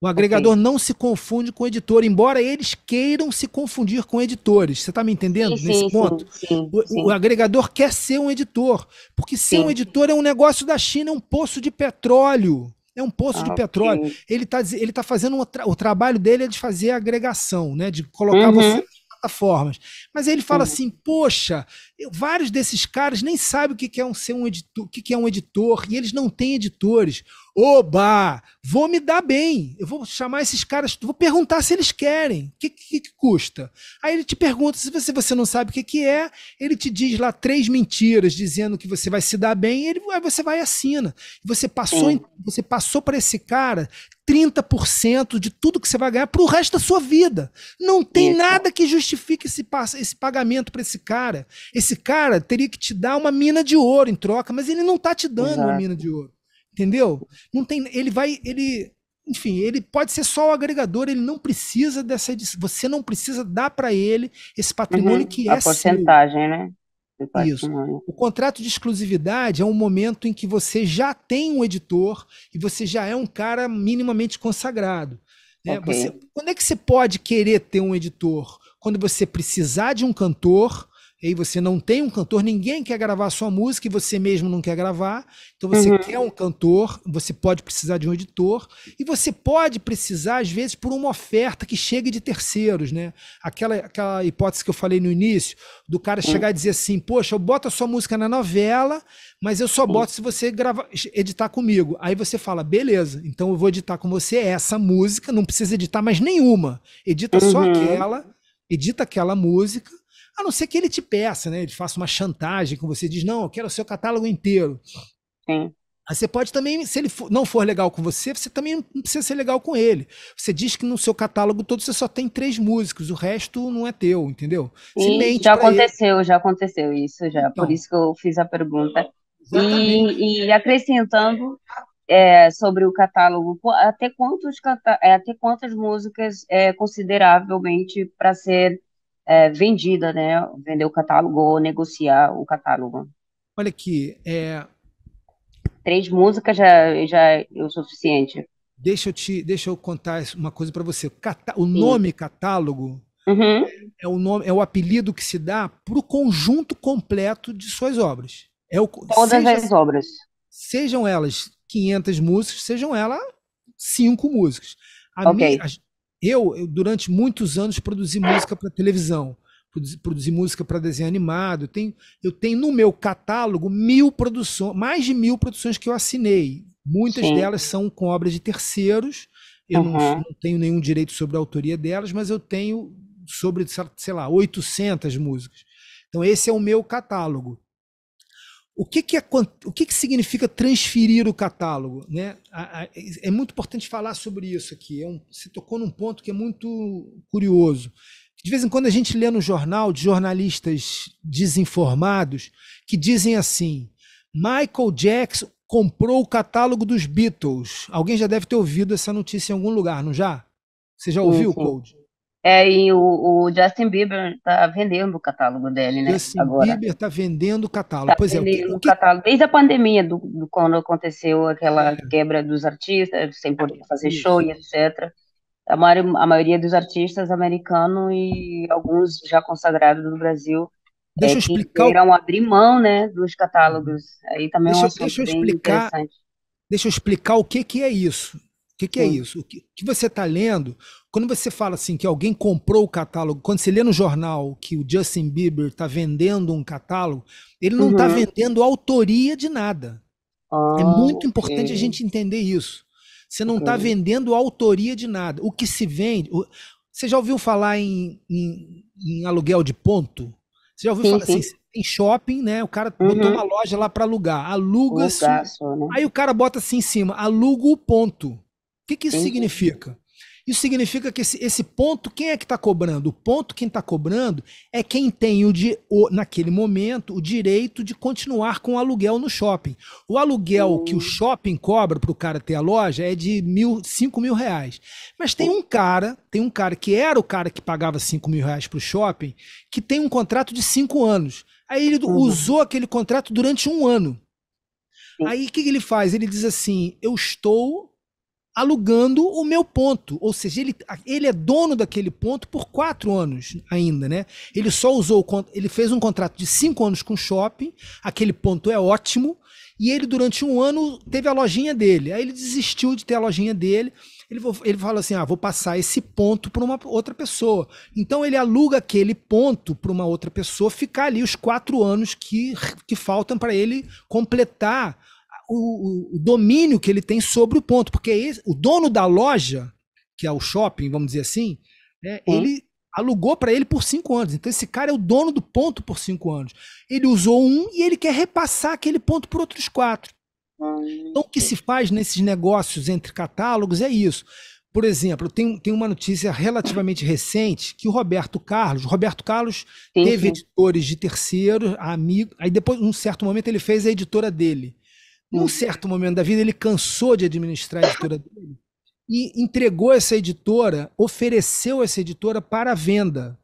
o agregador okay. não se confunde com editor, embora eles queiram se confundir com editores. Você está me entendendo sim, nesse sim, ponto? Sim, o, o, agregador quer ser um editor, porque ser um editor é um negócio da China, é um poço de petróleo. É um poço ah, de petróleo. Ele está ele tá fazendo tra o trabalho dele é de fazer agregação, né? De colocar uhum. você plataformas. Mas aí ele fala uhum. assim: poxa, eu, vários desses caras nem sabem o que, é um ser um editor, o que, é um editor, e eles não têm editores. Oba! Vou me dar bem. Eu vou chamar esses caras, vou perguntar se eles querem. O que, que, que, custa? Aí ele te pergunta se você, você não sabe o que, que é, ele te diz lá três mentiras dizendo que você vai se dar bem, ele, aí você vai e assina. Você passou, uhum. você passou para esse cara 30% de tudo que você vai ganhar para o resto da sua vida. Não tem Isso. nada que justifique esse, esse pagamento para esse cara. Esse cara teria que te dar uma mina de ouro em troca, mas ele não tá te dando Exato. uma mina de ouro. Entendeu? Não tem, ele vai, ele, enfim, ele pode ser só o agregador, ele não precisa dessa edição, você não precisa dar para ele esse patrimônio uhum, que é a porcentagem, seu. né? Tá Isso. O contrato de exclusividade é um momento em que você já tem um editor e você já é um cara minimamente consagrado. Né? Okay. Você, quando é que você pode querer ter um editor? Quando você precisar de um cantor e aí você não tem um cantor, ninguém quer gravar sua música e você mesmo não quer gravar. Então você uhum. quer um cantor, você pode precisar de um editor e você pode precisar às vezes por uma oferta que chegue de terceiros, né? Aquela aquela hipótese que eu falei no início, do cara uhum. chegar e dizer assim: "Poxa, eu boto a sua música na novela, mas eu só uhum. boto uhum. se você gravar, editar comigo". Aí você fala: "Beleza, então eu vou editar com você essa música, não precisa editar mais nenhuma. Edita só uhum. aquela, edita aquela música a não ser que ele te peça, né? Ele faça uma chantagem com você, diz, não, eu quero o seu catálogo inteiro. Sim. Aí você pode também, se ele for, não for legal com você, você também não precisa ser legal com ele. Você diz que no seu catálogo todo você só tem três músicos, o resto não é teu, entendeu? Sim. já aconteceu, ele. já aconteceu isso, já. Então, por isso que eu fiz a pergunta. E, e, acrescentando é, sobre o catálogo, até quantos é, até quantas músicas é consideravelmente para ser é, vendida, né? Vender o catálogo ou negociar o catálogo. Olha aqui, é... três músicas já, já é o suficiente. Deixa eu te, deixa eu contar uma coisa para você. Cata... o Sim. nome catálogo uhum. É, é o nome, é o apelido que se dá para o conjunto completo de suas obras. É o, Todas seja, as obras. Sejam elas 500 músicas, sejam elas cinco músicas. A okay. minha, eu, eu, durante muitos anos, produzi música para televisão, produzi, produzi música para desenho animado. Eu tenho, eu tenho no meu catálogo mil produções, mais de mil produções que eu assinei. Muitas Sim. delas são com obras de terceiros. Eu uhum. não, não, tenho nenhum direito sobre a autoria delas, mas eu tenho sobre, sei lá, 800 músicas. Então, esse é o meu catálogo o que, que, é, o que, que significa transferir o catálogo? Né? é muito importante falar sobre isso aqui. É um, você tocou num ponto que é muito curioso. De vez em quando a gente lê no jornal de jornalistas desinformados que dizem assim: Michael Jackson comprou o catálogo dos Beatles. Alguém já deve ter ouvido essa notícia em algum lugar, não já? Você já ouviu, Cold? É, e o, o, Justin Bieber está vendendo o catálogo dele, né? Justin agora. Bieber está vendendo o catálogo. Tá pois é, vendendo é. O que... catálogo. Desde a pandemia, do, do quando aconteceu aquela é. quebra dos artistas, sem poder é, fazer Isso. show e etc. A, maior, a maioria dos artistas americanos e alguns já consagrados no Brasil deixa é, eu explicar... irão abrir mão né, dos catálogos. Aí também deixa, é um assunto deixa eu explicar, Deixa eu explicar o que, que é isso. O que, que é hum. isso? O que, que você está lendo quando você fala assim que alguém comprou o catálogo, quando você lê no jornal que o Justin Bieber está vendendo um catálogo, ele não está uhum. vendendo autoria de nada. Ah, é muito importante okay. a gente entender isso. Você não está okay. vendendo autoria de nada. O que se vende. O... Você já ouviu falar em, em, em, aluguel de ponto? Você já ouviu sim, falar assim, sim. assim? Em shopping, né? O cara uhum. botou uma loja lá para alugar. Aluga-se. Né? Aí o cara bota assim em cima: aluga o ponto. O que, que isso sim, significa? Isso significa que esse, esse ponto, quem é que está cobrando? O ponto quem está cobrando é quem tem, o, de, o, naquele momento, o direito de continuar com o aluguel no shopping. O aluguel uhum. que o uhum. shopping cobra para o cara ter a loja é de mil, cinco mil reais. Mas tem um cara, tem um cara que era o cara que pagava cinco mil reais para o shopping, que tem um contrato de cinco anos. Aí ele uhum. usou aquele contrato durante um ano. Aí o que, que ele faz? Ele diz assim: eu estou alugando o meu ponto. Ou seja, ele, ele é dono daquele ponto por quatro anos ainda, né? Ele só usou, ele fez um contrato de cinco anos com o shopping, aquele ponto é ótimo, e ele, durante um ano, teve a lojinha dele. Aí ele desistiu de ter a lojinha dele. Ele, ele fala assim: ah, vou passar esse ponto para uma outra pessoa. Então ele aluga aquele ponto para uma outra pessoa ficar ali os quatro anos que, que faltam para ele completar o, o, domínio que ele tem sobre o ponto. Porque esse, o dono da loja, que é o shopping, vamos dizer assim, né, ele alugou para ele por cinco anos. Então esse cara é o dono do ponto por cinco anos. Ele usou um e ele quer repassar aquele ponto por outros quatro. Então o que se faz nesses negócios entre catálogos é isso. Por exemplo, tem, tem uma notícia relativamente recente que o Roberto Carlos, Roberto Carlos sim, teve sim. editores de terceiros, amigos, aí depois, num certo momento, ele fez a editora dele. Num certo momento da vida, ele cansou de administrar a editora dele e entregou essa editora, ofereceu essa editora para a venda.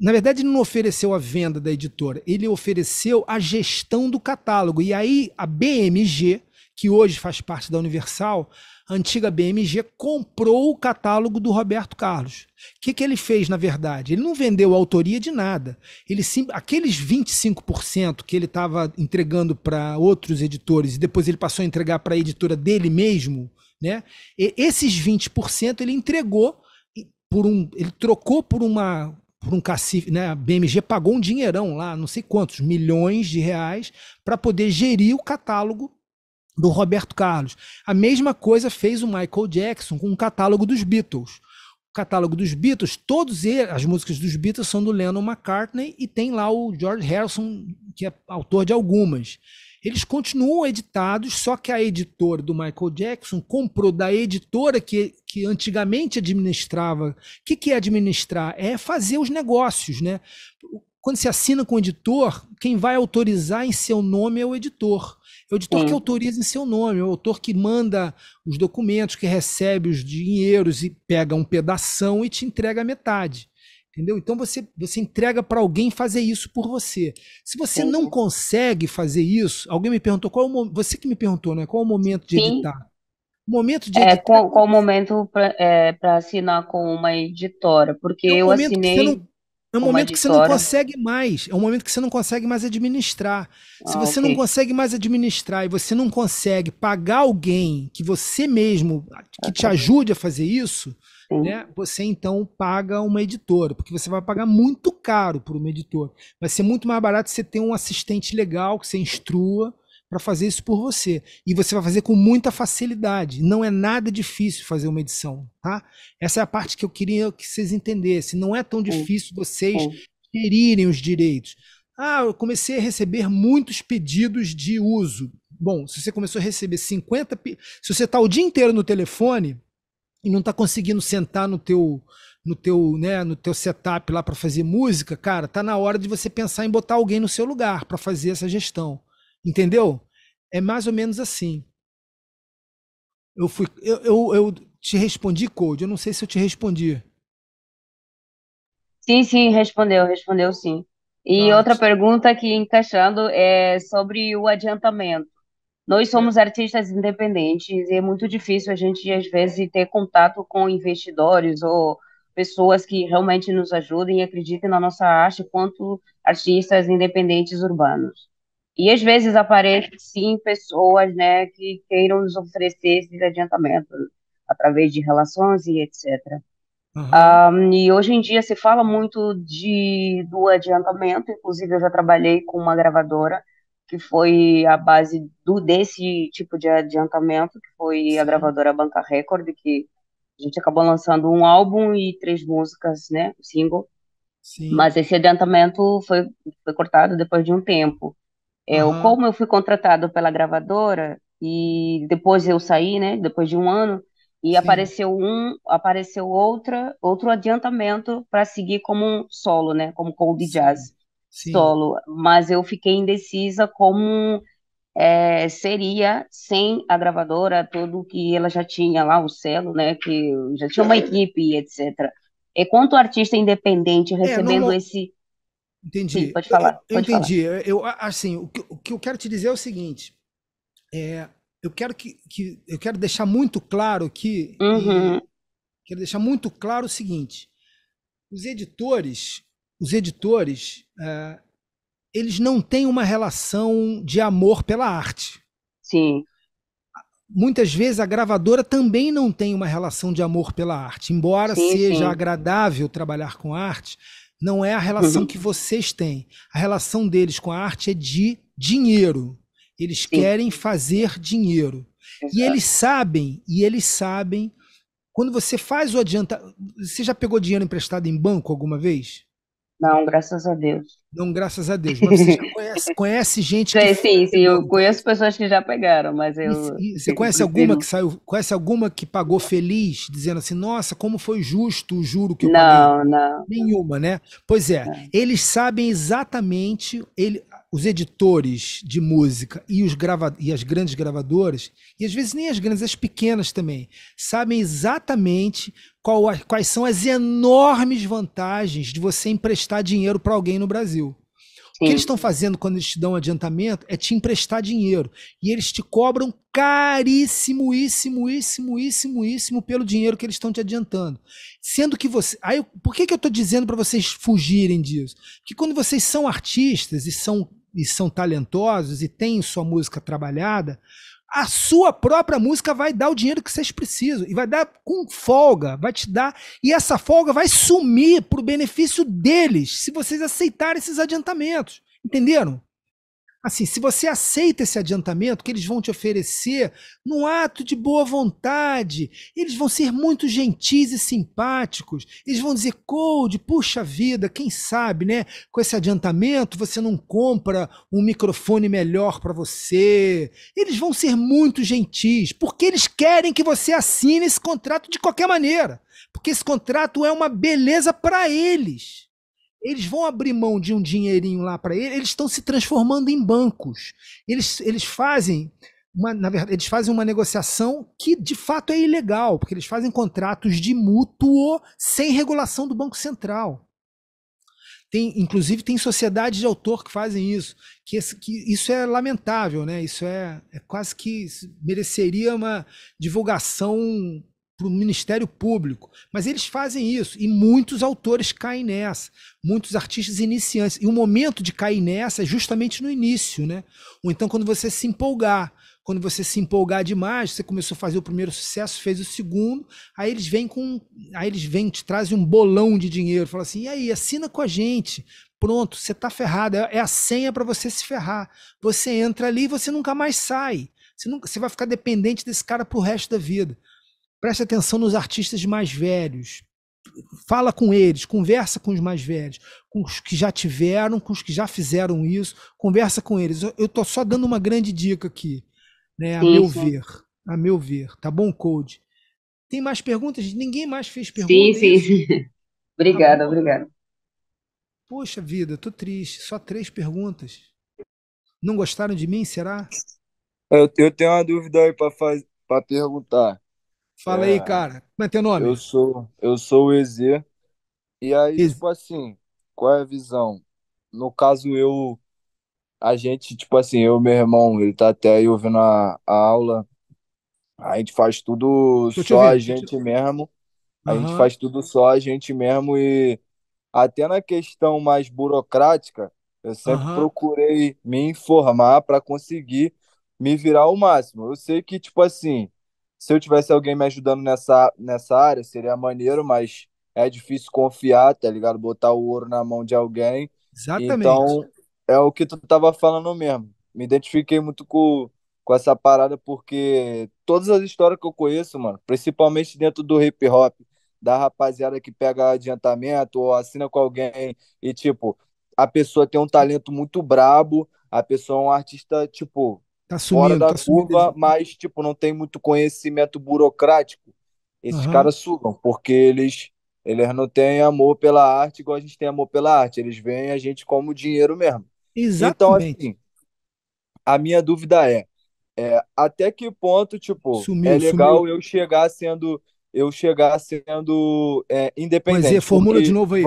Na verdade, ele não ofereceu a venda da editora, ele ofereceu a gestão do catálogo. E aí a BMG, que hoje faz parte da Universal, a antiga BMG comprou o catálogo do Roberto Carlos. O que, que ele fez, na verdade? Ele não vendeu autoria de nada. Ele sim, Aqueles 25% que ele estava entregando para outros editores e depois ele passou a entregar para a editora dele mesmo, né? E esses 20% ele entregou por um. Ele trocou por uma por um cacife, né? A BMG pagou um dinheirão lá, não sei quantos milhões de reais, para poder gerir o catálogo do Roberto Carlos. A mesma coisa fez o Michael Jackson com o catálogo dos Beatles. O catálogo dos Beatles, todas as músicas dos Beatles são do Lennon McCartney e tem lá o George Harrison, que é autor de algumas. Eles continuam editados, só que a editora do Michael Jackson comprou da editora que, que antigamente administrava. O que, que é administrar? É fazer os negócios, né? Quando se assina com o editor, quem vai autorizar em seu nome é o editor. É o editor Sim. que autoriza em seu nome, é o autor que manda os documentos, que recebe os dinheiros e pega um pedação e te entrega a metade. Entendeu? Então você, você entrega para alguém fazer isso por você. Se você Sim. não consegue fazer isso, alguém me perguntou qual é o, você que me perguntou, né? Qual é o momento de Sim. editar? momento de é, Qual, qual o momento para é, assinar com uma editora? Porque é eu assinei. É um momento que você não consegue mais. É um momento que você não consegue mais administrar. Se ah, você okay. não consegue mais administrar e você não consegue pagar alguém que você mesmo ah, que te ajude a fazer isso, né, você então paga uma editora, porque você vai pagar muito caro por uma editora. Vai ser muito mais barato você ter um assistente legal que você instrua para fazer isso por você. E você vai fazer com muita facilidade. Não é nada difícil fazer uma edição, tá? Essa é a parte que eu queria que vocês entendessem. Não é tão difícil vocês gerirem os direitos. Ah, eu comecei a receber muitos pedidos de uso. Bom, se você começou a receber 50, se você está o dia inteiro no telefone e não está conseguindo sentar no teu no teu, né, no teu setup lá para fazer música, cara, tá na hora de você pensar em botar alguém no seu lugar para fazer essa gestão. Entendeu? É mais ou menos assim. Eu fui. Eu, eu, eu te respondi, Code. Eu não sei se eu te respondi. Sim, sim, respondeu, respondeu sim. E tá outra pergunta que encaixando é sobre o adiantamento. Nós é. somos artistas independentes e é muito difícil a gente, às vezes, ter contato com investidores ou pessoas que realmente nos ajudem e acreditem na nossa arte quanto artistas independentes urbanos. E às vezes aparecem, sim, pessoas né, que queiram nos oferecer esses adiantamentos através de relações e etc. Uhum. Um, e hoje em dia se fala muito de, do adiantamento, inclusive eu já trabalhei com uma gravadora que foi a base do desse tipo de adiantamento, que foi Sim. a gravadora Banca Record, que a gente acabou lançando um álbum e três músicas, né, single. Sim. Mas esse adiantamento foi, foi cortado depois de um tempo é uhum. Como eu fui contratado pela gravadora e depois eu saí, né? Depois de um ano e Sim. apareceu um, apareceu outra, outro adiantamento para seguir como um solo, né? Como cold Sim. jazz Sim. solo. Mas eu fiquei indecisa como é, seria sem a gravadora, tudo que ela já tinha lá, o selo, né? Que já tinha uma é. equipe, etc. E é, quanto artista independente é, recebendo é, esse Entendi. Sim, pode falar. eu pode entendi. Falar. Eu, assim, o que, o que, eu quero te dizer é o seguinte. É, eu quero que, que, eu quero deixar muito claro aqui. Uhum. Quero deixar muito claro o seguinte: os editores, os editores, é, eles não têm uma relação de amor pela arte. Sim. Muitas vezes a gravadora também não tem uma relação de amor pela arte, embora sim, seja sim. agradável trabalhar com arte não é a relação uhum. que vocês têm. A relação deles com a arte é de dinheiro. Eles Sim. querem fazer dinheiro. Exato. E eles sabem, e eles sabem, quando você faz o adianta, você já pegou dinheiro emprestado em banco alguma vez? Não, graças a Deus. Não, graças a Deus. Mas você já conhece, conhece gente que. Sim, sim, sim, eu conheço pessoas que já pegaram, mas eu. E, você conhece alguma que saiu? Conhece alguma que pagou feliz, dizendo assim, nossa, como foi justo o juro que eu não, paguei? Não, não. Nenhuma, né? Pois é, não. eles sabem exatamente. Ele, os editores de música e, os grava e as grandes gravadoras, e às vezes nem as grandes, as pequenas também, sabem exatamente qual, quais são as enormes vantagens de você emprestar dinheiro para alguém no Brasil. Sim. O que eles estão fazendo quando eles te dão um adiantamento é te emprestar dinheiro. E eles te cobram caríssimo, íssimo, íssimo, íssimo, íssimo pelo dinheiro que eles estão te adiantando. Sendo que você. Aí, por que, que eu estou dizendo para vocês fugirem disso? Porque quando vocês são artistas e são e são talentosos e têm sua música trabalhada, a sua própria música vai dar o dinheiro que vocês precisam e vai dar com folga, vai te dar e essa folga vai sumir para o benefício deles, se vocês aceitarem esses adiantamentos, entenderam? assim, se você aceita esse adiantamento que eles vão te oferecer num ato de boa vontade, eles vão ser muito gentis e simpáticos. Eles vão dizer, Cold, puxa vida, quem sabe, né? Com esse adiantamento você não compra um microfone melhor para você. Eles vão ser muito gentis, porque eles querem que você assine esse contrato de qualquer maneira. Porque esse contrato é uma beleza para eles eles vão abrir mão de um dinheirinho lá para ele, eles estão se transformando em bancos. Eles, eles fazem uma, na verdade, eles fazem uma negociação que de fato é ilegal, porque eles fazem contratos de mútuo sem regulação do Banco Central. Tem, inclusive tem sociedades de autor que fazem isso, que, esse, que isso é lamentável, né? Isso é, é quase que mereceria uma divulgação para o Ministério Público. Mas eles fazem isso e muitos autores caem nessa, muitos artistas iniciantes. E o momento de cair nessa é justamente no início, né? Ou então quando você se empolgar. Quando você se empolgar demais, você começou a fazer o primeiro sucesso, fez o segundo, aí eles vêm com. Aí eles vêm, te trazem um bolão de dinheiro. Fala assim, e aí, assina com a gente. Pronto, você está ferrado. É, é a senha para você se ferrar. Você entra ali e você nunca mais sai. Você, nunca, você vai ficar dependente desse cara pro resto da vida. Preste atenção nos artistas mais velhos. Fala com eles, conversa com os mais velhos, com os que já tiveram, com os que já fizeram isso, conversa com eles. Eu estou só dando uma grande dica aqui, né? A isso. meu ver. A meu ver, tá bom, Code? Tem mais perguntas? Ninguém mais fez perguntas. Sim, é sim. obrigada, tá obrigada. Poxa vida, tô triste. Só três perguntas. Não gostaram de mim, será? Eu, eu tenho uma dúvida aí para perguntar. Fala aí, é. cara. Como é teu nome? Eu sou, eu sou o EZ. E aí, tipo assim, qual é a visão? No caso, eu. A gente, tipo assim, eu e meu irmão, ele tá até aí ouvindo a, a aula. A gente faz tudo Deixa só a gente mesmo. A uhum. gente faz tudo só a gente mesmo e até na questão mais burocrática, eu sempre uhum. procurei me informar para conseguir me virar o máximo. Eu sei que, tipo assim, se eu tivesse alguém me ajudando nessa, nessa área, seria maneiro, mas é difícil confiar, tá ligado? Botar o ouro na mão de alguém. Exatamente. Então, é o que tu tava falando mesmo. Me identifiquei muito com, com essa parada, porque todas as histórias que eu conheço, mano, principalmente dentro do hip hop, da rapaziada que pega adiantamento ou assina com alguém e, tipo, a pessoa tem um talento muito brabo, a pessoa é um artista, tipo, Tá, tá sumindo, fora da tá curva, sumindo. mas tipo, não tem muito conhecimento burocrático. Esses uhum. caras sugam, porque eles, eles não têm amor pela arte igual a gente tem amor pela arte. Eles veem a gente como dinheiro mesmo. Então, Exatamente. Então, assim, a minha dúvida é, é até que ponto, tipo, sumiu, é legal sumiu. eu chegar sendo eu chegar sendo é, é independente. Mas é, formula porque... de novo aí.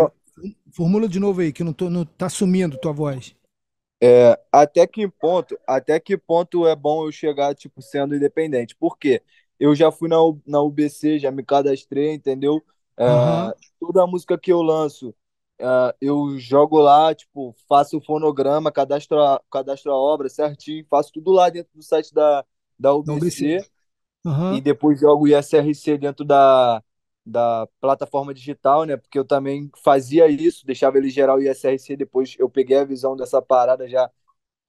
Formula de novo aí, que não, tô, não tá sumindo tua voz. É, até que ponto, até que ponto é bom eu chegar, tipo, sendo independente? Porque eu já fui na, na UBC, já me cadastrei, entendeu? É, uhum. Toda a música que eu lanço, é, eu jogo lá, tipo, faço o fonograma, cadastro a, cadastro a obra certinho, faço tudo lá dentro do site da, da UBC. Da UBC. Uhum. E depois jogo o ISRC dentro da, da plataforma digital, né? Porque eu também fazia isso, deixava ele gerar o ISRC, depois eu peguei a visão dessa parada, já,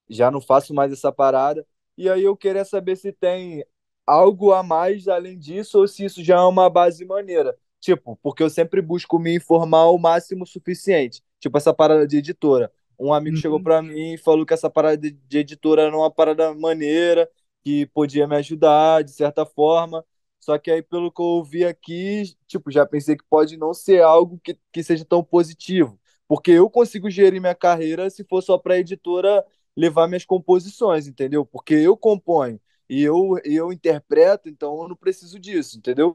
já não faço mais essa parada. E aí eu queria saber se tem algo a mais além disso ou se isso já é uma base maneira. Tipo, porque eu sempre busco me informar o máximo suficiente. Tipo, essa parada de editora. Um amigo uhum. chegou para mim e falou que essa parada de editora era uma parada maneira, que podia me ajudar de certa forma. Só que aí, pelo que eu ouvi aqui, tipo, já pensei que pode não ser algo que, que seja tão positivo. Porque eu consigo gerir minha carreira se for só para a editora levar minhas composições, entendeu? Porque eu componho e eu, eu interpreto, então eu não preciso disso, entendeu?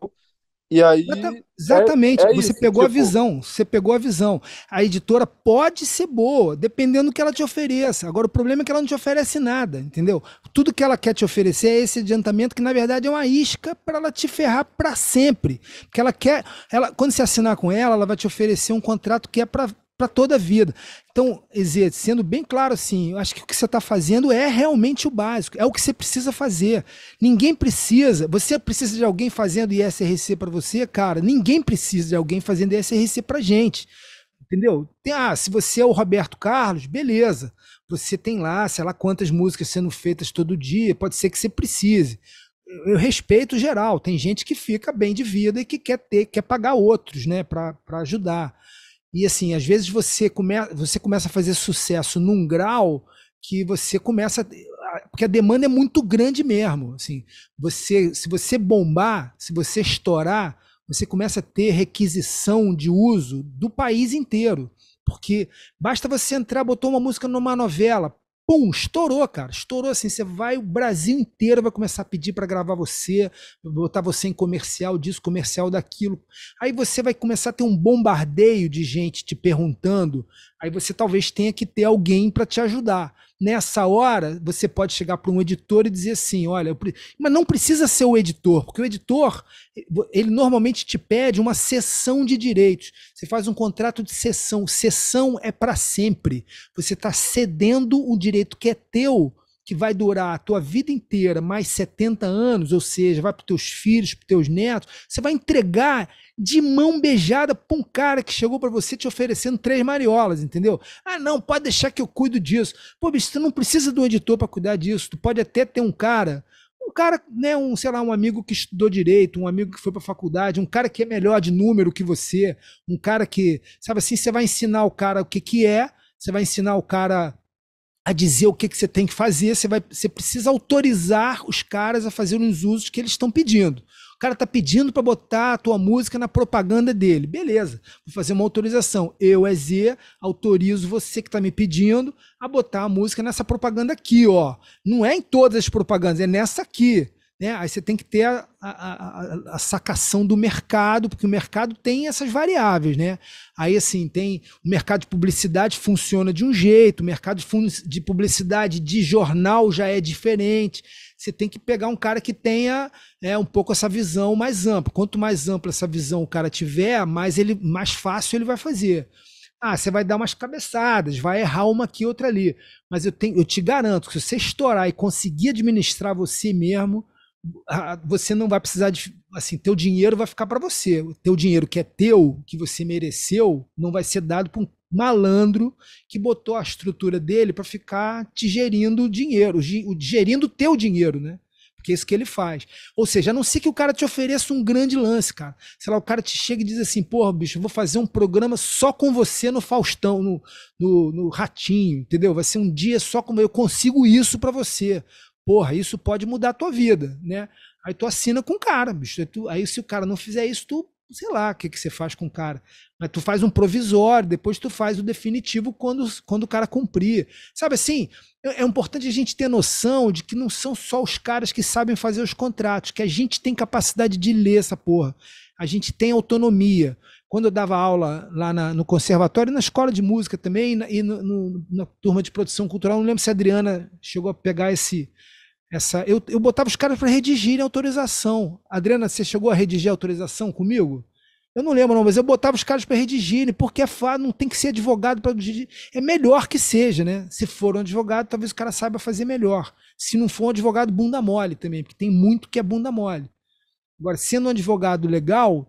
E aí. É, exatamente, é, é você isso, pegou tipo... a visão, você pegou a visão. A editora pode ser boa, dependendo do que ela te ofereça. Agora, o problema é que ela não te oferece nada, entendeu? Tudo que ela quer te oferecer é esse adiantamento, que na verdade é uma isca para ela te ferrar para sempre. Porque ela quer. Ela, quando você assinar com ela, ela vai te oferecer um contrato que é para para toda a vida. Então, Ezê, sendo bem claro assim, eu acho que o que você está fazendo é realmente o básico, é o que você precisa fazer. Ninguém precisa, você precisa de alguém fazendo ISRC para você, cara, ninguém precisa de alguém fazendo ISRC para gente. Entendeu? Tem, ah, se você é o Roberto Carlos, beleza. Você tem lá, sei lá quantas músicas sendo feitas todo dia, pode ser que você precise eu respeito geral. Tem gente que fica bem de vida e que quer ter, quer pagar outros, né, para ajudar. E assim, às vezes você, come, você começa a fazer sucesso num grau que você começa. A, porque a demanda é muito grande mesmo. Assim, você, se você bombar, se você estourar, você começa a ter requisição de uso do país inteiro. Porque basta você entrar, botou uma música numa novela, Pum, estourou, cara. Estourou assim. Você vai, o Brasil inteiro vai começar a pedir para gravar você, botar você em comercial disso, comercial daquilo. Aí você vai começar a ter um bombardeio de gente te perguntando. Aí você talvez tenha que ter alguém para te ajudar nessa hora, você pode chegar para um editor e dizer assim: olha, mas não precisa ser o editor, porque o editor, eh, ele normalmente te pede uma cessão de direitos. Você faz um contrato de cessão. Cessão é para sempre. Você está cedendo o direito que é teu que vai durar a tua vida inteira, mais 70 anos, ou seja, vai para teus filhos, para teus netos, você vai entregar de mão beijada para um cara que chegou para você te oferecendo três mariolas, entendeu? Ah, não, pode deixar que eu cuido disso. Pô, bicho, tu não precisa de um editor para cuidar disso. Tu pode até ter um cara, um cara, né, um, sei lá, um amigo que estudou direito, um amigo que foi para faculdade, um cara que é melhor de número que você, um cara que, sabe assim, você vai ensinar o cara o que que é, você vai ensinar o cara a dizer o que, que você tem que fazer, você, vai, você precisa autorizar os caras a fazer os usos que eles estão pedindo. O cara está pedindo para botar a tua música na propaganda dele. Beleza, vou fazer uma autorização. Eu, é Z, autorizo você que está me pedindo a botar a música nessa propaganda aqui, ó. Não é em todas as propagandas, é nessa aqui. Né? Aí você tem que ter a, a, a, a, sacação do mercado, porque o mercado tem essas variáveis, né? Aí assim, tem o mercado de publicidade funciona de um jeito, o mercado de publicidade de jornal já é diferente. Você tem que pegar um cara que tenha é, um pouco essa visão mais ampla. Quanto mais ampla essa visão o cara tiver, mais ele mais fácil ele vai fazer. Ah, você vai dar umas cabeçadas, vai errar uma aqui, outra ali. Mas eu, tenho, eu te garanto que se você estourar e conseguir administrar você mesmo, você não vai precisar de assim teu dinheiro vai ficar para você o teu dinheiro que é teu que você mereceu não vai ser dado para um malandro que botou a estrutura dele para ficar te gerindo dinheiro gerindo teu dinheiro né porque é isso que ele faz ou seja a não ser que o cara te ofereça um grande lance cara sei lá o cara te chega e diz assim porra bicho eu vou fazer um programa só com você no Faustão no, no, no ratinho entendeu vai ser um dia só como eu consigo isso para você porra, isso pode mudar a tua vida, né? Aí tu assina com o cara, bicho. Aí, tu, aí se o cara não fizer isso, tu, sei lá, o que, que você faz com o cara. Mas tu faz um provisório, depois tu faz o definitivo quando, quando o cara cumprir. Sabe assim, é, é, importante a gente ter noção de que não são só os caras que sabem fazer os contratos, que a gente tem capacidade de ler essa porra. A gente tem autonomia. Quando eu dava aula lá na, no conservatório, na escola de música também, e, na, e no, no, na turma de produção cultural, não lembro se a Adriana chegou a pegar esse, essa, eu, eu botava os caras para redigirem autorização. Adriana, você chegou a redigir autorização comigo? Eu não lembro, não, mas eu botava os caras para redigirem, porque é fato, não tem que ser advogado para redigir. É melhor que seja, né? Se for um advogado, talvez o cara saiba fazer melhor. Se não for um advogado, bunda mole também, porque tem muito que é bunda mole. Agora, sendo um advogado legal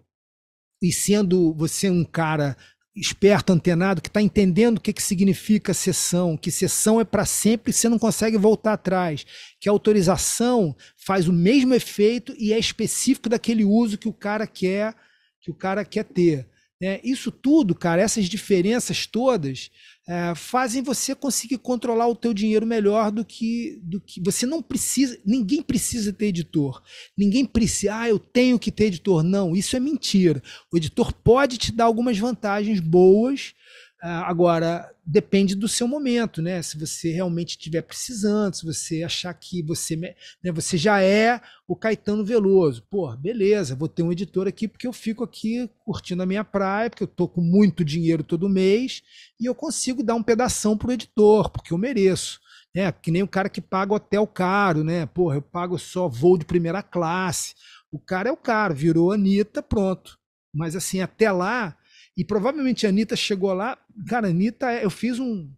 e sendo você um cara esperto, antenado, que está entendendo o que, que significa sessão, que sessão é para sempre, você não consegue voltar atrás, que a autorização faz o mesmo efeito e é específico daquele uso que o cara quer, que o cara quer ter. Né? Isso tudo, cara, essas diferenças todas é, fazem você conseguir controlar o teu dinheiro melhor do que do que você não precisa, ninguém precisa ter editor. Ninguém precisa, ah, eu tenho que ter editor. Não, isso é mentira. O editor pode te dar algumas vantagens boas, ah, agora, depende do seu momento, né? Se você realmente estiver precisando, se você achar que você, né, você já é o Caetano Veloso. Pô, beleza, vou ter um editor aqui porque eu fico aqui curtindo a minha praia, porque eu estou com muito dinheiro todo mês e eu consigo dar um pedação o editor, porque eu mereço. Né? Que nem o cara que paga hotel caro, né? Porra, eu pago só voo de primeira classe. O cara é o cara, virou Anitta, pronto. Mas assim, até lá e provavelmente a Anitta chegou lá. Cara, a Anitta, eu fiz um.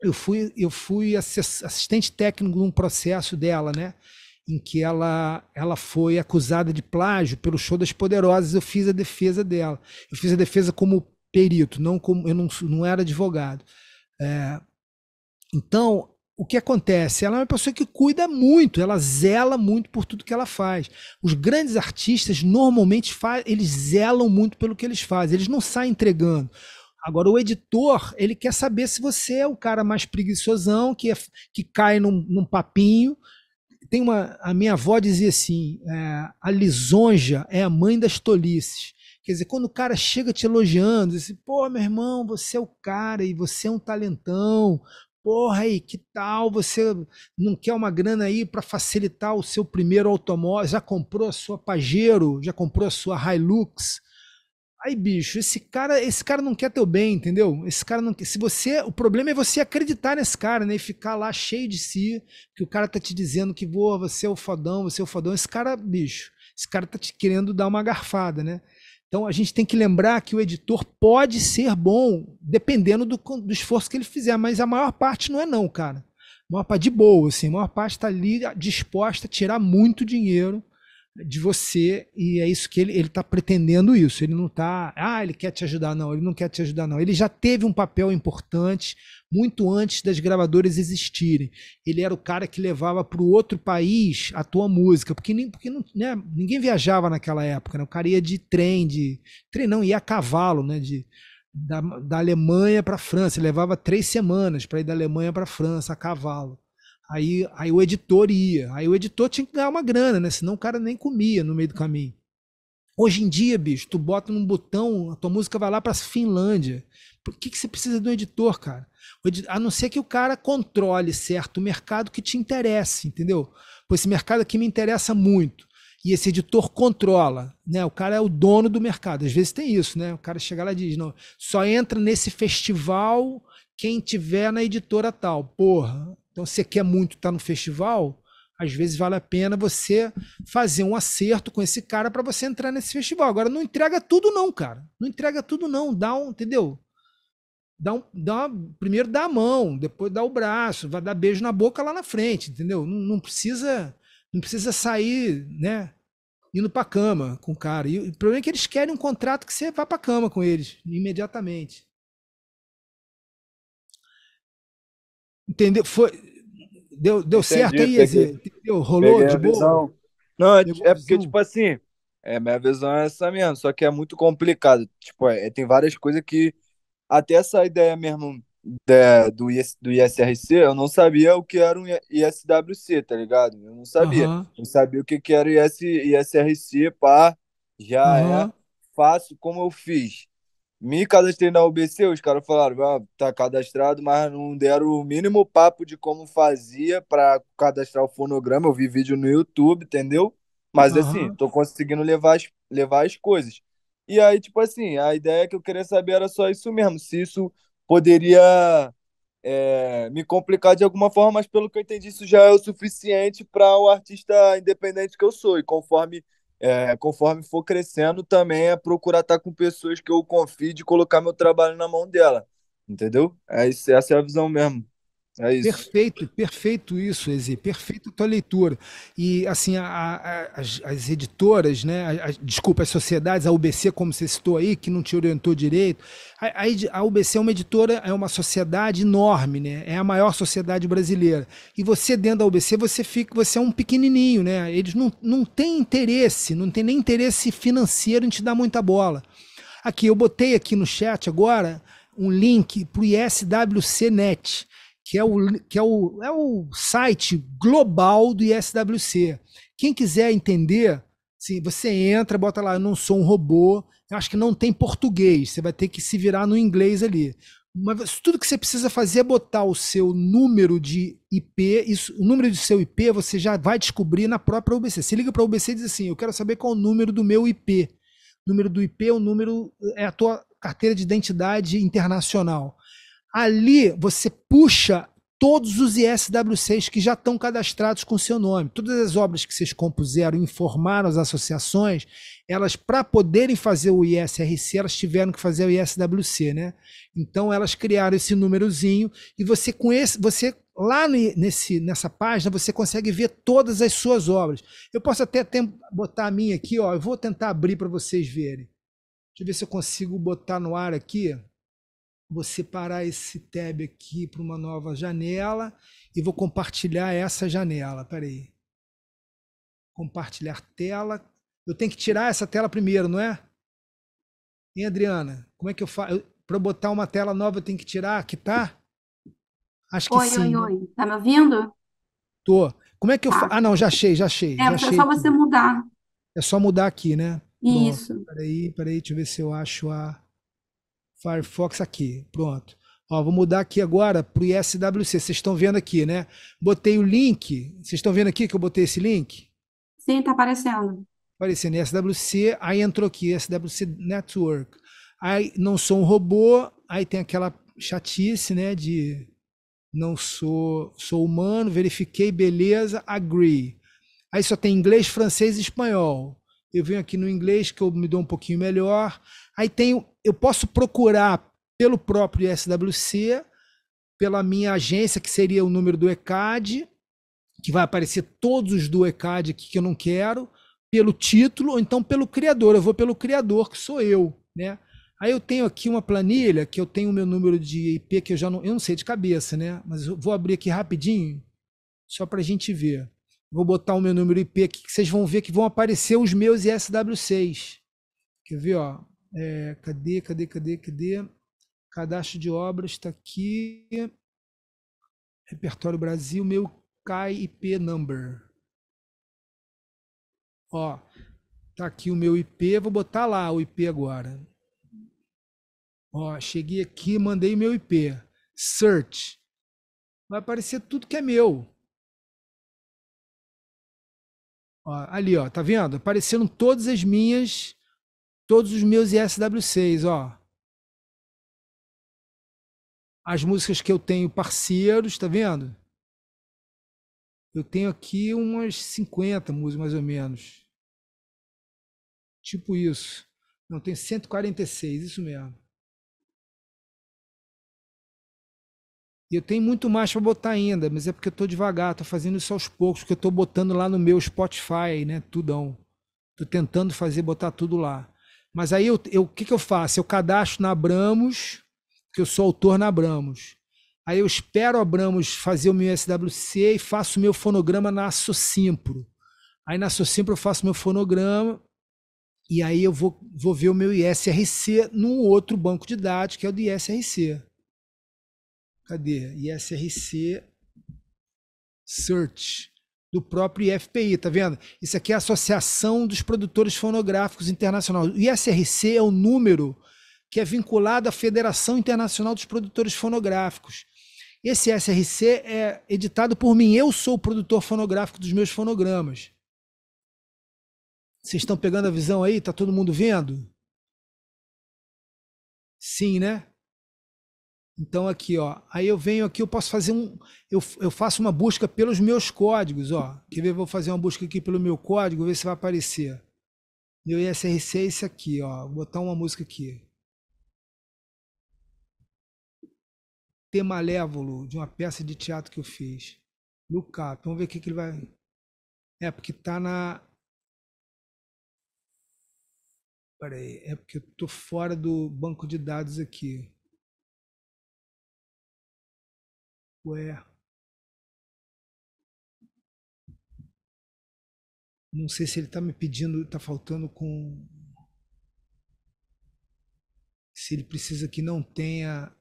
Eu fui, eu fui assistente técnico num processo dela, né? Em que ela, ela foi acusada de plágio pelo show das Poderosas. Eu fiz a defesa dela. Eu fiz a defesa como perito, não como eu não, não era advogado. É, então o que acontece? Ela é uma pessoa que cuida muito, ela zela muito por tudo que ela faz. Os grandes artistas normalmente faz, eles zelam muito pelo que eles fazem, eles não saem entregando. Agora, o editor, ele quer saber se você é o cara mais preguiçosão, que, é, que cai num, num papinho. Tem uma, a minha avó dizia assim: é, a lisonja é a mãe das tolices. Quer dizer, quando o cara chega te elogiando, diz assim, pô, meu irmão, você é o cara e você é um talentão, Porra aí, que tal? Você não quer uma grana aí para facilitar o seu primeiro automóvel? Já comprou a sua Pajero? Já comprou a sua Hilux? Aí, bicho, esse cara, esse cara não quer teu bem, entendeu? Esse cara não quer. Se você, o problema é você acreditar nesse cara, né? E ficar lá cheio de si, que o cara tá te dizendo que boa, você é o fodão, você é o fodão. Esse cara, bicho, esse cara tá te querendo dar uma garfada, né? Então a gente tem que lembrar que o editor pode ser bom dependendo do, do esforço que ele fizer, mas a maior parte não é não, cara. A maior parte de boa, assim, a maior parte está ali disposta a tirar muito dinheiro de você e é isso que ele ele está pretendendo isso. Ele não está, ah, ele quer te ajudar não, ele não quer te ajudar não. Ele já teve um papel importante muito antes das gravadoras existirem. Ele era o cara que levava para o outro país a tua música, porque, nem, porque não, né, ninguém viajava naquela época, né? O cara ia de trem, de trem não, ia a cavalo, né? De, da, da Alemanha para a França, ele levava três semanas para ir da Alemanha para a França a cavalo. Aí, aí o editor ia. Aí o editor tinha que ganhar uma grana, né? Senão o cara nem comia no meio do caminho. Hoje em dia, bicho, tu bota num botão, a tua música vai lá pra Finlândia. Por que, que você precisa de um editor, cara? A não ser que o cara controle certo o mercado que te interessa, entendeu? Pô, esse mercado aqui me interessa muito. E esse editor controla, né? O cara é o dono do mercado. Às vezes tem isso, né? O cara chega lá e diz, não, só entra nesse festival quem tiver na editora tal. Porra, então, você quer muito estar no festival, às vezes vale a pena você fazer um acerto com esse cara para você entrar nesse festival. Agora, não entrega tudo, não, cara. Não entrega tudo, não. Dá um, entendeu? Dá um, dá uma, primeiro dá a mão, depois dá o braço, vai dar beijo na boca lá na frente, entendeu? Não, não precisa não precisa sair, né? Indo a cama com o cara. E o problema é que eles querem um contrato que você vá a cama com eles imediatamente. Entendeu? Foi, deu deu Entendi, certo aí, Eze? Entendeu? Rolou de boa? Visão. Não, é, é porque, tipo assim, é, minha visão é essa mesmo, só que é muito complicado. Tipo, é, tem várias coisas que. Até essa ideia mesmo da, do, IS, do ISRC, eu não sabia o que era um ISWC, tá ligado? Eu não sabia. Uhum. Não sabia o que, que era o IS, ISRC, pá, já uhum. é fácil como eu fiz. Me cadastrei na UBC, os caras falaram, ah, tá cadastrado, mas não deram o mínimo papo de como fazia para cadastrar o fonograma. Eu vi vídeo no YouTube, entendeu? Mas uhum. assim, tô conseguindo levar as, levar as coisas. E aí, tipo assim, a ideia que eu queria saber era só isso mesmo, se isso poderia é, me complicar de alguma forma, mas pelo que eu entendi, isso já é o suficiente para o artista independente que eu sou. E conforme é, conforme for crescendo, também é procurar estar tá com pessoas que eu confie de colocar meu trabalho na mão dela. Entendeu? É, isso, essa é a visão mesmo. É isso. Perfeito, perfeito isso, Ezi, perfeito tua leitura. E assim, a, a, as, as, editoras, né? A, desculpa, as sociedades, a UBC, como você citou aí, que não te orientou direito. A, a, UBC é uma editora, é uma sociedade enorme, né? É a maior sociedade brasileira. E você dentro da UBC, você fica, você é um pequenininho, né? Eles não, não têm interesse, não tem nem interesse financeiro em te dar muita bola. Aqui, eu botei aqui no chat agora um link para o ISWC Net que é o, que é o, é o site global do ISWC. Quem quiser entender, sim, você entra, bota lá, eu não sou um robô, eu acho que não tem português, você vai ter que se virar no inglês ali. Mas tudo que você precisa fazer é botar o seu número de IP, isso, o número do seu IP você já vai descobrir na própria UBC. Você liga para a UBC e diz assim, eu quero saber qual é o número do meu IP. O número do IP é o número, é a tua carteira de identidade internacional. Ali você puxa todos os ISWCs que já estão cadastrados com seu nome. Todas as obras que vocês compuseram, informaram as associações, elas, para poderem fazer o ISRC, elas tiveram que fazer o ISWC, né? Então, elas criaram esse númerozinho e você, com esse, você lá nesse, nessa página, você consegue ver todas as suas obras. Eu posso até, até botar a minha aqui, ó. Eu vou tentar abrir para vocês verem. Deixa eu ver se eu consigo botar no ar aqui vou separar esse tab aqui para uma nova janela e vou compartilhar essa janela. Espera aí. Compartilhar tela. Eu tenho que tirar essa tela primeiro, não é? Hein, Adriana? Como é que eu faço? Para botar uma tela nova, eu tenho que tirar que tá? Acho que oi, sim. Oi, oi, oi. Tá me ouvindo? Tô. Como é que eu faço? Tá. Ah, não, já achei, já achei. É, já achei. é só você mudar. É só mudar aqui, né? Isso. Pronto. Peraí, peraí, deixa eu ver se eu acho a. Firefox aqui, pronto. Ó, vou mudar aqui agora para o ISWC. Vocês estão vendo aqui, né? Botei o link. Vocês estão vendo aqui que eu botei esse link? Sim, está aparecendo. Aparecendo ISWC, aí entrou aqui, SWC Network. Aí não sou um robô, aí tem aquela chatice, né? De não sou, sou humano, verifiquei, beleza, agree. Aí só tem inglês, francês e espanhol eu venho aqui no inglês, que eu me dou um pouquinho melhor. Aí tenho, eu posso procurar pelo próprio SWC, pela minha agência, que seria o número do ECAD, que vai aparecer todos os do ECAD aqui que eu não quero, pelo título, ou então pelo criador. Eu vou pelo criador, que sou eu. Né? Aí eu tenho aqui uma planilha que eu tenho o meu número de IP, que eu já não, eu não sei de cabeça, né? Mas eu vou abrir aqui rapidinho, só para a gente ver. Vou botar o meu número IP aqui que vocês vão ver que vão aparecer os meus ISW6. Quer ver, ó? É, cadê, cadê, cadê, cadê? Cadastro de obras está aqui. Repertório Brasil, meu CAI IP number. Ó, tá aqui o meu IP, vou botar lá o IP agora. Ó, cheguei aqui, mandei meu IP. Search. Vai aparecer tudo que é meu. Ó, ali, ó, tá vendo? Apareceram todas as minhas, todos os meus ISW6, ó. As músicas que eu tenho parceiros, tá vendo? Eu tenho aqui umas 50 músicas, mais ou menos. Tipo isso. Não, tem 146, isso mesmo. E eu tenho muito mais para botar ainda, mas é porque eu estou devagar, estou fazendo isso aos poucos, porque eu estou botando lá no meu Spotify, né? Tudão. Estou tentando fazer, botar tudo lá. Mas aí o que, que eu faço? Eu cadastro na Abramos, que eu sou autor na Abramos. Aí eu espero a Abramos fazer o meu SWC e faço o meu fonograma na Socimpro. Aí na Socimpro eu faço meu fonograma e aí eu vou, vou ver o meu ISRC num outro banco de dados, que é o do ISRC. Cadê? ISRC Search do próprio IFPI, tá vendo? Isso aqui é a Associação dos Produtores Fonográficos Internacional. O ISRC é o número que é vinculado à Federação Internacional dos Produtores Fonográficos. Esse SRC é editado por mim, eu sou o produtor fonográfico dos meus fonogramas. Vocês estão pegando a visão aí? Tá todo mundo vendo? Sim, né? Então aqui, ó, aí eu venho aqui, eu posso fazer um, eu, eu faço uma busca pelos meus códigos, ó. Quer ver? Vou fazer uma busca aqui pelo meu código, ver se vai aparecer. Meu ISRC é esse aqui, ó. Vou botar uma música aqui. T malévolo de uma peça de teatro que eu fiz. Lookup. Vamos ver o que, que ele vai. É porque tá na. Peraí, é porque eu tô fora do banco de dados aqui. Ué. Não sei se ele está me pedindo, está faltando com. Se ele precisa que não tenha.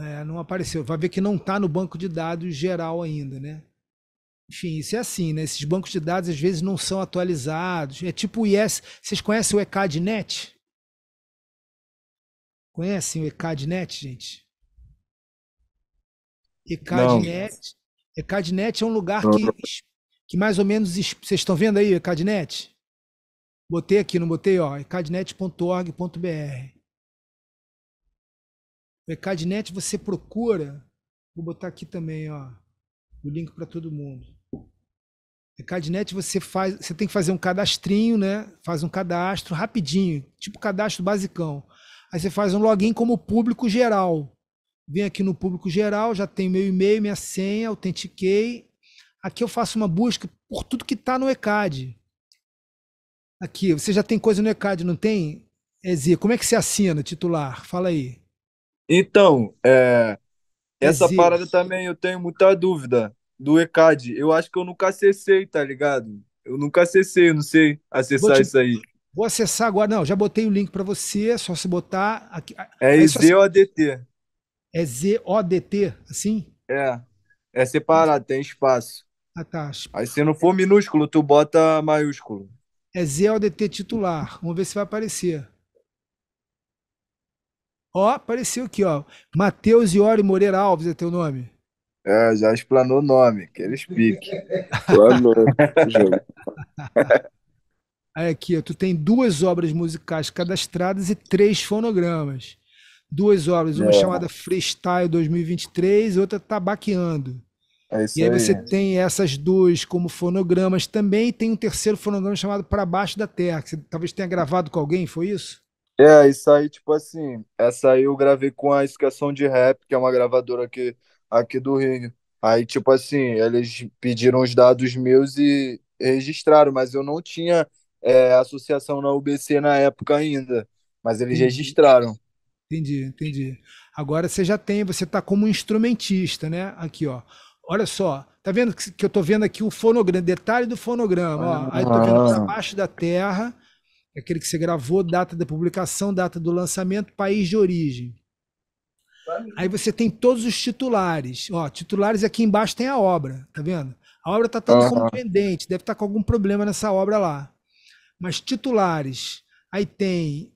É, não apareceu. Vai ver que não está no banco de dados geral ainda, né? Enfim, isso é assim, né? Esses bancos de dados às vezes não são atualizados. É tipo o IS. Vocês conhecem o ECADNet? Conhecem o ECADNet, gente? Ecadnet é um lugar que, que mais ou menos. Vocês estão vendo aí, Ecadnet, Botei aqui, não botei? ó O é Ecadnet é você procura. Vou botar aqui também ó, o link para todo mundo. Ecadnet é você faz, você tem que fazer um cadastrinho, né? Faz um cadastro rapidinho, tipo cadastro basicão. Aí você faz um login como público geral. Vim aqui no público geral, já tenho meu e-mail, minha senha, autentiquei. Aqui eu faço uma busca por tudo que está no ECAD. Aqui, você já tem coisa no ECAD, não tem? Ezia, como é que se assina titular? Fala aí. Então, é, essa parada também eu tenho muita dúvida do ECAD. Eu acho que eu nunca acessei, tá ligado? Eu nunca acessei, eu não sei acessar te... isso aí. Vou acessar agora. Não, já botei o link para você, é só se botar aqui. É ADT. É Z-O-D-T, assim? É. É separado, tem espaço. Ah, tá. Aí se não for minúsculo, tu bota maiúsculo. É Z-O-D-T titular. Vamos ver se vai aparecer. Ó, apareceu aqui, ó. Matheus Iori Moreira Alves é teu nome? É, já explanou o nome, que eles piquem. Explanou. Aí aqui, ó, tu tem duas obras musicais cadastradas e três fonogramas duas obras, uma é. chamada Freestyle 2023 e outra Tabaqueando. É e aí, aí, você tem essas duas como fonogramas também, tem um terceiro fonograma chamado Para Baixo da Terra, que você talvez tenha gravado com alguém, foi isso? É, isso aí, tipo assim, essa aí eu gravei com a Escação de Rap, que é uma gravadora aqui, aqui do Rio. Aí, tipo assim, eles pediram os dados meus e registraram, mas eu não tinha é, associação na UBC na época ainda, mas eles registraram. Entendi, entendi. Agora você já tem, você está como instrumentista, né? Aqui, ó. Olha só, tá vendo que, eu estou vendo aqui o fonograma, detalhe do fonograma, ó. Aí tô vendo para ah. baixo da terra, é aquele que você gravou, data da publicação, data do lançamento, país de origem. Aí você tem todos os titulares. Ó, titulares aqui embaixo tem a obra, tá vendo? A obra está tanto ah. como pendente, deve estar tá com algum problema nessa obra lá. Mas titulares, aí tem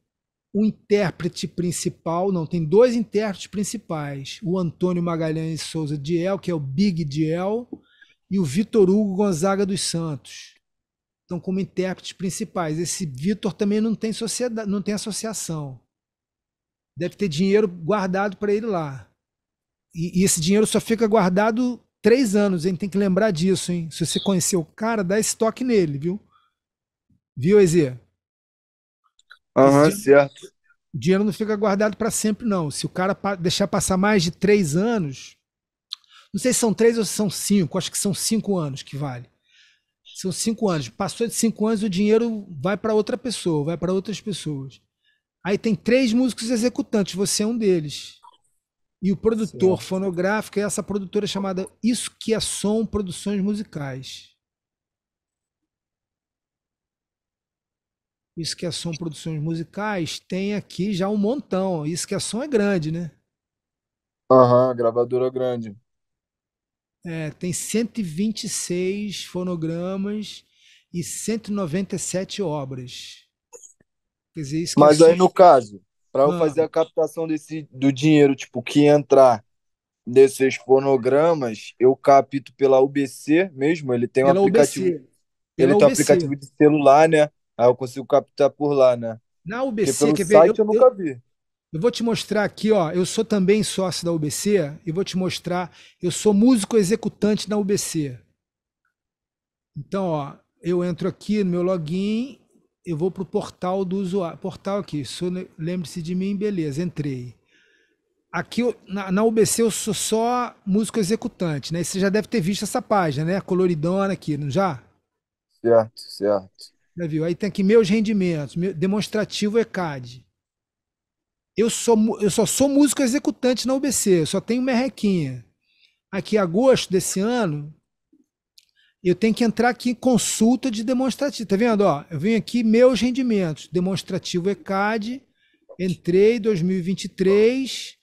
o intérprete principal, não, tem dois intérpretes principais, o Antônio Magalhães Souza Diel, que é o Big Diel, e o Vitor Hugo Gonzaga dos Santos. Então, como intérpretes principais. Esse Vitor também não tem sociedade, não tem associação. Deve ter dinheiro guardado para ele lá. E, e esse dinheiro só fica guardado três anos, hein? Tem que lembrar disso, hein? Se você conhecer o cara, dá estoque nele, viu? Viu, Ezê? Aham, certo. O dinheiro não fica guardado para sempre, não. Se o cara deixar passar mais de três anos, não sei se são três ou se são cinco, acho que são cinco anos que vale. São cinco anos. Passou de cinco anos, o dinheiro vai para outra pessoa, vai para outras pessoas. Aí tem três músicos executantes, você é um deles. E o produtor certo. fonográfico é essa produtora chamada Isso Que É Som Produções Musicais. Isso que é som produções musicais, tem aqui já um montão. Isso que é som é grande, né? Aham, gravadora grande. É, tem 126 fonogramas e 197 obras. Quer dizer, isso é Mas aí, no caso, para eu ah. fazer a captação desse, do dinheiro, tipo, que entrar desses fonogramas, eu capto pela UBC mesmo, ele tem um pela aplicativo, UBC. ele Pela tem um UBC. aplicativo de celular, né? Aí ah, eu consigo captar por lá, né? Na UBC, Porque pelo quer ver? Site eu, eu nunca vi. Eu vou te mostrar aqui, ó. Eu sou também sócio da UBC e vou te mostrar. Eu sou músico executante na UBC. Então, ó, eu entro aqui no meu login, eu vou para o portal do usuário. Portal aqui, lembre-se de mim, beleza, entrei. Aqui na, na, UBC eu sou só músico executante, né? E você já deve ter visto essa página, né? Coloridona aqui, não já? Certo, certo. Já né, viu? Aí tem aqui meus rendimentos, meu, demonstrativo ECAD. Eu, sou, eu só sou músico executante na UBC, só tenho merrequinha. Aqui, agosto desse ano, eu tenho que entrar aqui em consulta de demonstrativo. Tá vendo? Ó, eu venho aqui meus rendimentos, demonstrativo ECAD, entrei 2023,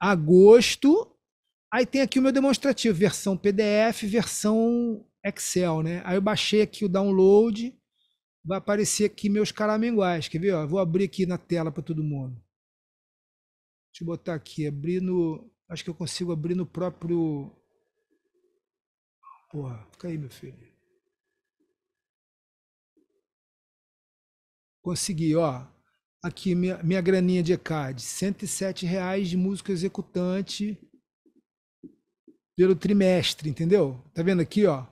agosto. Aí tem aqui o meu demonstrativo, versão PDF, versão Excel, né? Aí eu baixei aqui o download vai aparecer aqui meus caraminguais. Quer ver? Ó, vou abrir aqui na tela para todo mundo. Deixa eu botar aqui, abrir no... Acho que eu consigo abrir no próprio... Porra, fica aí, meu filho. Consegui, ó. Aqui, minha, minha graninha de ECAD. 107 reais de músico executante pelo trimestre, entendeu? Tá vendo aqui, ó?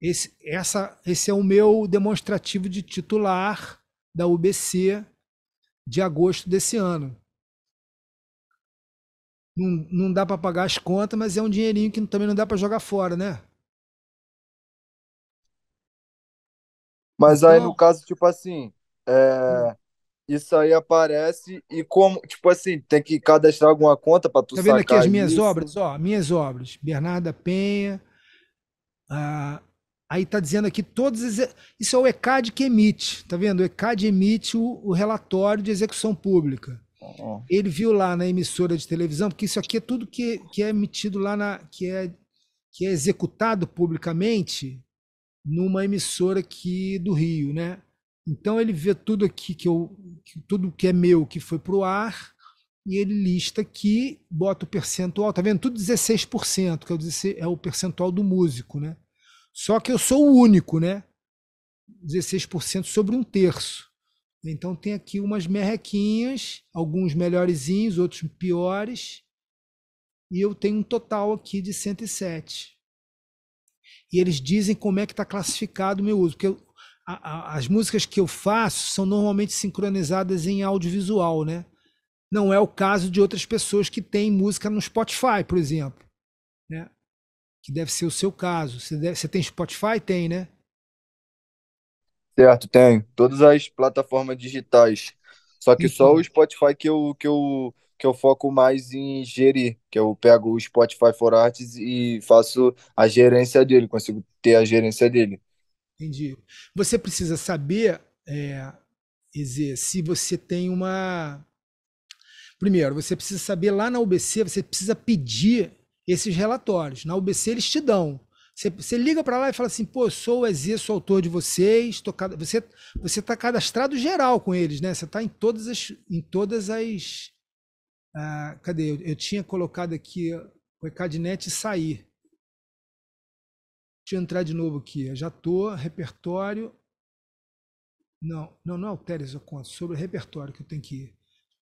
Esse, essa, esse é o meu demonstrativo de titular da UBC de agosto desse ano. Não, não dá para pagar as contas, mas é um dinheirinho que também não dá para jogar fora, né? Mas aí, então... no caso, tipo assim, é... Hum. isso aí aparece e como, tipo assim, tem que cadastrar alguma conta para tu Tá vendo aqui as minhas isso? obras? Ó, minhas obras. Bernarda Penha, a Aí está dizendo aqui todos. Isso é o ECAD que emite, tá vendo? O ECAD emite o, o relatório de execução pública. Oh. Ele viu lá na emissora de televisão, porque isso aqui é tudo que, que é emitido lá na. que é, que é executado publicamente numa emissora aqui do Rio, né? Então ele vê tudo aqui que eu. Que, tudo que é meu que foi para o ar, e ele lista aqui, bota o percentual, tá vendo? Tudo 16%, que é, é o percentual do músico, né? Só que eu sou o único, né? 16% sobre um terço. Então tem aqui umas merrequinhas, alguns melhorzinhos, outros piores. E eu tenho um total aqui de 107. E eles dizem como é que está classificado o meu uso. Porque eu, a, a, as músicas que eu faço são normalmente sincronizadas em audiovisual, né? Não é o caso de outras pessoas que têm música no Spotify, por exemplo. Né? que deve ser o seu caso. Você, deve, você tem Spotify? Tem, né? Certo, tenho. Todas as plataformas digitais. Só que Isso. só o Spotify que eu, que, eu, que eu foco mais em gerir, que eu pego o Spotify for Arts e faço a gerência dele, consigo ter a gerência dele. Entendi. Você precisa saber, é, dizer, se você tem uma. Primeiro, você precisa saber lá na UBC, você precisa pedir esses relatórios. Na UBC eles te dão. Você, você liga para lá e fala assim: pô, eu sou o EZ, sou autor de vocês. Tô, você está cadastrado geral com eles, né? Você está em todas as. Em todas as ah, cadê? Eu, eu, tinha colocado aqui o Ecadnet sair. Deixa eu entrar de novo aqui. Eu já tô repertório. Não, não, não altere eu conto, Sobre repertório que eu tenho que ir.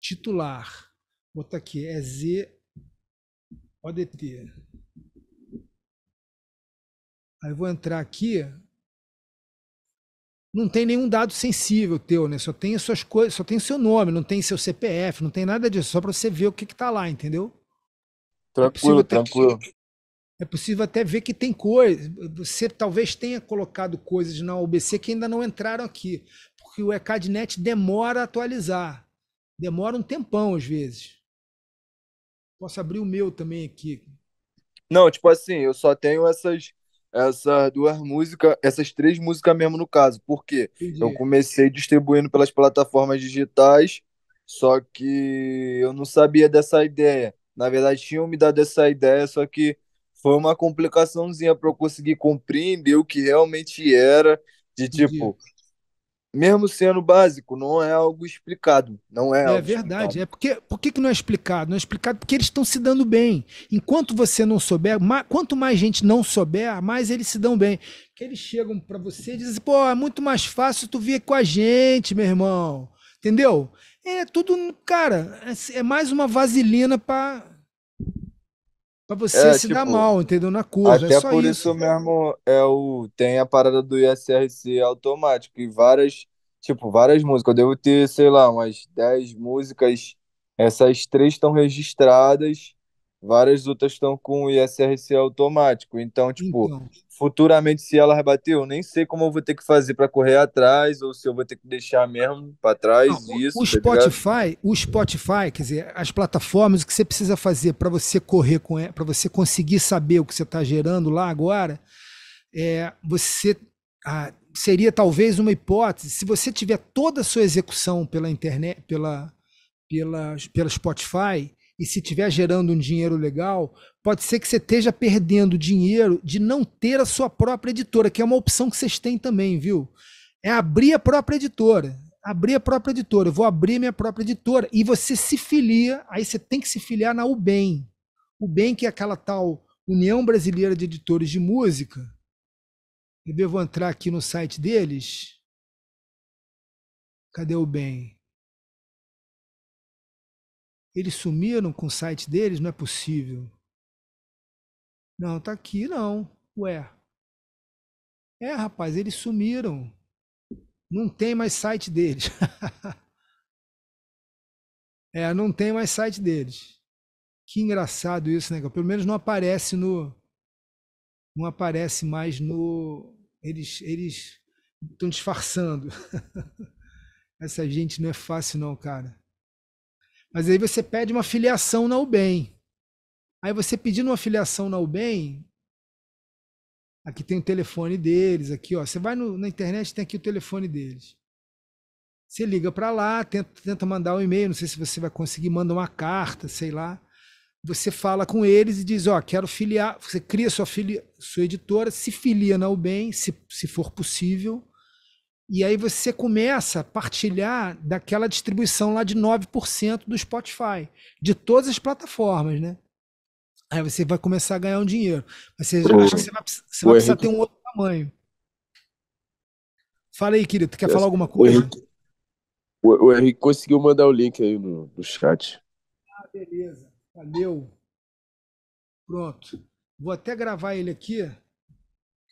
Titular. Vou botar aqui. É Z ter. Aí vou entrar aqui. Não tem nenhum dado sensível teu, né? Só tem as suas coisas, só tem o seu nome, não tem seu CPF, não tem nada disso, só para você ver o que está lá, entendeu? Tranquilo, é tranquilo. Que, é possível até ver que tem coisas. Você talvez tenha colocado coisas na OBC que ainda não entraram aqui, porque o ECADNet demora a atualizar. Demora um tempão às vezes. Posso abrir o meu também aqui. Não, tipo assim, eu só tenho essas essas duas músicas, essas três músicas mesmo no caso, porque Entendi. eu comecei distribuindo pelas plataformas digitais, só que eu não sabia dessa ideia. Na verdade, tinham me dado essa ideia, só que foi uma complicaçãozinha para eu conseguir compreender o que realmente era, de Entendi. tipo, mesmo sendo básico, não é algo explicado. Não é, é verdade. Explicado. É porque, por que, que não é explicado? Não é explicado porque eles estão se dando bem. Enquanto você não souber, ma, quanto mais gente não souber, mais eles se dão bem. Porque eles chegam para você e dizem: assim, pô, é muito mais fácil tu vir com a gente, meu irmão. Entendeu? É tudo, cara, é, é mais uma vaselina para Pra você é, se tipo, dar mal, entendeu? Na curva. É até é por isso, isso mesmo é o, tem a parada do ISRC automático e várias, tipo, várias músicas. Eu devo ter, sei lá, umas 10 músicas. Essas três estão registradas várias lutas estão com o ISRC automático. Então, tipo, então. futuramente, se ela rebater, eu nem sei como eu vou ter que fazer para correr atrás, ou se eu vou ter que deixar mesmo para trás Não, isso. O tá Spotify, o Spotify, quer dizer, as plataformas, o que você precisa fazer para você correr com para você conseguir saber o que você está gerando lá agora, é, você. seria talvez uma hipótese, se você tiver toda a sua execução pela internet, pela, pela, pela Spotify, e se estiver gerando um dinheiro legal, pode ser que você esteja perdendo dinheiro de não ter a sua própria editora, que é uma opção que vocês têm também, viu? É abrir a própria editora. Abrir a própria editora. Eu vou abrir minha própria editora. E você se filia, aí você tem que se filiar na UBEM. UBEM, que é aquela tal União Brasileira de Editores de Música. Eu vou entrar aqui no site deles. Cadê o bem? Eles sumiram com o site deles? Não é possível. Não, tá aqui não. Ué. É, rapaz, eles sumiram. Não tem mais site deles. é, não tem mais site deles. Que engraçado isso, né? Pelo menos não aparece no não aparece mais no eles eles estão disfarçando. Essa gente não é fácil não, cara. Mas aí você pede uma filiação na UBEM. Aí você pedindo uma filiação na UBEM, aqui tem o telefone deles, aqui, ó. Você vai no, na internet, tem aqui o telefone deles. Você liga para lá, tenta, tenta mandar um e-mail, não sei se você vai conseguir, manda uma carta, sei lá. Você fala com eles e diz, ó, quero filiar, você cria sua, filia, sua editora, se filia na UBEM, se, se for possível, e aí você começa a partilhar daquela distribuição lá de 9% do Spotify, de todas as plataformas, né? Aí você vai começar a ganhar um dinheiro. Mas você, acha que você vai, você vai precisar ter um outro tamanho. Fala aí, querido. Tu quer falar alguma coisa? O Henrique, o Henrique conseguiu mandar o link aí no, no chat. Ah, beleza. Valeu. Pronto. Vou até gravar ele aqui.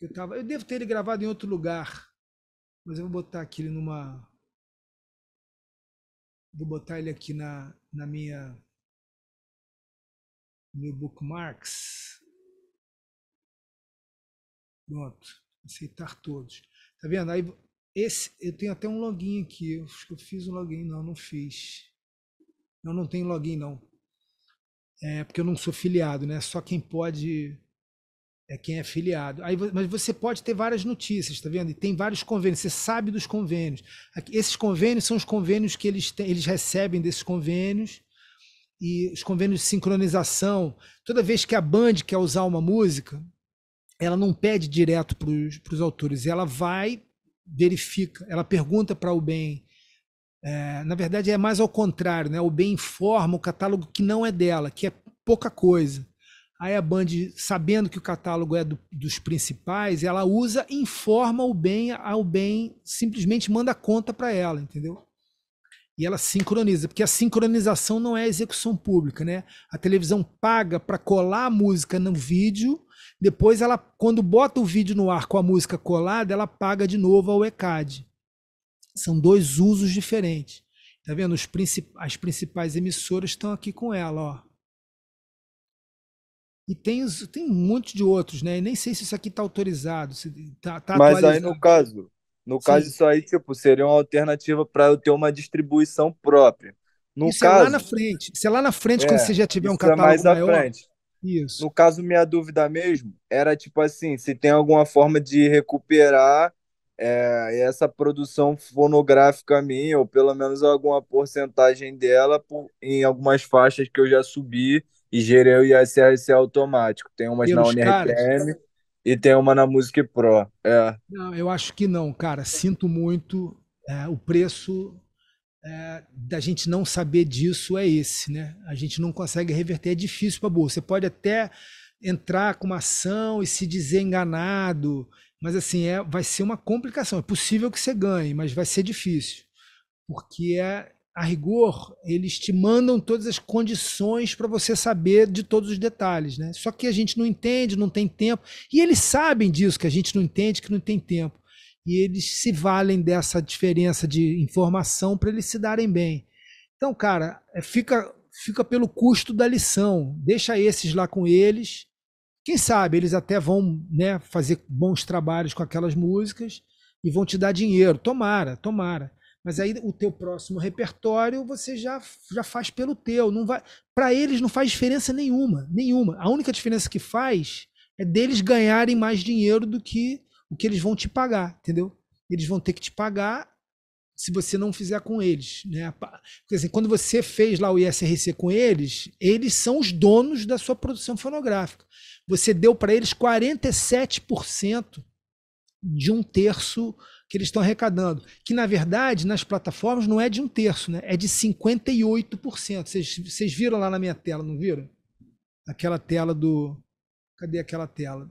Eu, tava... eu devo ter ele gravado em outro lugar. Mas eu vou botar aqui numa. Vou botar ele aqui na, na minha. Meu bookmarks. Pronto. Aceitar todos. Tá vendo? Aí esse, eu tenho até um login aqui. Eu acho que eu fiz um login. Não, não fiz. Eu não tenho login, não. É porque eu não sou filiado, né? Só quem pode é quem é filiado. Aí, mas você pode ter várias notícias, tá vendo? E tem vários convênios, você sabe dos convênios. Esses convênios são os convênios que eles, têm, eles recebem desses convênios e os convênios de sincronização. Toda vez que a Band quer usar uma música, ela não pede direto para os autores, ela vai, verifica, ela pergunta para o bem. É, na verdade, é mais ao contrário, né? O bem informa o catálogo que não é dela, que é pouca coisa. Aí a Band, sabendo que o catálogo é do, dos principais, ela usa, informa o bem ao bem, simplesmente manda conta para ela, entendeu? E ela sincroniza, porque a sincronização não é execução pública, né? A televisão paga para colar a música no vídeo, depois ela, quando bota o vídeo no ar com a música colada, ela paga de novo ao ECAD. São dois usos diferentes. Tá vendo? Princip... as principais emissoras estão aqui com ela, ó. E tem, os, tem um monte de outros, né? E nem sei se isso aqui está autorizado. Se tá, tá Mas atualizado. aí, no caso, no Sim. caso, isso aí, tipo, seria uma alternativa para eu ter uma distribuição própria. No isso caso, é lá na frente. se é lá na frente, é, quando você já tiver um catálogo é mais à maior. frente. Isso. No caso, minha dúvida mesmo era, tipo assim, se tem alguma forma de recuperar é, essa produção fonográfica minha, ou pelo menos alguma porcentagem dela, por, em algumas faixas que eu já subi e gerei o ISRC automático. Tem umas Pelos na UniRPM e tem uma na Music Pro. É. Não, eu acho que não, cara. Sinto muito. É, o preço é, da gente não saber disso é esse, né? A gente não consegue reverter. É difícil para a bolsa. Você pode até entrar com uma ação e se dizer enganado, mas assim é, vai ser uma complicação. É possível que você ganhe, mas vai ser difícil, porque é a rigor, eles te mandam todas as condições para você saber de todos os detalhes, né? Só que a gente não entende, não tem tempo. E eles sabem disso, que a gente não entende, que não tem tempo. E eles se valem dessa diferença de informação para eles se darem bem. Então, cara, é, fica, fica pelo custo da lição. Deixa esses lá com eles. Quem sabe eles até vão né, fazer bons trabalhos com aquelas músicas e vão te dar dinheiro. Tomara, tomara. Mas aí o teu próximo repertório você já, já faz pelo teu, não vai, para eles não faz diferença nenhuma, nenhuma. A única diferença que faz é deles ganharem mais dinheiro do que o que eles vão te pagar, entendeu? Eles vão ter que te pagar se você não fizer com eles, né? quando você fez lá o ISRC com eles, eles são os donos da sua produção fonográfica. Você deu para eles 47% de um terço que eles estão arrecadando, que na verdade nas plataformas não é de um terço, né? é de 58%. Vocês, viram lá na minha tela, não viram? Aquela tela do. Cadê aquela tela?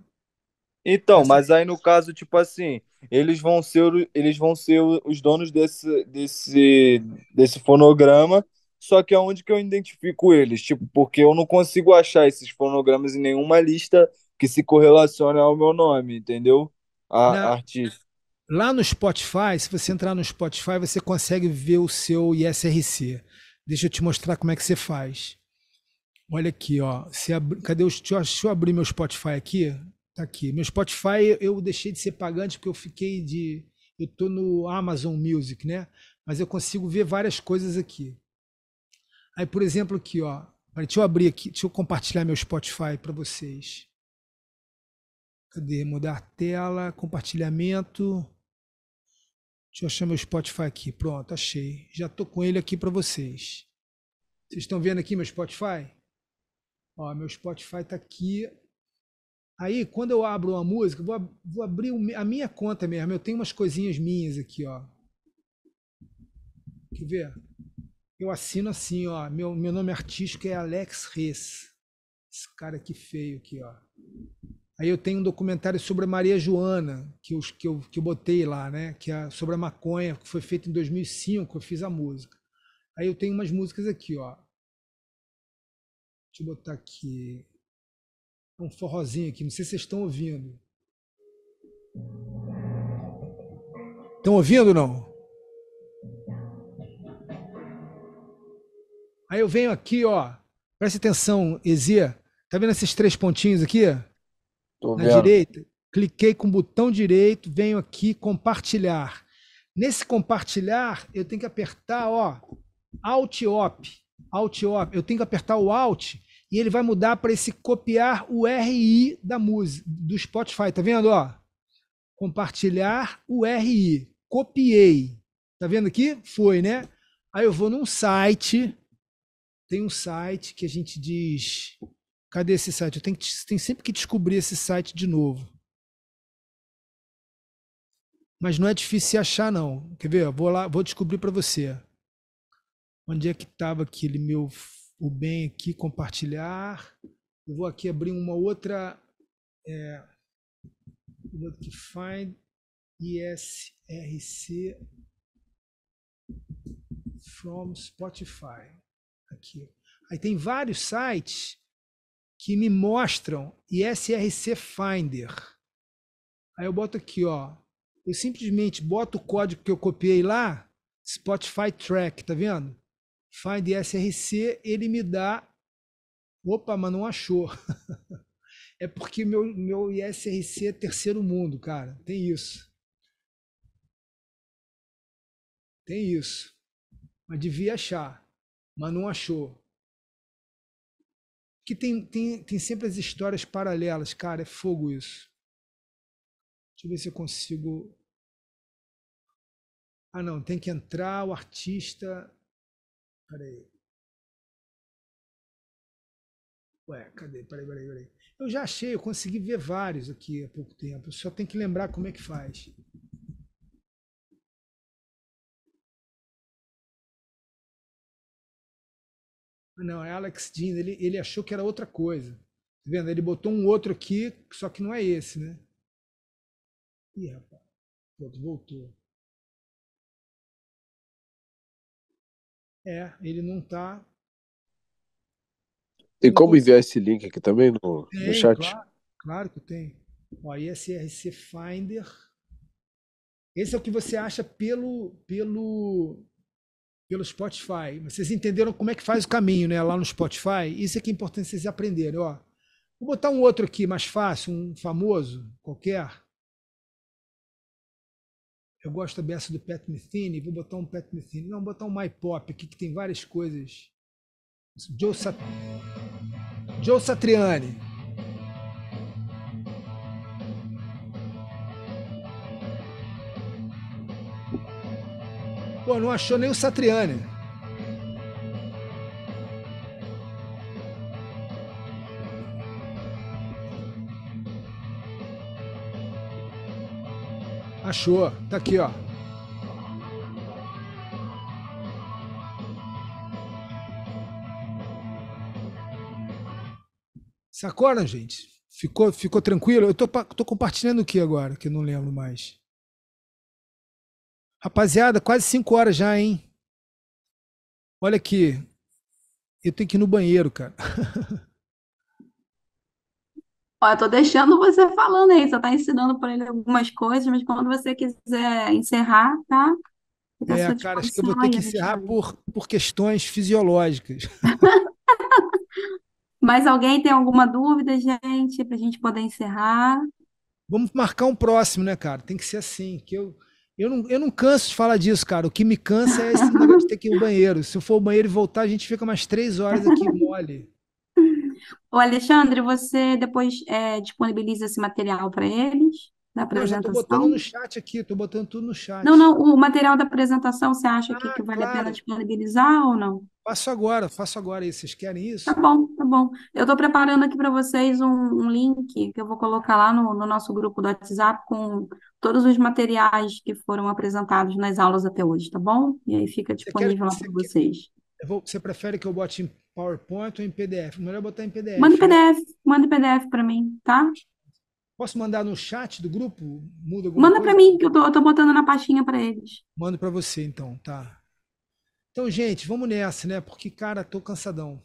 Então, Essa mas aí no caso, tipo assim, eles vão ser, eles vão ser os donos desse, desse, desse fonograma, só que aonde que eu identifico eles? Tipo, porque eu não consigo achar esses fonogramas em nenhuma lista que se correlacione ao meu nome, entendeu? A, a artista. Lá no Spotify, se você entrar no Spotify, você consegue ver o seu ISRC. Deixa eu te mostrar como é que você faz. Olha aqui, ó. Se ab... Cadê o... Deixa eu abrir meu Spotify aqui. Tá aqui. Meu Spotify eu deixei de ser pagante porque eu fiquei de. Eu tô no Amazon Music, né? Mas eu consigo ver várias coisas aqui. Aí, por exemplo, aqui, ó. Deixa eu abrir aqui, deixa eu compartilhar meu Spotify para vocês. Cadê? Mudar tela, compartilhamento. Deixa eu achar meu Spotify aqui. Pronto, achei. Já tô com ele aqui para vocês. Vocês estão vendo aqui meu Spotify? Ó, meu Spotify tá aqui. Aí, quando eu abro uma música, vou, vou abrir a minha conta mesmo. Eu tenho umas coisinhas minhas aqui, ó. Quer ver? Eu assino assim, ó. Meu, meu nome artístico é Alex Reis. Esse cara aqui feio aqui, ó. Aí eu tenho um documentário sobre a Maria Joana, que eu, que eu, que eu botei lá, né? Que é sobre a maconha, que foi feito em 2005, eu fiz a música. Aí eu tenho umas músicas aqui, ó. Deixa eu botar aqui. É um forrozinho aqui, não sei se vocês estão ouvindo. Estão ouvindo ou não? Aí eu venho aqui, ó. Presta atenção, Ezia. Tá vendo esses três pontinhos aqui? Tô na vendo. direita, cliquei com o botão direito, venho aqui compartilhar. Nesse compartilhar, eu tenho que apertar, ó, Alt Op, Alt Op. Eu tenho que apertar o Alt e ele vai mudar para esse copiar o RI da música do Spotify, tá vendo, ó? Compartilhar o RI. Copiei. Tá vendo aqui? Foi, né? Aí eu vou num site, tem um site que a gente diz Cadê esse site? Eu tenho, que, tenho sempre que descobrir esse site de novo. Mas não é difícil se achar, não. Quer ver? Vou lá, vou descobrir para você. Onde é que estava aquele meu o bem aqui compartilhar? Eu vou aqui abrir uma outra é, vou aqui find ISRC from Spotify aqui. Aí tem vários sites que me mostram ISRC Finder. Aí eu boto aqui, ó. Eu simplesmente boto o código que eu copiei lá, Spotify Track, tá vendo? Find ISRC, ele me dá. Opa, mas não achou. é porque meu, meu ISRC é terceiro mundo, cara. Tem isso. Tem isso. Mas devia achar, mas não achou que tem, tem, tem sempre as histórias paralelas. Cara, é fogo isso. Deixa eu ver se eu consigo. Ah, não, tem que entrar o artista. Peraí. Ué, cadê? Peraí, peraí, peraí. Eu já achei, eu consegui ver vários aqui há pouco tempo. Só tem que lembrar como é que faz. Não, é Alex Jeans. Ele, ele achou que era outra coisa. Tá vendo? Ele botou um outro aqui, só que não é esse, né? Ih, rapaz. Pronto, voltou. É, ele não tá. Tem como enviar esse link aqui também no, tem, no chat? Claro, claro que tem. Ó, ISRC é Finder. Esse é o que você acha pelo, pelo pelo Spotify. Vocês entenderam como é que faz o caminho, né? Lá no Spotify. Isso é que é importante vocês aprenderem. Ó, vou botar um outro aqui mais fácil, um famoso qualquer. Eu gosto da do Pat Metheny, vou botar um Pat Metheny. Não, vou botar um My Pop aqui que tem várias coisas. Joe, Sat... Joe Satriani. Pô, não achou nem o Satriani. Achou. Tá aqui, ó. Se acordam, né, gente? Ficou, ficou tranquilo? Eu tô, tô compartilhando o que agora, que eu não lembro mais. Rapaziada, quase 5 horas já, hein? Olha aqui. Eu tenho que ir no banheiro, cara. Ó, eu tô deixando você falando aí, você tá ensinando para ele algumas coisas, mas quando você quiser encerrar, tá? É, cara, acho que eu vou ter que encerrar por, por questões fisiológicas. Mas alguém tem alguma dúvida, gente, pra gente poder encerrar? Vamos marcar um próximo, né, cara? Tem que ser assim, que eu eu não, eu não canso de falar disso, cara. O que me cansa é esse negócio de ter que ir ao banheiro. Se eu for ao banheiro e voltar, a gente fica mais três horas aqui mole. O Alexandre, você depois é, disponibiliza esse material para eles? na apresentação. estou botando no chat aqui, estou botando tudo no chat. Não, não, o material da apresentação você acha ah, que, que, vale claro. a pena disponibilizar ou não? Faço agora, faço agora aí, vocês querem isso? Tá bom, tá bom. Eu estou preparando aqui para vocês um, um, link que eu vou colocar lá no, no nosso grupo do WhatsApp com todos os materiais que foram apresentados nas aulas até hoje, tá bom? E aí fica disponível lá para vocês. Vou, você prefere que eu bote em PowerPoint ou em PDF? Melhor botar em PDF. Manda em PDF, manda em PDF para mim, tá? Posso mandar no chat do grupo? Muda Manda para mim, que eu tô, eu tô botando na pastinha para eles. Mando para você, então, tá? Então, gente, vamos nessa, né? Porque, cara, tô cansadão.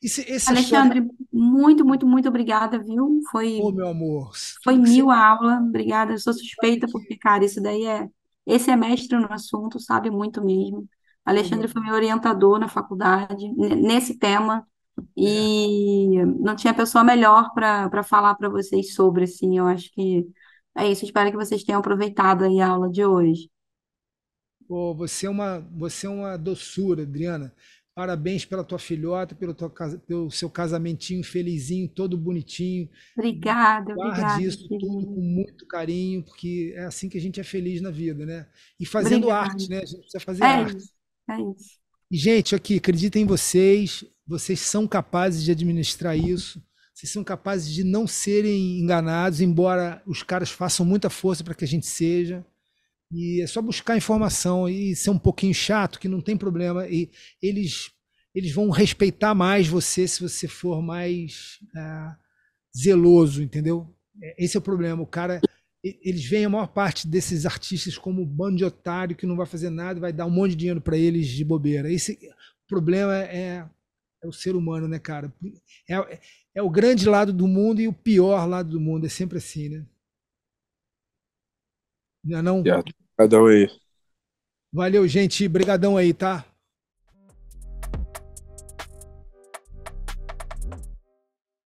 Esse, esse Alexandre, história... muito, muito, muito obrigada, viu? Foi, Ô, meu amor, foi mil você... a aula, obrigada. Eu sou suspeita porque, cara, isso daí é. Esse é mestre no assunto, sabe muito mesmo. Alexandre uhum. foi meu orientador na faculdade, nesse tema. E não tinha pessoa melhor para para falar para vocês sobre, assim. Eu acho que é isso. Espero que vocês tenham aproveitado aí a aula de hoje. você é uma, você é uma doçura, Adriana. Parabéns pela tua filhota, pelo, teu, pelo seu casamentinho felizinho, todo bonitinho. Obrigada, Guarde obrigada. isso tudo com muito carinho, porque é assim que a gente é feliz na vida, né? E fazendo obrigada. arte, né? A gente precisa fazer é arte. Isso, é isso. E, gente, aqui, acreditem em vocês vocês são capazes de administrar isso, vocês são capazes de não serem enganados, embora os caras façam muita força para que a gente seja. E é só buscar informação e ser um pouquinho chato, que não tem problema. E eles, eles vão respeitar mais você se você for mais é, zeloso, entendeu? É, esse é o problema. O cara, eles veem a maior parte desses artistas como um bando de otário que não vai fazer nada, vai dar um monte de dinheiro para eles de bobeira. Esse problema é, é é o ser humano, né, cara? É, é o grande lado do mundo e o pior lado do mundo. É sempre assim, né? Não é não? Valeu, gente. Obrigadão aí, tá?